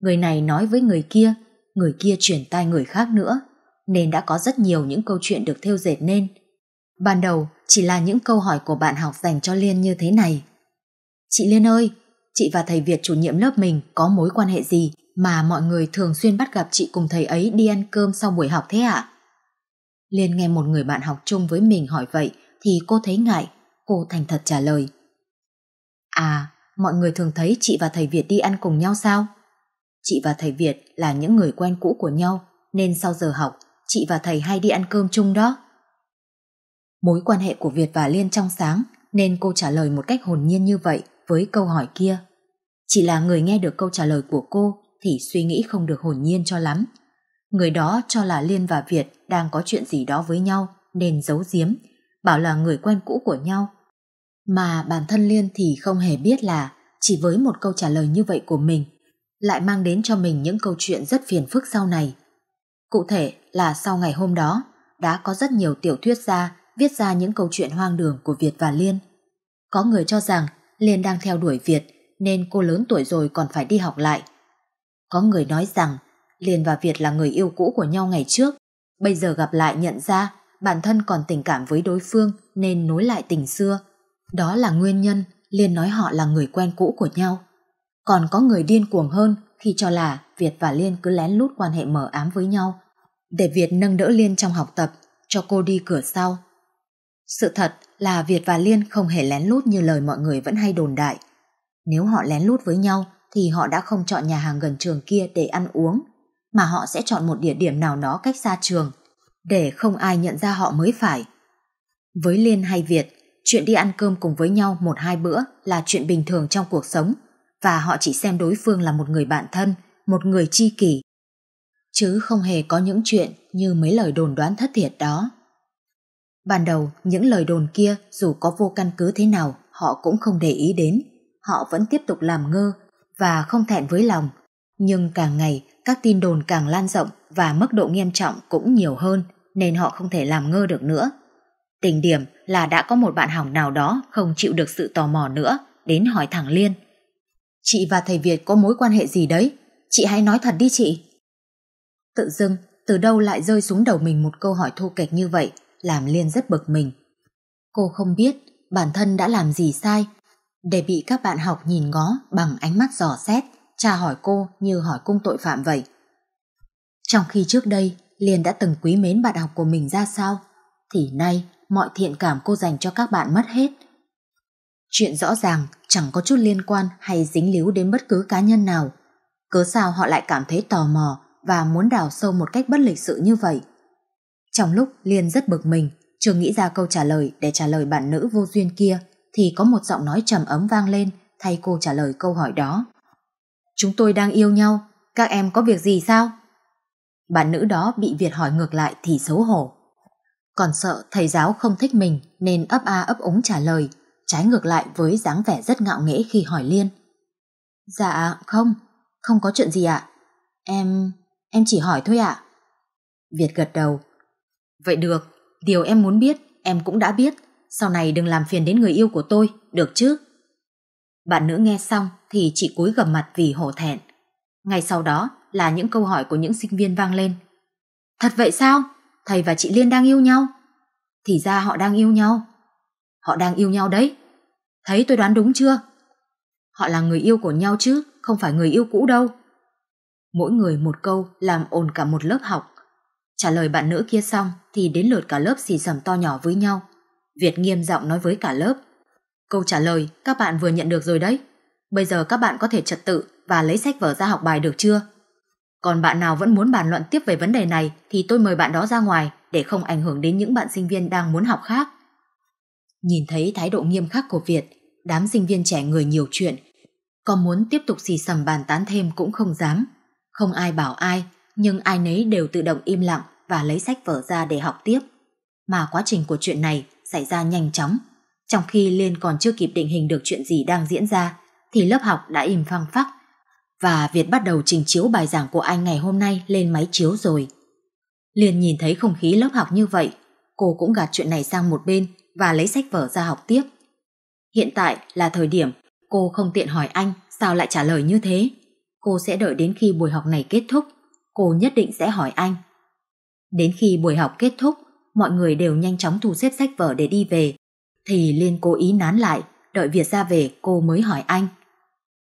Người này nói với người kia, người kia chuyển tai người khác nữa, nên đã có rất nhiều những câu chuyện được thêu dệt nên. Ban đầu chỉ là những câu hỏi của bạn học dành cho Liên như thế này. Chị Liên ơi, chị và thầy Việt chủ nhiệm lớp mình có mối quan hệ gì mà mọi người thường xuyên bắt gặp chị cùng thầy ấy đi ăn cơm sau buổi học thế ạ? À? Liên nghe một người bạn học chung với mình hỏi vậy thì cô thấy ngại, cô thành thật trả lời. À, mọi người thường thấy chị và thầy Việt đi ăn cùng nhau sao? Chị và thầy Việt là những người quen cũ của nhau nên sau giờ học chị và thầy hay đi ăn cơm chung đó. Mối quan hệ của Việt và Liên trong sáng nên cô trả lời một cách hồn nhiên như vậy với câu hỏi kia. Chỉ là người nghe được câu trả lời của cô thì suy nghĩ không được hồn nhiên cho lắm. Người đó cho là Liên và Việt đang có chuyện gì đó với nhau nên giấu giếm, bảo là người quen cũ của nhau. Mà bản thân Liên thì không hề biết là chỉ với một câu trả lời như vậy của mình lại mang đến cho mình những câu chuyện rất phiền phức sau này. Cụ thể là sau ngày hôm đó đã có rất nhiều tiểu thuyết gia viết ra những câu chuyện hoang đường của Việt và Liên. Có người cho rằng Liên đang theo đuổi Việt nên cô lớn tuổi rồi còn phải đi học lại có người nói rằng Liên và Việt là người yêu cũ của nhau ngày trước, bây giờ gặp lại nhận ra bản thân còn tình cảm với đối phương nên nối lại tình xưa. Đó là nguyên nhân Liên nói họ là người quen cũ của nhau. Còn có người điên cuồng hơn khi cho là Việt và Liên cứ lén lút quan hệ mờ ám với nhau để Việt nâng đỡ Liên trong học tập cho cô đi cửa sau. Sự thật là Việt và Liên không hề lén lút như lời mọi người vẫn hay đồn đại. Nếu họ lén lút với nhau thì họ đã không chọn nhà hàng gần trường kia để ăn uống, mà họ sẽ chọn một địa điểm nào đó cách xa trường, để không ai nhận ra họ mới phải. Với Liên hay Việt, chuyện đi ăn cơm cùng với nhau một hai bữa là chuyện bình thường trong cuộc sống, và họ chỉ xem đối phương là một người bạn thân, một người chi kỷ. Chứ không hề có những chuyện như mấy lời đồn đoán thất thiệt đó. Ban đầu, những lời đồn kia dù có vô căn cứ thế nào, họ cũng không để ý đến. Họ vẫn tiếp tục làm ngơ và không thẹn với lòng. Nhưng càng ngày, các tin đồn càng lan rộng và mức độ nghiêm trọng cũng nhiều hơn, nên họ không thể làm ngơ được nữa. Tình điểm là đã có một bạn hỏng nào đó không chịu được sự tò mò nữa, đến hỏi thẳng Liên. Chị và thầy Việt có mối quan hệ gì đấy? Chị hãy nói thật đi chị. Tự dưng, từ đâu lại rơi xuống đầu mình một câu hỏi thô kệch như vậy, làm Liên rất bực mình. Cô không biết bản thân đã làm gì sai để bị các bạn học nhìn ngó bằng ánh mắt dò xét, tra hỏi cô như hỏi cung tội phạm vậy. Trong khi trước đây Liên đã từng quý mến bạn học của mình ra sao, thì nay mọi thiện cảm cô dành cho các bạn mất hết. Chuyện rõ ràng chẳng có chút liên quan hay dính líu đến bất cứ cá nhân nào. Cớ sao họ lại cảm thấy tò mò và muốn đào sâu một cách bất lịch sự như vậy. Trong lúc Liên rất bực mình, chưa nghĩ ra câu trả lời để trả lời bạn nữ vô duyên kia, thì có một giọng nói trầm ấm vang lên thay cô trả lời câu hỏi đó. Chúng tôi đang yêu nhau, các em có việc gì sao? bạn nữ đó bị Việt hỏi ngược lại thì xấu hổ. Còn sợ thầy giáo không thích mình nên ấp a ấp úng trả lời, trái ngược lại với dáng vẻ rất ngạo nghễ khi hỏi Liên. Dạ không, không có chuyện gì ạ. Em, em chỉ hỏi thôi ạ. Việt gật đầu. Vậy được, điều em muốn biết em cũng đã biết sau này đừng làm phiền đến người yêu của tôi, được chứ? Bạn nữ nghe xong thì chỉ cúi gầm mặt vì hổ thẹn. Ngay sau đó là những câu hỏi của những sinh viên vang lên. Thật vậy sao? Thầy và chị Liên đang yêu nhau? Thì ra họ đang yêu nhau. Họ đang yêu nhau đấy. Thấy tôi đoán đúng chưa? Họ là người yêu của nhau chứ, không phải người yêu cũ đâu. Mỗi người một câu làm ồn cả một lớp học. Trả lời bạn nữ kia xong thì đến lượt cả lớp xì xầm to nhỏ với nhau Việt nghiêm giọng nói với cả lớp. Câu trả lời các bạn vừa nhận được rồi đấy. Bây giờ các bạn có thể trật tự và lấy sách vở ra học bài được chưa? Còn bạn nào vẫn muốn bàn luận tiếp về vấn đề này thì tôi mời bạn đó ra ngoài để không ảnh hưởng đến những bạn sinh viên đang muốn học khác. Nhìn thấy thái độ nghiêm khắc của Việt, đám sinh viên trẻ người nhiều chuyện, còn muốn tiếp tục xì xầm bàn tán thêm cũng không dám. Không ai bảo ai, nhưng ai nấy đều tự động im lặng và lấy sách vở ra để học tiếp. Mà quá trình của chuyện này xảy ra nhanh chóng. Trong khi Liên còn chưa kịp định hình được chuyện gì đang diễn ra, thì lớp học đã im phăng phắc. Và Việt bắt đầu trình chiếu bài giảng của anh ngày hôm nay lên máy chiếu rồi. Liên nhìn thấy không khí lớp học như vậy, cô cũng gạt chuyện này sang một bên và lấy sách vở ra học tiếp. Hiện tại là thời điểm cô không tiện hỏi anh sao lại trả lời như thế. Cô sẽ đợi đến khi buổi học này kết thúc, cô nhất định sẽ hỏi anh. Đến khi buổi học kết thúc, mọi người đều nhanh chóng thu xếp sách vở để đi về, thì Liên cố ý nán lại, đợi Việt ra về cô mới hỏi anh.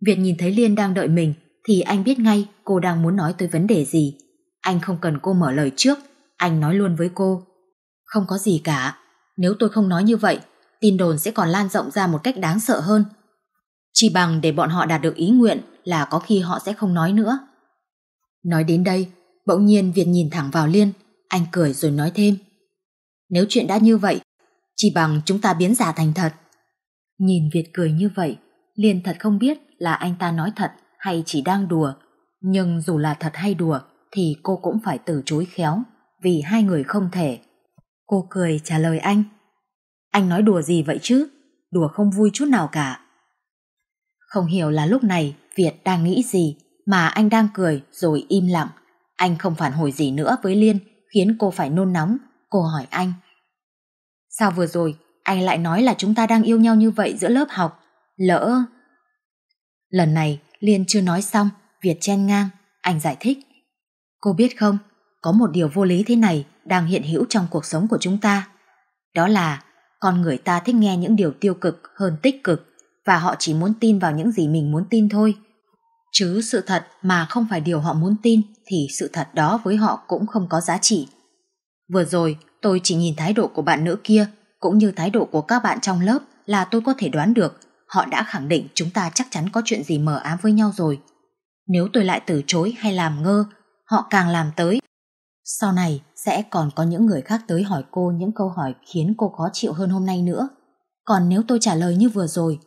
Việt nhìn thấy Liên đang đợi mình thì anh biết ngay cô đang muốn nói tới vấn đề gì. Anh không cần cô mở lời trước, anh nói luôn với cô. Không có gì cả, nếu tôi không nói như vậy, tin đồn sẽ còn lan rộng ra một cách đáng sợ hơn. Chỉ bằng để bọn họ đạt được ý nguyện là có khi họ sẽ không nói nữa. Nói đến đây, bỗng nhiên Việt nhìn thẳng vào Liên, anh cười rồi nói thêm. Nếu chuyện đã như vậy, chỉ bằng chúng ta biến giả thành thật. Nhìn Việt cười như vậy, liền thật không biết là anh ta nói thật hay chỉ đang đùa. Nhưng dù là thật hay đùa, thì cô cũng phải từ chối khéo, vì hai người không thể. Cô cười trả lời anh. Anh nói đùa gì vậy chứ? Đùa không vui chút nào cả. Không hiểu là lúc này Việt đang nghĩ gì mà anh đang cười rồi im lặng. Anh không phản hồi gì nữa với Liên khiến cô phải nôn nóng cô hỏi anh. Sao vừa rồi anh lại nói là chúng ta đang yêu nhau như vậy giữa lớp học? Lỡ... Lần này Liên chưa nói xong, Việt chen ngang, anh giải thích. Cô biết không, có một điều vô lý thế này đang hiện hữu trong cuộc sống của chúng ta. Đó là con người ta thích nghe những điều tiêu cực hơn tích cực và họ chỉ muốn tin vào những gì mình muốn tin thôi. Chứ sự thật mà không phải điều họ muốn tin thì sự thật đó với họ cũng không có giá trị. Vừa rồi, tôi chỉ nhìn thái độ của bạn nữ kia cũng như thái độ của các bạn trong lớp là tôi có thể đoán được họ đã khẳng định chúng ta chắc chắn có chuyện gì mờ ám với nhau rồi. Nếu tôi lại từ chối hay làm ngơ, họ càng làm tới. Sau này sẽ còn có những người khác tới hỏi cô những câu hỏi khiến cô khó chịu hơn hôm nay nữa. Còn nếu tôi trả lời như vừa rồi,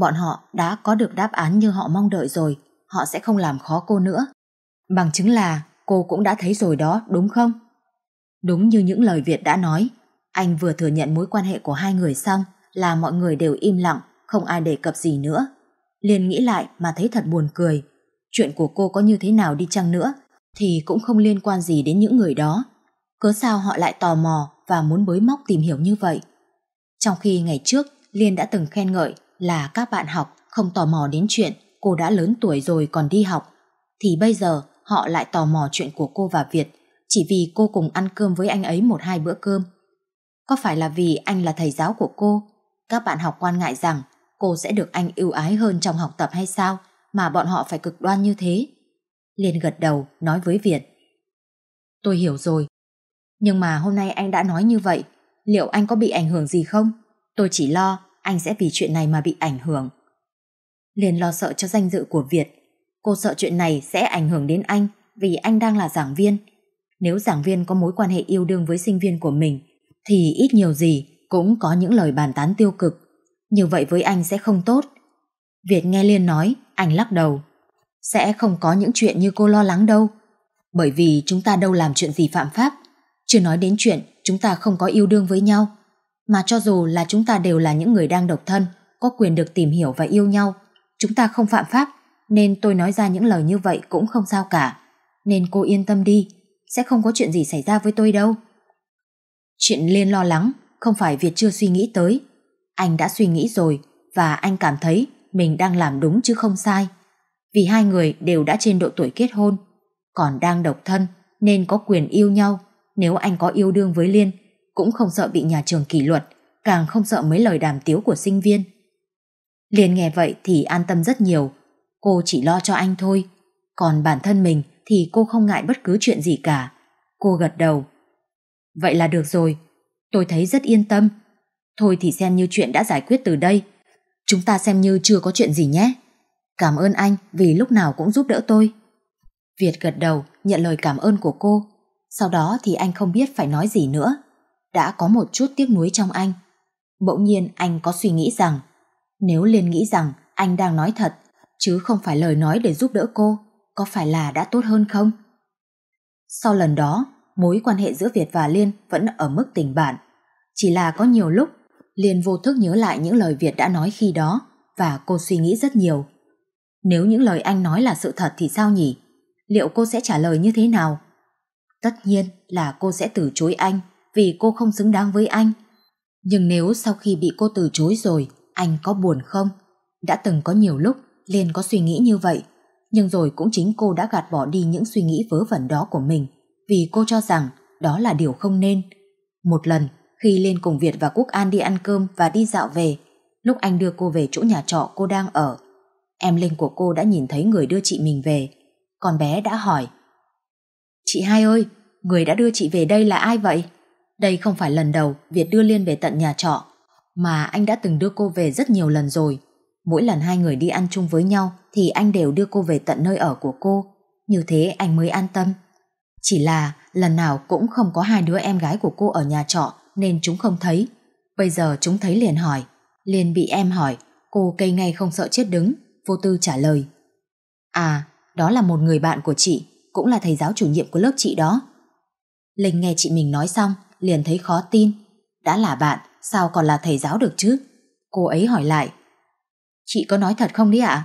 bọn họ đã có được đáp án như họ mong đợi rồi, họ sẽ không làm khó cô nữa. Bằng chứng là cô cũng đã thấy rồi đó, đúng không? Đúng như những lời Việt đã nói, anh vừa thừa nhận mối quan hệ của hai người xong là mọi người đều im lặng, không ai đề cập gì nữa. Liên nghĩ lại mà thấy thật buồn cười. Chuyện của cô có như thế nào đi chăng nữa thì cũng không liên quan gì đến những người đó. Cớ sao họ lại tò mò và muốn bới móc tìm hiểu như vậy? Trong khi ngày trước Liên đã từng khen ngợi là các bạn học không tò mò đến chuyện cô đã lớn tuổi rồi còn đi học thì bây giờ họ lại tò mò chuyện của cô và Việt chỉ vì cô cùng ăn cơm với anh ấy một hai bữa cơm. Có phải là vì anh là thầy giáo của cô, các bạn học quan ngại rằng cô sẽ được anh ưu ái hơn trong học tập hay sao mà bọn họ phải cực đoan như thế? Liên gật đầu nói với Việt. Tôi hiểu rồi, nhưng mà hôm nay anh đã nói như vậy, liệu anh có bị ảnh hưởng gì không? Tôi chỉ lo anh sẽ vì chuyện này mà bị ảnh hưởng. Liên lo sợ cho danh dự của Việt. Cô sợ chuyện này sẽ ảnh hưởng đến anh vì anh đang là giảng viên nếu giảng viên có mối quan hệ yêu đương với sinh viên của mình thì ít nhiều gì cũng có những lời bàn tán tiêu cực. Như vậy với anh sẽ không tốt. Việt nghe Liên nói, anh lắc đầu. Sẽ không có những chuyện như cô lo lắng đâu. Bởi vì chúng ta đâu làm chuyện gì phạm pháp. Chưa nói đến chuyện chúng ta không có yêu đương với nhau. Mà cho dù là chúng ta đều là những người đang độc thân, có quyền được tìm hiểu và yêu nhau. Chúng ta không phạm pháp, nên tôi nói ra những lời như vậy cũng không sao cả. Nên cô yên tâm đi, sẽ không có chuyện gì xảy ra với tôi đâu Chuyện Liên lo lắng Không phải Việt chưa suy nghĩ tới Anh đã suy nghĩ rồi Và anh cảm thấy mình đang làm đúng chứ không sai Vì hai người đều đã trên độ tuổi kết hôn Còn đang độc thân Nên có quyền yêu nhau Nếu anh có yêu đương với Liên Cũng không sợ bị nhà trường kỷ luật Càng không sợ mấy lời đàm tiếu của sinh viên Liên nghe vậy thì an tâm rất nhiều Cô chỉ lo cho anh thôi Còn bản thân mình thì cô không ngại bất cứ chuyện gì cả. Cô gật đầu. Vậy là được rồi, tôi thấy rất yên tâm. Thôi thì xem như chuyện đã giải quyết từ đây. Chúng ta xem như chưa có chuyện gì nhé. Cảm ơn anh vì lúc nào cũng giúp đỡ tôi. Việt gật đầu nhận lời cảm ơn của cô. Sau đó thì anh không biết phải nói gì nữa. Đã có một chút tiếc nuối trong anh. Bỗng nhiên anh có suy nghĩ rằng nếu Liên nghĩ rằng anh đang nói thật chứ không phải lời nói để giúp đỡ cô có phải là đã tốt hơn không? Sau lần đó, mối quan hệ giữa Việt và Liên vẫn ở mức tình bạn. Chỉ là có nhiều lúc, Liên vô thức nhớ lại những lời Việt đã nói khi đó và cô suy nghĩ rất nhiều. Nếu những lời anh nói là sự thật thì sao nhỉ? Liệu cô sẽ trả lời như thế nào? Tất nhiên là cô sẽ từ chối anh vì cô không xứng đáng với anh. Nhưng nếu sau khi bị cô từ chối rồi, anh có buồn không? Đã từng có nhiều lúc Liên có suy nghĩ như vậy nhưng rồi cũng chính cô đã gạt bỏ đi những suy nghĩ vớ vẩn đó của mình vì cô cho rằng đó là điều không nên. Một lần, khi lên cùng Việt và Quốc An đi ăn cơm và đi dạo về, lúc anh đưa cô về chỗ nhà trọ cô đang ở, em Linh của cô đã nhìn thấy người đưa chị mình về. Con bé đã hỏi, Chị hai ơi, người đã đưa chị về đây là ai vậy? Đây không phải lần đầu Việt đưa Liên về tận nhà trọ, mà anh đã từng đưa cô về rất nhiều lần rồi. Mỗi lần hai người đi ăn chung với nhau thì anh đều đưa cô về tận nơi ở của cô. Như thế anh mới an tâm. Chỉ là lần nào cũng không có hai đứa em gái của cô ở nhà trọ nên chúng không thấy. Bây giờ chúng thấy liền hỏi. Liền bị em hỏi. Cô cây ngay không sợ chết đứng. Vô tư trả lời. À, đó là một người bạn của chị. Cũng là thầy giáo chủ nhiệm của lớp chị đó. Linh nghe chị mình nói xong liền thấy khó tin. Đã là bạn, sao còn là thầy giáo được chứ? Cô ấy hỏi lại, Chị có nói thật không đấy ạ?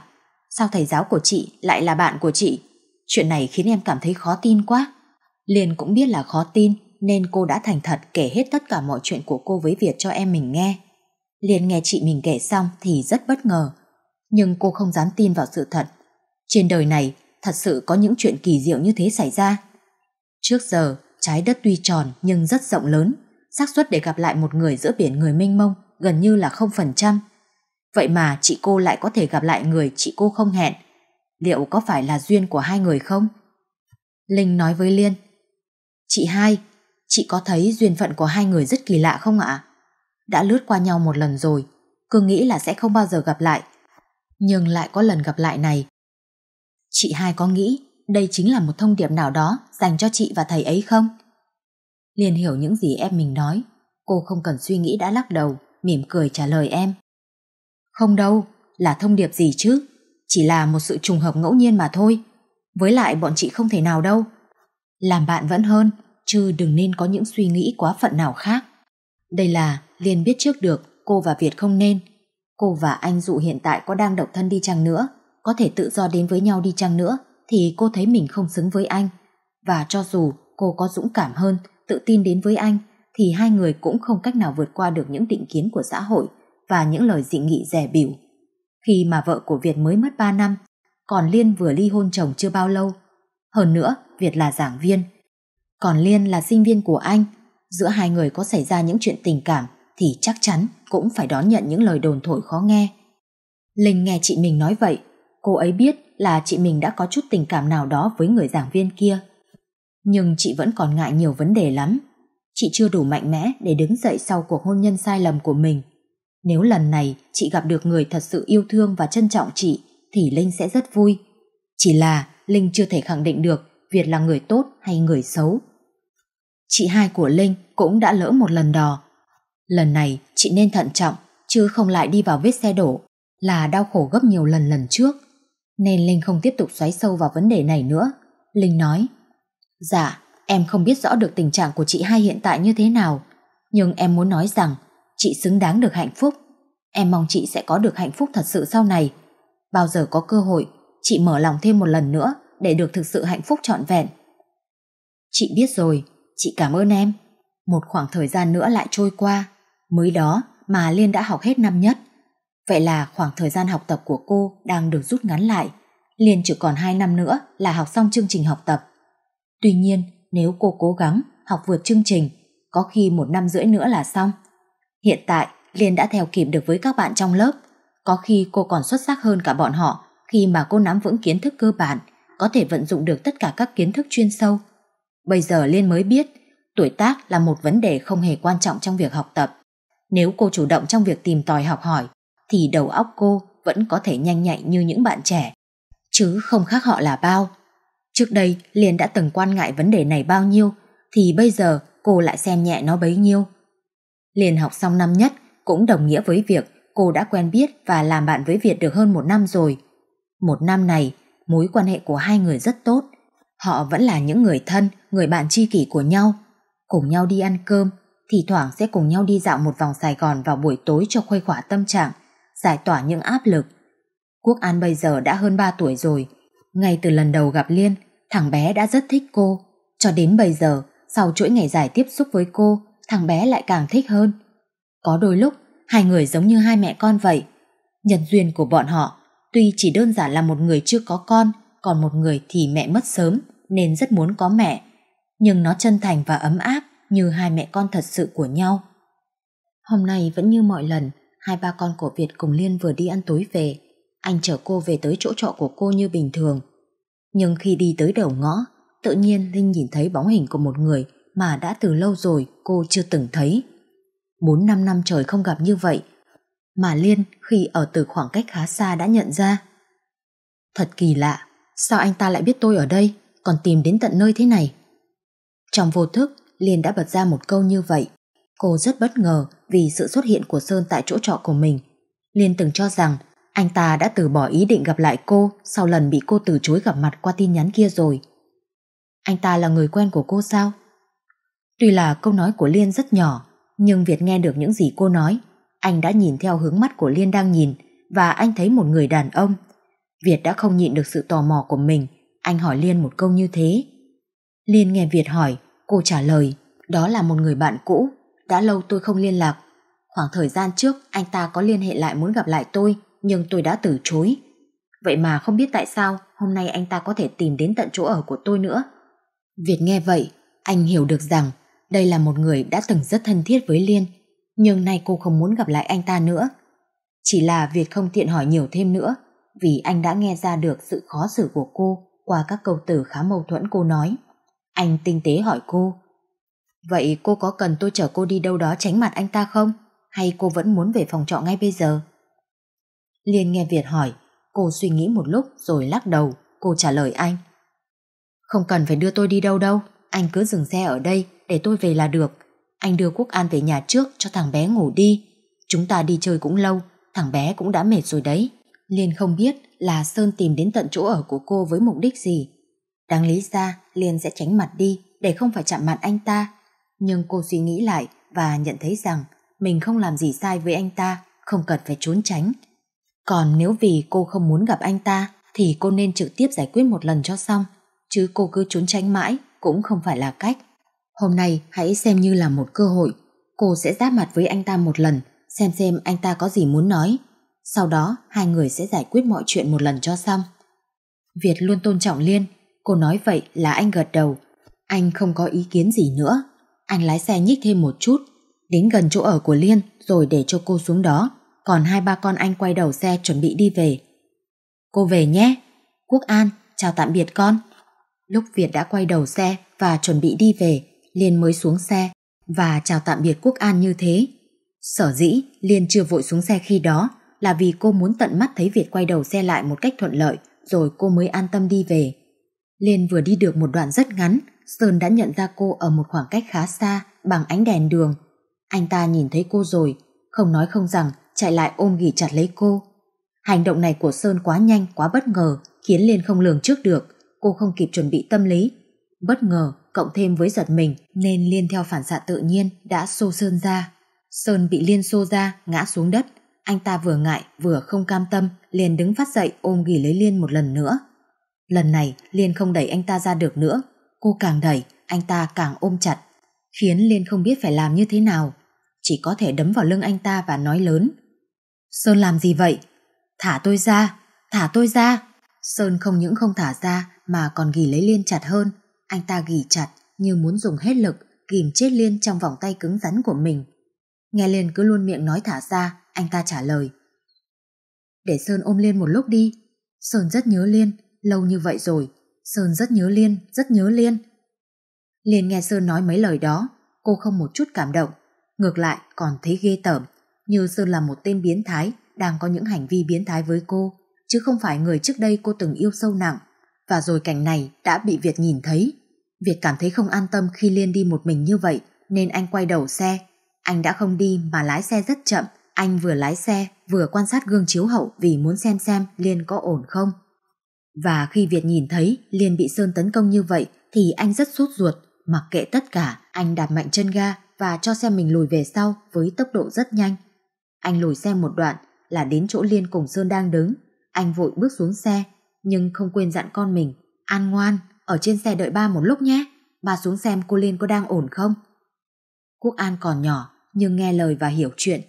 Sao thầy giáo của chị lại là bạn của chị? Chuyện này khiến em cảm thấy khó tin quá. Liền cũng biết là khó tin nên cô đã thành thật kể hết tất cả mọi chuyện của cô với Việt cho em mình nghe. Liền nghe chị mình kể xong thì rất bất ngờ. Nhưng cô không dám tin vào sự thật. Trên đời này thật sự có những chuyện kỳ diệu như thế xảy ra. Trước giờ, trái đất tuy tròn nhưng rất rộng lớn. xác suất để gặp lại một người giữa biển người mênh mông gần như là 0%. Vậy mà chị cô lại có thể gặp lại người chị cô không hẹn. Liệu có phải là duyên của hai người không? Linh nói với Liên. Chị hai, chị có thấy duyên phận của hai người rất kỳ lạ không ạ? Đã lướt qua nhau một lần rồi, cứ nghĩ là sẽ không bao giờ gặp lại. Nhưng lại có lần gặp lại này. Chị hai có nghĩ đây chính là một thông điệp nào đó dành cho chị và thầy ấy không? Liên hiểu những gì em mình nói. Cô không cần suy nghĩ đã lắc đầu, mỉm cười trả lời em. Không đâu, là thông điệp gì chứ? Chỉ là một sự trùng hợp ngẫu nhiên mà thôi. Với lại bọn chị không thể nào đâu. Làm bạn vẫn hơn, chứ đừng nên có những suy nghĩ quá phận nào khác. Đây là Liên biết trước được cô và Việt không nên. Cô và anh dụ hiện tại có đang độc thân đi chăng nữa, có thể tự do đến với nhau đi chăng nữa, thì cô thấy mình không xứng với anh. Và cho dù cô có dũng cảm hơn, tự tin đến với anh, thì hai người cũng không cách nào vượt qua được những định kiến của xã hội và những lời dị nghị rẻ bỉu. Khi mà vợ của Việt mới mất 3 năm, còn Liên vừa ly hôn chồng chưa bao lâu. Hơn nữa, Việt là giảng viên. Còn Liên là sinh viên của anh. Giữa hai người có xảy ra những chuyện tình cảm thì chắc chắn cũng phải đón nhận những lời đồn thổi khó nghe. Linh nghe chị mình nói vậy, cô ấy biết là chị mình đã có chút tình cảm nào đó với người giảng viên kia. Nhưng chị vẫn còn ngại nhiều vấn đề lắm. Chị chưa đủ mạnh mẽ để đứng dậy sau cuộc hôn nhân sai lầm của mình. Nếu lần này chị gặp được người thật sự yêu thương và trân trọng chị thì Linh sẽ rất vui. Chỉ là Linh chưa thể khẳng định được Việt là người tốt hay người xấu. Chị hai của Linh cũng đã lỡ một lần đò. Lần này chị nên thận trọng chứ không lại đi vào vết xe đổ là đau khổ gấp nhiều lần lần trước. Nên Linh không tiếp tục xoáy sâu vào vấn đề này nữa. Linh nói Dạ, em không biết rõ được tình trạng của chị hai hiện tại như thế nào nhưng em muốn nói rằng Chị xứng đáng được hạnh phúc. Em mong chị sẽ có được hạnh phúc thật sự sau này. Bao giờ có cơ hội, chị mở lòng thêm một lần nữa để được thực sự hạnh phúc trọn vẹn. Chị biết rồi, chị cảm ơn em. Một khoảng thời gian nữa lại trôi qua. Mới đó mà Liên đã học hết năm nhất. Vậy là khoảng thời gian học tập của cô đang được rút ngắn lại. Liên chỉ còn hai năm nữa là học xong chương trình học tập. Tuy nhiên, nếu cô cố gắng học vượt chương trình, có khi một năm rưỡi nữa là xong. Hiện tại, Liên đã theo kịp được với các bạn trong lớp. Có khi cô còn xuất sắc hơn cả bọn họ khi mà cô nắm vững kiến thức cơ bản, có thể vận dụng được tất cả các kiến thức chuyên sâu. Bây giờ Liên mới biết, tuổi tác là một vấn đề không hề quan trọng trong việc học tập. Nếu cô chủ động trong việc tìm tòi học hỏi, thì đầu óc cô vẫn có thể nhanh nhạy như những bạn trẻ, chứ không khác họ là bao. Trước đây Liên đã từng quan ngại vấn đề này bao nhiêu, thì bây giờ cô lại xem nhẹ nó bấy nhiêu. Liền học xong năm nhất cũng đồng nghĩa với việc cô đã quen biết và làm bạn với Việt được hơn một năm rồi. Một năm này, mối quan hệ của hai người rất tốt. Họ vẫn là những người thân, người bạn tri kỷ của nhau. Cùng nhau đi ăn cơm, thì thoảng sẽ cùng nhau đi dạo một vòng Sài Gòn vào buổi tối cho khuây khỏa tâm trạng, giải tỏa những áp lực. Quốc An bây giờ đã hơn 3 tuổi rồi. Ngay từ lần đầu gặp Liên, thằng bé đã rất thích cô. Cho đến bây giờ, sau chuỗi ngày dài tiếp xúc với cô, thằng bé lại càng thích hơn. Có đôi lúc, hai người giống như hai mẹ con vậy. Nhân duyên của bọn họ, tuy chỉ đơn giản là một người chưa có con, còn một người thì mẹ mất sớm, nên rất muốn có mẹ. Nhưng nó chân thành và ấm áp như hai mẹ con thật sự của nhau. Hôm nay vẫn như mọi lần, hai ba con của Việt cùng Liên vừa đi ăn tối về. Anh chở cô về tới chỗ trọ của cô như bình thường. Nhưng khi đi tới đầu ngõ, tự nhiên Linh nhìn thấy bóng hình của một người mà đã từ lâu rồi cô chưa từng thấy. 4-5 năm trời không gặp như vậy, mà Liên khi ở từ khoảng cách khá xa đã nhận ra. Thật kỳ lạ, sao anh ta lại biết tôi ở đây, còn tìm đến tận nơi thế này? Trong vô thức, Liên đã bật ra một câu như vậy. Cô rất bất ngờ vì sự xuất hiện của Sơn tại chỗ trọ của mình. Liên từng cho rằng anh ta đã từ bỏ ý định gặp lại cô sau lần bị cô từ chối gặp mặt qua tin nhắn kia rồi. Anh ta là người quen của cô sao? Tuy là câu nói của Liên rất nhỏ, nhưng Việt nghe được những gì cô nói. Anh đã nhìn theo hướng mắt của Liên đang nhìn và anh thấy một người đàn ông. Việt đã không nhịn được sự tò mò của mình. Anh hỏi Liên một câu như thế. Liên nghe Việt hỏi, cô trả lời. Đó là một người bạn cũ, đã lâu tôi không liên lạc. Khoảng thời gian trước anh ta có liên hệ lại muốn gặp lại tôi, nhưng tôi đã từ chối. Vậy mà không biết tại sao hôm nay anh ta có thể tìm đến tận chỗ ở của tôi nữa. Việt nghe vậy, anh hiểu được rằng đây là một người đã từng rất thân thiết với Liên, nhưng nay cô không muốn gặp lại anh ta nữa. Chỉ là Việt không tiện hỏi nhiều thêm nữa, vì anh đã nghe ra được sự khó xử của cô qua các câu từ khá mâu thuẫn cô nói. Anh tinh tế hỏi cô, Vậy cô có cần tôi chở cô đi đâu đó tránh mặt anh ta không? Hay cô vẫn muốn về phòng trọ ngay bây giờ? Liên nghe Việt hỏi, cô suy nghĩ một lúc rồi lắc đầu, cô trả lời anh. Không cần phải đưa tôi đi đâu đâu, anh cứ dừng xe ở đây, để tôi về là được. Anh đưa Quốc An về nhà trước cho thằng bé ngủ đi. Chúng ta đi chơi cũng lâu, thằng bé cũng đã mệt rồi đấy. Liên không biết là Sơn tìm đến tận chỗ ở của cô với mục đích gì. Đáng lý ra Liên sẽ tránh mặt đi để không phải chạm mặt anh ta. Nhưng cô suy nghĩ lại và nhận thấy rằng mình không làm gì sai với anh ta, không cần phải trốn tránh. Còn nếu vì cô không muốn gặp anh ta thì cô nên trực tiếp giải quyết một lần cho xong, chứ cô cứ trốn tránh mãi cũng không phải là cách. Hôm nay hãy xem như là một cơ hội. Cô sẽ giáp mặt với anh ta một lần, xem xem anh ta có gì muốn nói. Sau đó hai người sẽ giải quyết mọi chuyện một lần cho xong. Việt luôn tôn trọng Liên, cô nói vậy là anh gật đầu. Anh không có ý kiến gì nữa. Anh lái xe nhích thêm một chút, đến gần chỗ ở của Liên rồi để cho cô xuống đó. Còn hai ba con anh quay đầu xe chuẩn bị đi về. Cô về nhé. Quốc An, chào tạm biệt con. Lúc Việt đã quay đầu xe và chuẩn bị đi về, Liên mới xuống xe và chào tạm biệt Quốc An như thế. Sở dĩ Liên chưa vội xuống xe khi đó là vì cô muốn tận mắt thấy Việt quay đầu xe lại một cách thuận lợi rồi cô mới an tâm đi về. Liên vừa đi được một đoạn rất ngắn, Sơn đã nhận ra cô ở một khoảng cách khá xa bằng ánh đèn đường. Anh ta nhìn thấy cô rồi, không nói không rằng chạy lại ôm ghì chặt lấy cô. Hành động này của Sơn quá nhanh, quá bất ngờ, khiến Liên không lường trước được, cô không kịp chuẩn bị tâm lý. Bất ngờ, cộng thêm với giật mình nên Liên theo phản xạ tự nhiên đã xô Sơn ra. Sơn bị Liên xô ra, ngã xuống đất. Anh ta vừa ngại vừa không cam tâm, liền đứng phát dậy ôm ghì lấy Liên một lần nữa. Lần này Liên không đẩy anh ta ra được nữa, cô càng đẩy, anh ta càng ôm chặt, khiến Liên không biết phải làm như thế nào. Chỉ có thể đấm vào lưng anh ta và nói lớn. Sơn làm gì vậy? Thả tôi ra, thả tôi ra. Sơn không những không thả ra mà còn ghì lấy Liên chặt hơn, anh ta ghi chặt như muốn dùng hết lực kìm chết Liên trong vòng tay cứng rắn của mình. Nghe Liên cứ luôn miệng nói thả ra, anh ta trả lời. Để Sơn ôm Liên một lúc đi. Sơn rất nhớ Liên, lâu như vậy rồi. Sơn rất nhớ Liên, rất nhớ Liên. Liên nghe Sơn nói mấy lời đó, cô không một chút cảm động. Ngược lại còn thấy ghê tởm, như Sơn là một tên biến thái đang có những hành vi biến thái với cô, chứ không phải người trước đây cô từng yêu sâu nặng. Và rồi cảnh này đã bị Việt nhìn thấy. Việt cảm thấy không an tâm khi Liên đi một mình như vậy nên anh quay đầu xe. Anh đã không đi mà lái xe rất chậm. Anh vừa lái xe vừa quan sát gương chiếu hậu vì muốn xem xem Liên có ổn không. Và khi Việt nhìn thấy Liên bị Sơn tấn công như vậy thì anh rất sốt ruột. Mặc kệ tất cả, anh đạp mạnh chân ga và cho xe mình lùi về sau với tốc độ rất nhanh. Anh lùi xe một đoạn là đến chỗ Liên cùng Sơn đang đứng. Anh vội bước xuống xe nhưng không quên dặn con mình, an ngoan ở trên xe đợi ba một lúc nhé, ba xuống xem cô Liên có đang ổn không. Quốc An còn nhỏ nhưng nghe lời và hiểu chuyện.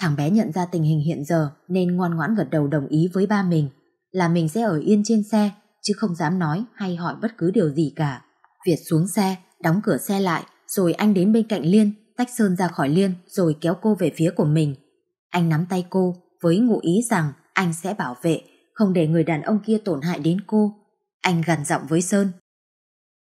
Thằng bé nhận ra tình hình hiện giờ nên ngoan ngoãn gật đầu đồng ý với ba mình là mình sẽ ở yên trên xe chứ không dám nói hay hỏi bất cứ điều gì cả. Việt xuống xe, đóng cửa xe lại rồi anh đến bên cạnh Liên tách Sơn ra khỏi Liên rồi kéo cô về phía của mình. Anh nắm tay cô với ngụ ý rằng anh sẽ bảo vệ không để người đàn ông kia tổn hại đến cô. Anh gần giọng với Sơn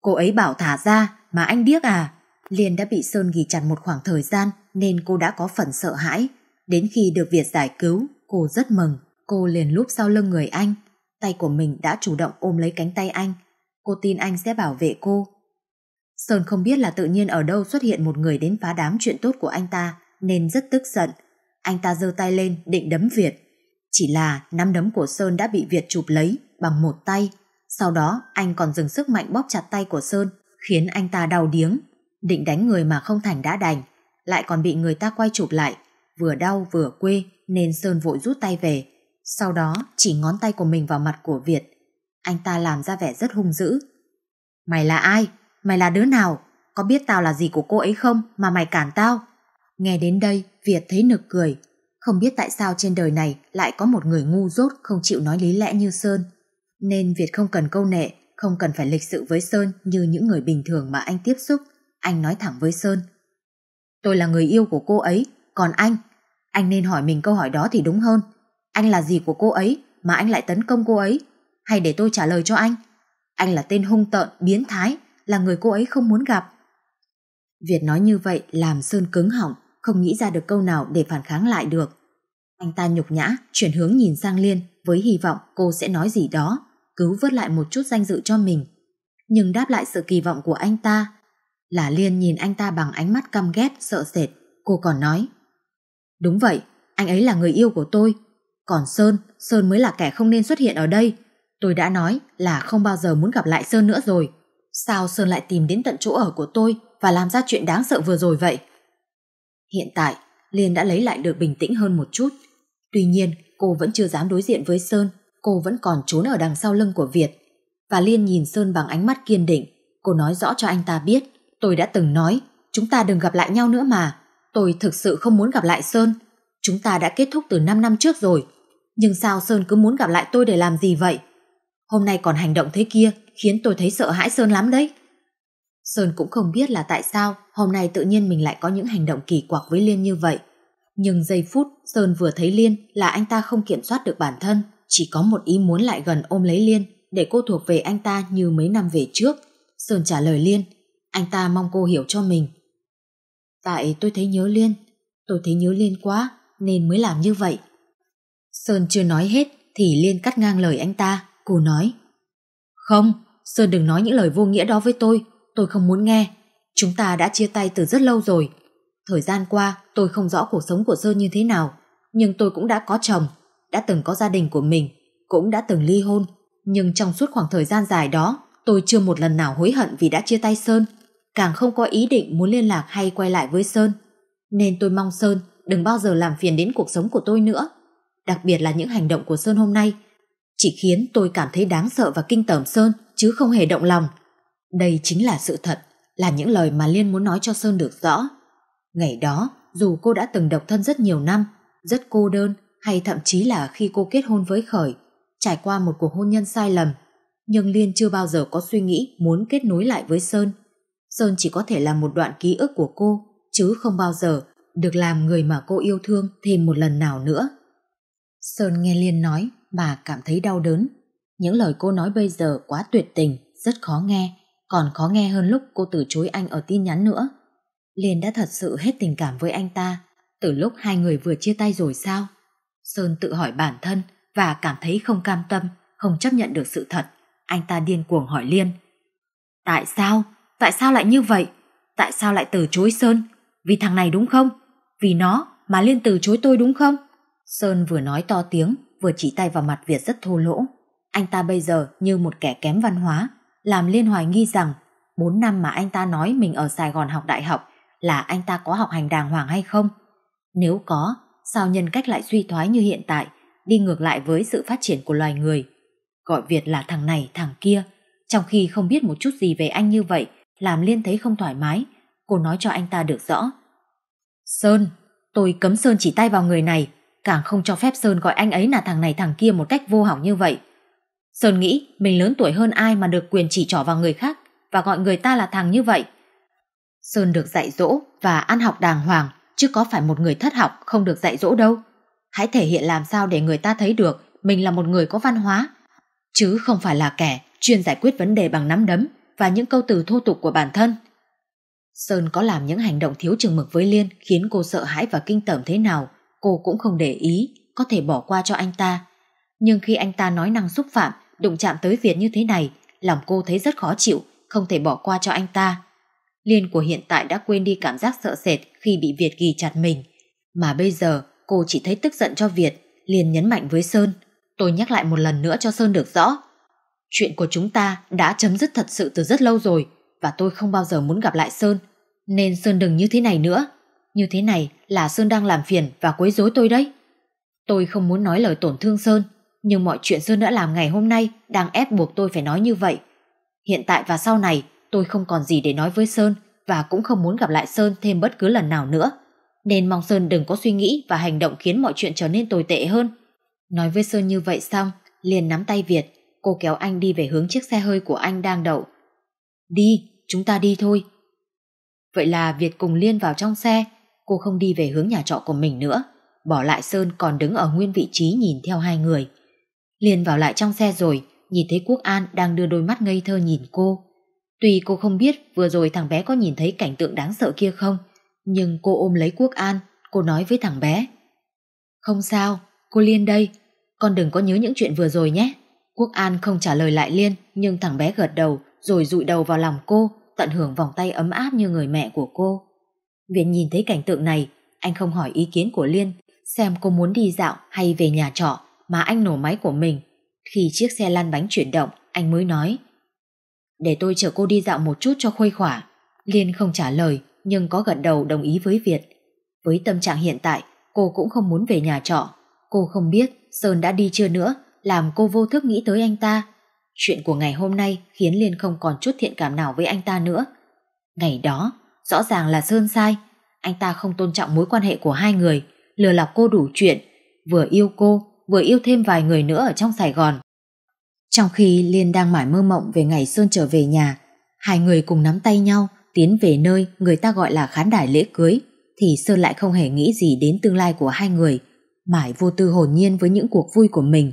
Cô ấy bảo thả ra mà anh điếc à. Liên đã bị Sơn ghi chặt một khoảng thời gian nên cô đã có phần sợ hãi. Đến khi được Việt giải cứu, cô rất mừng. Cô liền lúp sau lưng người anh. Tay của mình đã chủ động ôm lấy cánh tay anh. Cô tin anh sẽ bảo vệ cô. Sơn không biết là tự nhiên ở đâu xuất hiện một người đến phá đám chuyện tốt của anh ta nên rất tức giận. Anh ta giơ tay lên định đấm Việt. Chỉ là nắm đấm của Sơn đã bị Việt chụp lấy bằng một tay sau đó anh còn dừng sức mạnh bóp chặt tay của Sơn khiến anh ta đau điếng. Định đánh người mà không thành đã đành lại còn bị người ta quay chụp lại. Vừa đau vừa quê nên Sơn vội rút tay về. Sau đó chỉ ngón tay của mình vào mặt của Việt. Anh ta làm ra vẻ rất hung dữ. Mày là ai? Mày là đứa nào? Có biết tao là gì của cô ấy không mà mày cản tao? Nghe đến đây Việt thấy nực cười. Không biết tại sao trên đời này lại có một người ngu dốt không chịu nói lý lẽ như Sơn. Nên Việt không cần câu nệ, không cần phải lịch sự với Sơn như những người bình thường mà anh tiếp xúc. Anh nói thẳng với Sơn. Tôi là người yêu của cô ấy, còn anh? Anh nên hỏi mình câu hỏi đó thì đúng hơn. Anh là gì của cô ấy mà anh lại tấn công cô ấy? Hay để tôi trả lời cho anh? Anh là tên hung tợn, biến thái, là người cô ấy không muốn gặp. Việt nói như vậy làm Sơn cứng họng, không nghĩ ra được câu nào để phản kháng lại được. Anh ta nhục nhã, chuyển hướng nhìn sang Liên với hy vọng cô sẽ nói gì đó cứu vớt lại một chút danh dự cho mình. Nhưng đáp lại sự kỳ vọng của anh ta, là Liên nhìn anh ta bằng ánh mắt căm ghét, sợ sệt, cô còn nói. Đúng vậy, anh ấy là người yêu của tôi. Còn Sơn, Sơn mới là kẻ không nên xuất hiện ở đây. Tôi đã nói là không bao giờ muốn gặp lại Sơn nữa rồi. Sao Sơn lại tìm đến tận chỗ ở của tôi và làm ra chuyện đáng sợ vừa rồi vậy? Hiện tại, Liên đã lấy lại được bình tĩnh hơn một chút. Tuy nhiên, cô vẫn chưa dám đối diện với Sơn cô vẫn còn trốn ở đằng sau lưng của Việt. Và Liên nhìn Sơn bằng ánh mắt kiên định. Cô nói rõ cho anh ta biết, tôi đã từng nói, chúng ta đừng gặp lại nhau nữa mà. Tôi thực sự không muốn gặp lại Sơn. Chúng ta đã kết thúc từ 5 năm trước rồi. Nhưng sao Sơn cứ muốn gặp lại tôi để làm gì vậy? Hôm nay còn hành động thế kia khiến tôi thấy sợ hãi Sơn lắm đấy. Sơn cũng không biết là tại sao hôm nay tự nhiên mình lại có những hành động kỳ quặc với Liên như vậy. Nhưng giây phút Sơn vừa thấy Liên là anh ta không kiểm soát được bản thân chỉ có một ý muốn lại gần ôm lấy Liên để cô thuộc về anh ta như mấy năm về trước. Sơn trả lời Liên, anh ta mong cô hiểu cho mình. Tại tôi thấy nhớ Liên, tôi thấy nhớ Liên quá nên mới làm như vậy. Sơn chưa nói hết thì Liên cắt ngang lời anh ta, cô nói. Không, Sơn đừng nói những lời vô nghĩa đó với tôi, tôi không muốn nghe. Chúng ta đã chia tay từ rất lâu rồi. Thời gian qua tôi không rõ cuộc sống của Sơn như thế nào, nhưng tôi cũng đã có chồng đã từng có gia đình của mình, cũng đã từng ly hôn. Nhưng trong suốt khoảng thời gian dài đó, tôi chưa một lần nào hối hận vì đã chia tay Sơn, càng không có ý định muốn liên lạc hay quay lại với Sơn. Nên tôi mong Sơn đừng bao giờ làm phiền đến cuộc sống của tôi nữa. Đặc biệt là những hành động của Sơn hôm nay, chỉ khiến tôi cảm thấy đáng sợ và kinh tởm Sơn, chứ không hề động lòng. Đây chính là sự thật, là những lời mà Liên muốn nói cho Sơn được rõ. Ngày đó, dù cô đã từng độc thân rất nhiều năm, rất cô đơn, hay thậm chí là khi cô kết hôn với Khởi, trải qua một cuộc hôn nhân sai lầm, nhưng Liên chưa bao giờ có suy nghĩ muốn kết nối lại với Sơn. Sơn chỉ có thể là một đoạn ký ức của cô, chứ không bao giờ được làm người mà cô yêu thương thêm một lần nào nữa. Sơn nghe Liên nói, bà cảm thấy đau đớn. Những lời cô nói bây giờ quá tuyệt tình, rất khó nghe, còn khó nghe hơn lúc cô từ chối anh ở tin nhắn nữa. Liên đã thật sự hết tình cảm với anh ta, từ lúc hai người vừa chia tay rồi sao? Sơn tự hỏi bản thân và cảm thấy không cam tâm, không chấp nhận được sự thật. Anh ta điên cuồng hỏi Liên. Tại sao? Tại sao lại như vậy? Tại sao lại từ chối Sơn? Vì thằng này đúng không? Vì nó mà Liên từ chối tôi đúng không? Sơn vừa nói to tiếng, vừa chỉ tay vào mặt Việt rất thô lỗ. Anh ta bây giờ như một kẻ kém văn hóa, làm Liên hoài nghi rằng 4 năm mà anh ta nói mình ở Sài Gòn học đại học là anh ta có học hành đàng hoàng hay không? Nếu có sao nhân cách lại suy thoái như hiện tại, đi ngược lại với sự phát triển của loài người. Gọi Việt là thằng này, thằng kia, trong khi không biết một chút gì về anh như vậy, làm Liên thấy không thoải mái, cô nói cho anh ta được rõ. Sơn, tôi cấm Sơn chỉ tay vào người này, càng không cho phép Sơn gọi anh ấy là thằng này thằng kia một cách vô hỏng như vậy. Sơn nghĩ mình lớn tuổi hơn ai mà được quyền chỉ trỏ vào người khác và gọi người ta là thằng như vậy. Sơn được dạy dỗ và ăn học đàng hoàng, chứ có phải một người thất học không được dạy dỗ đâu. Hãy thể hiện làm sao để người ta thấy được mình là một người có văn hóa, chứ không phải là kẻ chuyên giải quyết vấn đề bằng nắm đấm và những câu từ thô tục của bản thân. Sơn có làm những hành động thiếu chừng mực với Liên khiến cô sợ hãi và kinh tởm thế nào, cô cũng không để ý, có thể bỏ qua cho anh ta. Nhưng khi anh ta nói năng xúc phạm, đụng chạm tới việt như thế này, lòng cô thấy rất khó chịu, không thể bỏ qua cho anh ta. Liên của hiện tại đã quên đi cảm giác sợ sệt khi bị Việt ghi chặt mình. Mà bây giờ cô chỉ thấy tức giận cho Việt, liền nhấn mạnh với Sơn. Tôi nhắc lại một lần nữa cho Sơn được rõ. Chuyện của chúng ta đã chấm dứt thật sự từ rất lâu rồi và tôi không bao giờ muốn gặp lại Sơn. Nên Sơn đừng như thế này nữa. Như thế này là Sơn đang làm phiền và quấy rối tôi đấy. Tôi không muốn nói lời tổn thương Sơn, nhưng mọi chuyện Sơn đã làm ngày hôm nay đang ép buộc tôi phải nói như vậy. Hiện tại và sau này tôi không còn gì để nói với Sơn và cũng không muốn gặp lại Sơn thêm bất cứ lần nào nữa. Nên mong Sơn đừng có suy nghĩ và hành động khiến mọi chuyện trở nên tồi tệ hơn. Nói với Sơn như vậy xong, liền nắm tay Việt, cô kéo anh đi về hướng chiếc xe hơi của anh đang đậu. Đi, chúng ta đi thôi. Vậy là Việt cùng Liên vào trong xe, cô không đi về hướng nhà trọ của mình nữa, bỏ lại Sơn còn đứng ở nguyên vị trí nhìn theo hai người. Liên vào lại trong xe rồi, nhìn thấy Quốc An đang đưa đôi mắt ngây thơ nhìn cô. Tuy cô không biết vừa rồi thằng bé có nhìn thấy cảnh tượng đáng sợ kia không, nhưng cô ôm lấy Quốc An, cô nói với thằng bé. Không sao, cô Liên đây, con đừng có nhớ những chuyện vừa rồi nhé. Quốc An không trả lời lại Liên, nhưng thằng bé gật đầu rồi rụi đầu vào lòng cô, tận hưởng vòng tay ấm áp như người mẹ của cô. Viện nhìn thấy cảnh tượng này, anh không hỏi ý kiến của Liên, xem cô muốn đi dạo hay về nhà trọ mà anh nổ máy của mình. Khi chiếc xe lăn bánh chuyển động, anh mới nói. Để tôi chở cô đi dạo một chút cho khuây khỏa. Liên không trả lời, nhưng có gật đầu đồng ý với Việt. Với tâm trạng hiện tại, cô cũng không muốn về nhà trọ. Cô không biết Sơn đã đi chưa nữa, làm cô vô thức nghĩ tới anh ta. Chuyện của ngày hôm nay khiến Liên không còn chút thiện cảm nào với anh ta nữa. Ngày đó, rõ ràng là Sơn sai. Anh ta không tôn trọng mối quan hệ của hai người, lừa lọc cô đủ chuyện, vừa yêu cô, vừa yêu thêm vài người nữa ở trong Sài Gòn. Trong khi Liên đang mải mơ mộng về ngày Sơn trở về nhà, hai người cùng nắm tay nhau tiến về nơi người ta gọi là khán đài lễ cưới, thì Sơn lại không hề nghĩ gì đến tương lai của hai người, mải vô tư hồn nhiên với những cuộc vui của mình.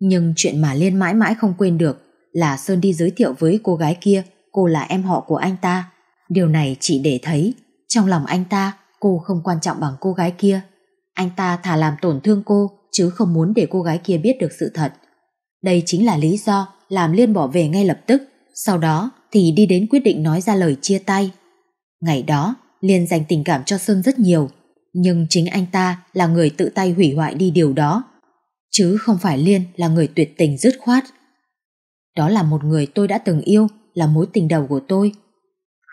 Nhưng chuyện mà Liên mãi mãi không quên được là Sơn đi giới thiệu với cô gái kia, cô là em họ của anh ta. Điều này chỉ để thấy, trong lòng anh ta, cô không quan trọng bằng cô gái kia. Anh ta thà làm tổn thương cô, chứ không muốn để cô gái kia biết được sự thật. Đây chính là lý do làm Liên bỏ về ngay lập tức, sau đó thì đi đến quyết định nói ra lời chia tay. Ngày đó, Liên dành tình cảm cho Sơn rất nhiều, nhưng chính anh ta là người tự tay hủy hoại đi điều đó, chứ không phải Liên là người tuyệt tình dứt khoát. Đó là một người tôi đã từng yêu, là mối tình đầu của tôi.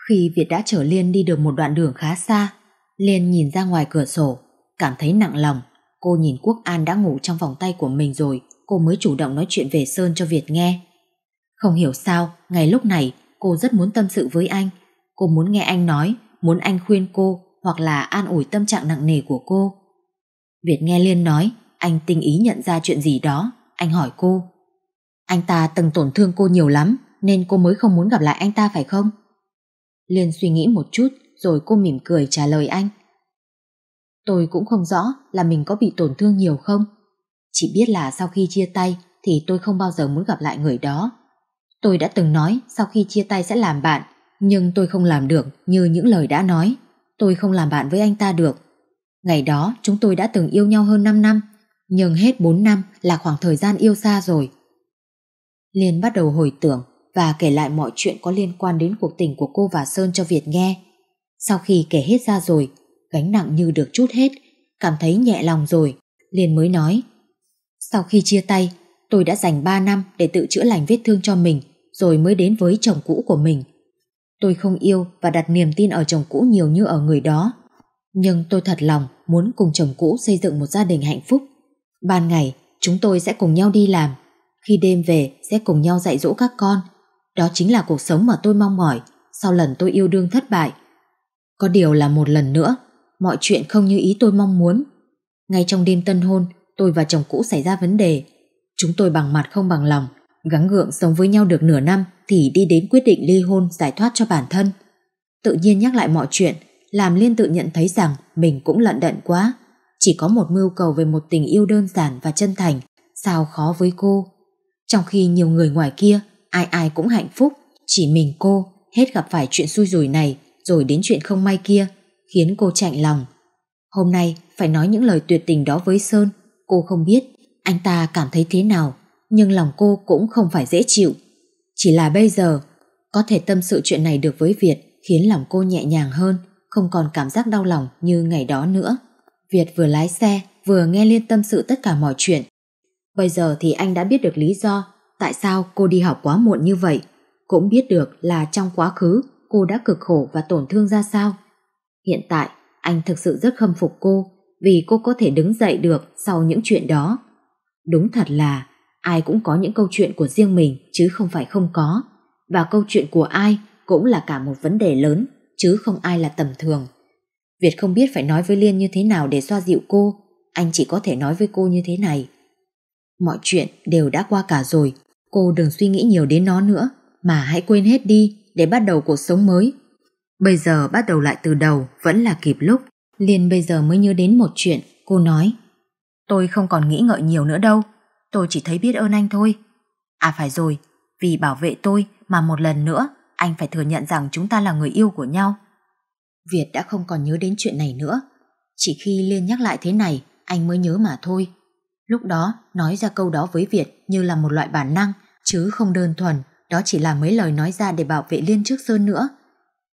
Khi Việt đã chở Liên đi được một đoạn đường khá xa, Liên nhìn ra ngoài cửa sổ, cảm thấy nặng lòng. Cô nhìn Quốc An đã ngủ trong vòng tay của mình rồi, cô mới chủ động nói chuyện về Sơn cho Việt nghe. Không hiểu sao, ngày lúc này cô rất muốn tâm sự với anh. Cô muốn nghe anh nói, muốn anh khuyên cô hoặc là an ủi tâm trạng nặng nề của cô. Việt nghe Liên nói, anh tinh ý nhận ra chuyện gì đó, anh hỏi cô. Anh ta từng tổn thương cô nhiều lắm nên cô mới không muốn gặp lại anh ta phải không? Liên suy nghĩ một chút rồi cô mỉm cười trả lời anh. Tôi cũng không rõ là mình có bị tổn thương nhiều không chỉ biết là sau khi chia tay thì tôi không bao giờ muốn gặp lại người đó. Tôi đã từng nói sau khi chia tay sẽ làm bạn, nhưng tôi không làm được như những lời đã nói. Tôi không làm bạn với anh ta được. Ngày đó chúng tôi đã từng yêu nhau hơn 5 năm, nhưng hết 4 năm là khoảng thời gian yêu xa rồi. Liên bắt đầu hồi tưởng và kể lại mọi chuyện có liên quan đến cuộc tình của cô và Sơn cho Việt nghe. Sau khi kể hết ra rồi, gánh nặng như được chút hết, cảm thấy nhẹ lòng rồi, liền mới nói. Sau khi chia tay, tôi đã dành 3 năm để tự chữa lành vết thương cho mình rồi mới đến với chồng cũ của mình. Tôi không yêu và đặt niềm tin ở chồng cũ nhiều như ở người đó. Nhưng tôi thật lòng muốn cùng chồng cũ xây dựng một gia đình hạnh phúc. Ban ngày, chúng tôi sẽ cùng nhau đi làm. Khi đêm về, sẽ cùng nhau dạy dỗ các con. Đó chính là cuộc sống mà tôi mong mỏi sau lần tôi yêu đương thất bại. Có điều là một lần nữa, mọi chuyện không như ý tôi mong muốn. Ngay trong đêm tân hôn, tôi và chồng cũ xảy ra vấn đề. Chúng tôi bằng mặt không bằng lòng, gắng gượng sống với nhau được nửa năm thì đi đến quyết định ly hôn giải thoát cho bản thân. Tự nhiên nhắc lại mọi chuyện, làm Liên tự nhận thấy rằng mình cũng lận đận quá. Chỉ có một mưu cầu về một tình yêu đơn giản và chân thành, sao khó với cô. Trong khi nhiều người ngoài kia, ai ai cũng hạnh phúc, chỉ mình cô hết gặp phải chuyện xui rủi này rồi đến chuyện không may kia, khiến cô chạnh lòng. Hôm nay phải nói những lời tuyệt tình đó với Sơn Cô không biết anh ta cảm thấy thế nào, nhưng lòng cô cũng không phải dễ chịu. Chỉ là bây giờ, có thể tâm sự chuyện này được với Việt khiến lòng cô nhẹ nhàng hơn, không còn cảm giác đau lòng như ngày đó nữa. Việt vừa lái xe, vừa nghe Liên tâm sự tất cả mọi chuyện. Bây giờ thì anh đã biết được lý do tại sao cô đi học quá muộn như vậy. Cũng biết được là trong quá khứ cô đã cực khổ và tổn thương ra sao. Hiện tại, anh thực sự rất khâm phục cô vì cô có thể đứng dậy được sau những chuyện đó. Đúng thật là ai cũng có những câu chuyện của riêng mình chứ không phải không có. Và câu chuyện của ai cũng là cả một vấn đề lớn chứ không ai là tầm thường. Việt không biết phải nói với Liên như thế nào để xoa dịu cô. Anh chỉ có thể nói với cô như thế này. Mọi chuyện đều đã qua cả rồi. Cô đừng suy nghĩ nhiều đến nó nữa mà hãy quên hết đi để bắt đầu cuộc sống mới. Bây giờ bắt đầu lại từ đầu vẫn là kịp lúc. Liên bây giờ mới nhớ đến một chuyện, cô nói. Tôi không còn nghĩ ngợi nhiều nữa đâu, tôi chỉ thấy biết ơn anh thôi. À phải rồi, vì bảo vệ tôi mà một lần nữa anh phải thừa nhận rằng chúng ta là người yêu của nhau. Việt đã không còn nhớ đến chuyện này nữa. Chỉ khi Liên nhắc lại thế này, anh mới nhớ mà thôi. Lúc đó, nói ra câu đó với Việt như là một loại bản năng, chứ không đơn thuần, đó chỉ là mấy lời nói ra để bảo vệ Liên trước Sơn nữa.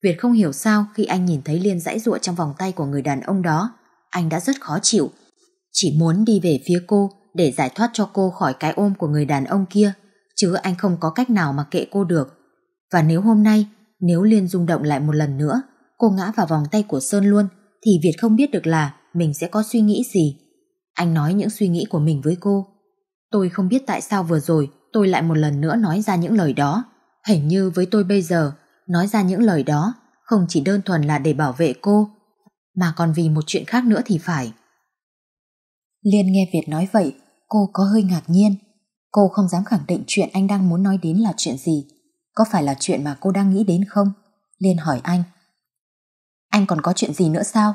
Việt không hiểu sao khi anh nhìn thấy Liên dãy ruộng trong vòng tay của người đàn ông đó, anh đã rất khó chịu. Chỉ muốn đi về phía cô để giải thoát cho cô khỏi cái ôm của người đàn ông kia, chứ anh không có cách nào mà kệ cô được. Và nếu hôm nay, nếu Liên rung động lại một lần nữa, cô ngã vào vòng tay của Sơn luôn, thì Việt không biết được là mình sẽ có suy nghĩ gì. Anh nói những suy nghĩ của mình với cô. Tôi không biết tại sao vừa rồi tôi lại một lần nữa nói ra những lời đó. Hình như với tôi bây giờ, nói ra những lời đó không chỉ đơn thuần là để bảo vệ cô, mà còn vì một chuyện khác nữa thì phải. Liên nghe Việt nói vậy, cô có hơi ngạc nhiên. Cô không dám khẳng định chuyện anh đang muốn nói đến là chuyện gì. Có phải là chuyện mà cô đang nghĩ đến không? Liên hỏi anh. Anh còn có chuyện gì nữa sao?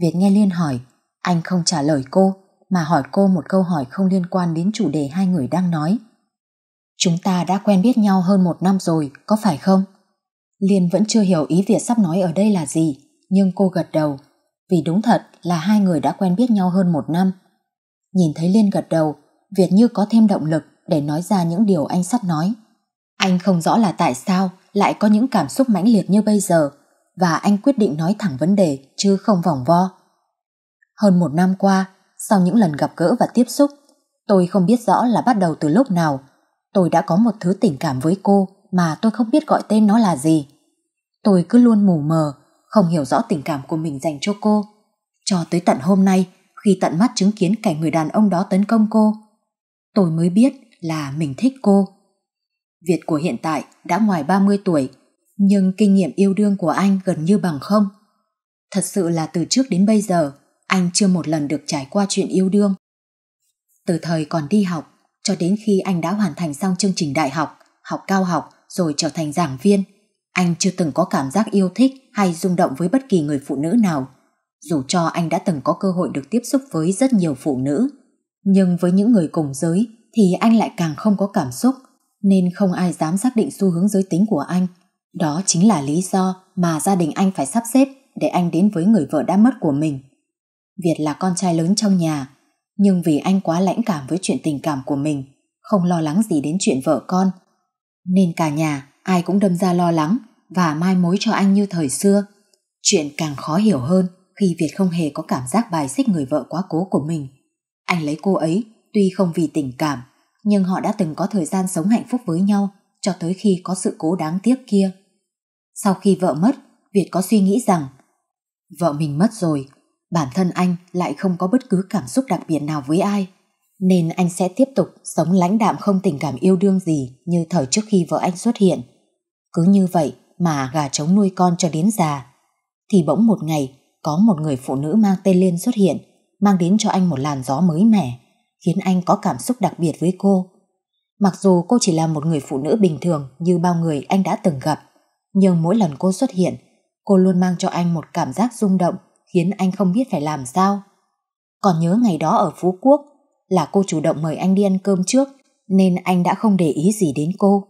Việt nghe Liên hỏi, anh không trả lời cô, mà hỏi cô một câu hỏi không liên quan đến chủ đề hai người đang nói. Chúng ta đã quen biết nhau hơn một năm rồi, có phải không? Liên vẫn chưa hiểu ý Việt sắp nói ở đây là gì, nhưng cô gật đầu, vì đúng thật là hai người đã quen biết nhau hơn một năm. Nhìn thấy Liên gật đầu, Việt như có thêm động lực để nói ra những điều anh sắp nói. Anh không rõ là tại sao lại có những cảm xúc mãnh liệt như bây giờ, và anh quyết định nói thẳng vấn đề chứ không vòng vo. Hơn một năm qua, sau những lần gặp gỡ và tiếp xúc, tôi không biết rõ là bắt đầu từ lúc nào, tôi đã có một thứ tình cảm với cô mà tôi không biết gọi tên nó là gì. Tôi cứ luôn mù mờ, không hiểu rõ tình cảm của mình dành cho cô. Cho tới tận hôm nay, khi tận mắt chứng kiến cảnh người đàn ông đó tấn công cô, tôi mới biết là mình thích cô. Việt của hiện tại đã ngoài ba mươi tuổi, nhưng kinh nghiệm yêu đương của anh gần như bằng không. Thật sự là từ trước đến bây giờ, anh chưa một lần được trải qua chuyện yêu đương. Từ thời còn đi học, cho đến khi anh đã hoàn thành xong chương trình đại học, học cao học rồi trở thành giảng viên, anh chưa từng có cảm giác yêu thích hay rung động với bất kỳ người phụ nữ nào. Dù cho anh đã từng có cơ hội được tiếp xúc với rất nhiều phụ nữ, nhưng với những người cùng giới thì anh lại càng không có cảm xúc, nên không ai dám xác định xu hướng giới tính của anh. Đó chính là lý do mà gia đình anh phải sắp xếp để anh đến với người vợ đã mất của mình. Việt là con trai lớn trong nhà, nhưng vì anh quá lãnh cảm với chuyện tình cảm của mình, không lo lắng gì đến chuyện vợ con, nên cả nhà ai cũng đâm ra lo lắng và mai mối cho anh như thời xưa. Chuyện càng khó hiểu hơn khi Việt không hề có cảm giác bài xích người vợ quá cố của mình. Anh lấy cô ấy tuy không vì tình cảm, nhưng họ đã từng có thời gian sống hạnh phúc với nhau cho tới khi có sự cố đáng tiếc kia. Sau khi vợ mất, Việt có suy nghĩ rằng vợ mình mất rồi, bản thân anh lại không có bất cứ cảm xúc đặc biệt nào với ai, nên anh sẽ tiếp tục sống lãnh đạm không tình cảm yêu đương gì như thời trước khi vợ anh xuất hiện. Cứ như vậy mà gà trống nuôi con cho đến già. Thì bỗng một ngày, có một người phụ nữ mang tên Liên xuất hiện, mang đến cho anh một làn gió mới mẻ, khiến anh có cảm xúc đặc biệt với cô. Mặc dù cô chỉ là một người phụ nữ bình thường như bao người anh đã từng gặp, nhưng mỗi lần cô xuất hiện, cô luôn mang cho anh một cảm giác rung động khiến anh không biết phải làm sao. Còn nhớ ngày đó ở Phú Quốc là cô chủ động mời anh đi ăn cơm trước nên anh đã không để ý gì đến cô.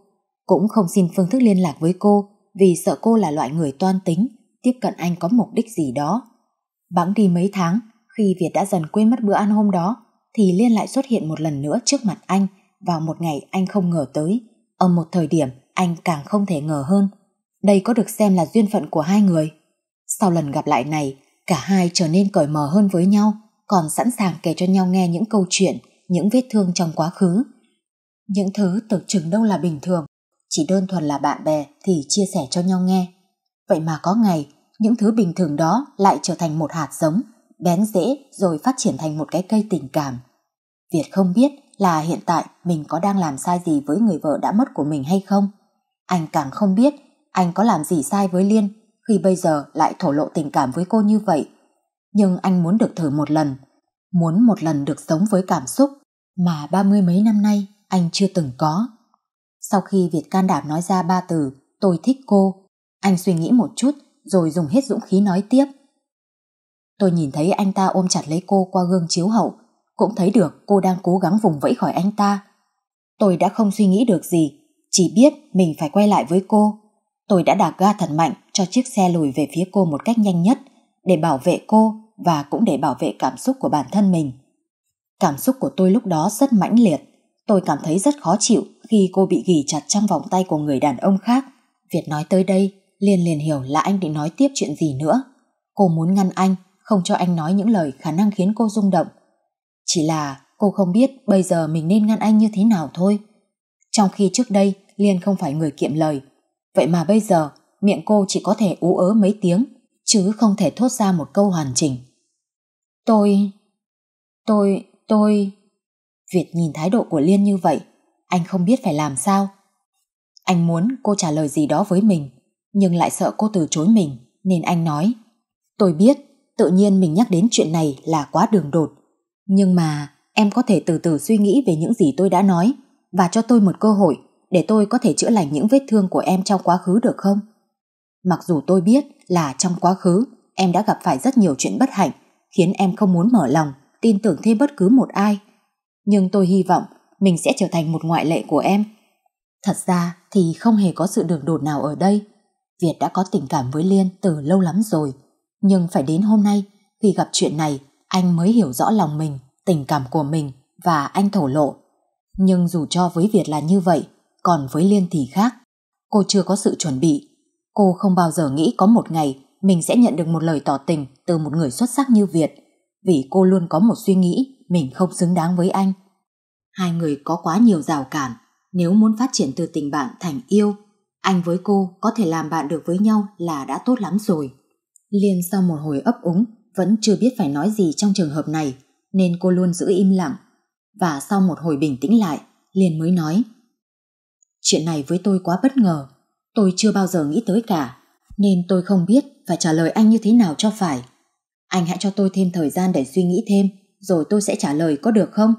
Cũng không xin phương thức liên lạc với cô vì sợ cô là loại người toan tính, tiếp cận anh có mục đích gì đó. Bẵng đi mấy tháng, khi Việt đã dần quên mất bữa ăn hôm đó, thì Liên lại xuất hiện một lần nữa trước mặt anh vào một ngày anh không ngờ tới. Ở một thời điểm anh càng không thể ngờ hơn. Đây có được xem là duyên phận của hai người. Sau lần gặp lại này, cả hai trở nên cởi mở hơn với nhau, còn sẵn sàng kể cho nhau nghe những câu chuyện, những vết thương trong quá khứ. Những thứ tưởng chừng đâu là bình thường chỉ đơn thuần là bạn bè thì chia sẻ cho nhau nghe. Vậy mà có ngày, những thứ bình thường đó lại trở thành một hạt giống, bén rễ rồi phát triển thành một cái cây tình cảm. Việt không biết là hiện tại mình có đang làm sai gì với người vợ đã mất của mình hay không. Anh càng không biết anh có làm gì sai với Liên khi bây giờ lại thổ lộ tình cảm với cô như vậy. Nhưng anh muốn được thử một lần, muốn một lần được sống với cảm xúc mà ba mươi mấy năm nay anh chưa từng có. Sau khi Việt can đảm nói ra ba từ tôi thích cô, anh suy nghĩ một chút rồi dùng hết dũng khí nói tiếp. Tôi nhìn thấy anh ta ôm chặt lấy cô qua gương chiếu hậu, cũng thấy được cô đang cố gắng vùng vẫy khỏi anh ta. Tôi đã không suy nghĩ được gì, chỉ biết mình phải quay lại với cô. Tôi đã đạp ga thật mạnh cho chiếc xe lùi về phía cô một cách nhanh nhất để bảo vệ cô và cũng để bảo vệ cảm xúc của bản thân mình. Cảm xúc của tôi lúc đó rất mãnh liệt, tôi cảm thấy rất khó chịu khi cô bị ghì chặt trong vòng tay của người đàn ông khác. Việt nói tới đây, Liên liền hiểu là anh định nói tiếp chuyện gì nữa. Cô muốn ngăn anh, không cho anh nói những lời khả năng khiến cô rung động. Chỉ là cô không biết bây giờ mình nên ngăn anh như thế nào thôi. Trong khi trước đây Liên không phải người kiệm lời, vậy mà bây giờ miệng cô chỉ có thể ú ớ mấy tiếng, chứ không thể thốt ra một câu hoàn chỉnh. Tôi... tôi... tôi... Việt nhìn thái độ của Liên như vậy, anh không biết phải làm sao. Anh muốn cô trả lời gì đó với mình, nhưng lại sợ cô từ chối mình, nên anh nói. Tôi biết, tự nhiên mình nhắc đến chuyện này là quá đường đột. Nhưng mà em có thể từ từ suy nghĩ về những gì tôi đã nói và cho tôi một cơ hội để tôi có thể chữa lành những vết thương của em trong quá khứ được không? Mặc dù tôi biết là trong quá khứ em đã gặp phải rất nhiều chuyện bất hạnh khiến em không muốn mở lòng, tin tưởng thêm bất cứ một ai. Nhưng tôi hy vọng mình sẽ trở thành một ngoại lệ của em. Thật ra thì không hề có sự đường đột nào ở đây. Việt đã có tình cảm với Liên từ lâu lắm rồi. Nhưng phải đến hôm nay, khi gặp chuyện này, anh mới hiểu rõ lòng mình, tình cảm của mình và anh thổ lộ. Nhưng dù cho với Việt là như vậy, còn với Liên thì khác. Cô chưa có sự chuẩn bị. Cô không bao giờ nghĩ có một ngày mình sẽ nhận được một lời tỏ tình từ một người xuất sắc như Việt. Vì cô luôn có một suy nghĩ mình không xứng đáng với anh. Hai người có quá nhiều rào cản, nếu muốn phát triển từ tình bạn thành yêu, anh với cô có thể làm bạn được với nhau là đã tốt lắm rồi. Liên sau một hồi ấp úng, vẫn chưa biết phải nói gì trong trường hợp này, nên cô luôn giữ im lặng. Và sau một hồi bình tĩnh lại, Liên mới nói. Chuyện này với tôi quá bất ngờ, tôi chưa bao giờ nghĩ tới cả, nên tôi không biết phải trả lời anh như thế nào cho phải. Anh hãy cho tôi thêm thời gian để suy nghĩ thêm, rồi tôi sẽ trả lời có được không?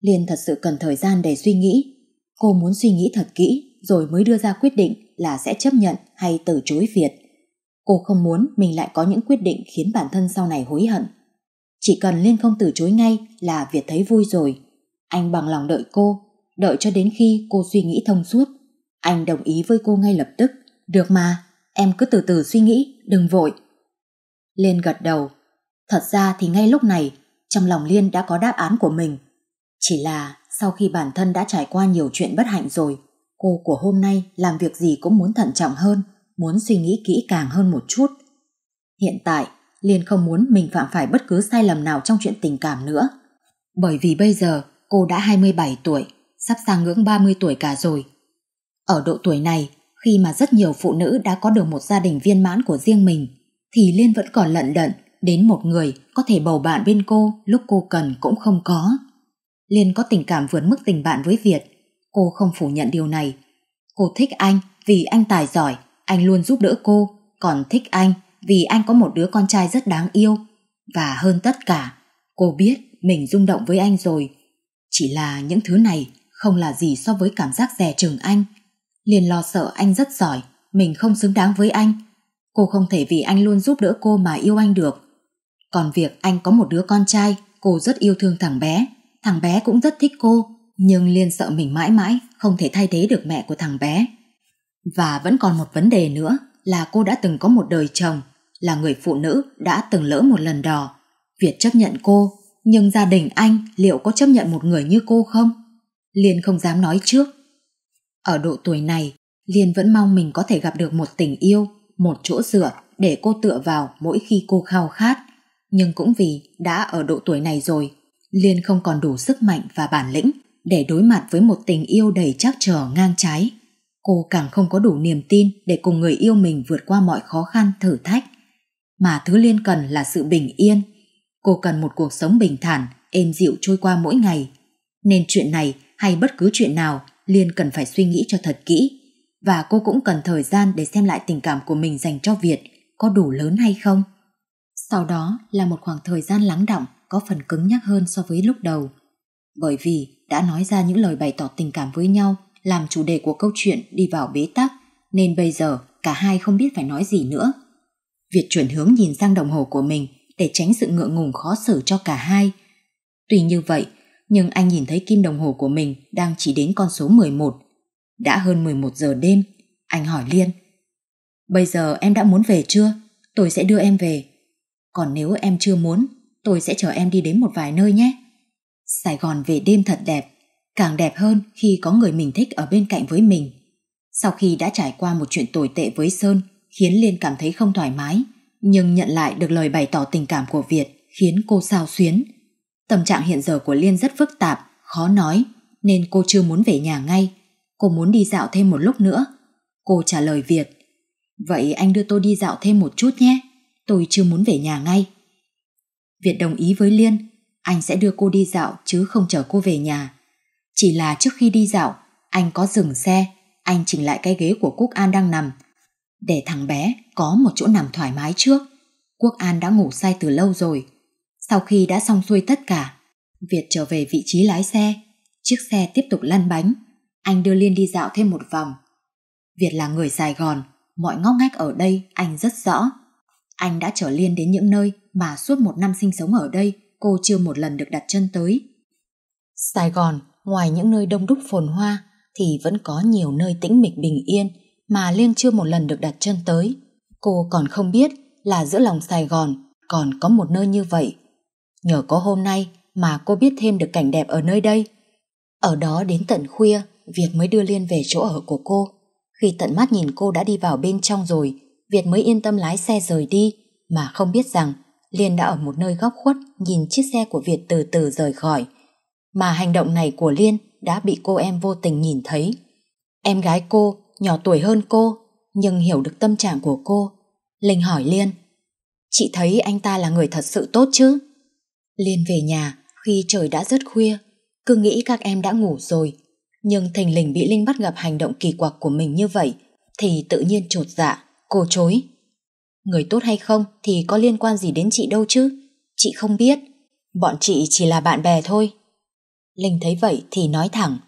Liên thật sự cần thời gian để suy nghĩ. Cô muốn suy nghĩ thật kỹ rồi mới đưa ra quyết định là sẽ chấp nhận hay từ chối Việt. Cô không muốn mình lại có những quyết định khiến bản thân sau này hối hận. Chỉ cần Liên không từ chối ngay là Việt thấy vui rồi. Anh bằng lòng đợi cô, đợi cho đến khi cô suy nghĩ thông suốt. Anh đồng ý với cô ngay lập tức. Được mà, em cứ từ từ suy nghĩ, đừng vội. Liên gật đầu. Thật ra thì ngay lúc này, trong lòng Liên đã có đáp án của mình. Chỉ là sau khi bản thân đã trải qua nhiều chuyện bất hạnh rồi, cô của hôm nay làm việc gì cũng muốn thận trọng hơn, muốn suy nghĩ kỹ càng hơn một chút. Hiện tại, Liên không muốn mình phạm phải bất cứ sai lầm nào trong chuyện tình cảm nữa. Bởi vì bây giờ cô đã 27 tuổi, sắp sang ngưỡng 30 tuổi cả rồi. Ở độ tuổi này, khi mà rất nhiều phụ nữ đã có được một gia đình viên mãn của riêng mình, thì Liên vẫn còn lận đận đến một người có thể bầu bạn bên cô lúc cô cần cũng không có. Liên có tình cảm vượt mức tình bạn với Việt. Cô không phủ nhận điều này. Cô thích anh vì anh tài giỏi, anh luôn giúp đỡ cô. Còn thích anh vì anh có một đứa con trai rất đáng yêu. Và hơn tất cả, cô biết mình rung động với anh rồi. Chỉ là những thứ này không là gì so với cảm giác dè chừng anh. Liên lo sợ anh rất giỏi, mình không xứng đáng với anh. Cô không thể vì anh luôn giúp đỡ cô mà yêu anh được. Còn việc anh có một đứa con trai, cô rất yêu thương thằng bé. Thằng bé cũng rất thích cô, nhưng Liên sợ mình mãi mãi không thể thay thế được mẹ của thằng bé. Và vẫn còn một vấn đề nữa là cô đã từng có một đời chồng, là người phụ nữ đã từng lỡ một lần đò việt chấp nhận cô, nhưng gia đình anh liệu có chấp nhận một người như cô không? Liên không dám nói trước. Ở độ tuổi này, Liên vẫn mong mình có thể gặp được một tình yêu, một chỗ dựa để cô tựa vào mỗi khi cô khao khát. Nhưng cũng vì đã ở độ tuổi này rồi Liên không còn đủ sức mạnh và bản lĩnh để đối mặt với một tình yêu đầy trắc trở ngang trái. Cô càng không có đủ niềm tin để cùng người yêu mình vượt qua mọi khó khăn, thử thách. Mà thứ Liên cần là sự bình yên. Cô cần một cuộc sống bình thản, êm dịu trôi qua mỗi ngày. Nên chuyện này hay bất cứ chuyện nào Liên cần phải suy nghĩ cho thật kỹ. Và cô cũng cần thời gian để xem lại tình cảm của mình dành cho Việt có đủ lớn hay không. Sau đó là một khoảng thời gian lắng động có phần cứng nhắc hơn so với lúc đầu. Bởi vì đã nói ra những lời bày tỏ tình cảm với nhau làm chủ đề của câu chuyện đi vào bế tắc nên bây giờ cả hai không biết phải nói gì nữa. Việt chuyển hướng nhìn sang đồng hồ của mình để tránh sự ngượng ngùng khó xử cho cả hai. Tuy như vậy, nhưng anh nhìn thấy kim đồng hồ của mình đang chỉ đến con số 11. Đã hơn 11 giờ đêm, anh hỏi Liên. Bây giờ em đã muốn về chưa? Tôi sẽ đưa em về. Còn nếu em chưa muốn tôi sẽ chở em đi đến một vài nơi nhé. Sài Gòn về đêm thật đẹp, càng đẹp hơn khi có người mình thích ở bên cạnh với mình. Sau khi đã trải qua một chuyện tồi tệ với Sơn, khiến Liên cảm thấy không thoải mái, nhưng nhận lại được lời bày tỏ tình cảm của Việt khiến cô sao xuyến. Tâm trạng hiện giờ của Liên rất phức tạp, khó nói, nên cô chưa muốn về nhà ngay. Cô muốn đi dạo thêm một lúc nữa. Cô trả lời Việt. Vậy anh đưa tôi đi dạo thêm một chút nhé. Tôi chưa muốn về nhà ngay. Việt đồng ý với Liên, anh sẽ đưa cô đi dạo chứ không chở cô về nhà. Chỉ là trước khi đi dạo, anh có dừng xe, anh chỉnh lại cái ghế của Quốc An đang nằm, để thằng bé có một chỗ nằm thoải mái trước. Quốc An đã ngủ say từ lâu rồi. Sau khi đã xong xuôi tất cả, Việt trở về vị trí lái xe, chiếc xe tiếp tục lăn bánh. Anh đưa Liên đi dạo thêm một vòng. Việt là người Sài Gòn, mọi ngóc ngách ở đây anh rất rõ. Anh đã trở liên đến những nơi mà suốt một năm sinh sống ở đây cô chưa một lần được đặt chân tới. Sài Gòn, ngoài những nơi đông đúc phồn hoa, thì vẫn có nhiều nơi tĩnh mịch bình yên mà Liên chưa một lần được đặt chân tới. Cô còn không biết là giữa lòng Sài Gòn còn có một nơi như vậy. Nhờ có hôm nay mà cô biết thêm được cảnh đẹp ở nơi đây. Ở đó đến tận khuya, Việt mới đưa Liên về chỗ ở của cô. Khi tận mắt nhìn cô đã đi vào bên trong rồi Việt mới yên tâm lái xe rời đi, mà không biết rằng Liên đã ở một nơi góc khuất nhìn chiếc xe của Việt từ từ rời khỏi. Mà hành động này của Liên đã bị cô em vô tình nhìn thấy. Em gái cô, nhỏ tuổi hơn cô, nhưng hiểu được tâm trạng của cô. Linh hỏi Liên, chị thấy anh ta là người thật sự tốt chứ? Liên về nhà khi trời đã rất khuya, cứ nghĩ các em đã ngủ rồi. Nhưng thình lình bị Linh bắt gặp hành động kỳ quặc của mình như vậy, thì tự nhiên trột dạ. Cô chối. Người tốt hay không thì có liên quan gì đến chị đâu chứ. Chị không biết. Bọn chị chỉ là bạn bè thôi. Linh thấy vậy thì nói thẳng.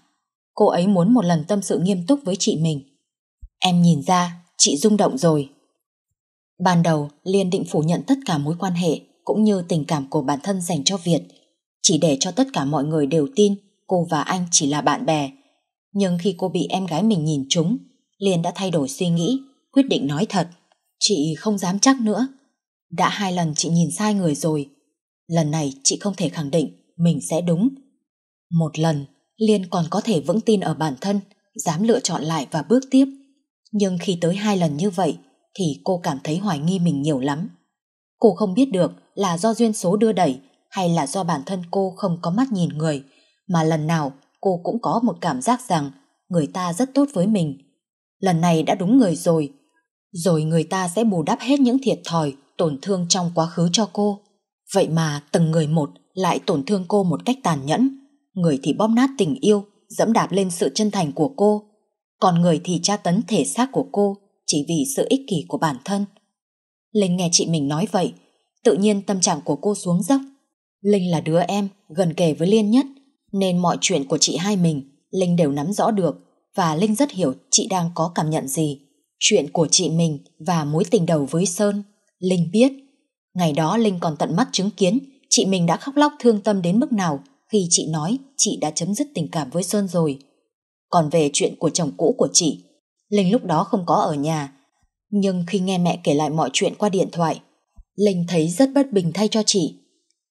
Cô ấy muốn một lần tâm sự nghiêm túc với chị mình. Em nhìn ra, chị rung động rồi. Ban đầu, Liên định phủ nhận tất cả mối quan hệ cũng như tình cảm của bản thân dành cho Việt. Chỉ để cho tất cả mọi người đều tin cô và anh chỉ là bạn bè. Nhưng khi cô bị em gái mình nhìn trúng, Liên đã thay đổi suy nghĩ quyết định nói thật. Chị không dám chắc nữa. Đã hai lần chị nhìn sai người rồi. Lần này chị không thể khẳng định mình sẽ đúng. Một lần, Liên còn có thể vững tin ở bản thân, dám lựa chọn lại và bước tiếp. Nhưng khi tới hai lần như vậy, thì cô cảm thấy hoài nghi mình nhiều lắm. Cô không biết được là do duyên số đưa đẩy hay là do bản thân cô không có mắt nhìn người, mà lần nào cô cũng có một cảm giác rằng người ta rất tốt với mình. Lần này đã đúng người rồi, rồi người ta sẽ bù đắp hết những thiệt thòi, tổn thương trong quá khứ cho cô. Vậy mà từng người một lại tổn thương cô một cách tàn nhẫn. Người thì bóp nát tình yêu, dẫm đạp lên sự chân thành của cô. Còn người thì tra tấn thể xác của cô chỉ vì sự ích kỷ của bản thân. Linh nghe chị mình nói vậy, tự nhiên tâm trạng của cô xuống dốc. Linh là đứa em gần kề với Liên nhất, nên mọi chuyện của chị hai mình Linh đều nắm rõ được và Linh rất hiểu chị đang có cảm nhận gì. Chuyện của chị mình và mối tình đầu với Sơn, Linh biết. Ngày đó Linh còn tận mắt chứng kiến chị mình đã khóc lóc thương tâm đến mức nào khi chị nói chị đã chấm dứt tình cảm với Sơn rồi. Còn về chuyện của chồng cũ của chị, Linh lúc đó không có ở nhà. Nhưng khi nghe mẹ kể lại mọi chuyện qua điện thoại, Linh thấy rất bất bình thay cho chị.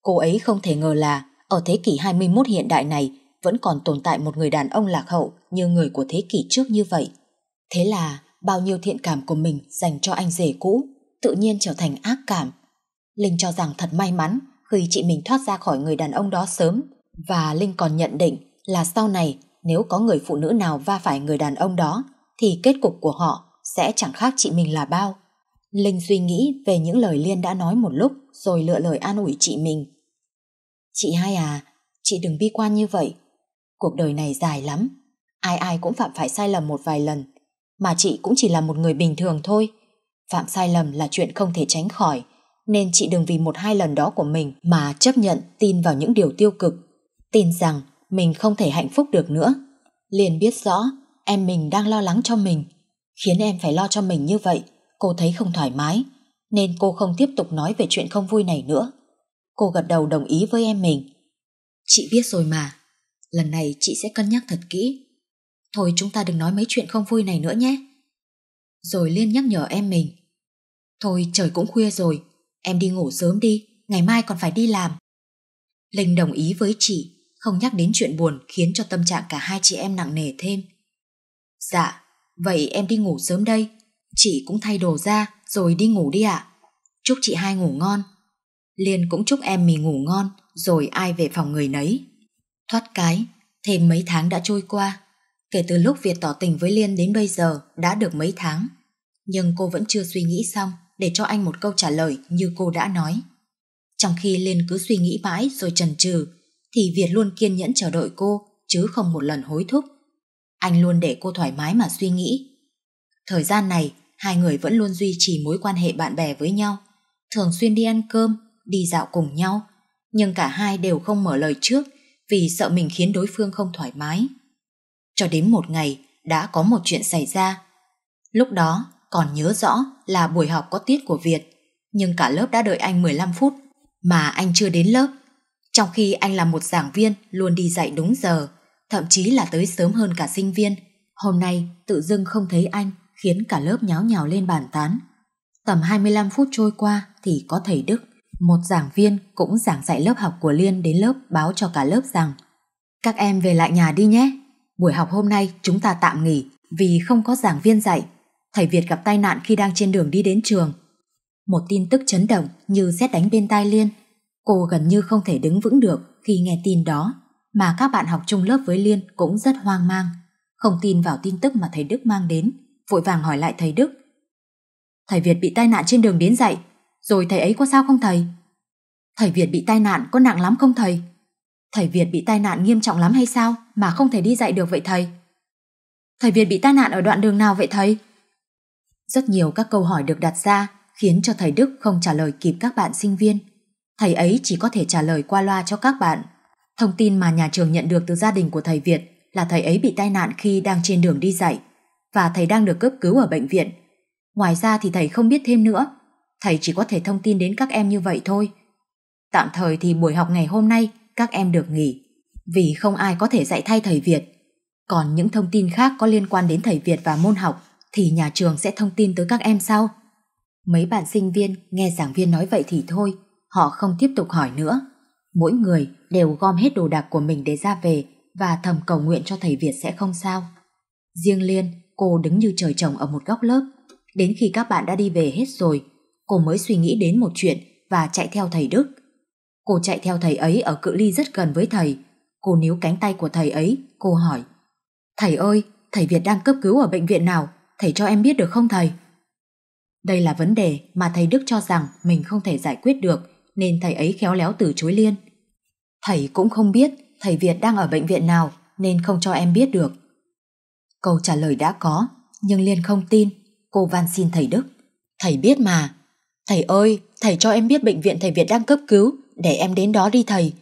Cô ấy không thể ngờ là ở thế kỷ 21 hiện đại này vẫn còn tồn tại một người đàn ông lạc hậu như người của thế kỷ trước như vậy. Thế là bao nhiêu thiện cảm của mình dành cho anh rể cũ tự nhiên trở thành ác cảm. Linh cho rằng thật may mắn khi chị mình thoát ra khỏi người đàn ông đó sớm và Linh còn nhận định là sau này nếu có người phụ nữ nào va phải người đàn ông đó thì kết cục của họ sẽ chẳng khác chị mình là bao. Linh suy nghĩ về những lời Liên đã nói một lúc rồi lựa lời an ủi chị mình. Chị hai à, chị đừng bi quan như vậy. Cuộc đời này dài lắm, ai ai cũng phạm phải sai lầm một vài lần mà chị cũng chỉ là một người bình thường thôi. Phạm sai lầm là chuyện không thể tránh khỏi, nên chị đừng vì một hai lần đó của mình mà chấp nhận tin vào những điều tiêu cực. Tin rằng mình không thể hạnh phúc được nữa. Liền biết rõ em mình đang lo lắng cho mình. Khiến em phải lo cho mình như vậy, cô thấy không thoải mái, nên cô không tiếp tục nói về chuyện không vui này nữa. Cô gật đầu đồng ý với em mình. Chị biết rồi mà, lần này chị sẽ cân nhắc thật kỹ Thôi chúng ta đừng nói mấy chuyện không vui này nữa nhé. Rồi Liên nhắc nhở em mình. Thôi trời cũng khuya rồi, em đi ngủ sớm đi, ngày mai còn phải đi làm. Linh đồng ý với chị, không nhắc đến chuyện buồn khiến cho tâm trạng cả hai chị em nặng nề thêm. Dạ, vậy em đi ngủ sớm đây, chị cũng thay đồ ra rồi đi ngủ đi ạ. Chúc chị hai ngủ ngon. Liên cũng chúc em mình ngủ ngon rồi ai về phòng người nấy. Thoát cái, thêm mấy tháng đã trôi qua. Kể từ lúc Việt tỏ tình với Liên đến bây giờ đã được mấy tháng, nhưng cô vẫn chưa suy nghĩ xong để cho anh một câu trả lời như cô đã nói. Trong khi Liên cứ suy nghĩ mãi rồi chần chừ, thì Việt luôn kiên nhẫn chờ đợi cô chứ không một lần hối thúc. Anh luôn để cô thoải mái mà suy nghĩ. Thời gian này, hai người vẫn luôn duy trì mối quan hệ bạn bè với nhau, thường xuyên đi ăn cơm, đi dạo cùng nhau, nhưng cả hai đều không mở lời trước vì sợ mình khiến đối phương không thoải mái. Cho đến một ngày đã có một chuyện xảy ra. Lúc đó còn nhớ rõ là buổi học có tiết của Việt, nhưng cả lớp đã đợi anh 15 phút mà anh chưa đến lớp. Trong khi anh là một giảng viên luôn đi dạy đúng giờ, thậm chí là tới sớm hơn cả sinh viên. Hôm nay tự dưng không thấy anh khiến cả lớp nháo nhào lên bàn tán. Tầm 25 phút trôi qua thì có thầy Đức, một giảng viên cũng giảng dạy lớp học của Liên đến lớp báo cho cả lớp rằng các em về lại nhà đi nhé. Buổi học hôm nay chúng ta tạm nghỉ vì không có giảng viên dạy. Thầy Việt gặp tai nạn khi đang trên đường đi đến trường. Một tin tức chấn động như xét đánh bên tai Liên. Cô gần như không thể đứng vững được khi nghe tin đó, mà các bạn học chung lớp với Liên cũng rất hoang mang, không tin vào tin tức mà thầy Đức mang đến, vội vàng hỏi lại thầy Đức. Thầy Việt bị tai nạn trên đường đến dạy, rồi thầy ấy có sao không thầy? Thầy Việt bị tai nạn có nặng lắm không thầy? Thầy Việt bị tai nạn nghiêm trọng lắm hay sao mà không thể đi dạy được vậy thầy? Thầy Việt bị tai nạn ở đoạn đường nào vậy thầy? Rất nhiều các câu hỏi được đặt ra khiến cho thầy Đức không trả lời kịp các bạn sinh viên. Thầy ấy chỉ có thể trả lời qua loa cho các bạn. Thông tin mà nhà trường nhận được từ gia đình của thầy Việt là thầy ấy bị tai nạn khi đang trên đường đi dạy và thầy đang được cấp cứu ở bệnh viện. Ngoài ra thì thầy không biết thêm nữa. Thầy chỉ có thể thông tin đến các em như vậy thôi. Tạm thời thì buổi học ngày hôm nay các em được nghỉ vì không ai có thể dạy thay thầy Việt. Còn những thông tin khác có liên quan đến thầy Việt và môn học thì nhà trường sẽ thông tin tới các em sau. Mấy bạn sinh viên nghe giảng viên nói vậy thì thôi, họ không tiếp tục hỏi nữa. Mỗi người đều gom hết đồ đạc của mình để ra về và thầm cầu nguyện cho thầy Việt sẽ không sao. Riêng Liên, cô đứng như trời trồng ở một góc lớp. Đến khi các bạn đã đi về hết rồi, cô mới suy nghĩ đến một chuyện và chạy theo thầy Đức. Cô chạy theo thầy ấy ở cự ly rất gần với thầy. Cô níu cánh tay của thầy ấy, cô hỏi. Thầy ơi, thầy Việt đang cấp cứu ở bệnh viện nào? Thầy cho em biết được không thầy? Đây là vấn đề mà thầy Đức cho rằng mình không thể giải quyết được, nên thầy ấy khéo léo từ chối liên. Thầy cũng không biết thầy Việt đang ở bệnh viện nào, nên không cho em biết được. Câu trả lời đã có, nhưng Liên không tin. Cô van xin thầy Đức. Thầy biết mà. Thầy ơi, thầy cho em biết bệnh viện thầy Việt đang cấp cứu, để em đến đó đi thầy.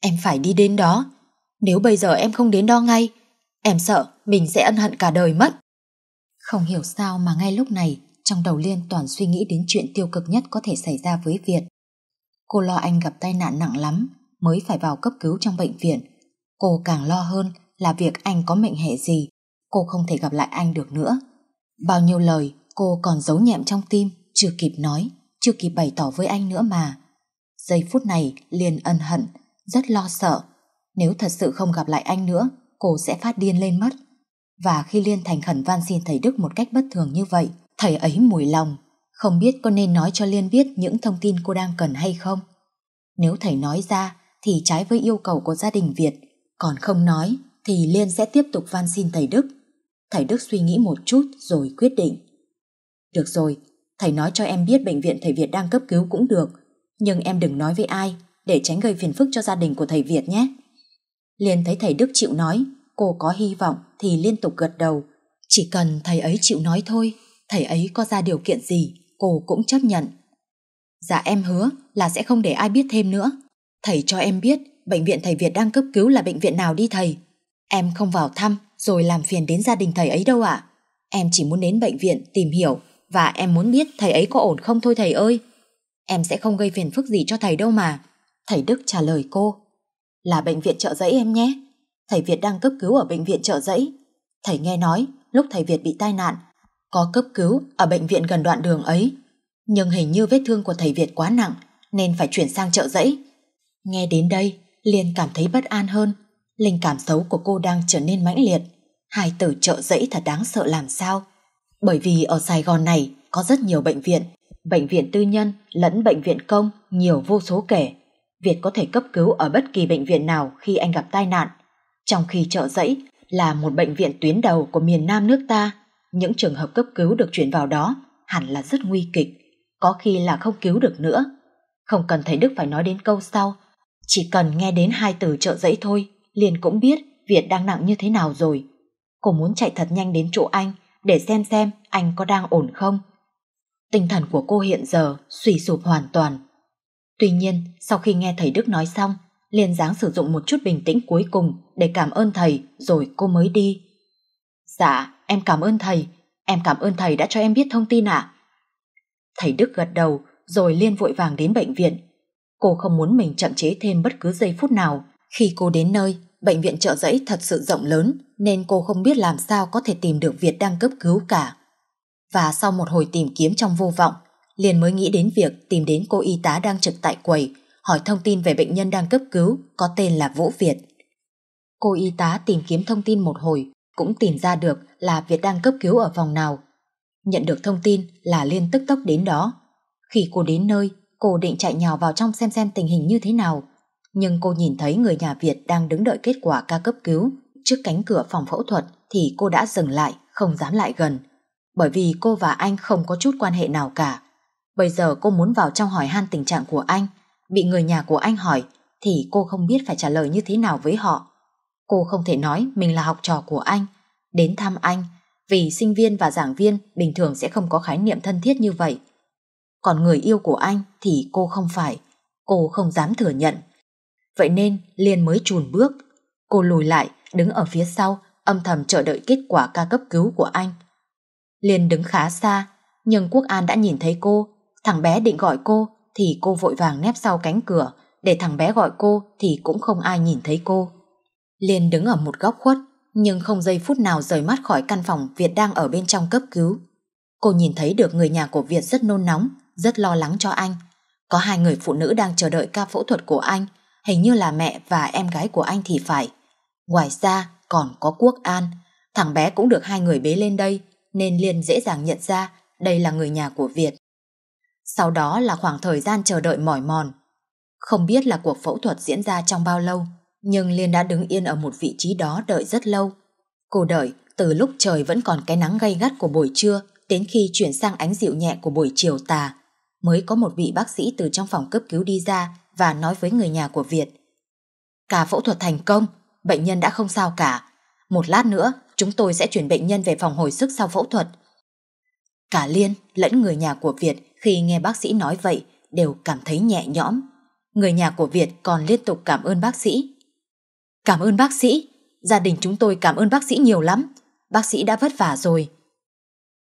Em phải đi đến đó. Nếu bây giờ em không đến đó ngay, em sợ mình sẽ ân hận cả đời mất. Không hiểu sao mà ngay lúc này, trong đầu Liên toàn suy nghĩ đến chuyện tiêu cực nhất có thể xảy ra với Việt. Cô lo anh gặp tai nạn nặng lắm, mới phải vào cấp cứu trong bệnh viện. Cô càng lo hơn là việc anh có mệnh hệ gì, cô không thể gặp lại anh được nữa. Bao nhiêu lời cô còn giấu nhẹm trong tim, chưa kịp nói, chưa kịp bày tỏ với anh nữa mà. Giây phút này liền ân hận, rất lo sợ. Nếu thật sự không gặp lại anh nữa, cô sẽ phát điên lên mất. Và khi Liên thành khẩn van xin thầy Đức một cách bất thường như vậy, thầy ấy mùi lòng. Không biết có nên nói cho Liên biết những thông tin cô đang cần hay không? Nếu thầy nói ra thì trái với yêu cầu của gia đình Việt, còn không nói thì Liên sẽ tiếp tục van xin thầy Đức. Thầy Đức suy nghĩ một chút rồi quyết định. Được rồi, thầy nói cho em biết bệnh viện thầy Việt đang cấp cứu cũng được, nhưng em đừng nói với ai để tránh gây phiền phức cho gia đình của thầy Việt nhé. Liên thấy thầy Đức chịu nói, cô có hy vọng thì liên tục gật đầu. Chỉ cần thầy ấy chịu nói thôi, thầy ấy có ra điều kiện gì, cô cũng chấp nhận. Dạ em hứa là sẽ không để ai biết thêm nữa. Thầy cho em biết bệnh viện thầy Việt đang cấp cứu là bệnh viện nào đi thầy. Em không vào thăm rồi làm phiền đến gia đình thầy ấy đâu ạ. Em chỉ muốn đến bệnh viện tìm hiểu và em muốn biết thầy ấy có ổn không thôi thầy ơi. Em sẽ không gây phiền phức gì cho thầy đâu mà. Thầy Đức trả lời cô. Là bệnh viện trợ giấy em nhé. Thầy Việt đang cấp cứu ở bệnh viện trợ giấy. Thầy nghe nói lúc thầy Việt bị tai nạn, có cấp cứu ở bệnh viện gần đoạn đường ấy. Nhưng hình như vết thương của thầy Việt quá nặng nên phải chuyển sang trợ giấy. Nghe đến đây, Liên cảm thấy bất an hơn. Linh cảm xấu của cô đang trở nên mãnh liệt. Hai từ trợ giấy thật đáng sợ làm sao. Bởi vì ở Sài Gòn này có rất nhiều bệnh viện bệnh viện tư nhân lẫn bệnh viện công nhiều vô số kể. Việt có thể cấp cứu ở bất kỳ bệnh viện nào khi anh gặp tai nạn. Trong khi chợ dẫy là một bệnh viện tuyến đầu của miền Nam nước ta, những trường hợp cấp cứu được chuyển vào đó hẳn là rất nguy kịch, có khi là không cứu được nữa. Không cần thấy Đức phải nói đến câu sau, chỉ cần nghe đến hai từ chợ dẫy thôi, liền cũng biết Việt đang nặng như thế nào rồi. Cô muốn chạy thật nhanh đến chỗ anh để xem xem anh có đang ổn không. Tinh thần của cô hiện giờ suy sụp hoàn toàn. Tuy nhiên, sau khi nghe thầy Đức nói xong, liền dáng sử dụng một chút bình tĩnh cuối cùng để cảm ơn thầy rồi cô mới đi. Dạ, em cảm ơn thầy. Em cảm ơn thầy đã cho em biết thông tin ạ. Thầy Đức gật đầu rồi liên vội vàng đến bệnh viện. Cô không muốn mình chậm chế thêm bất cứ giây phút nào. Khi cô đến nơi, bệnh viện trợ giấy thật sự rộng lớn nên cô không biết làm sao có thể tìm được Việt đang cấp cứu cả và sau một hồi tìm kiếm trong vô vọng, liền mới nghĩ đến việc tìm đến cô y tá đang trực tại quầy, hỏi thông tin về bệnh nhân đang cấp cứu có tên là Vũ Việt. Cô y tá tìm kiếm thông tin một hồi, cũng tìm ra được là Việt đang cấp cứu ở phòng nào. Nhận được thông tin là liên tức tốc đến đó. Khi cô đến nơi, cô định chạy nhào vào trong xem xem tình hình như thế nào. Nhưng cô nhìn thấy người nhà Việt đang đứng đợi kết quả ca cấp cứu trước cánh cửa phòng phẫu thuật thì cô đã dừng lại, không dám lại gần bởi vì cô và anh không có chút quan hệ nào cả. Bây giờ cô muốn vào trong hỏi han tình trạng của anh, bị người nhà của anh hỏi thì cô không biết phải trả lời như thế nào với họ. Cô không thể nói mình là học trò của anh, đến thăm anh, vì sinh viên và giảng viên bình thường sẽ không có khái niệm thân thiết như vậy. Còn người yêu của anh thì cô không phải, cô không dám thừa nhận. Vậy nên liền mới chùn bước, cô lùi lại, đứng ở phía sau, âm thầm chờ đợi kết quả ca cấp cứu của anh. Liên đứng khá xa, nhưng Quốc An đã nhìn thấy cô. Thằng bé định gọi cô, thì cô vội vàng nép sau cánh cửa, để thằng bé gọi cô thì cũng không ai nhìn thấy cô. Liên đứng ở một góc khuất, nhưng không giây phút nào rời mắt khỏi căn phòng Việt đang ở bên trong cấp cứu. Cô nhìn thấy được người nhà của Việt rất nôn nóng, rất lo lắng cho anh. Có hai người phụ nữ đang chờ đợi ca phẫu thuật của anh, hình như là mẹ và em gái của anh thì phải. Ngoài ra còn có Quốc An, thằng bé cũng được hai người bế lên đây nên liền dễ dàng nhận ra đây là người nhà của Việt. Sau đó là khoảng thời gian chờ đợi mỏi mòn. Không biết là cuộc phẫu thuật diễn ra trong bao lâu, nhưng Liên đã đứng yên ở một vị trí đó đợi rất lâu. Cô đợi từ lúc trời vẫn còn cái nắng gay gắt của buổi trưa đến khi chuyển sang ánh dịu nhẹ của buổi chiều tà, mới có một vị bác sĩ từ trong phòng cấp cứu đi ra và nói với người nhà của Việt. Cả phẫu thuật thành công, bệnh nhân đã không sao cả. Một lát nữa Chúng tôi sẽ chuyển bệnh nhân về phòng hồi sức sau phẫu thuật. Cả Liên lẫn người nhà của Việt khi nghe bác sĩ nói vậy đều cảm thấy nhẹ nhõm. Người nhà của Việt còn liên tục cảm ơn bác sĩ. Cảm ơn bác sĩ, gia đình chúng tôi cảm ơn bác sĩ nhiều lắm. Bác sĩ đã vất vả rồi.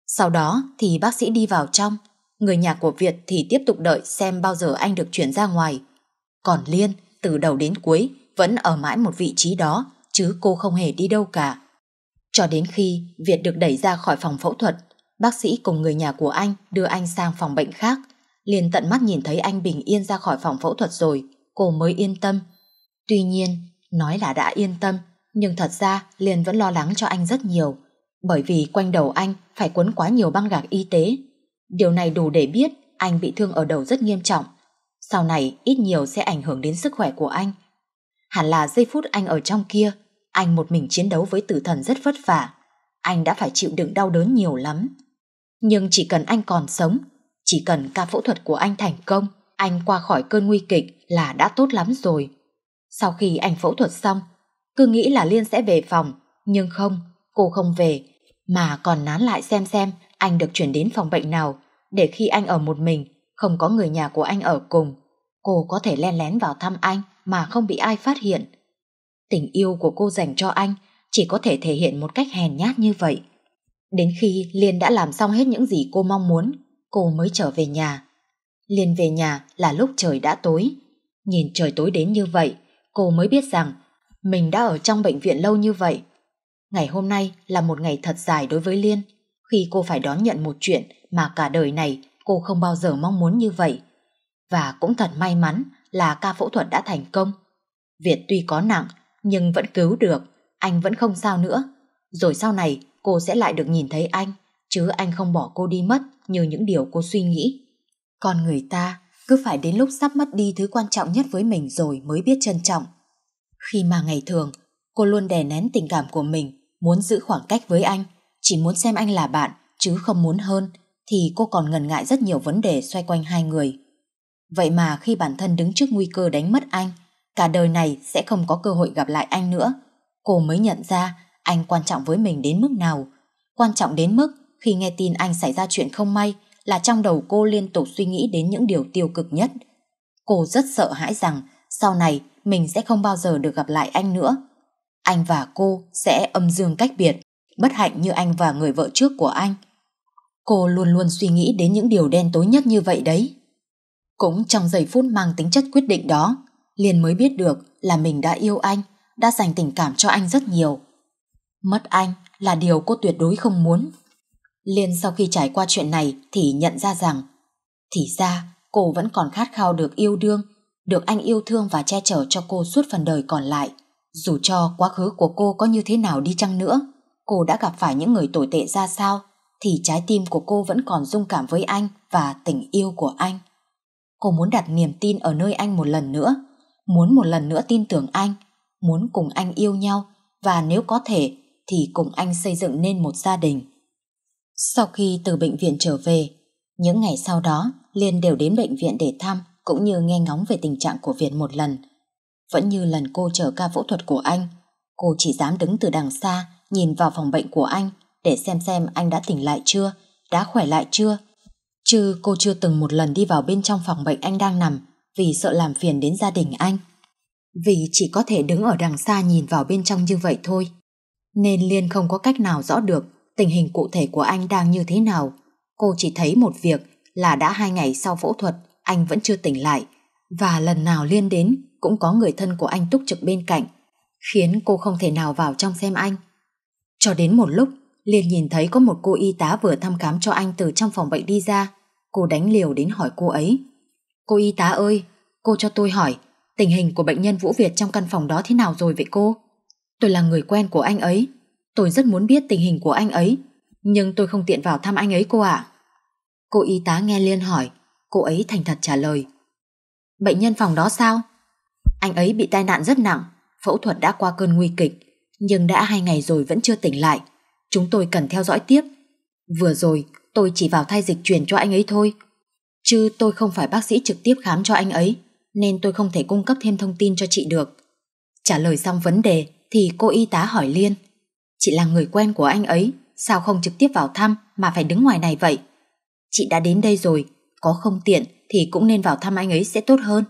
Sau đó thì bác sĩ đi vào trong, người nhà của Việt thì tiếp tục đợi xem bao giờ anh được chuyển ra ngoài. Còn Liên, từ đầu đến cuối, vẫn ở mãi một vị trí đó, chứ cô không hề đi đâu cả. Cho đến khi Việt được đẩy ra khỏi phòng phẫu thuật, bác sĩ cùng người nhà của anh đưa anh sang phòng bệnh khác. Liền tận mắt nhìn thấy anh bình yên ra khỏi phòng phẫu thuật rồi, cô mới yên tâm. Tuy nhiên, nói là đã yên tâm, nhưng thật ra Liên vẫn lo lắng cho anh rất nhiều, bởi vì quanh đầu anh phải quấn quá nhiều băng gạc y tế. Điều này đủ để biết anh bị thương ở đầu rất nghiêm trọng. Sau này ít nhiều sẽ ảnh hưởng đến sức khỏe của anh. Hẳn là giây phút anh ở trong kia anh một mình chiến đấu với tử thần rất vất vả. Anh đã phải chịu đựng đau đớn nhiều lắm. Nhưng chỉ cần anh còn sống, chỉ cần ca phẫu thuật của anh thành công, anh qua khỏi cơn nguy kịch là đã tốt lắm rồi. Sau khi anh phẫu thuật xong, cứ nghĩ là Liên sẽ về phòng, nhưng không, cô không về, mà còn nán lại xem xem anh được chuyển đến phòng bệnh nào, để khi anh ở một mình, không có người nhà của anh ở cùng, cô có thể len lén vào thăm anh mà không bị ai phát hiện. Tình yêu của cô dành cho anh chỉ có thể thể hiện một cách hèn nhát như vậy. Đến khi Liên đã làm xong hết những gì cô mong muốn, cô mới trở về nhà. Liên về nhà là lúc trời đã tối. Nhìn trời tối đến như vậy, cô mới biết rằng mình đã ở trong bệnh viện lâu như vậy. Ngày hôm nay là một ngày thật dài đối với Liên, khi cô phải đón nhận một chuyện mà cả đời này cô không bao giờ mong muốn như vậy. Và cũng thật may mắn là ca phẫu thuật đã thành công. Việt tuy có nặng nhưng vẫn cứu được, anh vẫn không sao nữa. Rồi sau này cô sẽ lại được nhìn thấy anh, chứ anh không bỏ cô đi mất như những điều cô suy nghĩ. Còn người ta cứ phải đến lúc sắp mất đi thứ quan trọng nhất với mình rồi mới biết trân trọng. Khi mà ngày thường, cô luôn đè nén tình cảm của mình, muốn giữ khoảng cách với anh, chỉ muốn xem anh là bạn chứ không muốn hơn, thì cô còn ngần ngại rất nhiều vấn đề xoay quanh hai người. Vậy mà khi bản thân đứng trước nguy cơ đánh mất anh, cả đời này sẽ không có cơ hội gặp lại anh nữa. Cô mới nhận ra anh quan trọng với mình đến mức nào. Quan trọng đến mức khi nghe tin anh xảy ra chuyện không may là trong đầu cô liên tục suy nghĩ đến những điều tiêu cực nhất. Cô rất sợ hãi rằng sau này mình sẽ không bao giờ được gặp lại anh nữa. Anh và cô sẽ âm dương cách biệt, bất hạnh như anh và người vợ trước của anh. Cô luôn luôn suy nghĩ đến những điều đen tối nhất như vậy đấy. Cũng trong giây phút mang tính chất quyết định đó, liền mới biết được là mình đã yêu anh, đã dành tình cảm cho anh rất nhiều. Mất anh là điều cô tuyệt đối không muốn. Liên sau khi trải qua chuyện này thì nhận ra rằng thì ra cô vẫn còn khát khao được yêu đương, được anh yêu thương và che chở cho cô suốt phần đời còn lại. Dù cho quá khứ của cô có như thế nào đi chăng nữa, cô đã gặp phải những người tồi tệ ra sao, thì trái tim của cô vẫn còn dung cảm với anh và tình yêu của anh. Cô muốn đặt niềm tin ở nơi anh một lần nữa, muốn một lần nữa tin tưởng anh, muốn cùng anh yêu nhau và nếu có thể thì cùng anh xây dựng nên một gia đình. Sau khi từ bệnh viện trở về, những ngày sau đó Liên đều đến bệnh viện để thăm cũng như nghe ngóng về tình trạng của Việt một lần. Vẫn như lần cô chờ ca phẫu thuật của anh, cô chỉ dám đứng từ đằng xa nhìn vào phòng bệnh của anh để xem xem anh đã tỉnh lại chưa, đã khỏe lại chưa. Chứ cô chưa từng một lần đi vào bên trong phòng bệnh anh đang nằm vì sợ làm phiền đến gia đình anh. Vì chỉ có thể đứng ở đằng xa nhìn vào bên trong như vậy thôi. Nên Liên không có cách nào rõ được tình hình cụ thể của anh đang như thế nào. Cô chỉ thấy một việc là đã hai ngày sau phẫu thuật anh vẫn chưa tỉnh lại. Và lần nào Liên đến cũng có người thân của anh túc trực bên cạnh khiến cô không thể nào vào trong xem anh. Cho đến một lúc Liên nhìn thấy có một cô y tá vừa thăm khám cho anh từ trong phòng bệnh đi ra. Cô đánh liều đến hỏi cô ấy Cô y tá ơi, cô cho tôi hỏi, tình hình của bệnh nhân Vũ Việt trong căn phòng đó thế nào rồi vậy cô? Tôi là người quen của anh ấy, tôi rất muốn biết tình hình của anh ấy, nhưng tôi không tiện vào thăm anh ấy cô ạ. Cô y tá nghe Liên hỏi, cô ấy thành thật trả lời. Bệnh nhân phòng đó sao? Anh ấy bị tai nạn rất nặng, phẫu thuật đã qua cơn nguy kịch, nhưng đã hai ngày rồi vẫn chưa tỉnh lại. Chúng tôi cần theo dõi tiếp. Vừa rồi, tôi chỉ vào thay dịch truyền cho anh ấy thôi, chứ tôi không phải bác sĩ trực tiếp khám cho anh ấy, nên tôi không thể cung cấp thêm thông tin cho chị được. Trả lời xong vấn đề thì cô y tá hỏi Liên. Chị là người quen của anh ấy, sao không trực tiếp vào thăm mà phải đứng ngoài này vậy? Chị đã đến đây rồi, có không tiện thì cũng nên vào thăm anh ấy sẽ tốt hơn.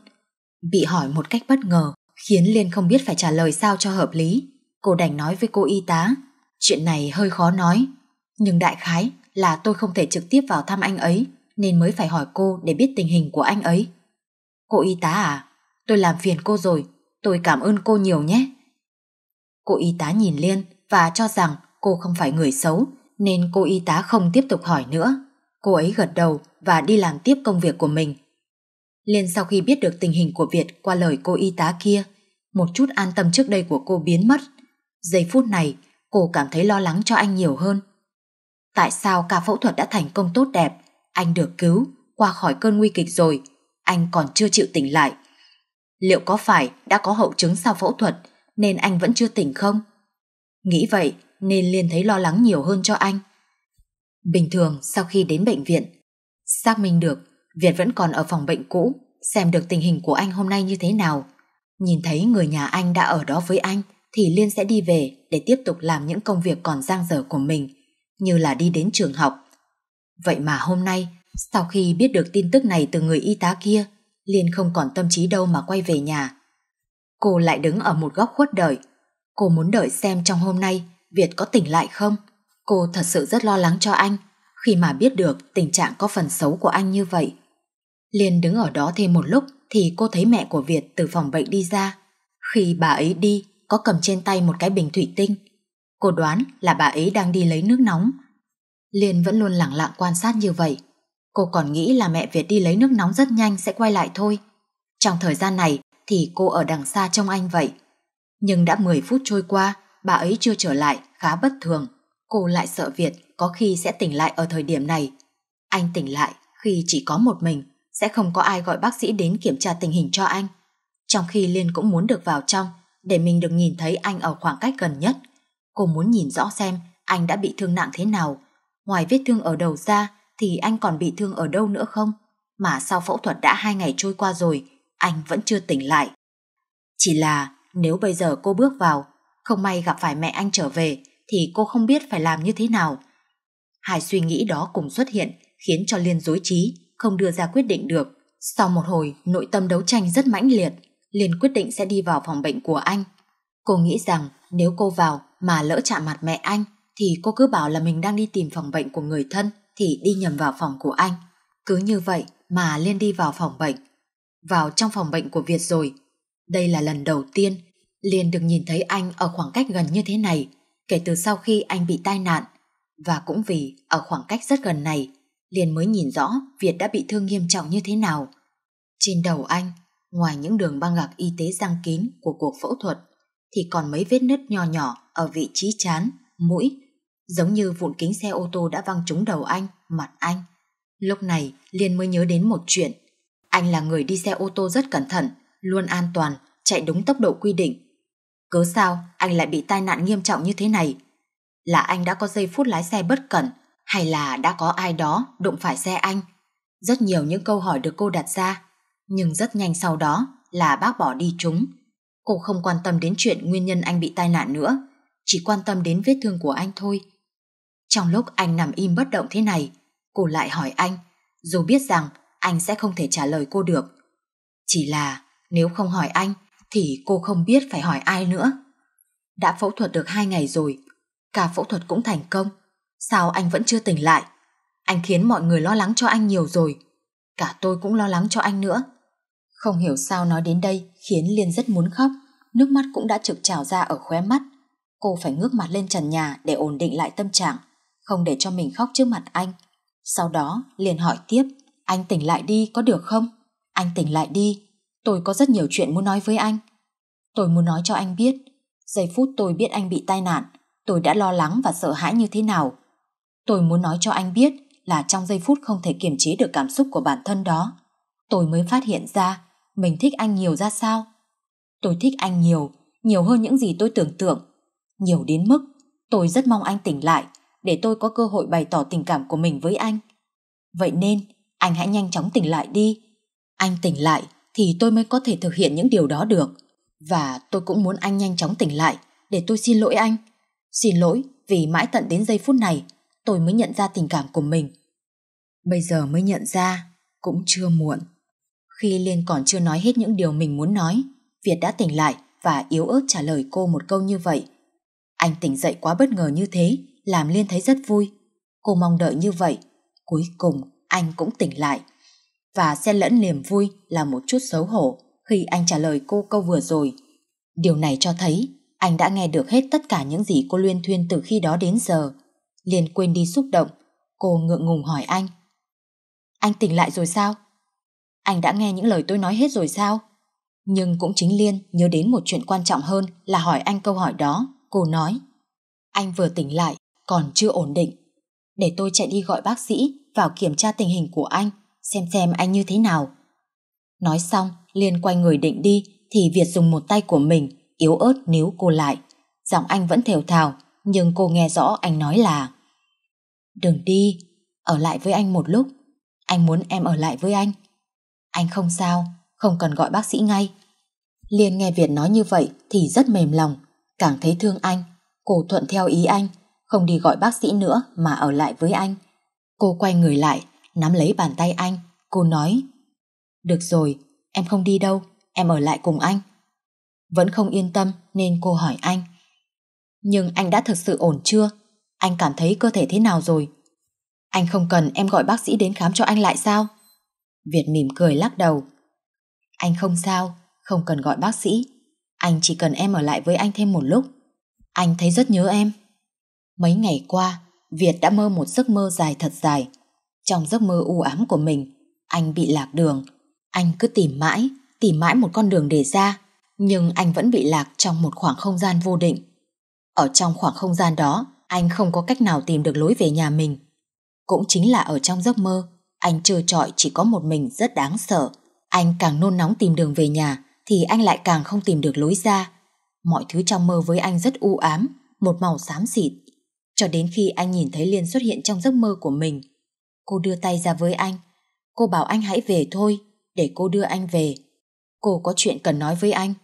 Bị hỏi một cách bất ngờ, khiến Liên không biết phải trả lời sao cho hợp lý. Cô đành nói với cô y tá, chuyện này hơi khó nói, nhưng đại khái là tôi không thể trực tiếp vào thăm anh ấy nên mới phải hỏi cô để biết tình hình của anh ấy. Cô y tá à, tôi làm phiền cô rồi, tôi cảm ơn cô nhiều nhé. Cô y tá nhìn Liên và cho rằng cô không phải người xấu, nên cô y tá không tiếp tục hỏi nữa. Cô ấy gật đầu và đi làm tiếp công việc của mình. Liên sau khi biết được tình hình của Việt qua lời cô y tá kia, một chút an tâm trước đây của cô biến mất. Giây phút này, cô cảm thấy lo lắng cho anh nhiều hơn. Tại sao ca phẫu thuật đã thành công tốt đẹp anh được cứu, qua khỏi cơn nguy kịch rồi, anh còn chưa chịu tỉnh lại. Liệu có phải đã có hậu chứng sau phẫu thuật nên anh vẫn chưa tỉnh không? Nghĩ vậy nên Liên thấy lo lắng nhiều hơn cho anh. Bình thường sau khi đến bệnh viện, xác minh được Việt vẫn còn ở phòng bệnh cũ, xem được tình hình của anh hôm nay như thế nào. Nhìn thấy người nhà anh đã ở đó với anh thì Liên sẽ đi về để tiếp tục làm những công việc còn dang dở của mình, như là đi đến trường học Vậy mà hôm nay, sau khi biết được tin tức này từ người y tá kia, Liên không còn tâm trí đâu mà quay về nhà. Cô lại đứng ở một góc khuất đợi. Cô muốn đợi xem trong hôm nay Việt có tỉnh lại không. Cô thật sự rất lo lắng cho anh khi mà biết được tình trạng có phần xấu của anh như vậy. Liên đứng ở đó thêm một lúc thì cô thấy mẹ của Việt từ phòng bệnh đi ra. Khi bà ấy đi, có cầm trên tay một cái bình thủy tinh. Cô đoán là bà ấy đang đi lấy nước nóng Liên vẫn luôn lặng lặng quan sát như vậy. Cô còn nghĩ là mẹ Việt đi lấy nước nóng rất nhanh sẽ quay lại thôi. Trong thời gian này thì cô ở đằng xa trông anh vậy. Nhưng đã 10 phút trôi qua, bà ấy chưa trở lại, khá bất thường. Cô lại sợ Việt có khi sẽ tỉnh lại ở thời điểm này. Anh tỉnh lại khi chỉ có một mình, sẽ không có ai gọi bác sĩ đến kiểm tra tình hình cho anh. Trong khi Liên cũng muốn được vào trong, để mình được nhìn thấy anh ở khoảng cách gần nhất. Cô muốn nhìn rõ xem anh đã bị thương nặng thế nào Ngoài vết thương ở đầu ra thì anh còn bị thương ở đâu nữa không? Mà sau phẫu thuật đã hai ngày trôi qua rồi, anh vẫn chưa tỉnh lại. Chỉ là nếu bây giờ cô bước vào, không may gặp phải mẹ anh trở về thì cô không biết phải làm như thế nào. Hai suy nghĩ đó cùng xuất hiện khiến cho Liên dối trí, không đưa ra quyết định được. Sau một hồi, nội tâm đấu tranh rất mãnh liệt, Liên quyết định sẽ đi vào phòng bệnh của anh. Cô nghĩ rằng nếu cô vào mà lỡ chạm mặt mẹ anh thì cô cứ bảo là mình đang đi tìm phòng bệnh của người thân thì đi nhầm vào phòng của anh. Cứ như vậy mà Liên đi vào phòng bệnh. Vào trong phòng bệnh của Việt rồi. Đây là lần đầu tiên Liên được nhìn thấy anh ở khoảng cách gần như thế này kể từ sau khi anh bị tai nạn. Và cũng vì ở khoảng cách rất gần này Liên mới nhìn rõ Việt đã bị thương nghiêm trọng như thế nào. Trên đầu anh, ngoài những đường băng gạc y tế răng kín của cuộc phẫu thuật, thì còn mấy vết nứt nhỏ nhỏ ở vị trí chán, mũi giống như vụn kính xe ô tô đã văng trúng đầu anh, mặt anh. Lúc này Liên mới nhớ đến một chuyện. Anh là người đi xe ô tô rất cẩn thận, luôn an toàn, chạy đúng tốc độ quy định. Cớ sao anh lại bị tai nạn nghiêm trọng như thế này? Là anh đã có giây phút lái xe bất cẩn hay là đã có ai đó đụng phải xe anh? Rất nhiều những câu hỏi được cô đặt ra, nhưng rất nhanh sau đó là bác bỏ đi chúng. Cô không quan tâm đến chuyện nguyên nhân anh bị tai nạn nữa, chỉ quan tâm đến vết thương của anh thôi. Trong lúc anh nằm im bất động thế này, cô lại hỏi anh, dù biết rằng anh sẽ không thể trả lời cô được. Chỉ là nếu không hỏi anh thì cô không biết phải hỏi ai nữa. Đã phẫu thuật được 2 ngày rồi, cả phẫu thuật cũng thành công. Sao anh vẫn chưa tỉnh lại? Anh khiến mọi người lo lắng cho anh nhiều rồi. Cả tôi cũng lo lắng cho anh nữa. Không hiểu sao nói đến đây khiến Liên rất muốn khóc. Nước mắt cũng đã trực trào ra ở khóe mắt. Cô phải ngước mặt lên trần nhà để ổn định lại tâm trạng không để cho mình khóc trước mặt anh. Sau đó liền hỏi tiếp, anh tỉnh lại đi có được không? Anh tỉnh lại đi, tôi có rất nhiều chuyện muốn nói với anh. Tôi muốn nói cho anh biết, giây phút tôi biết anh bị tai nạn, tôi đã lo lắng và sợ hãi như thế nào. Tôi muốn nói cho anh biết là trong giây phút không thể kiềm chế được cảm xúc của bản thân đó, tôi mới phát hiện ra mình thích anh nhiều ra sao. Tôi thích anh nhiều, nhiều hơn những gì tôi tưởng tượng. Nhiều đến mức tôi rất mong anh tỉnh lại để tôi có cơ hội bày tỏ tình cảm của mình với anh. Vậy nên, anh hãy nhanh chóng tỉnh lại đi. Anh tỉnh lại thì tôi mới có thể thực hiện những điều đó được. Và tôi cũng muốn anh nhanh chóng tỉnh lại để tôi xin lỗi anh. Xin lỗi vì mãi tận đến giây phút này tôi mới nhận ra tình cảm của mình. Bây giờ mới nhận ra cũng chưa muộn. Khi Liên còn chưa nói hết những điều mình muốn nói, Việt đã tỉnh lại và yếu ớt trả lời cô một câu như vậy. Anh tỉnh dậy quá bất ngờ như thế làm Liên thấy rất vui. Cô mong đợi như vậy, cuối cùng anh cũng tỉnh lại. Và xen lẫn niềm vui là một chút xấu hổ khi anh trả lời cô câu vừa rồi. Điều này cho thấy anh đã nghe được hết tất cả những gì cô liên thuyên từ khi đó đến giờ. Liên quên đi xúc động, cô ngượng ngùng hỏi anh. Anh tỉnh lại rồi sao? Anh đã nghe những lời tôi nói hết rồi sao? Nhưng cũng chính Liên nhớ đến một chuyện quan trọng hơn là hỏi anh câu hỏi đó. Cô nói, anh vừa tỉnh lại còn chưa ổn định. Để tôi chạy đi gọi bác sĩ vào kiểm tra tình hình của anh, xem xem anh như thế nào. Nói xong, liền quay người định đi thì Việt dùng một tay của mình yếu ớt níu cô lại. Giọng anh vẫn thều thào nhưng cô nghe rõ anh nói là Đừng đi, ở lại với anh một lúc. Anh muốn em ở lại với anh. Anh không sao, không cần gọi bác sĩ ngay. Liên nghe Việt nói như vậy thì rất mềm lòng, càng thấy thương anh. Cô thuận theo ý anh không đi gọi bác sĩ nữa mà ở lại với anh. Cô quay người lại, nắm lấy bàn tay anh, cô nói Được rồi, em không đi đâu, em ở lại cùng anh. Vẫn không yên tâm nên cô hỏi anh Nhưng anh đã thực sự ổn chưa? Anh cảm thấy cơ thể thế nào rồi? Anh không cần em gọi bác sĩ đến khám cho anh lại sao? Việt mỉm cười lắc đầu Anh không sao, không cần gọi bác sĩ Anh chỉ cần em ở lại với anh thêm một lúc Anh thấy rất nhớ em Mấy ngày qua, Việt đã mơ một giấc mơ dài thật dài. Trong giấc mơ u ám của mình, anh bị lạc đường. Anh cứ tìm mãi, tìm mãi một con đường để ra, nhưng anh vẫn bị lạc trong một khoảng không gian vô định. Ở trong khoảng không gian đó, anh không có cách nào tìm được lối về nhà mình. Cũng chính là ở trong giấc mơ, anh trơ trọi chỉ có một mình rất đáng sợ. Anh càng nôn nóng tìm đường về nhà, thì anh lại càng không tìm được lối ra. Mọi thứ trong mơ với anh rất u ám, một màu xám xịt cho đến khi anh nhìn thấy Liên xuất hiện trong giấc mơ của mình. Cô đưa tay ra với anh. Cô bảo anh hãy về thôi, để cô đưa anh về. Cô có chuyện cần nói với anh.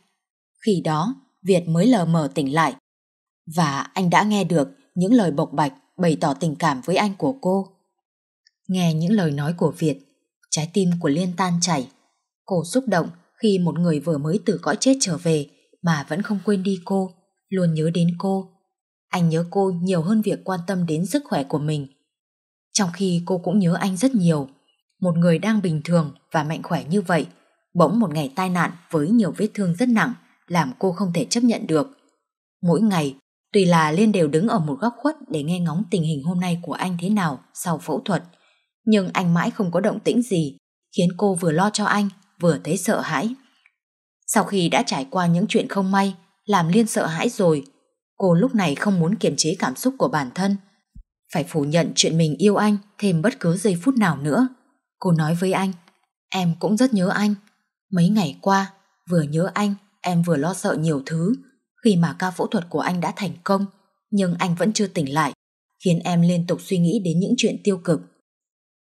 Khi đó, Việt mới lờ mờ tỉnh lại. Và anh đã nghe được những lời bộc bạch bày tỏ tình cảm với anh của cô. Nghe những lời nói của Việt, trái tim của Liên tan chảy. Cô xúc động khi một người vừa mới từ cõi chết trở về mà vẫn không quên đi cô, luôn nhớ đến cô anh nhớ cô nhiều hơn việc quan tâm đến sức khỏe của mình. Trong khi cô cũng nhớ anh rất nhiều. Một người đang bình thường và mạnh khỏe như vậy, bỗng một ngày tai nạn với nhiều vết thương rất nặng làm cô không thể chấp nhận được. Mỗi ngày, Tùy là Liên đều đứng ở một góc khuất để nghe ngóng tình hình hôm nay của anh thế nào sau phẫu thuật. Nhưng anh mãi không có động tĩnh gì, khiến cô vừa lo cho anh, vừa thấy sợ hãi. Sau khi đã trải qua những chuyện không may, làm Liên sợ hãi rồi, Cô lúc này không muốn kiềm chế cảm xúc của bản thân. Phải phủ nhận chuyện mình yêu anh thêm bất cứ giây phút nào nữa. Cô nói với anh, em cũng rất nhớ anh. Mấy ngày qua, vừa nhớ anh, em vừa lo sợ nhiều thứ. Khi mà ca phẫu thuật của anh đã thành công, nhưng anh vẫn chưa tỉnh lại, khiến em liên tục suy nghĩ đến những chuyện tiêu cực.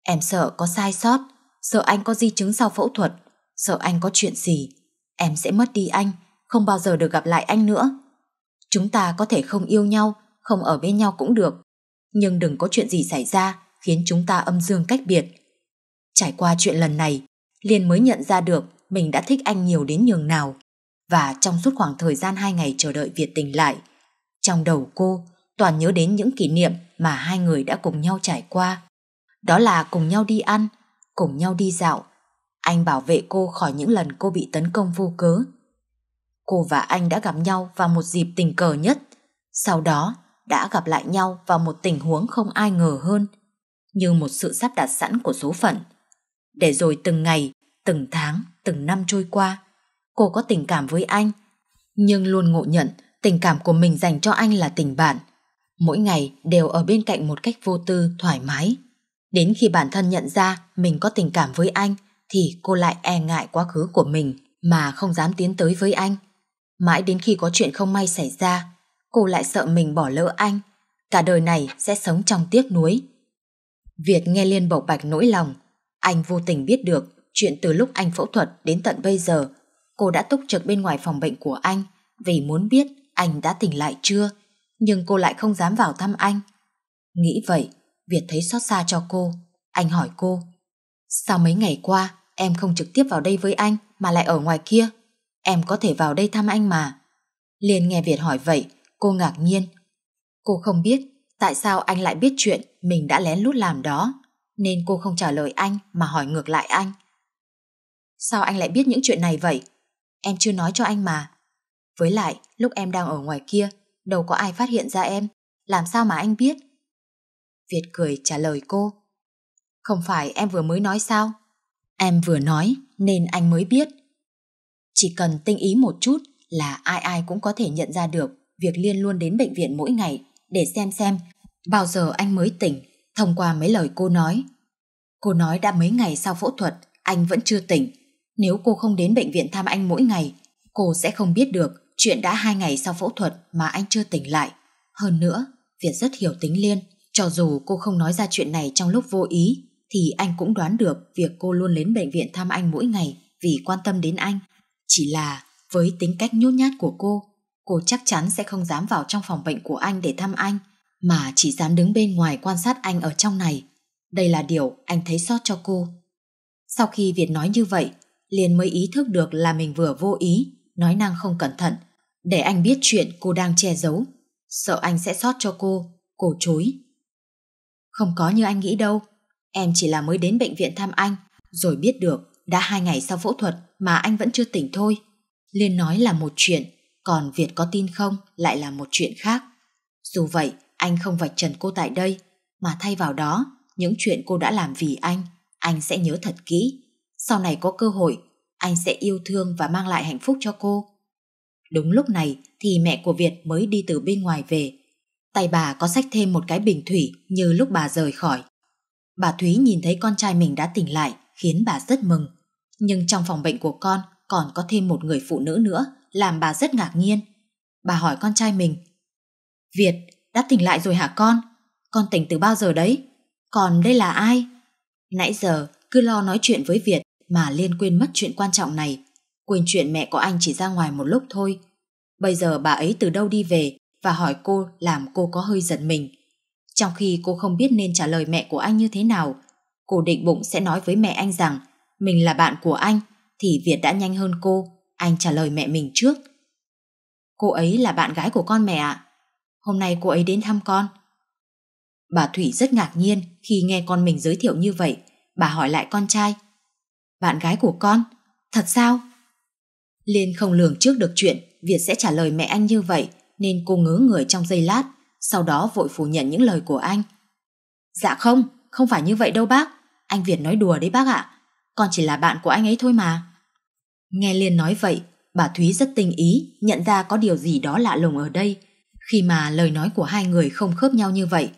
Em sợ có sai sót, sợ anh có di chứng sau phẫu thuật, sợ anh có chuyện gì. Em sẽ mất đi anh, không bao giờ được gặp lại anh nữa. Chúng ta có thể không yêu nhau, không ở bên nhau cũng được. Nhưng đừng có chuyện gì xảy ra khiến chúng ta âm dương cách biệt. Trải qua chuyện lần này, Liên mới nhận ra được mình đã thích anh nhiều đến nhường nào. Và trong suốt khoảng thời gian hai ngày chờ đợi Việt tình lại, trong đầu cô toàn nhớ đến những kỷ niệm mà hai người đã cùng nhau trải qua. Đó là cùng nhau đi ăn, cùng nhau đi dạo. Anh bảo vệ cô khỏi những lần cô bị tấn công vô cớ Cô và anh đã gặp nhau vào một dịp tình cờ nhất, sau đó đã gặp lại nhau vào một tình huống không ai ngờ hơn, như một sự sắp đặt sẵn của số phận. Để rồi từng ngày, từng tháng, từng năm trôi qua, cô có tình cảm với anh, nhưng luôn ngộ nhận tình cảm của mình dành cho anh là tình bạn. Mỗi ngày đều ở bên cạnh một cách vô tư, thoải mái. Đến khi bản thân nhận ra mình có tình cảm với anh thì cô lại e ngại quá khứ của mình mà không dám tiến tới với anh. Mãi đến khi có chuyện không may xảy ra, cô lại sợ mình bỏ lỡ anh. Cả đời này sẽ sống trong tiếc nuối. Việt nghe Liên bộc bạch nỗi lòng. Anh vô tình biết được chuyện từ lúc anh phẫu thuật đến tận bây giờ. Cô đã túc trực bên ngoài phòng bệnh của anh vì muốn biết anh đã tỉnh lại chưa. Nhưng cô lại không dám vào thăm anh. Nghĩ vậy, Việt thấy xót xa cho cô. Anh hỏi cô, sao mấy ngày qua em không trực tiếp vào đây với anh mà lại ở ngoài kia? Em có thể vào đây thăm anh mà. Liên nghe Việt hỏi vậy, cô ngạc nhiên. Cô không biết tại sao anh lại biết chuyện mình đã lén lút làm đó, nên cô không trả lời anh mà hỏi ngược lại anh. Sao anh lại biết những chuyện này vậy? Em chưa nói cho anh mà. Với lại, lúc em đang ở ngoài kia, đâu có ai phát hiện ra em, làm sao mà anh biết? Việt cười trả lời cô. Không phải em vừa mới nói sao? Em vừa nói nên anh mới biết. Chỉ cần tinh ý một chút là ai ai cũng có thể nhận ra được việc Liên luôn đến bệnh viện mỗi ngày để xem xem bao giờ anh mới tỉnh thông qua mấy lời cô nói. Cô nói đã mấy ngày sau phẫu thuật anh vẫn chưa tỉnh. Nếu cô không đến bệnh viện thăm anh mỗi ngày cô sẽ không biết được chuyện đã hai ngày sau phẫu thuật mà anh chưa tỉnh lại. Hơn nữa, Việt rất hiểu tính Liên. Cho dù cô không nói ra chuyện này trong lúc vô ý thì anh cũng đoán được việc cô luôn đến bệnh viện thăm anh mỗi ngày vì quan tâm đến anh. Chỉ là với tính cách nhút nhát của cô, cô chắc chắn sẽ không dám vào trong phòng bệnh của anh để thăm anh, mà chỉ dám đứng bên ngoài quan sát anh ở trong này. Đây là điều anh thấy sót cho cô. Sau khi Việt nói như vậy, liền mới ý thức được là mình vừa vô ý, nói năng không cẩn thận, để anh biết chuyện cô đang che giấu. Sợ anh sẽ sót cho cô, cô chối. Không có như anh nghĩ đâu, em chỉ là mới đến bệnh viện thăm anh, rồi biết được đã hai ngày sau phẫu thuật mà anh vẫn chưa tỉnh thôi. Liên nói là một chuyện, còn Việt có tin không lại là một chuyện khác. Dù vậy, anh không vạch trần cô tại đây, mà thay vào đó, những chuyện cô đã làm vì anh, anh sẽ nhớ thật kỹ. Sau này có cơ hội, anh sẽ yêu thương và mang lại hạnh phúc cho cô. Đúng lúc này thì mẹ của Việt mới đi từ bên ngoài về. Tay bà có sách thêm một cái bình thủy như lúc bà rời khỏi. Bà Thúy nhìn thấy con trai mình đã tỉnh lại, khiến bà rất mừng. Nhưng trong phòng bệnh của con còn có thêm một người phụ nữ nữa làm bà rất ngạc nhiên. Bà hỏi con trai mình Việt, đã tỉnh lại rồi hả con? Con tỉnh từ bao giờ đấy? Còn đây là ai? Nãy giờ cứ lo nói chuyện với Việt mà Liên quên mất chuyện quan trọng này. Quên chuyện mẹ của anh chỉ ra ngoài một lúc thôi. Bây giờ bà ấy từ đâu đi về và hỏi cô làm cô có hơi giật mình. Trong khi cô không biết nên trả lời mẹ của anh như thế nào, cô định bụng sẽ nói với mẹ anh rằng mình là bạn của anh thì Việt đã nhanh hơn cô. Anh trả lời mẹ mình trước. Cô ấy là bạn gái của con mẹ ạ. Hôm nay cô ấy đến thăm con. Bà Thủy rất ngạc nhiên khi nghe con mình giới thiệu như vậy. Bà hỏi lại con trai. Bạn gái của con? Thật sao? Liên không lường trước được chuyện Việt sẽ trả lời mẹ anh như vậy nên cô ngớ người trong giây lát sau đó vội phủ nhận những lời của anh. Dạ không, không phải như vậy đâu bác. Anh Việt nói đùa đấy bác ạ. Con chỉ là bạn của anh ấy thôi mà Nghe Liên nói vậy Bà Thúy rất tinh ý Nhận ra có điều gì đó lạ lùng ở đây Khi mà lời nói của hai người không khớp nhau như vậy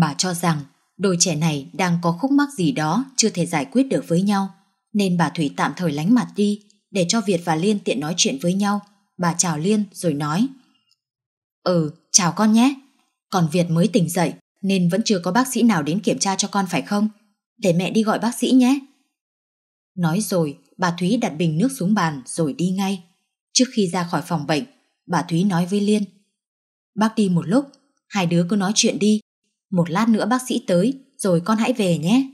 Bà cho rằng Đôi trẻ này đang có khúc mắc gì đó Chưa thể giải quyết được với nhau Nên bà thủy tạm thời lánh mặt đi Để cho Việt và Liên tiện nói chuyện với nhau Bà chào Liên rồi nói Ừ, chào con nhé Còn Việt mới tỉnh dậy Nên vẫn chưa có bác sĩ nào đến kiểm tra cho con phải không Để mẹ đi gọi bác sĩ nhé Nói rồi, bà Thúy đặt bình nước xuống bàn rồi đi ngay. Trước khi ra khỏi phòng bệnh, bà Thúy nói với Liên. Bác đi một lúc, hai đứa cứ nói chuyện đi. Một lát nữa bác sĩ tới, rồi con hãy về nhé.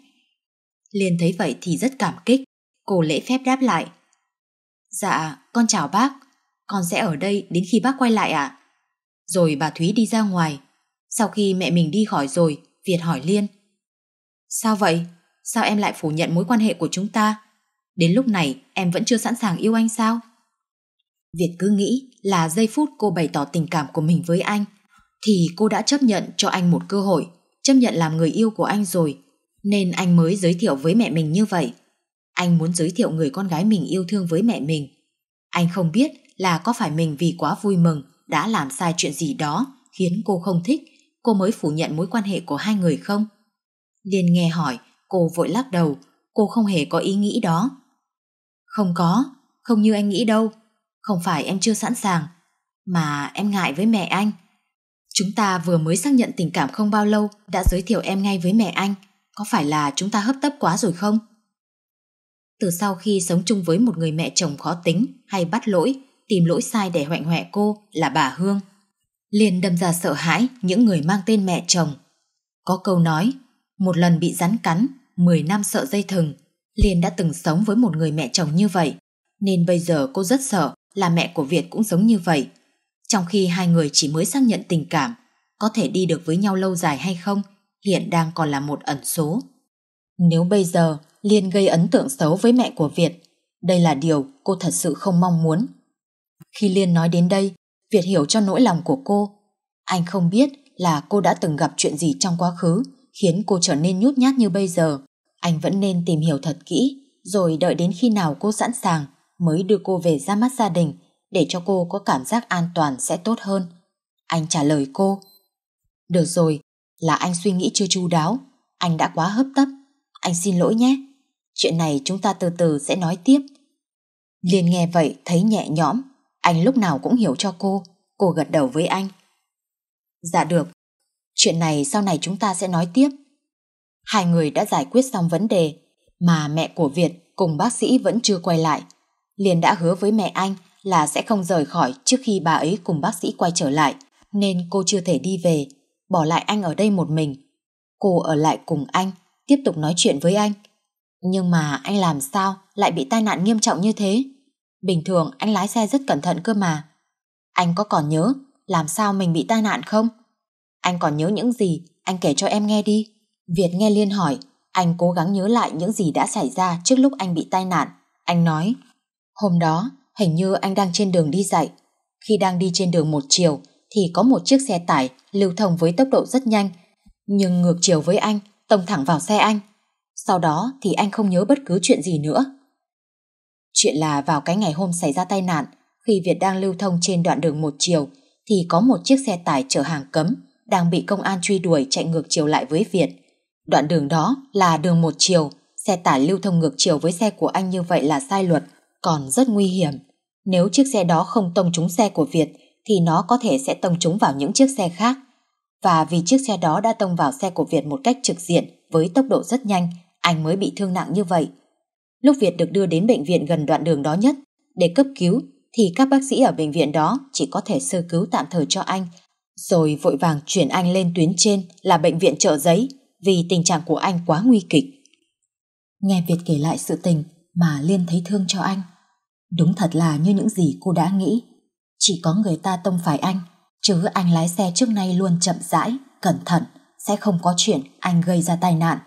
Liên thấy vậy thì rất cảm kích. Cô lễ phép đáp lại. Dạ, con chào bác. Con sẽ ở đây đến khi bác quay lại ạ. Rồi bà Thúy đi ra ngoài. Sau khi mẹ mình đi khỏi rồi, Việt hỏi Liên. Sao vậy? Sao em lại phủ nhận mối quan hệ của chúng ta? Đến lúc này em vẫn chưa sẵn sàng yêu anh sao? Việt cứ nghĩ là giây phút cô bày tỏ tình cảm của mình với anh thì cô đã chấp nhận cho anh một cơ hội, chấp nhận làm người yêu của anh rồi, nên anh mới giới thiệu với mẹ mình như vậy. Anh muốn giới thiệu người con gái mình yêu thương với mẹ mình. Anh không biết là có phải mình vì quá vui mừng đã làm sai chuyện gì đó khiến cô không thích, cô mới phủ nhận mối quan hệ của hai người không? Liên nghe hỏi, cô vội lắc đầu, cô không hề có ý nghĩ đó. Không có, không như anh nghĩ đâu. Không phải em chưa sẵn sàng, mà em ngại với mẹ anh. Chúng ta vừa mới xác nhận tình cảm không bao lâu đã giới thiệu em ngay với mẹ anh. Có phải là chúng ta hấp tấp quá rồi không? Từ sau khi sống chung với một người mẹ chồng khó tính hay bắt lỗi, tìm lỗi sai để hoạnh hoẹ cô là bà Hương. Liền đâm ra sợ hãi những người mang tên mẹ chồng. Có câu nói, một lần bị rắn cắn, 10 năm sợ dây thừng. Liên đã từng sống với một người mẹ chồng như vậy, nên bây giờ cô rất sợ là mẹ của Việt cũng giống như vậy. Trong khi hai người chỉ mới xác nhận tình cảm, có thể đi được với nhau lâu dài hay không, hiện đang còn là một ẩn số. Nếu bây giờ Liên gây ấn tượng xấu với mẹ của Việt, đây là điều cô thật sự không mong muốn. Khi Liên nói đến đây, Việt hiểu cho nỗi lòng của cô. Anh không biết là cô đã từng gặp chuyện gì trong quá khứ khiến cô trở nên nhút nhát như bây giờ. Anh vẫn nên tìm hiểu thật kỹ, rồi đợi đến khi nào cô sẵn sàng mới đưa cô về ra mắt gia đình để cho cô có cảm giác an toàn sẽ tốt hơn. Anh trả lời cô. Được rồi, là anh suy nghĩ chưa chu đáo, anh đã quá hấp tấp, anh xin lỗi nhé. Chuyện này chúng ta từ từ sẽ nói tiếp. Liên nghe vậy thấy nhẹ nhõm, anh lúc nào cũng hiểu cho cô, cô gật đầu với anh. Dạ được, chuyện này sau này chúng ta sẽ nói tiếp hai người đã giải quyết xong vấn đề, mà mẹ của Việt cùng bác sĩ vẫn chưa quay lại. Liền đã hứa với mẹ anh là sẽ không rời khỏi trước khi bà ấy cùng bác sĩ quay trở lại, nên cô chưa thể đi về, bỏ lại anh ở đây một mình. Cô ở lại cùng anh, tiếp tục nói chuyện với anh. Nhưng mà anh làm sao lại bị tai nạn nghiêm trọng như thế? Bình thường anh lái xe rất cẩn thận cơ mà. Anh có còn nhớ làm sao mình bị tai nạn không? Anh còn nhớ những gì anh kể cho em nghe đi. Việt nghe Liên hỏi, anh cố gắng nhớ lại những gì đã xảy ra trước lúc anh bị tai nạn. Anh nói, hôm đó hình như anh đang trên đường đi dạy. Khi đang đi trên đường một chiều thì có một chiếc xe tải lưu thông với tốc độ rất nhanh, nhưng ngược chiều với anh, tông thẳng vào xe anh. Sau đó thì anh không nhớ bất cứ chuyện gì nữa. Chuyện là vào cái ngày hôm xảy ra tai nạn, khi Việt đang lưu thông trên đoạn đường một chiều, thì có một chiếc xe tải chở hàng cấm đang bị công an truy đuổi chạy ngược chiều lại với Việt. Đoạn đường đó là đường một chiều, xe tải lưu thông ngược chiều với xe của anh như vậy là sai luật, còn rất nguy hiểm. Nếu chiếc xe đó không tông trúng xe của Việt thì nó có thể sẽ tông trúng vào những chiếc xe khác. Và vì chiếc xe đó đã tông vào xe của Việt một cách trực diện với tốc độ rất nhanh, anh mới bị thương nặng như vậy. Lúc Việt được đưa đến bệnh viện gần đoạn đường đó nhất để cấp cứu thì các bác sĩ ở bệnh viện đó chỉ có thể sơ cứu tạm thời cho anh rồi vội vàng chuyển anh lên tuyến trên là bệnh viện chợ giấy vì tình trạng của anh quá nguy kịch. Nghe Việt kể lại sự tình mà Liên thấy thương cho anh. Đúng thật là như những gì cô đã nghĩ. Chỉ có người ta tông phải anh, chứ anh lái xe trước nay luôn chậm rãi, cẩn thận, sẽ không có chuyện anh gây ra tai nạn.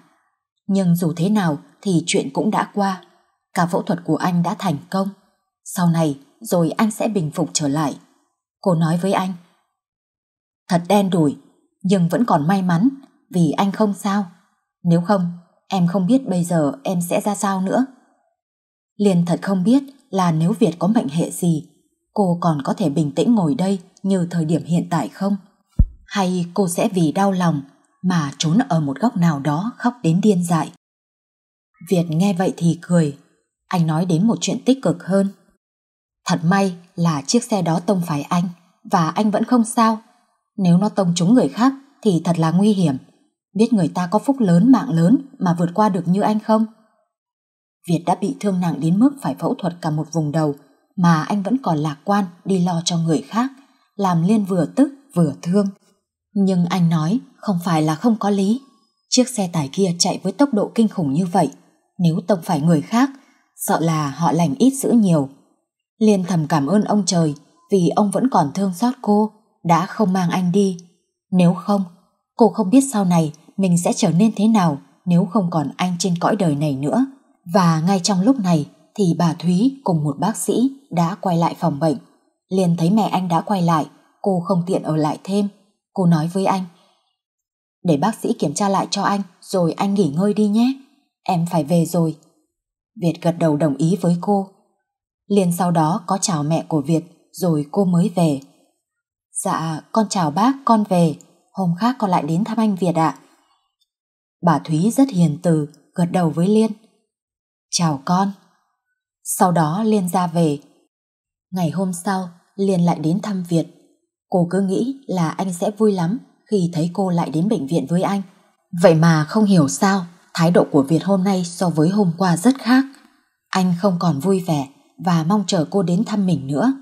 Nhưng dù thế nào thì chuyện cũng đã qua. Cả phẫu thuật của anh đã thành công. Sau này rồi anh sẽ bình phục trở lại. Cô nói với anh. Thật đen đủi, nhưng vẫn còn may mắn vì anh không sao. Nếu không, em không biết bây giờ em sẽ ra sao nữa. Liên thật không biết là nếu Việt có mệnh hệ gì, cô còn có thể bình tĩnh ngồi đây như thời điểm hiện tại không? Hay cô sẽ vì đau lòng mà trốn ở một góc nào đó khóc đến điên dại? Việt nghe vậy thì cười, anh nói đến một chuyện tích cực hơn. Thật may là chiếc xe đó tông phải anh và anh vẫn không sao. Nếu nó tông trúng người khác thì thật là nguy hiểm biết người ta có phúc lớn mạng lớn mà vượt qua được như anh không? Việt đã bị thương nặng đến mức phải phẫu thuật cả một vùng đầu mà anh vẫn còn lạc quan đi lo cho người khác, làm Liên vừa tức vừa thương. Nhưng anh nói không phải là không có lý. Chiếc xe tải kia chạy với tốc độ kinh khủng như vậy, nếu tông phải người khác, sợ là họ lành ít dữ nhiều. Liên thầm cảm ơn ông trời vì ông vẫn còn thương xót cô, đã không mang anh đi. Nếu không, Cô không biết sau này mình sẽ trở nên thế nào nếu không còn anh trên cõi đời này nữa. Và ngay trong lúc này thì bà Thúy cùng một bác sĩ đã quay lại phòng bệnh. Liền thấy mẹ anh đã quay lại, cô không tiện ở lại thêm. Cô nói với anh, để bác sĩ kiểm tra lại cho anh rồi anh nghỉ ngơi đi nhé. Em phải về rồi. Việt gật đầu đồng ý với cô. Liền sau đó có chào mẹ của Việt rồi cô mới về. Dạ, con chào bác, con về hôm khác con lại đến thăm anh Việt ạ. Bà Thúy rất hiền từ, gật đầu với Liên. Chào con. Sau đó Liên ra về. Ngày hôm sau, Liên lại đến thăm Việt. Cô cứ nghĩ là anh sẽ vui lắm khi thấy cô lại đến bệnh viện với anh. Vậy mà không hiểu sao, thái độ của Việt hôm nay so với hôm qua rất khác. Anh không còn vui vẻ và mong chờ cô đến thăm mình nữa.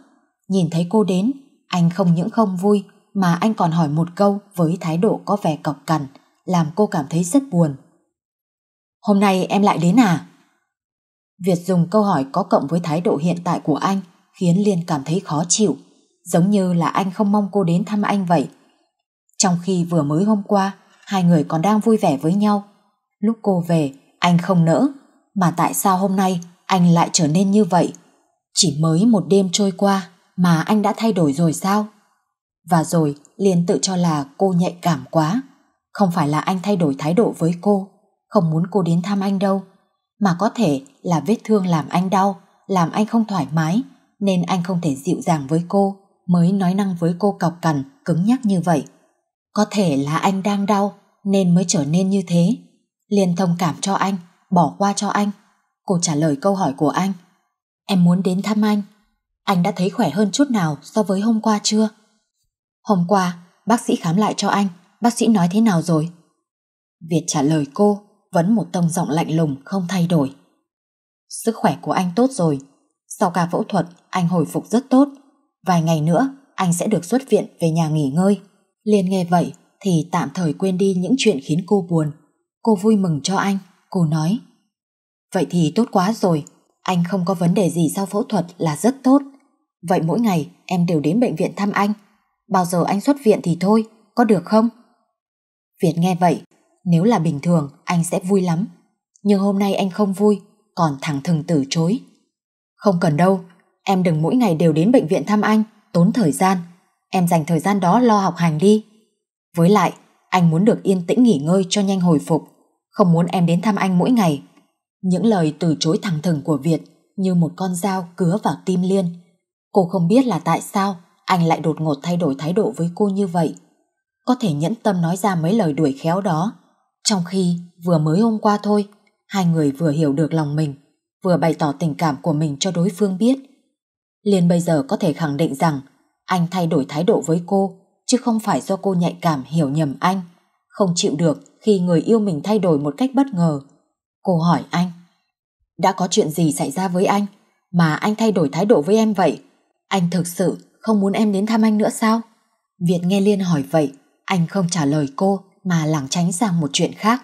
Nhìn thấy cô đến, anh không những không vui mà anh còn hỏi một câu với thái độ có vẻ cọc cằn, làm cô cảm thấy rất buồn. Hôm nay em lại đến à? Việc dùng câu hỏi có cộng với thái độ hiện tại của anh khiến Liên cảm thấy khó chịu, giống như là anh không mong cô đến thăm anh vậy. Trong khi vừa mới hôm qua, hai người còn đang vui vẻ với nhau. Lúc cô về, anh không nỡ, mà tại sao hôm nay anh lại trở nên như vậy? Chỉ mới một đêm trôi qua mà anh đã thay đổi rồi sao? và rồi liền tự cho là cô nhạy cảm quá. Không phải là anh thay đổi thái độ với cô, không muốn cô đến thăm anh đâu, mà có thể là vết thương làm anh đau, làm anh không thoải mái, nên anh không thể dịu dàng với cô, mới nói năng với cô cọc cằn, cứng nhắc như vậy. Có thể là anh đang đau, nên mới trở nên như thế. Liền thông cảm cho anh, bỏ qua cho anh. Cô trả lời câu hỏi của anh. Em muốn đến thăm anh. Anh đã thấy khỏe hơn chút nào so với hôm qua chưa? Hôm qua, bác sĩ khám lại cho anh, bác sĩ nói thế nào rồi? Việt trả lời cô, vẫn một tông giọng lạnh lùng không thay đổi. Sức khỏe của anh tốt rồi, sau ca phẫu thuật anh hồi phục rất tốt, vài ngày nữa anh sẽ được xuất viện về nhà nghỉ ngơi. Liên nghe vậy thì tạm thời quên đi những chuyện khiến cô buồn. Cô vui mừng cho anh, cô nói. Vậy thì tốt quá rồi, anh không có vấn đề gì sau phẫu thuật là rất tốt. Vậy mỗi ngày em đều đến bệnh viện thăm anh bao giờ anh xuất viện thì thôi, có được không? Việt nghe vậy, nếu là bình thường anh sẽ vui lắm, nhưng hôm nay anh không vui, còn thẳng thừng từ chối. Không cần đâu, em đừng mỗi ngày đều đến bệnh viện thăm anh, tốn thời gian. Em dành thời gian đó lo học hành đi. Với lại, anh muốn được yên tĩnh nghỉ ngơi cho nhanh hồi phục, không muốn em đến thăm anh mỗi ngày. Những lời từ chối thẳng thừng của Việt như một con dao cứa vào tim Liên. Cô không biết là tại sao anh lại đột ngột thay đổi thái độ với cô như vậy. Có thể nhẫn tâm nói ra mấy lời đuổi khéo đó. Trong khi vừa mới hôm qua thôi, hai người vừa hiểu được lòng mình, vừa bày tỏ tình cảm của mình cho đối phương biết. Liên bây giờ có thể khẳng định rằng anh thay đổi thái độ với cô, chứ không phải do cô nhạy cảm hiểu nhầm anh. Không chịu được khi người yêu mình thay đổi một cách bất ngờ. Cô hỏi anh, đã có chuyện gì xảy ra với anh mà anh thay đổi thái độ với em vậy? Anh thực sự không muốn em đến thăm anh nữa sao? Việt nghe Liên hỏi vậy, anh không trả lời cô mà lảng tránh sang một chuyện khác.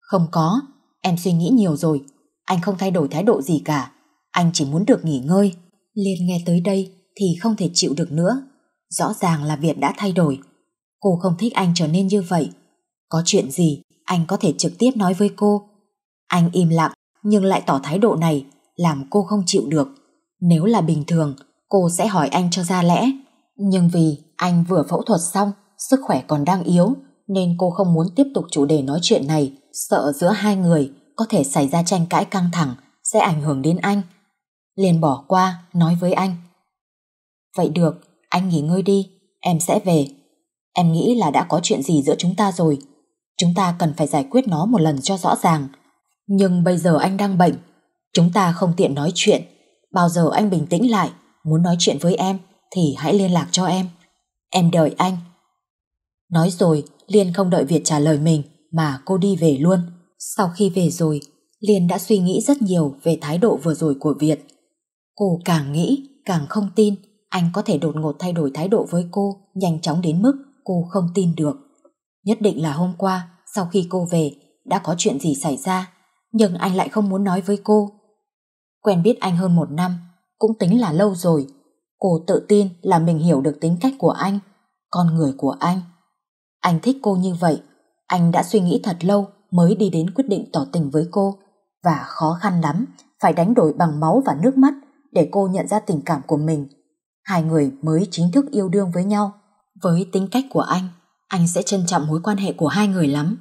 Không có, em suy nghĩ nhiều rồi, anh không thay đổi thái độ gì cả, anh chỉ muốn được nghỉ ngơi. Liên nghe tới đây thì không thể chịu được nữa, rõ ràng là Việt đã thay đổi. Cô không thích anh trở nên như vậy, có chuyện gì anh có thể trực tiếp nói với cô. Anh im lặng nhưng lại tỏ thái độ này làm cô không chịu được. Nếu là bình thường, cô sẽ hỏi anh cho ra lẽ. Nhưng vì anh vừa phẫu thuật xong, sức khỏe còn đang yếu, nên cô không muốn tiếp tục chủ đề nói chuyện này, sợ giữa hai người có thể xảy ra tranh cãi căng thẳng, sẽ ảnh hưởng đến anh. Liền bỏ qua, nói với anh. Vậy được, anh nghỉ ngơi đi, em sẽ về. Em nghĩ là đã có chuyện gì giữa chúng ta rồi. Chúng ta cần phải giải quyết nó một lần cho rõ ràng. Nhưng bây giờ anh đang bệnh, chúng ta không tiện nói chuyện. Bao giờ anh bình tĩnh lại muốn nói chuyện với em thì hãy liên lạc cho em. Em đợi anh. Nói rồi, Liên không đợi Việt trả lời mình mà cô đi về luôn. Sau khi về rồi, Liên đã suy nghĩ rất nhiều về thái độ vừa rồi của Việt. Cô càng nghĩ, càng không tin anh có thể đột ngột thay đổi thái độ với cô nhanh chóng đến mức cô không tin được. Nhất định là hôm qua, sau khi cô về, đã có chuyện gì xảy ra, nhưng anh lại không muốn nói với cô. Quen biết anh hơn một năm, cũng tính là lâu rồi. Cô tự tin là mình hiểu được tính cách của anh, con người của anh. Anh thích cô như vậy, anh đã suy nghĩ thật lâu mới đi đến quyết định tỏ tình với cô và khó khăn lắm phải đánh đổi bằng máu và nước mắt để cô nhận ra tình cảm của mình. Hai người mới chính thức yêu đương với nhau. Với tính cách của anh, anh sẽ trân trọng mối quan hệ của hai người lắm.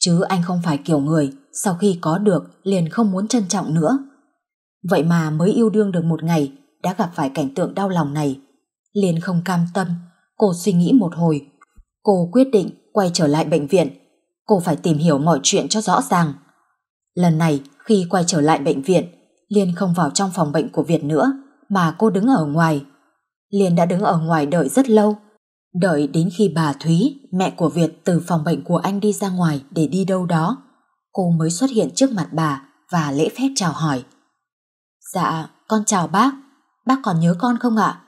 Chứ anh không phải kiểu người sau khi có được liền không muốn trân trọng nữa. Vậy mà mới yêu đương được một ngày đã gặp phải cảnh tượng đau lòng này. Liên không cam tâm, cô suy nghĩ một hồi. Cô quyết định quay trở lại bệnh viện. Cô phải tìm hiểu mọi chuyện cho rõ ràng. Lần này khi quay trở lại bệnh viện, Liên không vào trong phòng bệnh của Việt nữa mà cô đứng ở ngoài. Liên đã đứng ở ngoài đợi rất lâu. Đợi đến khi bà Thúy, mẹ của Việt từ phòng bệnh của anh đi ra ngoài để đi đâu đó. Cô mới xuất hiện trước mặt bà và lễ phép chào hỏi. Dạ, con chào bác. Bác còn nhớ con không ạ?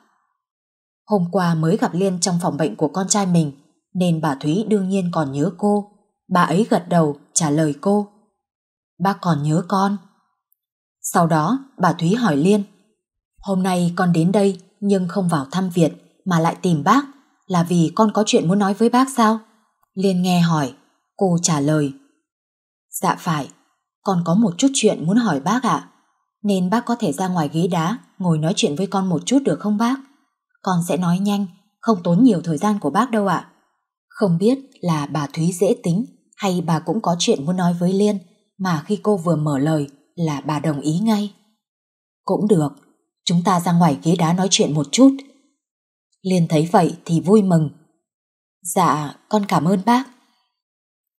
Hôm qua mới gặp Liên trong phòng bệnh của con trai mình, nên bà Thúy đương nhiên còn nhớ cô. Bà ấy gật đầu trả lời cô. Bác còn nhớ con. Sau đó, bà Thúy hỏi Liên. Hôm nay con đến đây nhưng không vào thăm Việt mà lại tìm bác là vì con có chuyện muốn nói với bác sao? Liên nghe hỏi, cô trả lời. Dạ phải, con có một chút chuyện muốn hỏi bác ạ nên bác có thể ra ngoài ghế đá ngồi nói chuyện với con một chút được không bác? Con sẽ nói nhanh, không tốn nhiều thời gian của bác đâu ạ. Không biết là bà Thúy dễ tính hay bà cũng có chuyện muốn nói với Liên mà khi cô vừa mở lời là bà đồng ý ngay. Cũng được, chúng ta ra ngoài ghế đá nói chuyện một chút. Liên thấy vậy thì vui mừng. Dạ, con cảm ơn bác.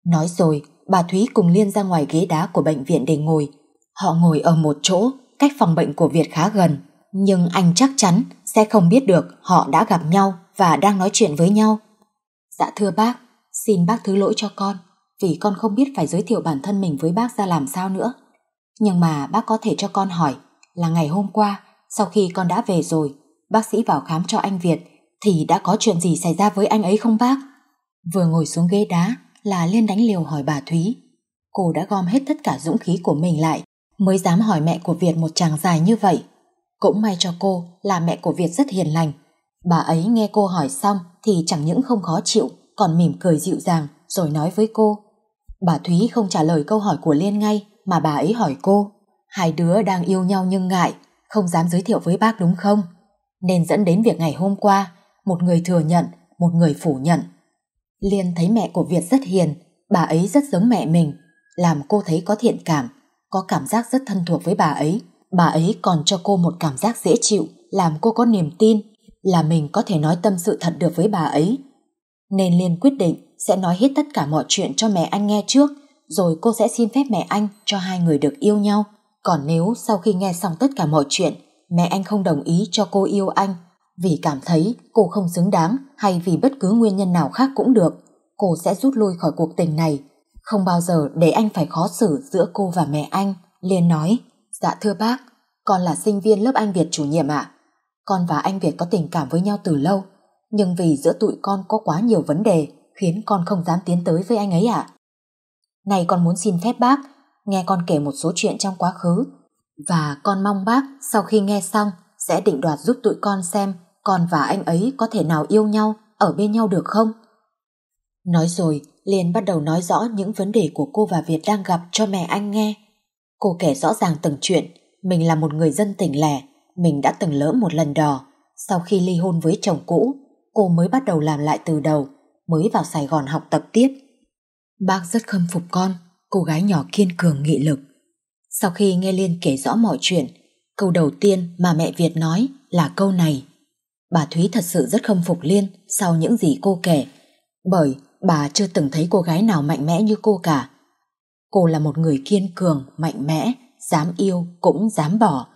Nói rồi, bà Thúy cùng Liên ra ngoài ghế đá của bệnh viện để ngồi Họ ngồi ở một chỗ, cách phòng bệnh của Việt khá gần, nhưng anh chắc chắn sẽ không biết được họ đã gặp nhau và đang nói chuyện với nhau. Dạ thưa bác, xin bác thứ lỗi cho con, vì con không biết phải giới thiệu bản thân mình với bác ra làm sao nữa. Nhưng mà bác có thể cho con hỏi là ngày hôm qua, sau khi con đã về rồi, bác sĩ vào khám cho anh Việt thì đã có chuyện gì xảy ra với anh ấy không bác? Vừa ngồi xuống ghế đá là Liên đánh liều hỏi bà Thúy. Cô đã gom hết tất cả dũng khí của mình lại mới dám hỏi mẹ của Việt một chàng dài như vậy. Cũng may cho cô là mẹ của Việt rất hiền lành. Bà ấy nghe cô hỏi xong thì chẳng những không khó chịu, còn mỉm cười dịu dàng rồi nói với cô. Bà Thúy không trả lời câu hỏi của Liên ngay mà bà ấy hỏi cô. Hai đứa đang yêu nhau nhưng ngại, không dám giới thiệu với bác đúng không? Nên dẫn đến việc ngày hôm qua, một người thừa nhận, một người phủ nhận. Liên thấy mẹ của Việt rất hiền, bà ấy rất giống mẹ mình, làm cô thấy có thiện cảm có cảm giác rất thân thuộc với bà ấy. Bà ấy còn cho cô một cảm giác dễ chịu, làm cô có niềm tin là mình có thể nói tâm sự thật được với bà ấy. Nên liền quyết định sẽ nói hết tất cả mọi chuyện cho mẹ anh nghe trước, rồi cô sẽ xin phép mẹ anh cho hai người được yêu nhau. Còn nếu sau khi nghe xong tất cả mọi chuyện, mẹ anh không đồng ý cho cô yêu anh, vì cảm thấy cô không xứng đáng hay vì bất cứ nguyên nhân nào khác cũng được, cô sẽ rút lui khỏi cuộc tình này không bao giờ để anh phải khó xử giữa cô và mẹ anh, liền nói, dạ thưa bác, con là sinh viên lớp Anh Việt chủ nhiệm ạ. Con và anh Việt có tình cảm với nhau từ lâu, nhưng vì giữa tụi con có quá nhiều vấn đề khiến con không dám tiến tới với anh ấy ạ. À? Này con muốn xin phép bác, nghe con kể một số chuyện trong quá khứ, và con mong bác sau khi nghe xong sẽ định đoạt giúp tụi con xem con và anh ấy có thể nào yêu nhau, ở bên nhau được không? Nói rồi, liền bắt đầu nói rõ những vấn đề của cô và Việt đang gặp cho mẹ anh nghe. Cô kể rõ ràng từng chuyện, mình là một người dân tỉnh lẻ, mình đã từng lỡ một lần đò. Sau khi ly hôn với chồng cũ, cô mới bắt đầu làm lại từ đầu, mới vào Sài Gòn học tập tiếp. Bác rất khâm phục con, cô gái nhỏ kiên cường nghị lực. Sau khi nghe Liên kể rõ mọi chuyện, câu đầu tiên mà mẹ Việt nói là câu này. Bà Thúy thật sự rất khâm phục Liên sau những gì cô kể, bởi Bà chưa từng thấy cô gái nào mạnh mẽ như cô cả. Cô là một người kiên cường, mạnh mẽ, dám yêu cũng dám bỏ,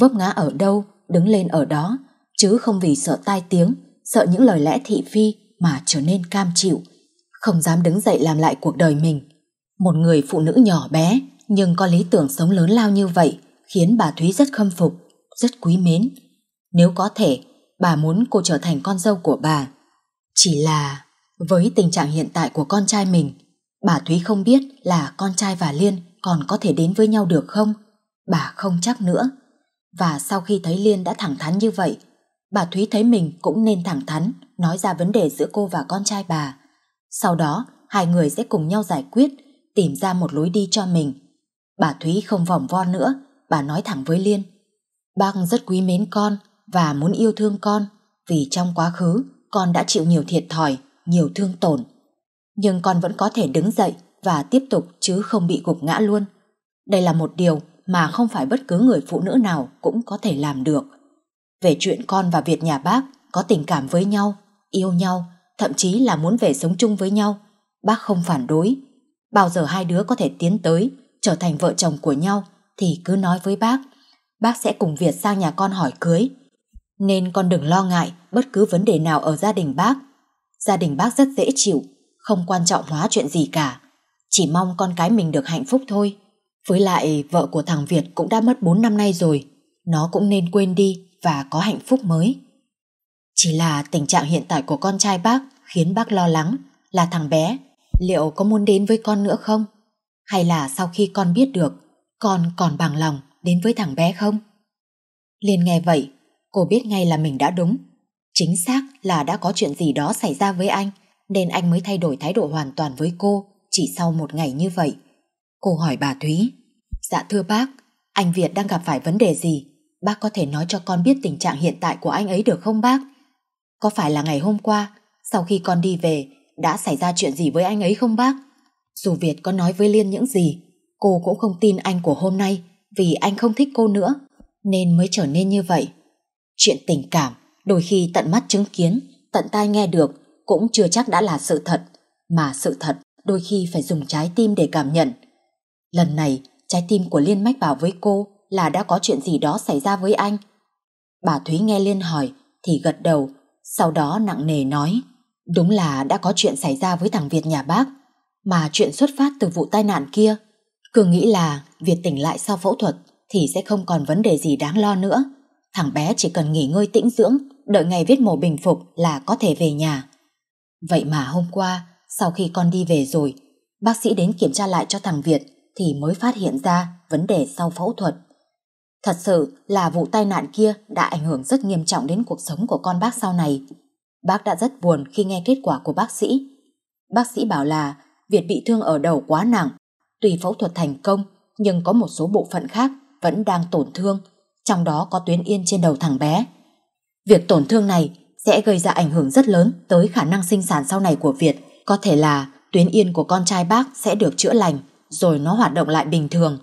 vấp ngã ở đâu, đứng lên ở đó, chứ không vì sợ tai tiếng, sợ những lời lẽ thị phi mà trở nên cam chịu, không dám đứng dậy làm lại cuộc đời mình. Một người phụ nữ nhỏ bé nhưng có lý tưởng sống lớn lao như vậy khiến bà Thúy rất khâm phục, rất quý mến. Nếu có thể, bà muốn cô trở thành con dâu của bà. Chỉ là... Với tình trạng hiện tại của con trai mình, bà Thúy không biết là con trai và Liên còn có thể đến với nhau được không? Bà không chắc nữa. Và sau khi thấy Liên đã thẳng thắn như vậy, bà Thúy thấy mình cũng nên thẳng thắn nói ra vấn đề giữa cô và con trai bà. Sau đó, hai người sẽ cùng nhau giải quyết, tìm ra một lối đi cho mình. Bà Thúy không vòng vo nữa, bà nói thẳng với Liên. Bác rất quý mến con và muốn yêu thương con vì trong quá khứ con đã chịu nhiều thiệt thòi nhiều thương tổn. Nhưng con vẫn có thể đứng dậy và tiếp tục chứ không bị gục ngã luôn. Đây là một điều mà không phải bất cứ người phụ nữ nào cũng có thể làm được. Về chuyện con và Việt nhà bác có tình cảm với nhau, yêu nhau, thậm chí là muốn về sống chung với nhau, bác không phản đối. Bao giờ hai đứa có thể tiến tới, trở thành vợ chồng của nhau thì cứ nói với bác. Bác sẽ cùng Việt sang nhà con hỏi cưới. Nên con đừng lo ngại bất cứ vấn đề nào ở gia đình bác gia đình bác rất dễ chịu, không quan trọng hóa chuyện gì cả. Chỉ mong con cái mình được hạnh phúc thôi. Với lại vợ của thằng Việt cũng đã mất 4 năm nay rồi, nó cũng nên quên đi và có hạnh phúc mới. Chỉ là tình trạng hiện tại của con trai bác khiến bác lo lắng là thằng bé liệu có muốn đến với con nữa không? Hay là sau khi con biết được, con còn bằng lòng đến với thằng bé không? Liên nghe vậy, cô biết ngay là mình đã đúng. Chính xác là đã có chuyện gì đó xảy ra với anh, nên anh mới thay đổi thái độ hoàn toàn với cô chỉ sau một ngày như vậy. Cô hỏi bà Thúy. Dạ thưa bác, anh Việt đang gặp phải vấn đề gì? Bác có thể nói cho con biết tình trạng hiện tại của anh ấy được không bác? Có phải là ngày hôm qua, sau khi con đi về, đã xảy ra chuyện gì với anh ấy không bác? Dù Việt có nói với Liên những gì, cô cũng không tin anh của hôm nay vì anh không thích cô nữa, nên mới trở nên như vậy. Chuyện tình cảm đôi khi tận mắt chứng kiến, tận tai nghe được cũng chưa chắc đã là sự thật, mà sự thật đôi khi phải dùng trái tim để cảm nhận. Lần này, trái tim của Liên mách bảo với cô là đã có chuyện gì đó xảy ra với anh. Bà Thúy nghe Liên hỏi thì gật đầu, sau đó nặng nề nói, đúng là đã có chuyện xảy ra với thằng Việt nhà bác, mà chuyện xuất phát từ vụ tai nạn kia. Cường nghĩ là Việt tỉnh lại sau phẫu thuật thì sẽ không còn vấn đề gì đáng lo nữa. Thằng bé chỉ cần nghỉ ngơi tĩnh dưỡng, đợi ngày vết mổ bình phục là có thể về nhà. Vậy mà hôm qua, sau khi con đi về rồi, bác sĩ đến kiểm tra lại cho thằng Việt thì mới phát hiện ra vấn đề sau phẫu thuật. Thật sự là vụ tai nạn kia đã ảnh hưởng rất nghiêm trọng đến cuộc sống của con bác sau này. Bác đã rất buồn khi nghe kết quả của bác sĩ. Bác sĩ bảo là Việt bị thương ở đầu quá nặng. Tùy phẫu thuật thành công, nhưng có một số bộ phận khác vẫn đang tổn thương trong đó có tuyến yên trên đầu thằng bé. Việc tổn thương này sẽ gây ra ảnh hưởng rất lớn tới khả năng sinh sản sau này của Việt. Có thể là tuyến yên của con trai bác sẽ được chữa lành rồi nó hoạt động lại bình thường.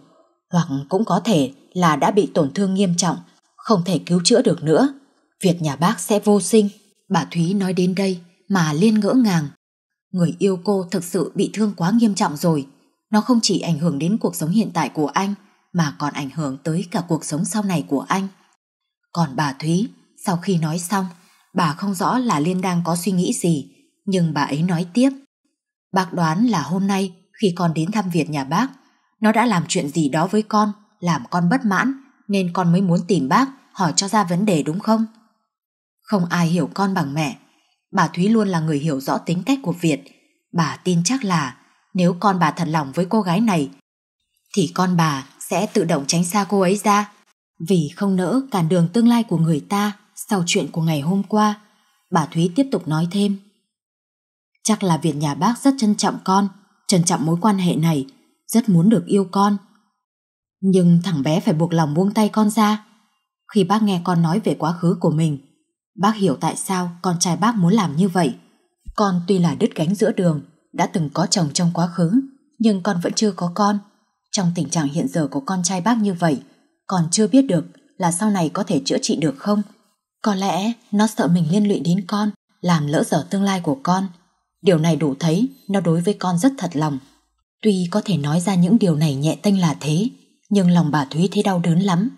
Hoặc cũng có thể là đã bị tổn thương nghiêm trọng, không thể cứu chữa được nữa. Việt nhà bác sẽ vô sinh. Bà Thúy nói đến đây mà Liên ngỡ ngàng. Người yêu cô thực sự bị thương quá nghiêm trọng rồi. Nó không chỉ ảnh hưởng đến cuộc sống hiện tại của anh mà còn ảnh hưởng tới cả cuộc sống sau này của anh. Còn bà Thúy, sau khi nói xong, bà không rõ là Liên đang có suy nghĩ gì, nhưng bà ấy nói tiếp. Bác đoán là hôm nay khi con đến thăm Việt nhà bác, nó đã làm chuyện gì đó với con, làm con bất mãn, nên con mới muốn tìm bác hỏi cho ra vấn đề đúng không? Không ai hiểu con bằng mẹ. Bà Thúy luôn là người hiểu rõ tính cách của Việt. Bà tin chắc là nếu con bà thật lòng với cô gái này, thì con bà sẽ tự động tránh xa cô ấy ra vì không nỡ cản đường tương lai của người ta sau chuyện của ngày hôm qua. Bà Thúy tiếp tục nói thêm. Chắc là viện nhà bác rất trân trọng con, trân trọng mối quan hệ này, rất muốn được yêu con. Nhưng thằng bé phải buộc lòng buông tay con ra. Khi bác nghe con nói về quá khứ của mình, bác hiểu tại sao con trai bác muốn làm như vậy. Con tuy là đứt gánh giữa đường, đã từng có chồng trong quá khứ, nhưng con vẫn chưa có con. Trong tình trạng hiện giờ của con trai bác như vậy, còn chưa biết được là sau này có thể chữa trị được không. Có lẽ nó sợ mình liên lụy đến con, làm lỡ dở tương lai của con. Điều này đủ thấy nó đối với con rất thật lòng. Tuy có thể nói ra những điều này nhẹ tênh là thế, nhưng lòng bà Thúy thấy đau đớn lắm.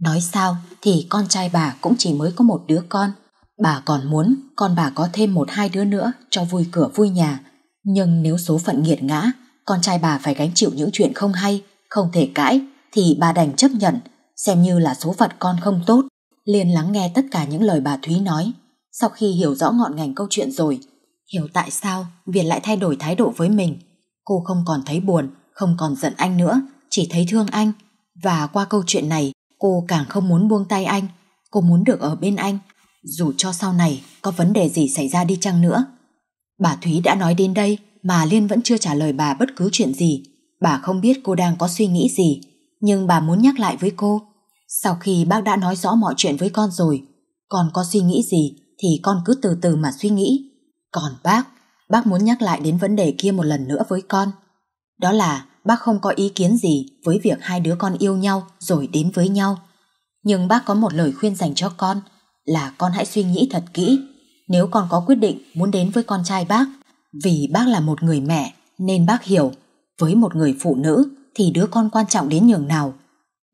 Nói sao thì con trai bà cũng chỉ mới có một đứa con. Bà còn muốn con bà có thêm một hai đứa nữa cho vui cửa vui nhà. Nhưng nếu số phận nghiệt ngã con trai bà phải gánh chịu những chuyện không hay, không thể cãi, thì bà đành chấp nhận, xem như là số phận con không tốt. Liên lắng nghe tất cả những lời bà Thúy nói. Sau khi hiểu rõ ngọn ngành câu chuyện rồi, hiểu tại sao Việt lại thay đổi thái độ với mình. Cô không còn thấy buồn, không còn giận anh nữa, chỉ thấy thương anh. Và qua câu chuyện này, cô càng không muốn buông tay anh. Cô muốn được ở bên anh, dù cho sau này có vấn đề gì xảy ra đi chăng nữa. Bà Thúy đã nói đến đây, mà Liên vẫn chưa trả lời bà bất cứ chuyện gì. Bà không biết cô đang có suy nghĩ gì, nhưng bà muốn nhắc lại với cô. Sau khi bác đã nói rõ mọi chuyện với con rồi, con có suy nghĩ gì thì con cứ từ từ mà suy nghĩ. Còn bác, bác muốn nhắc lại đến vấn đề kia một lần nữa với con. Đó là bác không có ý kiến gì với việc hai đứa con yêu nhau rồi đến với nhau. Nhưng bác có một lời khuyên dành cho con là con hãy suy nghĩ thật kỹ. Nếu con có quyết định muốn đến với con trai bác vì bác là một người mẹ nên bác hiểu với một người phụ nữ thì đứa con quan trọng đến nhường nào.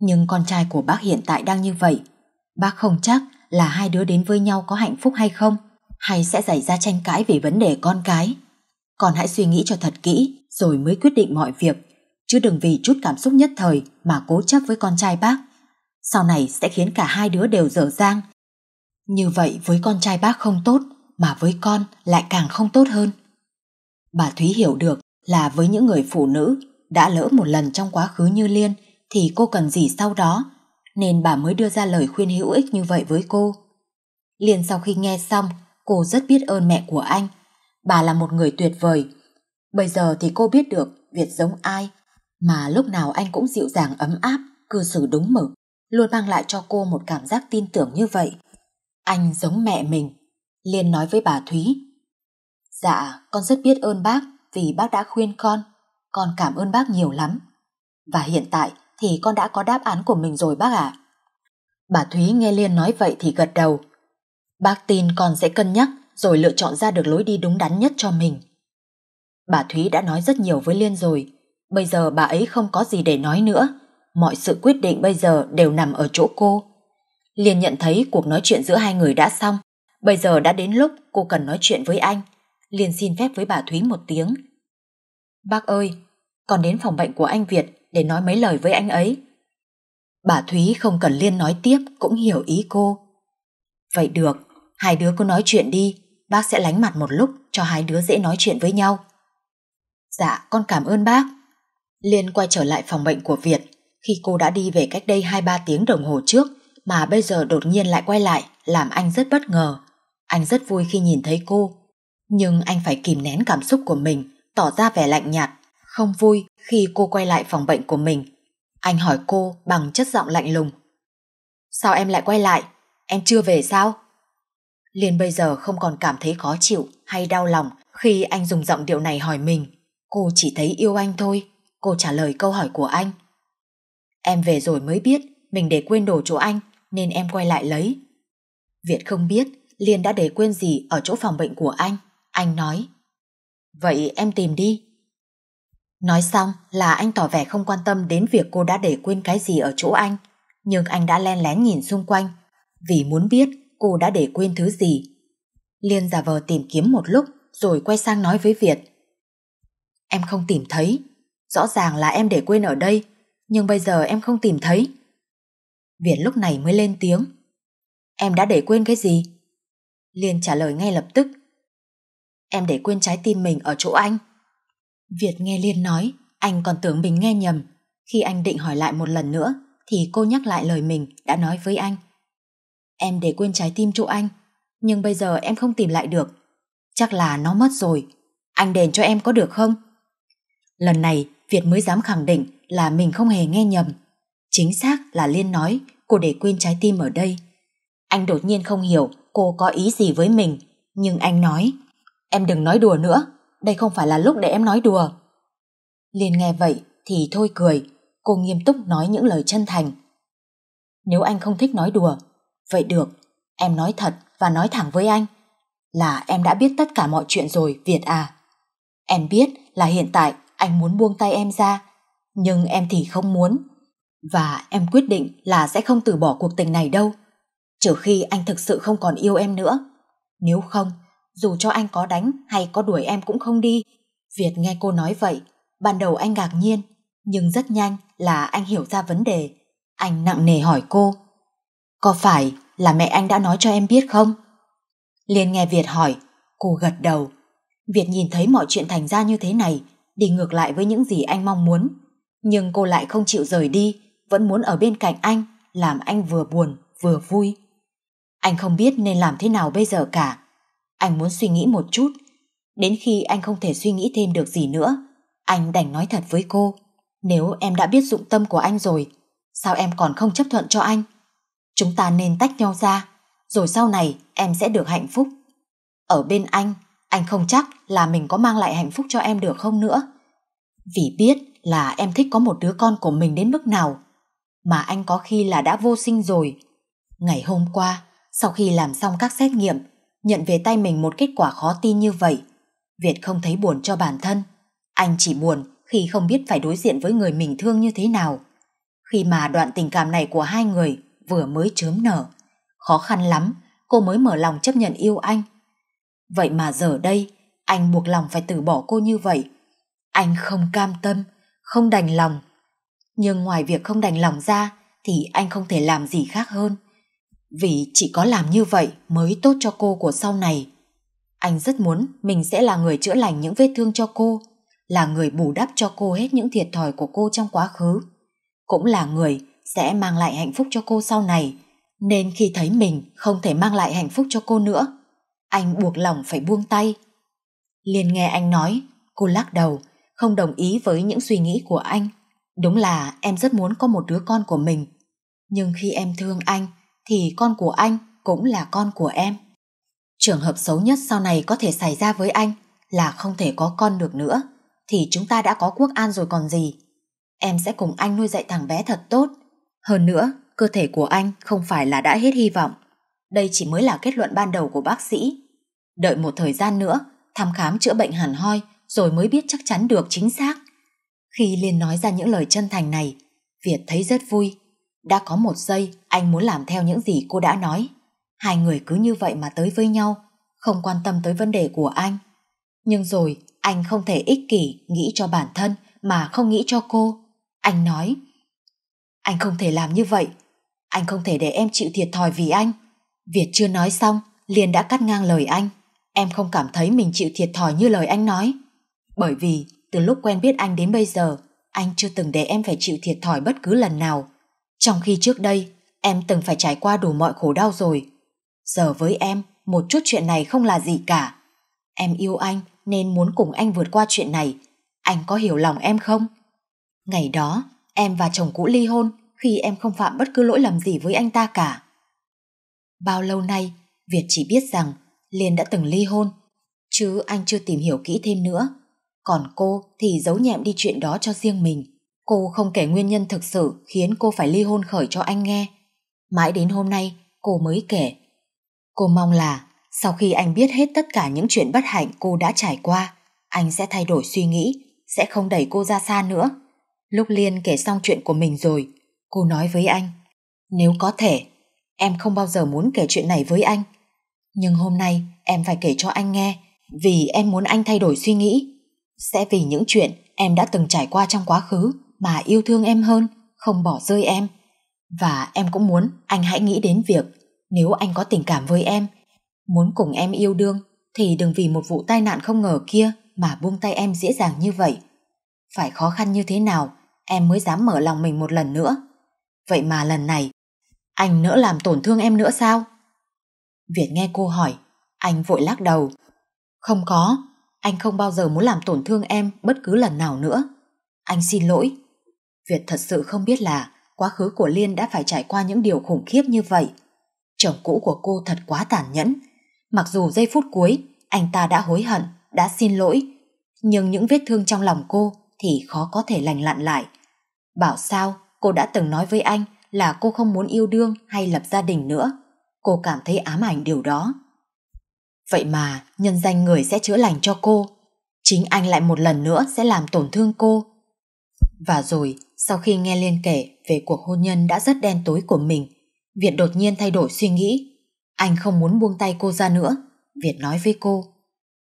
Nhưng con trai của bác hiện tại đang như vậy. Bác không chắc là hai đứa đến với nhau có hạnh phúc hay không hay sẽ xảy ra tranh cãi về vấn đề con cái. còn hãy suy nghĩ cho thật kỹ rồi mới quyết định mọi việc chứ đừng vì chút cảm xúc nhất thời mà cố chấp với con trai bác. Sau này sẽ khiến cả hai đứa đều dở dang. Như vậy với con trai bác không tốt mà với con lại càng không tốt hơn. Bà Thúy hiểu được là với những người phụ nữ đã lỡ một lần trong quá khứ như Liên thì cô cần gì sau đó, nên bà mới đưa ra lời khuyên hữu ích như vậy với cô. Liên sau khi nghe xong, cô rất biết ơn mẹ của anh. Bà là một người tuyệt vời. Bây giờ thì cô biết được Việt giống ai, mà lúc nào anh cũng dịu dàng ấm áp, cư xử đúng mực, luôn mang lại cho cô một cảm giác tin tưởng như vậy. Anh giống mẹ mình, Liên nói với bà Thúy. Dạ, con rất biết ơn bác vì bác đã khuyên con. Con cảm ơn bác nhiều lắm. Và hiện tại thì con đã có đáp án của mình rồi bác ạ. Bà Thúy nghe Liên nói vậy thì gật đầu. Bác tin con sẽ cân nhắc rồi lựa chọn ra được lối đi đúng đắn nhất cho mình. Bà Thúy đã nói rất nhiều với Liên rồi. Bây giờ bà ấy không có gì để nói nữa. Mọi sự quyết định bây giờ đều nằm ở chỗ cô. Liên nhận thấy cuộc nói chuyện giữa hai người đã xong. Bây giờ đã đến lúc cô cần nói chuyện với anh liền xin phép với bà Thúy một tiếng. Bác ơi, con đến phòng bệnh của anh Việt để nói mấy lời với anh ấy. Bà Thúy không cần Liên nói tiếp cũng hiểu ý cô. Vậy được, hai đứa cứ nói chuyện đi, bác sẽ lánh mặt một lúc cho hai đứa dễ nói chuyện với nhau. Dạ, con cảm ơn bác. Liên quay trở lại phòng bệnh của Việt khi cô đã đi về cách đây 2-3 tiếng đồng hồ trước mà bây giờ đột nhiên lại quay lại làm anh rất bất ngờ. Anh rất vui khi nhìn thấy cô nhưng anh phải kìm nén cảm xúc của mình, tỏ ra vẻ lạnh nhạt, không vui khi cô quay lại phòng bệnh của mình. Anh hỏi cô bằng chất giọng lạnh lùng. Sao em lại quay lại? Em chưa về sao? Liên bây giờ không còn cảm thấy khó chịu hay đau lòng khi anh dùng giọng điệu này hỏi mình. Cô chỉ thấy yêu anh thôi. Cô trả lời câu hỏi của anh. Em về rồi mới biết mình để quên đồ chỗ anh nên em quay lại lấy. Việt không biết Liên đã để quên gì ở chỗ phòng bệnh của anh. Anh nói Vậy em tìm đi Nói xong là anh tỏ vẻ không quan tâm đến việc cô đã để quên cái gì ở chỗ anh Nhưng anh đã len lén nhìn xung quanh Vì muốn biết cô đã để quên thứ gì Liên giả vờ tìm kiếm một lúc Rồi quay sang nói với Việt Em không tìm thấy Rõ ràng là em để quên ở đây Nhưng bây giờ em không tìm thấy Việt lúc này mới lên tiếng Em đã để quên cái gì? Liên trả lời ngay lập tức em để quên trái tim mình ở chỗ anh. Việt nghe Liên nói, anh còn tưởng mình nghe nhầm. Khi anh định hỏi lại một lần nữa, thì cô nhắc lại lời mình đã nói với anh. Em để quên trái tim chỗ anh, nhưng bây giờ em không tìm lại được. Chắc là nó mất rồi, anh đền cho em có được không? Lần này, Việt mới dám khẳng định là mình không hề nghe nhầm. Chính xác là Liên nói cô để quên trái tim ở đây. Anh đột nhiên không hiểu cô có ý gì với mình, nhưng anh nói Em đừng nói đùa nữa, đây không phải là lúc để em nói đùa. Liên nghe vậy thì thôi cười, cô nghiêm túc nói những lời chân thành. Nếu anh không thích nói đùa, vậy được, em nói thật và nói thẳng với anh. Là em đã biết tất cả mọi chuyện rồi, Việt à. Em biết là hiện tại anh muốn buông tay em ra, nhưng em thì không muốn. Và em quyết định là sẽ không từ bỏ cuộc tình này đâu. Trừ khi anh thực sự không còn yêu em nữa. Nếu không, dù cho anh có đánh hay có đuổi em cũng không đi. Việt nghe cô nói vậy, ban đầu anh ngạc nhiên, nhưng rất nhanh là anh hiểu ra vấn đề. Anh nặng nề hỏi cô, có phải là mẹ anh đã nói cho em biết không? Liên nghe Việt hỏi, cô gật đầu. Việt nhìn thấy mọi chuyện thành ra như thế này, đi ngược lại với những gì anh mong muốn. Nhưng cô lại không chịu rời đi, vẫn muốn ở bên cạnh anh, làm anh vừa buồn vừa vui. Anh không biết nên làm thế nào bây giờ cả anh muốn suy nghĩ một chút. Đến khi anh không thể suy nghĩ thêm được gì nữa, anh đành nói thật với cô. Nếu em đã biết dụng tâm của anh rồi, sao em còn không chấp thuận cho anh? Chúng ta nên tách nhau ra, rồi sau này em sẽ được hạnh phúc. Ở bên anh, anh không chắc là mình có mang lại hạnh phúc cho em được không nữa. Vì biết là em thích có một đứa con của mình đến mức nào, mà anh có khi là đã vô sinh rồi. Ngày hôm qua, sau khi làm xong các xét nghiệm, nhận về tay mình một kết quả khó tin như vậy. Việt không thấy buồn cho bản thân. Anh chỉ buồn khi không biết phải đối diện với người mình thương như thế nào. Khi mà đoạn tình cảm này của hai người vừa mới chớm nở, khó khăn lắm cô mới mở lòng chấp nhận yêu anh. Vậy mà giờ đây, anh buộc lòng phải từ bỏ cô như vậy. Anh không cam tâm, không đành lòng. Nhưng ngoài việc không đành lòng ra, thì anh không thể làm gì khác hơn vì chỉ có làm như vậy mới tốt cho cô của sau này. Anh rất muốn mình sẽ là người chữa lành những vết thương cho cô, là người bù đắp cho cô hết những thiệt thòi của cô trong quá khứ, cũng là người sẽ mang lại hạnh phúc cho cô sau này. Nên khi thấy mình không thể mang lại hạnh phúc cho cô nữa, anh buộc lòng phải buông tay. Liên nghe anh nói, cô lắc đầu, không đồng ý với những suy nghĩ của anh. Đúng là em rất muốn có một đứa con của mình, nhưng khi em thương anh, thì con của anh cũng là con của em. Trường hợp xấu nhất sau này có thể xảy ra với anh là không thể có con được nữa, thì chúng ta đã có quốc an rồi còn gì. Em sẽ cùng anh nuôi dạy thằng bé thật tốt. Hơn nữa, cơ thể của anh không phải là đã hết hy vọng. Đây chỉ mới là kết luận ban đầu của bác sĩ. Đợi một thời gian nữa, thăm khám chữa bệnh hẳn hoi rồi mới biết chắc chắn được chính xác. Khi Liên nói ra những lời chân thành này, Việt thấy rất vui đã có một giây anh muốn làm theo những gì cô đã nói. Hai người cứ như vậy mà tới với nhau, không quan tâm tới vấn đề của anh. Nhưng rồi anh không thể ích kỷ nghĩ cho bản thân mà không nghĩ cho cô. Anh nói, anh không thể làm như vậy, anh không thể để em chịu thiệt thòi vì anh. Việt chưa nói xong, liền đã cắt ngang lời anh. Em không cảm thấy mình chịu thiệt thòi như lời anh nói. Bởi vì từ lúc quen biết anh đến bây giờ, anh chưa từng để em phải chịu thiệt thòi bất cứ lần nào. Trong khi trước đây, em từng phải trải qua đủ mọi khổ đau rồi. Giờ với em, một chút chuyện này không là gì cả. Em yêu anh nên muốn cùng anh vượt qua chuyện này. Anh có hiểu lòng em không? Ngày đó, em và chồng cũ ly hôn khi em không phạm bất cứ lỗi lầm gì với anh ta cả. Bao lâu nay, Việt chỉ biết rằng Liên đã từng ly hôn, chứ anh chưa tìm hiểu kỹ thêm nữa. Còn cô thì giấu nhẹm đi chuyện đó cho riêng mình. Cô không kể nguyên nhân thực sự khiến cô phải ly hôn khởi cho anh nghe. Mãi đến hôm nay, cô mới kể. Cô mong là sau khi anh biết hết tất cả những chuyện bất hạnh cô đã trải qua, anh sẽ thay đổi suy nghĩ, sẽ không đẩy cô ra xa nữa. Lúc Liên kể xong chuyện của mình rồi, cô nói với anh, nếu có thể, em không bao giờ muốn kể chuyện này với anh. Nhưng hôm nay em phải kể cho anh nghe, vì em muốn anh thay đổi suy nghĩ. Sẽ vì những chuyện em đã từng trải qua trong quá khứ mà yêu thương em hơn, không bỏ rơi em. Và em cũng muốn anh hãy nghĩ đến việc nếu anh có tình cảm với em, muốn cùng em yêu đương thì đừng vì một vụ tai nạn không ngờ kia mà buông tay em dễ dàng như vậy. Phải khó khăn như thế nào em mới dám mở lòng mình một lần nữa. Vậy mà lần này, anh nỡ làm tổn thương em nữa sao? Việt nghe cô hỏi, anh vội lắc đầu. Không có, anh không bao giờ muốn làm tổn thương em bất cứ lần nào nữa. Anh xin lỗi, Việt thật sự không biết là quá khứ của Liên đã phải trải qua những điều khủng khiếp như vậy. Chồng cũ của cô thật quá tàn nhẫn. Mặc dù giây phút cuối, anh ta đã hối hận, đã xin lỗi, nhưng những vết thương trong lòng cô thì khó có thể lành lặn lại. Bảo sao cô đã từng nói với anh là cô không muốn yêu đương hay lập gia đình nữa. Cô cảm thấy ám ảnh điều đó. Vậy mà nhân danh người sẽ chữa lành cho cô. Chính anh lại một lần nữa sẽ làm tổn thương cô. Và rồi sau khi nghe Liên kể về cuộc hôn nhân đã rất đen tối của mình, Việt đột nhiên thay đổi suy nghĩ. Anh không muốn buông tay cô ra nữa, Việt nói với cô.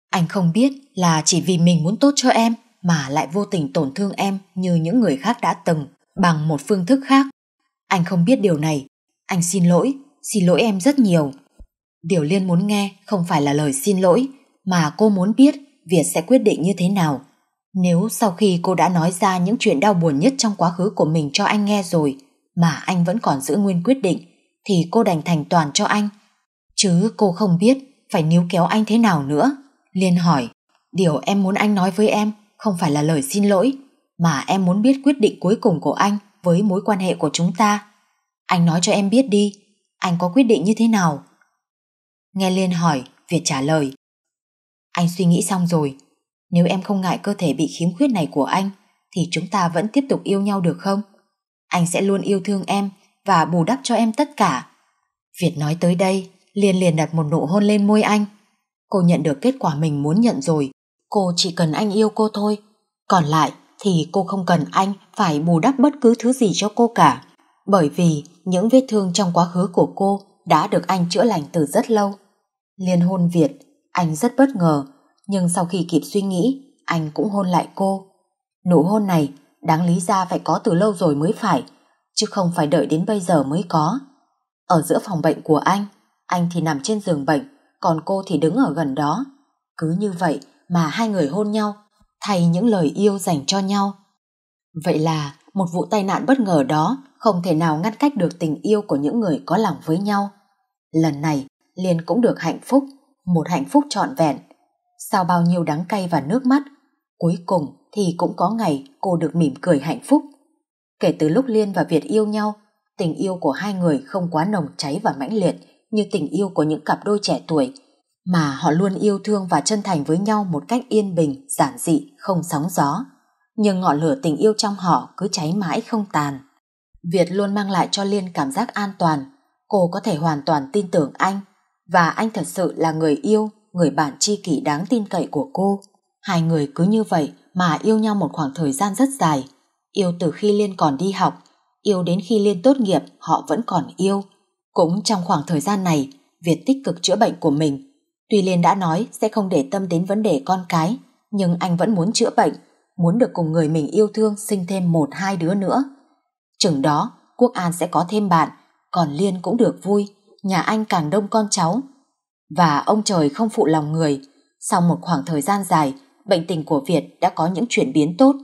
Anh không biết là chỉ vì mình muốn tốt cho em mà lại vô tình tổn thương em như những người khác đã từng bằng một phương thức khác. Anh không biết điều này. Anh xin lỗi, xin lỗi em rất nhiều. Điều Liên muốn nghe không phải là lời xin lỗi mà cô muốn biết Việt sẽ quyết định như thế nào nếu sau khi cô đã nói ra những chuyện đau buồn nhất trong quá khứ của mình cho anh nghe rồi mà anh vẫn còn giữ nguyên quyết định thì cô đành thành toàn cho anh. Chứ cô không biết phải níu kéo anh thế nào nữa. Liên hỏi, điều em muốn anh nói với em không phải là lời xin lỗi mà em muốn biết quyết định cuối cùng của anh với mối quan hệ của chúng ta. Anh nói cho em biết đi, anh có quyết định như thế nào? Nghe Liên hỏi, Việt trả lời. Anh suy nghĩ xong rồi, nếu em không ngại cơ thể bị khiếm khuyết này của anh, thì chúng ta vẫn tiếp tục yêu nhau được không? Anh sẽ luôn yêu thương em và bù đắp cho em tất cả. Việt nói tới đây, liền liền đặt một nụ hôn lên môi anh. Cô nhận được kết quả mình muốn nhận rồi. Cô chỉ cần anh yêu cô thôi. Còn lại thì cô không cần anh phải bù đắp bất cứ thứ gì cho cô cả. Bởi vì những vết thương trong quá khứ của cô đã được anh chữa lành từ rất lâu. Liên hôn Việt, anh rất bất ngờ nhưng sau khi kịp suy nghĩ, anh cũng hôn lại cô. Nụ hôn này đáng lý ra phải có từ lâu rồi mới phải, chứ không phải đợi đến bây giờ mới có. Ở giữa phòng bệnh của anh, anh thì nằm trên giường bệnh, còn cô thì đứng ở gần đó. Cứ như vậy mà hai người hôn nhau, thay những lời yêu dành cho nhau. Vậy là một vụ tai nạn bất ngờ đó không thể nào ngăn cách được tình yêu của những người có lòng với nhau. Lần này, Liên cũng được hạnh phúc, một hạnh phúc trọn vẹn sau bao nhiêu đắng cay và nước mắt, cuối cùng thì cũng có ngày cô được mỉm cười hạnh phúc. Kể từ lúc Liên và Việt yêu nhau, tình yêu của hai người không quá nồng cháy và mãnh liệt như tình yêu của những cặp đôi trẻ tuổi, mà họ luôn yêu thương và chân thành với nhau một cách yên bình, giản dị, không sóng gió. Nhưng ngọn lửa tình yêu trong họ cứ cháy mãi không tàn. Việt luôn mang lại cho Liên cảm giác an toàn, cô có thể hoàn toàn tin tưởng anh và anh thật sự là người yêu người bạn tri kỷ đáng tin cậy của cô. Hai người cứ như vậy mà yêu nhau một khoảng thời gian rất dài. Yêu từ khi Liên còn đi học, yêu đến khi Liên tốt nghiệp họ vẫn còn yêu. Cũng trong khoảng thời gian này, Việt tích cực chữa bệnh của mình. Tuy Liên đã nói sẽ không để tâm đến vấn đề con cái, nhưng anh vẫn muốn chữa bệnh, muốn được cùng người mình yêu thương sinh thêm một hai đứa nữa. Chừng đó, Quốc An sẽ có thêm bạn, còn Liên cũng được vui, nhà anh càng đông con cháu và ông trời không phụ lòng người, sau một khoảng thời gian dài, bệnh tình của Việt đã có những chuyển biến tốt.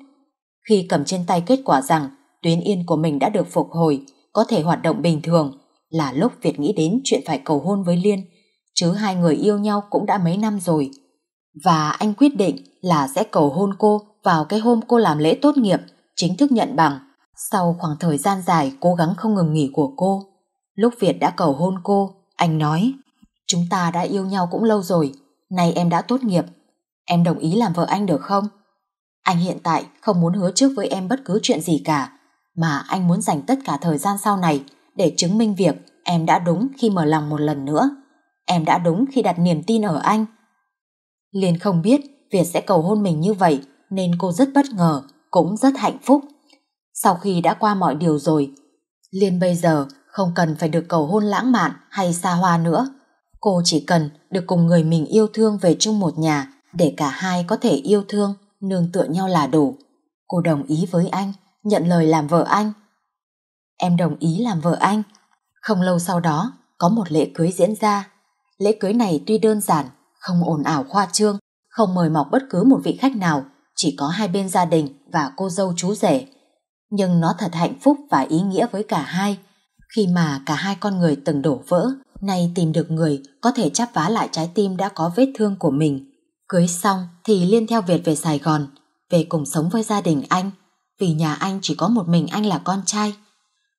Khi cầm trên tay kết quả rằng tuyến yên của mình đã được phục hồi, có thể hoạt động bình thường, là lúc Việt nghĩ đến chuyện phải cầu hôn với Liên, chứ hai người yêu nhau cũng đã mấy năm rồi. Và anh quyết định là sẽ cầu hôn cô vào cái hôm cô làm lễ tốt nghiệp, chính thức nhận bằng, sau khoảng thời gian dài cố gắng không ngừng nghỉ của cô. Lúc Việt đã cầu hôn cô, anh nói Chúng ta đã yêu nhau cũng lâu rồi, nay em đã tốt nghiệp. Em đồng ý làm vợ anh được không? Anh hiện tại không muốn hứa trước với em bất cứ chuyện gì cả, mà anh muốn dành tất cả thời gian sau này để chứng minh việc em đã đúng khi mở lòng một lần nữa. Em đã đúng khi đặt niềm tin ở anh. Liên không biết Việt sẽ cầu hôn mình như vậy nên cô rất bất ngờ, cũng rất hạnh phúc. Sau khi đã qua mọi điều rồi, Liên bây giờ không cần phải được cầu hôn lãng mạn hay xa hoa nữa. Cô chỉ cần được cùng người mình yêu thương về chung một nhà để cả hai có thể yêu thương, nương tựa nhau là đủ. Cô đồng ý với anh, nhận lời làm vợ anh. Em đồng ý làm vợ anh. Không lâu sau đó, có một lễ cưới diễn ra. Lễ cưới này tuy đơn giản, không ồn ào khoa trương, không mời mọc bất cứ một vị khách nào, chỉ có hai bên gia đình và cô dâu chú rể. Nhưng nó thật hạnh phúc và ý nghĩa với cả hai, khi mà cả hai con người từng đổ vỡ nay tìm được người có thể chắp vá lại trái tim đã có vết thương của mình. Cưới xong thì liên theo Việt về Sài Gòn, về cùng sống với gia đình anh, vì nhà anh chỉ có một mình anh là con trai.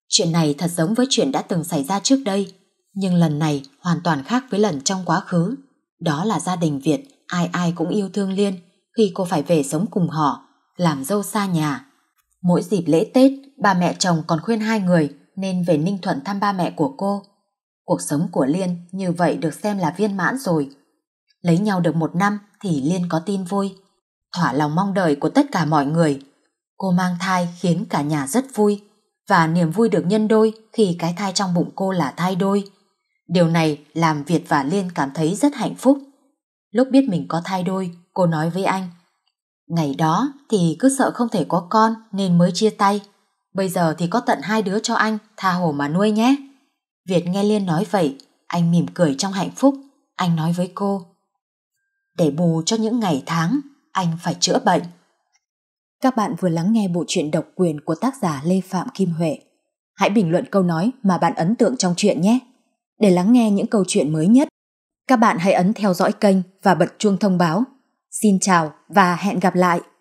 Chuyện này thật giống với chuyện đã từng xảy ra trước đây, nhưng lần này hoàn toàn khác với lần trong quá khứ. Đó là gia đình Việt, ai ai cũng yêu thương Liên khi cô phải về sống cùng họ, làm dâu xa nhà. Mỗi dịp lễ Tết, bà mẹ chồng còn khuyên hai người nên về Ninh Thuận thăm ba mẹ của cô. Cuộc sống của Liên như vậy được xem là viên mãn rồi. Lấy nhau được một năm thì Liên có tin vui. Thỏa lòng mong đợi của tất cả mọi người. Cô mang thai khiến cả nhà rất vui. Và niềm vui được nhân đôi khi cái thai trong bụng cô là thai đôi. Điều này làm Việt và Liên cảm thấy rất hạnh phúc. Lúc biết mình có thai đôi, cô nói với anh. Ngày đó thì cứ sợ không thể có con nên mới chia tay. Bây giờ thì có tận hai đứa cho anh, tha hồ mà nuôi nhé. Việt nghe Liên nói vậy, anh mỉm cười trong hạnh phúc, anh nói với cô. Để bù cho những ngày tháng, anh phải chữa bệnh. Các bạn vừa lắng nghe bộ truyện độc quyền của tác giả Lê Phạm Kim Huệ. Hãy bình luận câu nói mà bạn ấn tượng trong truyện nhé. Để lắng nghe những câu chuyện mới nhất, các bạn hãy ấn theo dõi kênh và bật chuông thông báo. Xin chào và hẹn gặp lại!